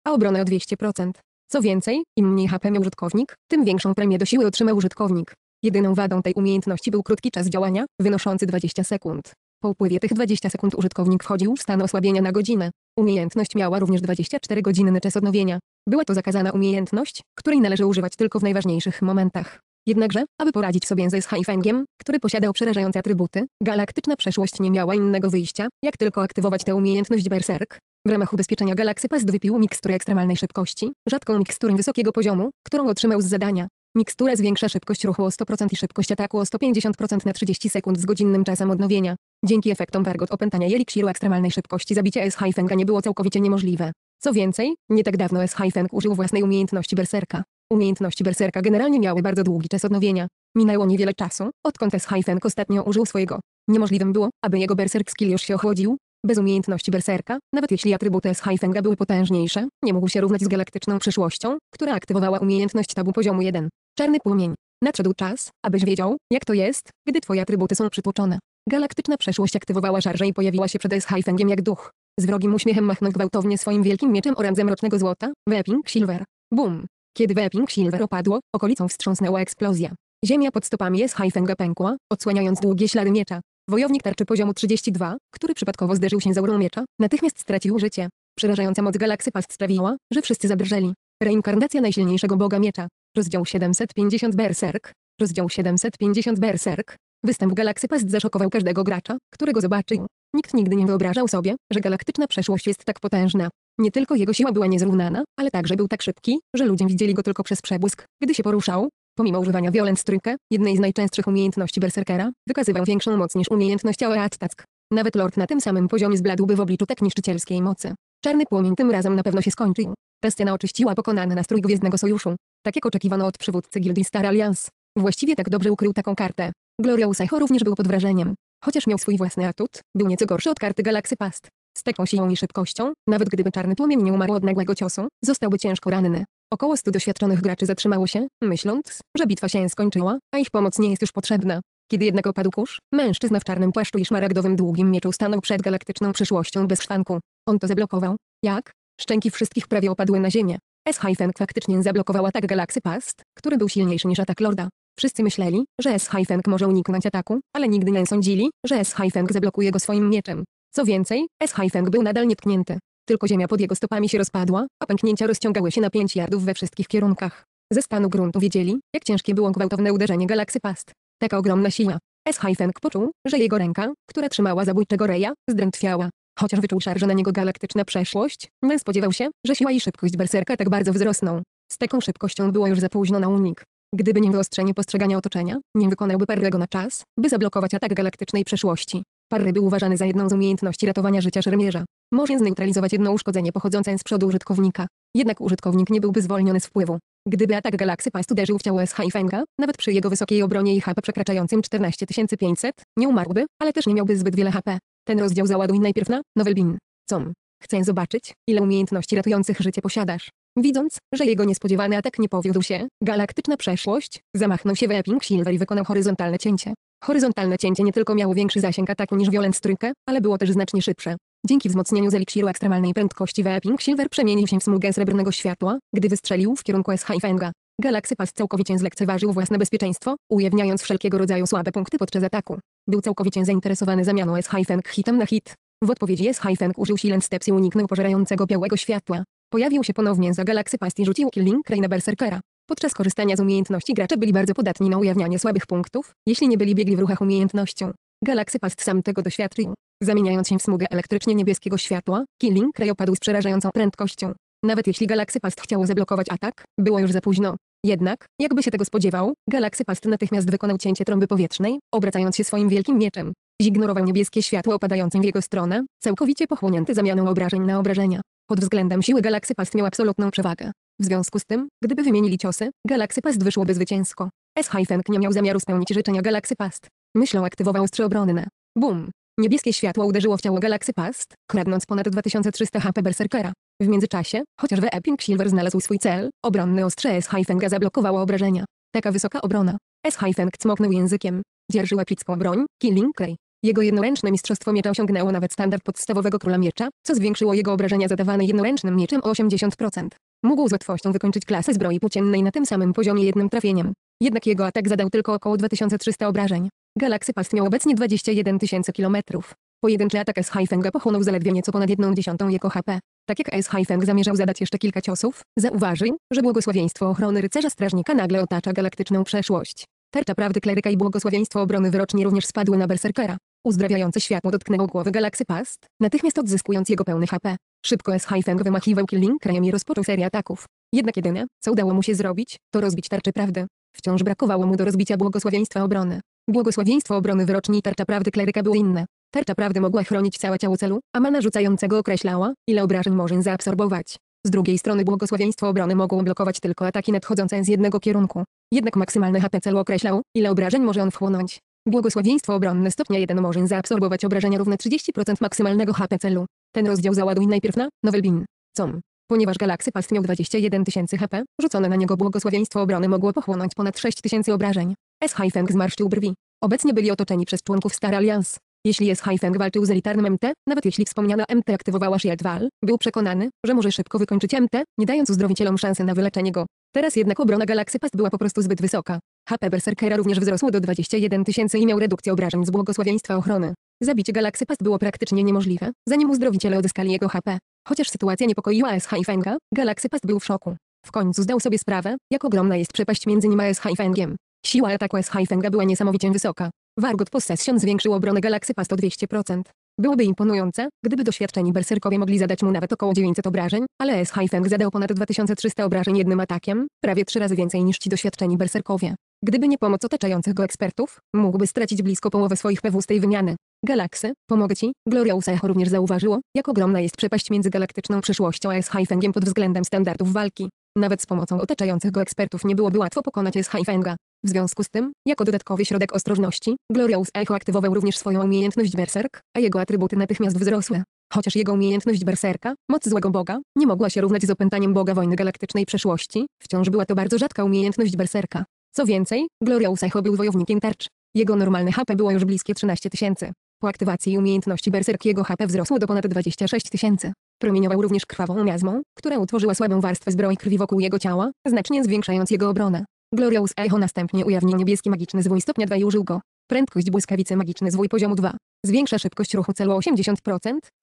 a obronę o 200%. Co więcej, im mniej HP miał użytkownik, tym większą premię do siły otrzyma użytkownik. Jedyną wadą tej umiejętności był krótki czas działania, wynoszący 20 sekund. Po upływie tych 20 sekund użytkownik wchodził w stan osłabienia na godzinę. Umiejętność miała również 24 godzinny czas odnowienia. Była to zakazana umiejętność, której należy używać tylko w najważniejszych momentach. Jednakże, aby poradzić sobie ze Schaifengiem, który posiadał przerażające atrybuty, galaktyczna przeszłość nie miała innego wyjścia, jak tylko aktywować tę umiejętność Berserk. W ramach ubezpieczenia Galaxy Pest wypił miksturę ekstremalnej szybkości, rzadką miksturę wysokiego poziomu, którą otrzymał z zadania. Mikstura zwiększa szybkość ruchu o 100% i szybkość ataku o 150% na 30 sekund z godzinnym czasem odnowienia. Dzięki efektom wargot opętania jeliksiru ekstremalnej szybkości zabicie S-Hyfenga nie było całkowicie niemożliwe. Co więcej, nie tak dawno S-Hyfeng użył własnej umiejętności berserka. Umiejętności berserka generalnie miały bardzo długi czas odnowienia. Minęło niewiele czasu, odkąd S-Hyfeng ostatnio użył swojego. Niemożliwym było, aby jego berserk skill już się ochłodził. Bez umiejętności berserka, nawet jeśli atrybuty S-Hyfenga były potężniejsze, nie mógł się równać z galaktyczną przyszłością, która aktywowała umiejętność tabu poziomu 1. Czarny płomień. Nadszedł czas, abyś wiedział, jak to jest, gdy twoje atrybuty są przytłoczone. Galaktyczna przeszłość aktywowała szarżę i pojawiła się przed Eishaifengiem jak duch. Z wrogim uśmiechem machnął gwałtownie swoim wielkim mieczem orandze mrocznego złota, Weeping Silver. Bum! Kiedy Weeping Silver opadło, okolicą wstrząsnęła eksplozja. Ziemia pod stopami Eishaifenga pękła, odsłaniając długie ślady miecza. Wojownik tarczy poziomu 32, który przypadkowo zderzył się z aurą miecza, natychmiast stracił życie. Przerażająca moc galaksy past sprawiła, że wszyscy zadrżeli. Reinkarnacja najsilniejszego boga miecza. Rozdział 750 Berserk. Rozdział 750 Berserk. Występ Galaxy Pest zaszokował każdego gracza, którego zobaczył. Nikt nigdy nie wyobrażał sobie, że galaktyczna przeszłość jest tak potężna. Nie tylko jego siła była niezrównana, ale także był tak szybki, że ludzie widzieli go tylko przez przebłysk, gdy się poruszał. Pomimo używania Violent Strike, jednej z najczęstszych umiejętności Berserkera, wykazywał większą moc niż umiejętność Attack. Nawet Lord na tym samym poziomie zbladłby w obliczu tak niszczycielskiej mocy. Czarny płomień tym razem na pewno się skończył. Ta scena oczyściła pokonany nastrój Gwiezdnego Sojuszu. Tak jak oczekiwano od przywódcy gildii Star Alliance. Właściwie tak dobrze ukrył taką kartę. Gloria Usaiho również był pod wrażeniem. Chociaż miał swój własny atut, był nieco gorszy od karty Galaxy Past. Z taką siłą i szybkością, nawet gdyby czarny płomień nie umarł od nagłego ciosu, zostałby ciężko ranny. Około stu doświadczonych graczy zatrzymało się, myśląc, że bitwa się skończyła, a ich pomoc nie jest już potrzebna. Kiedy jednak opadł kurz, mężczyzna w czarnym płaszczu i szmaragdowym długim mieczu stanął przed galaktyczną przyszłością bez szwanku. On to zablokował. Jak? Szczęki wszystkich prawie opadły na ziemię. S-Hyphen faktycznie zablokował atak Galaxy Past, który był silniejszy niż atak Lorda. Wszyscy myśleli, że S-Hyphen może uniknąć ataku, ale nigdy nie sądzili, że S-Hyphen zablokuje go swoim mieczem. Co więcej, S-Hyphen był nadal nietknięty. Tylko ziemia pod jego stopami się rozpadła, a pęknięcia rozciągały się na 5 yardów we wszystkich kierunkach. Ze stanu gruntu wiedzieli, jak ciężkie było gwałtowne uderzenie Galaxy Past. Taka ogromna siła. S-Hyphen poczuł, że jego ręka, która trzymała zabójczego Reja, zdrętwiała. Chociaż wyczuł szarże na niego galaktyczna przeszłość, nie spodziewał się, że siła i szybkość berserka tak bardzo wzrosną. Z taką szybkością było już za późno na unik. Gdyby nie wyostrzenie postrzegania otoczenia, nie wykonałby Parrego na czas, by zablokować atak galaktycznej przeszłości. Parry był uważany za jedną z umiejętności ratowania życia szermierza. Może zneutralizować jedno uszkodzenie pochodzące z przodu użytkownika. Jednak użytkownik nie byłby zwolniony z wpływu. Gdyby atak Galaxy państw uderzył w ciało SH i Fenga, nawet przy jego wysokiej obronie i HP przekraczającym 14500, nie umarłby, ale też nie miałby zbyt wiele HP. Ten rozdział załaduj najpierw na Novelbin. Com. Chcę zobaczyć, ile umiejętności ratujących życie posiadasz. Widząc, że jego niespodziewany atak nie powiódł się, galaktyczna przeszłość, zamachnął się Weeping Silver i wykonał horyzontalne cięcie. Horyzontalne cięcie nie tylko miało większy zasięg ataku niż Violent Strike, ale było też znacznie szybsze. Dzięki wzmocnieniu z eliksiru ekstremalnej prędkości Weeping Silver przemienił się w smugę srebrnego światła, gdy wystrzelił w kierunku S. Haifenga. Galaxy Pass całkowicie zlekceważył własne bezpieczeństwo, ujawniając wszelkiego rodzaju słabe punkty podczas ataku. Był całkowicie zainteresowany zamianą s hitem na hit. W odpowiedzi S-Hyphenk użył Silent Steps i uniknął pożerającego białego światła. Pojawił się ponownie za Galaxy Pass i rzucił Killing Ray na Berserkera. Podczas korzystania z umiejętności gracze byli bardzo podatni na ujawnianie słabych punktów, jeśli nie byli biegli w ruchach umiejętnością. Galaxy Past sam tego doświadczył. Zamieniając się w smugę elektrycznie niebieskiego światła, Killing Ray opadł z przerażającą prędkością. Nawet jeśli Galaxy Past chciało zablokować atak, było już za późno. Jednak, jakby się tego spodziewał, Galaxy Past natychmiast wykonał cięcie trąby powietrznej, obracając się swoim wielkim mieczem. Zignorował niebieskie światło opadające w jego stronę, całkowicie pochłonięty zamianą obrażeń na obrażenia. Pod względem siły Galaxy Past miał absolutną przewagę. W związku z tym, gdyby wymienili ciosy, Galaxy Past wyszłoby zwycięsko. S-Hyphenk nie miał zamiaru spełnić życzenia Galaxy Past. Myślą aktywował ostrze obronne. Bum! Niebieskie światło uderzyło w ciało Galaxy Past, kradnąc ponad 2300 HP Berserkera. W międzyczasie, chociaż w Epping Silver znalazł swój cel, obronny ostrze S-Hyfenga zablokowało obrażenia. Taka wysoka obrona. S-Hyfeng cmoknął językiem. Dzierżył epicką broń, Killing Clay. Jego jednoręczne mistrzostwo miecza osiągnęło nawet standard podstawowego króla miecza, co zwiększyło jego obrażenia zadawane jednoręcznym mieczem o 80%. Mógł z łatwością wykończyć klasę zbroi płóciennej na tym samym poziomie jednym trafieniem. Jednak jego atak zadał tylko około 2300 obrażeń. Galaxy Past miał obecnie 21 tysięcy kilometrów. Pojedynczy atak S-Haifenga pochłonął zaledwie nieco ponad jedną dziesiątą jego HP. Tak jak S-Haifeng zamierzał zadać jeszcze kilka ciosów, zauważył, że błogosławieństwo ochrony rycerza strażnika nagle otacza galaktyczną przeszłość. Tarcza prawdy kleryka i błogosławieństwo obrony wyrocznie również spadły na berserkera. Uzdrawiające światło dotknęło głowy galaksy Past, natychmiast odzyskując jego pełny HP. Szybko S-Haifeng wymachiwał Killing Krajem i rozpoczął serię ataków. Jednak jedyne, co udało mu się zrobić, to rozbić tarczę prawdy. Wciąż brakowało mu do rozbicia błogosławieństwa obrony. Błogosławieństwo obrony wyroczni i tarcza prawdy kleryka były inne. Tarcza prawdy mogła chronić całe ciało celu, a mana rzucającego określała, ile obrażeń może zaabsorbować. Z drugiej strony błogosławieństwo obrony mogło blokować tylko ataki nadchodzące z jednego kierunku. Jednak maksymalny HP celu określał, ile obrażeń może on wchłonąć. Błogosławieństwo obronne stopnia 1 może zaabsorbować obrażenia równe 30% maksymalnego HP celu. Ten rozdział załaduj najpierw na Novelbin. Bean. Com. Ponieważ Galaxy Past miał 21 tysięcy HP, rzucone na niego błogosławieństwo obrony mogło pochłonąć ponad 6 tysięcy obrażeń. S. Haifeng zmarszczył brwi. Obecnie byli otoczeni przez członków Star Alliance. Jeśli jest hyphen walczył z elitarnym MT, nawet jeśli wspomniana MT aktywowała Shield Wall, był przekonany, że może szybko wykończyć MT, nie dając uzdrowicielom szansy na wyleczenie go. Teraz jednak obrona Galaxy Past była po prostu zbyt wysoka. HP Berserkera również wzrosło do 21 tysięcy i miał redukcję obrażeń z błogosławieństwa ochrony. Zabicie Galaxy Past było praktycznie niemożliwe, zanim uzdrowiciele odzyskali jego HP. Chociaż sytuacja niepokoiła S. Haifenga, Galaxy Past był w szoku. W końcu zdał sobie sprawę, jak ogromna jest przepaść między nim a S. Haifengiem. Siła ataku S. Haifenga była niesamowicie wysoka. Wargot Possession zwiększył obronę Galaxy pas o 200%. Byłoby imponujące, gdyby doświadczeni berserkowie mogli zadać mu nawet około 900 obrażeń, ale S. Haifeng zadał ponad 2300 obrażeń jednym atakiem, prawie trzy razy więcej niż ci doświadczeni berserkowie. Gdyby nie pomoc otaczających go ekspertów, mógłby stracić blisko połowę swoich PW z tej wymiany. Galaksy, pomogę ci, Gloria Usaecho również zauważyło, jak ogromna jest przepaść między galaktyczną przyszłością a s Haifengiem pod względem standardów walki. Nawet z pomocą otaczających go ekspertów nie byłoby łatwo pokonać s Haifenga. W związku z tym, jako dodatkowy środek ostrożności, Glorious Echo aktywował również swoją umiejętność Berserk, a jego atrybuty natychmiast wzrosły. Chociaż jego umiejętność berserka, moc złego boga, nie mogła się równać z opętaniem boga wojny galaktycznej przeszłości, wciąż była to bardzo rzadka umiejętność berserka. Co więcej, Glorious Echo był wojownikiem tarcz. Jego normalne HP było już bliskie 13 tysięcy. Po aktywacji umiejętności berserk jego HP wzrosło do ponad 26 tysięcy. Promieniował również krwawą miazmą, która utworzyła słabą warstwę zbroi krwi wokół jego ciała, znacznie zwiększając jego obronę. Glorious Echo następnie ujawnił niebieski magiczny zwój stopnia 2 i użył go. Prędkość błyskawicy magiczny zwój poziomu 2. Zwiększa szybkość ruchu celu o 80%,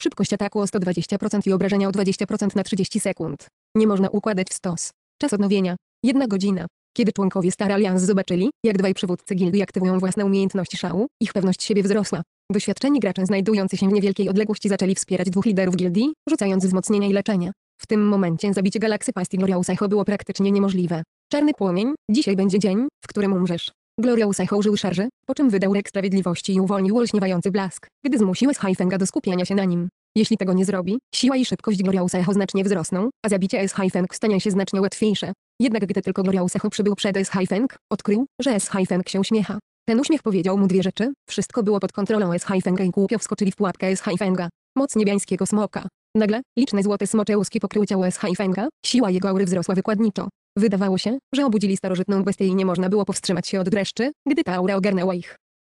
szybkość ataku o 120% i obrażenia o 20% na 30 sekund. Nie można układać w stos. Czas odnowienia. jedna godzina. Kiedy członkowie Star Alliance zobaczyli, jak dwaj przywódcy gildii aktywują własne umiejętności szału, ich pewność siebie wzrosła. Doświadczeni gracze znajdujący się w niewielkiej odległości zaczęli wspierać dwóch liderów gildii, rzucając wzmocnienia i leczenia. W tym momencie zabicie galaksy Pasty Echo było praktycznie niemożliwe. Czarny płomień, dzisiaj będzie dzień, w którym umrzesz. Gloria usachołżył szarze, po czym wydał rek sprawiedliwości i uwolnił olśniewający blask, gdy zmusił Schaifenga do skupienia się na nim. Jeśli tego nie zrobi, siła i szybkość Gloriausecho znacznie wzrosną, a zabicie Eschaifeng stanie się znacznie łatwiejsze. Jednak gdy tylko Gloriausecho przybył przed Eschaifeng, odkrył, że Eschaifeng się uśmiecha. Ten uśmiech powiedział mu dwie rzeczy, wszystko było pod kontrolą Eschaifenga i głupio wskoczyli w pułapkę Eschaifenga. Moc niebiańskiego smoka. Nagle, liczne złote smocze łuski pokryły ciało Eschaifenga, siła jego aury wzrosła wykładniczo. Wydawało się, że obudzili starożytną bestię i nie można było powstrzymać się od dreszczy, gdy ta aura ogarnęła ich.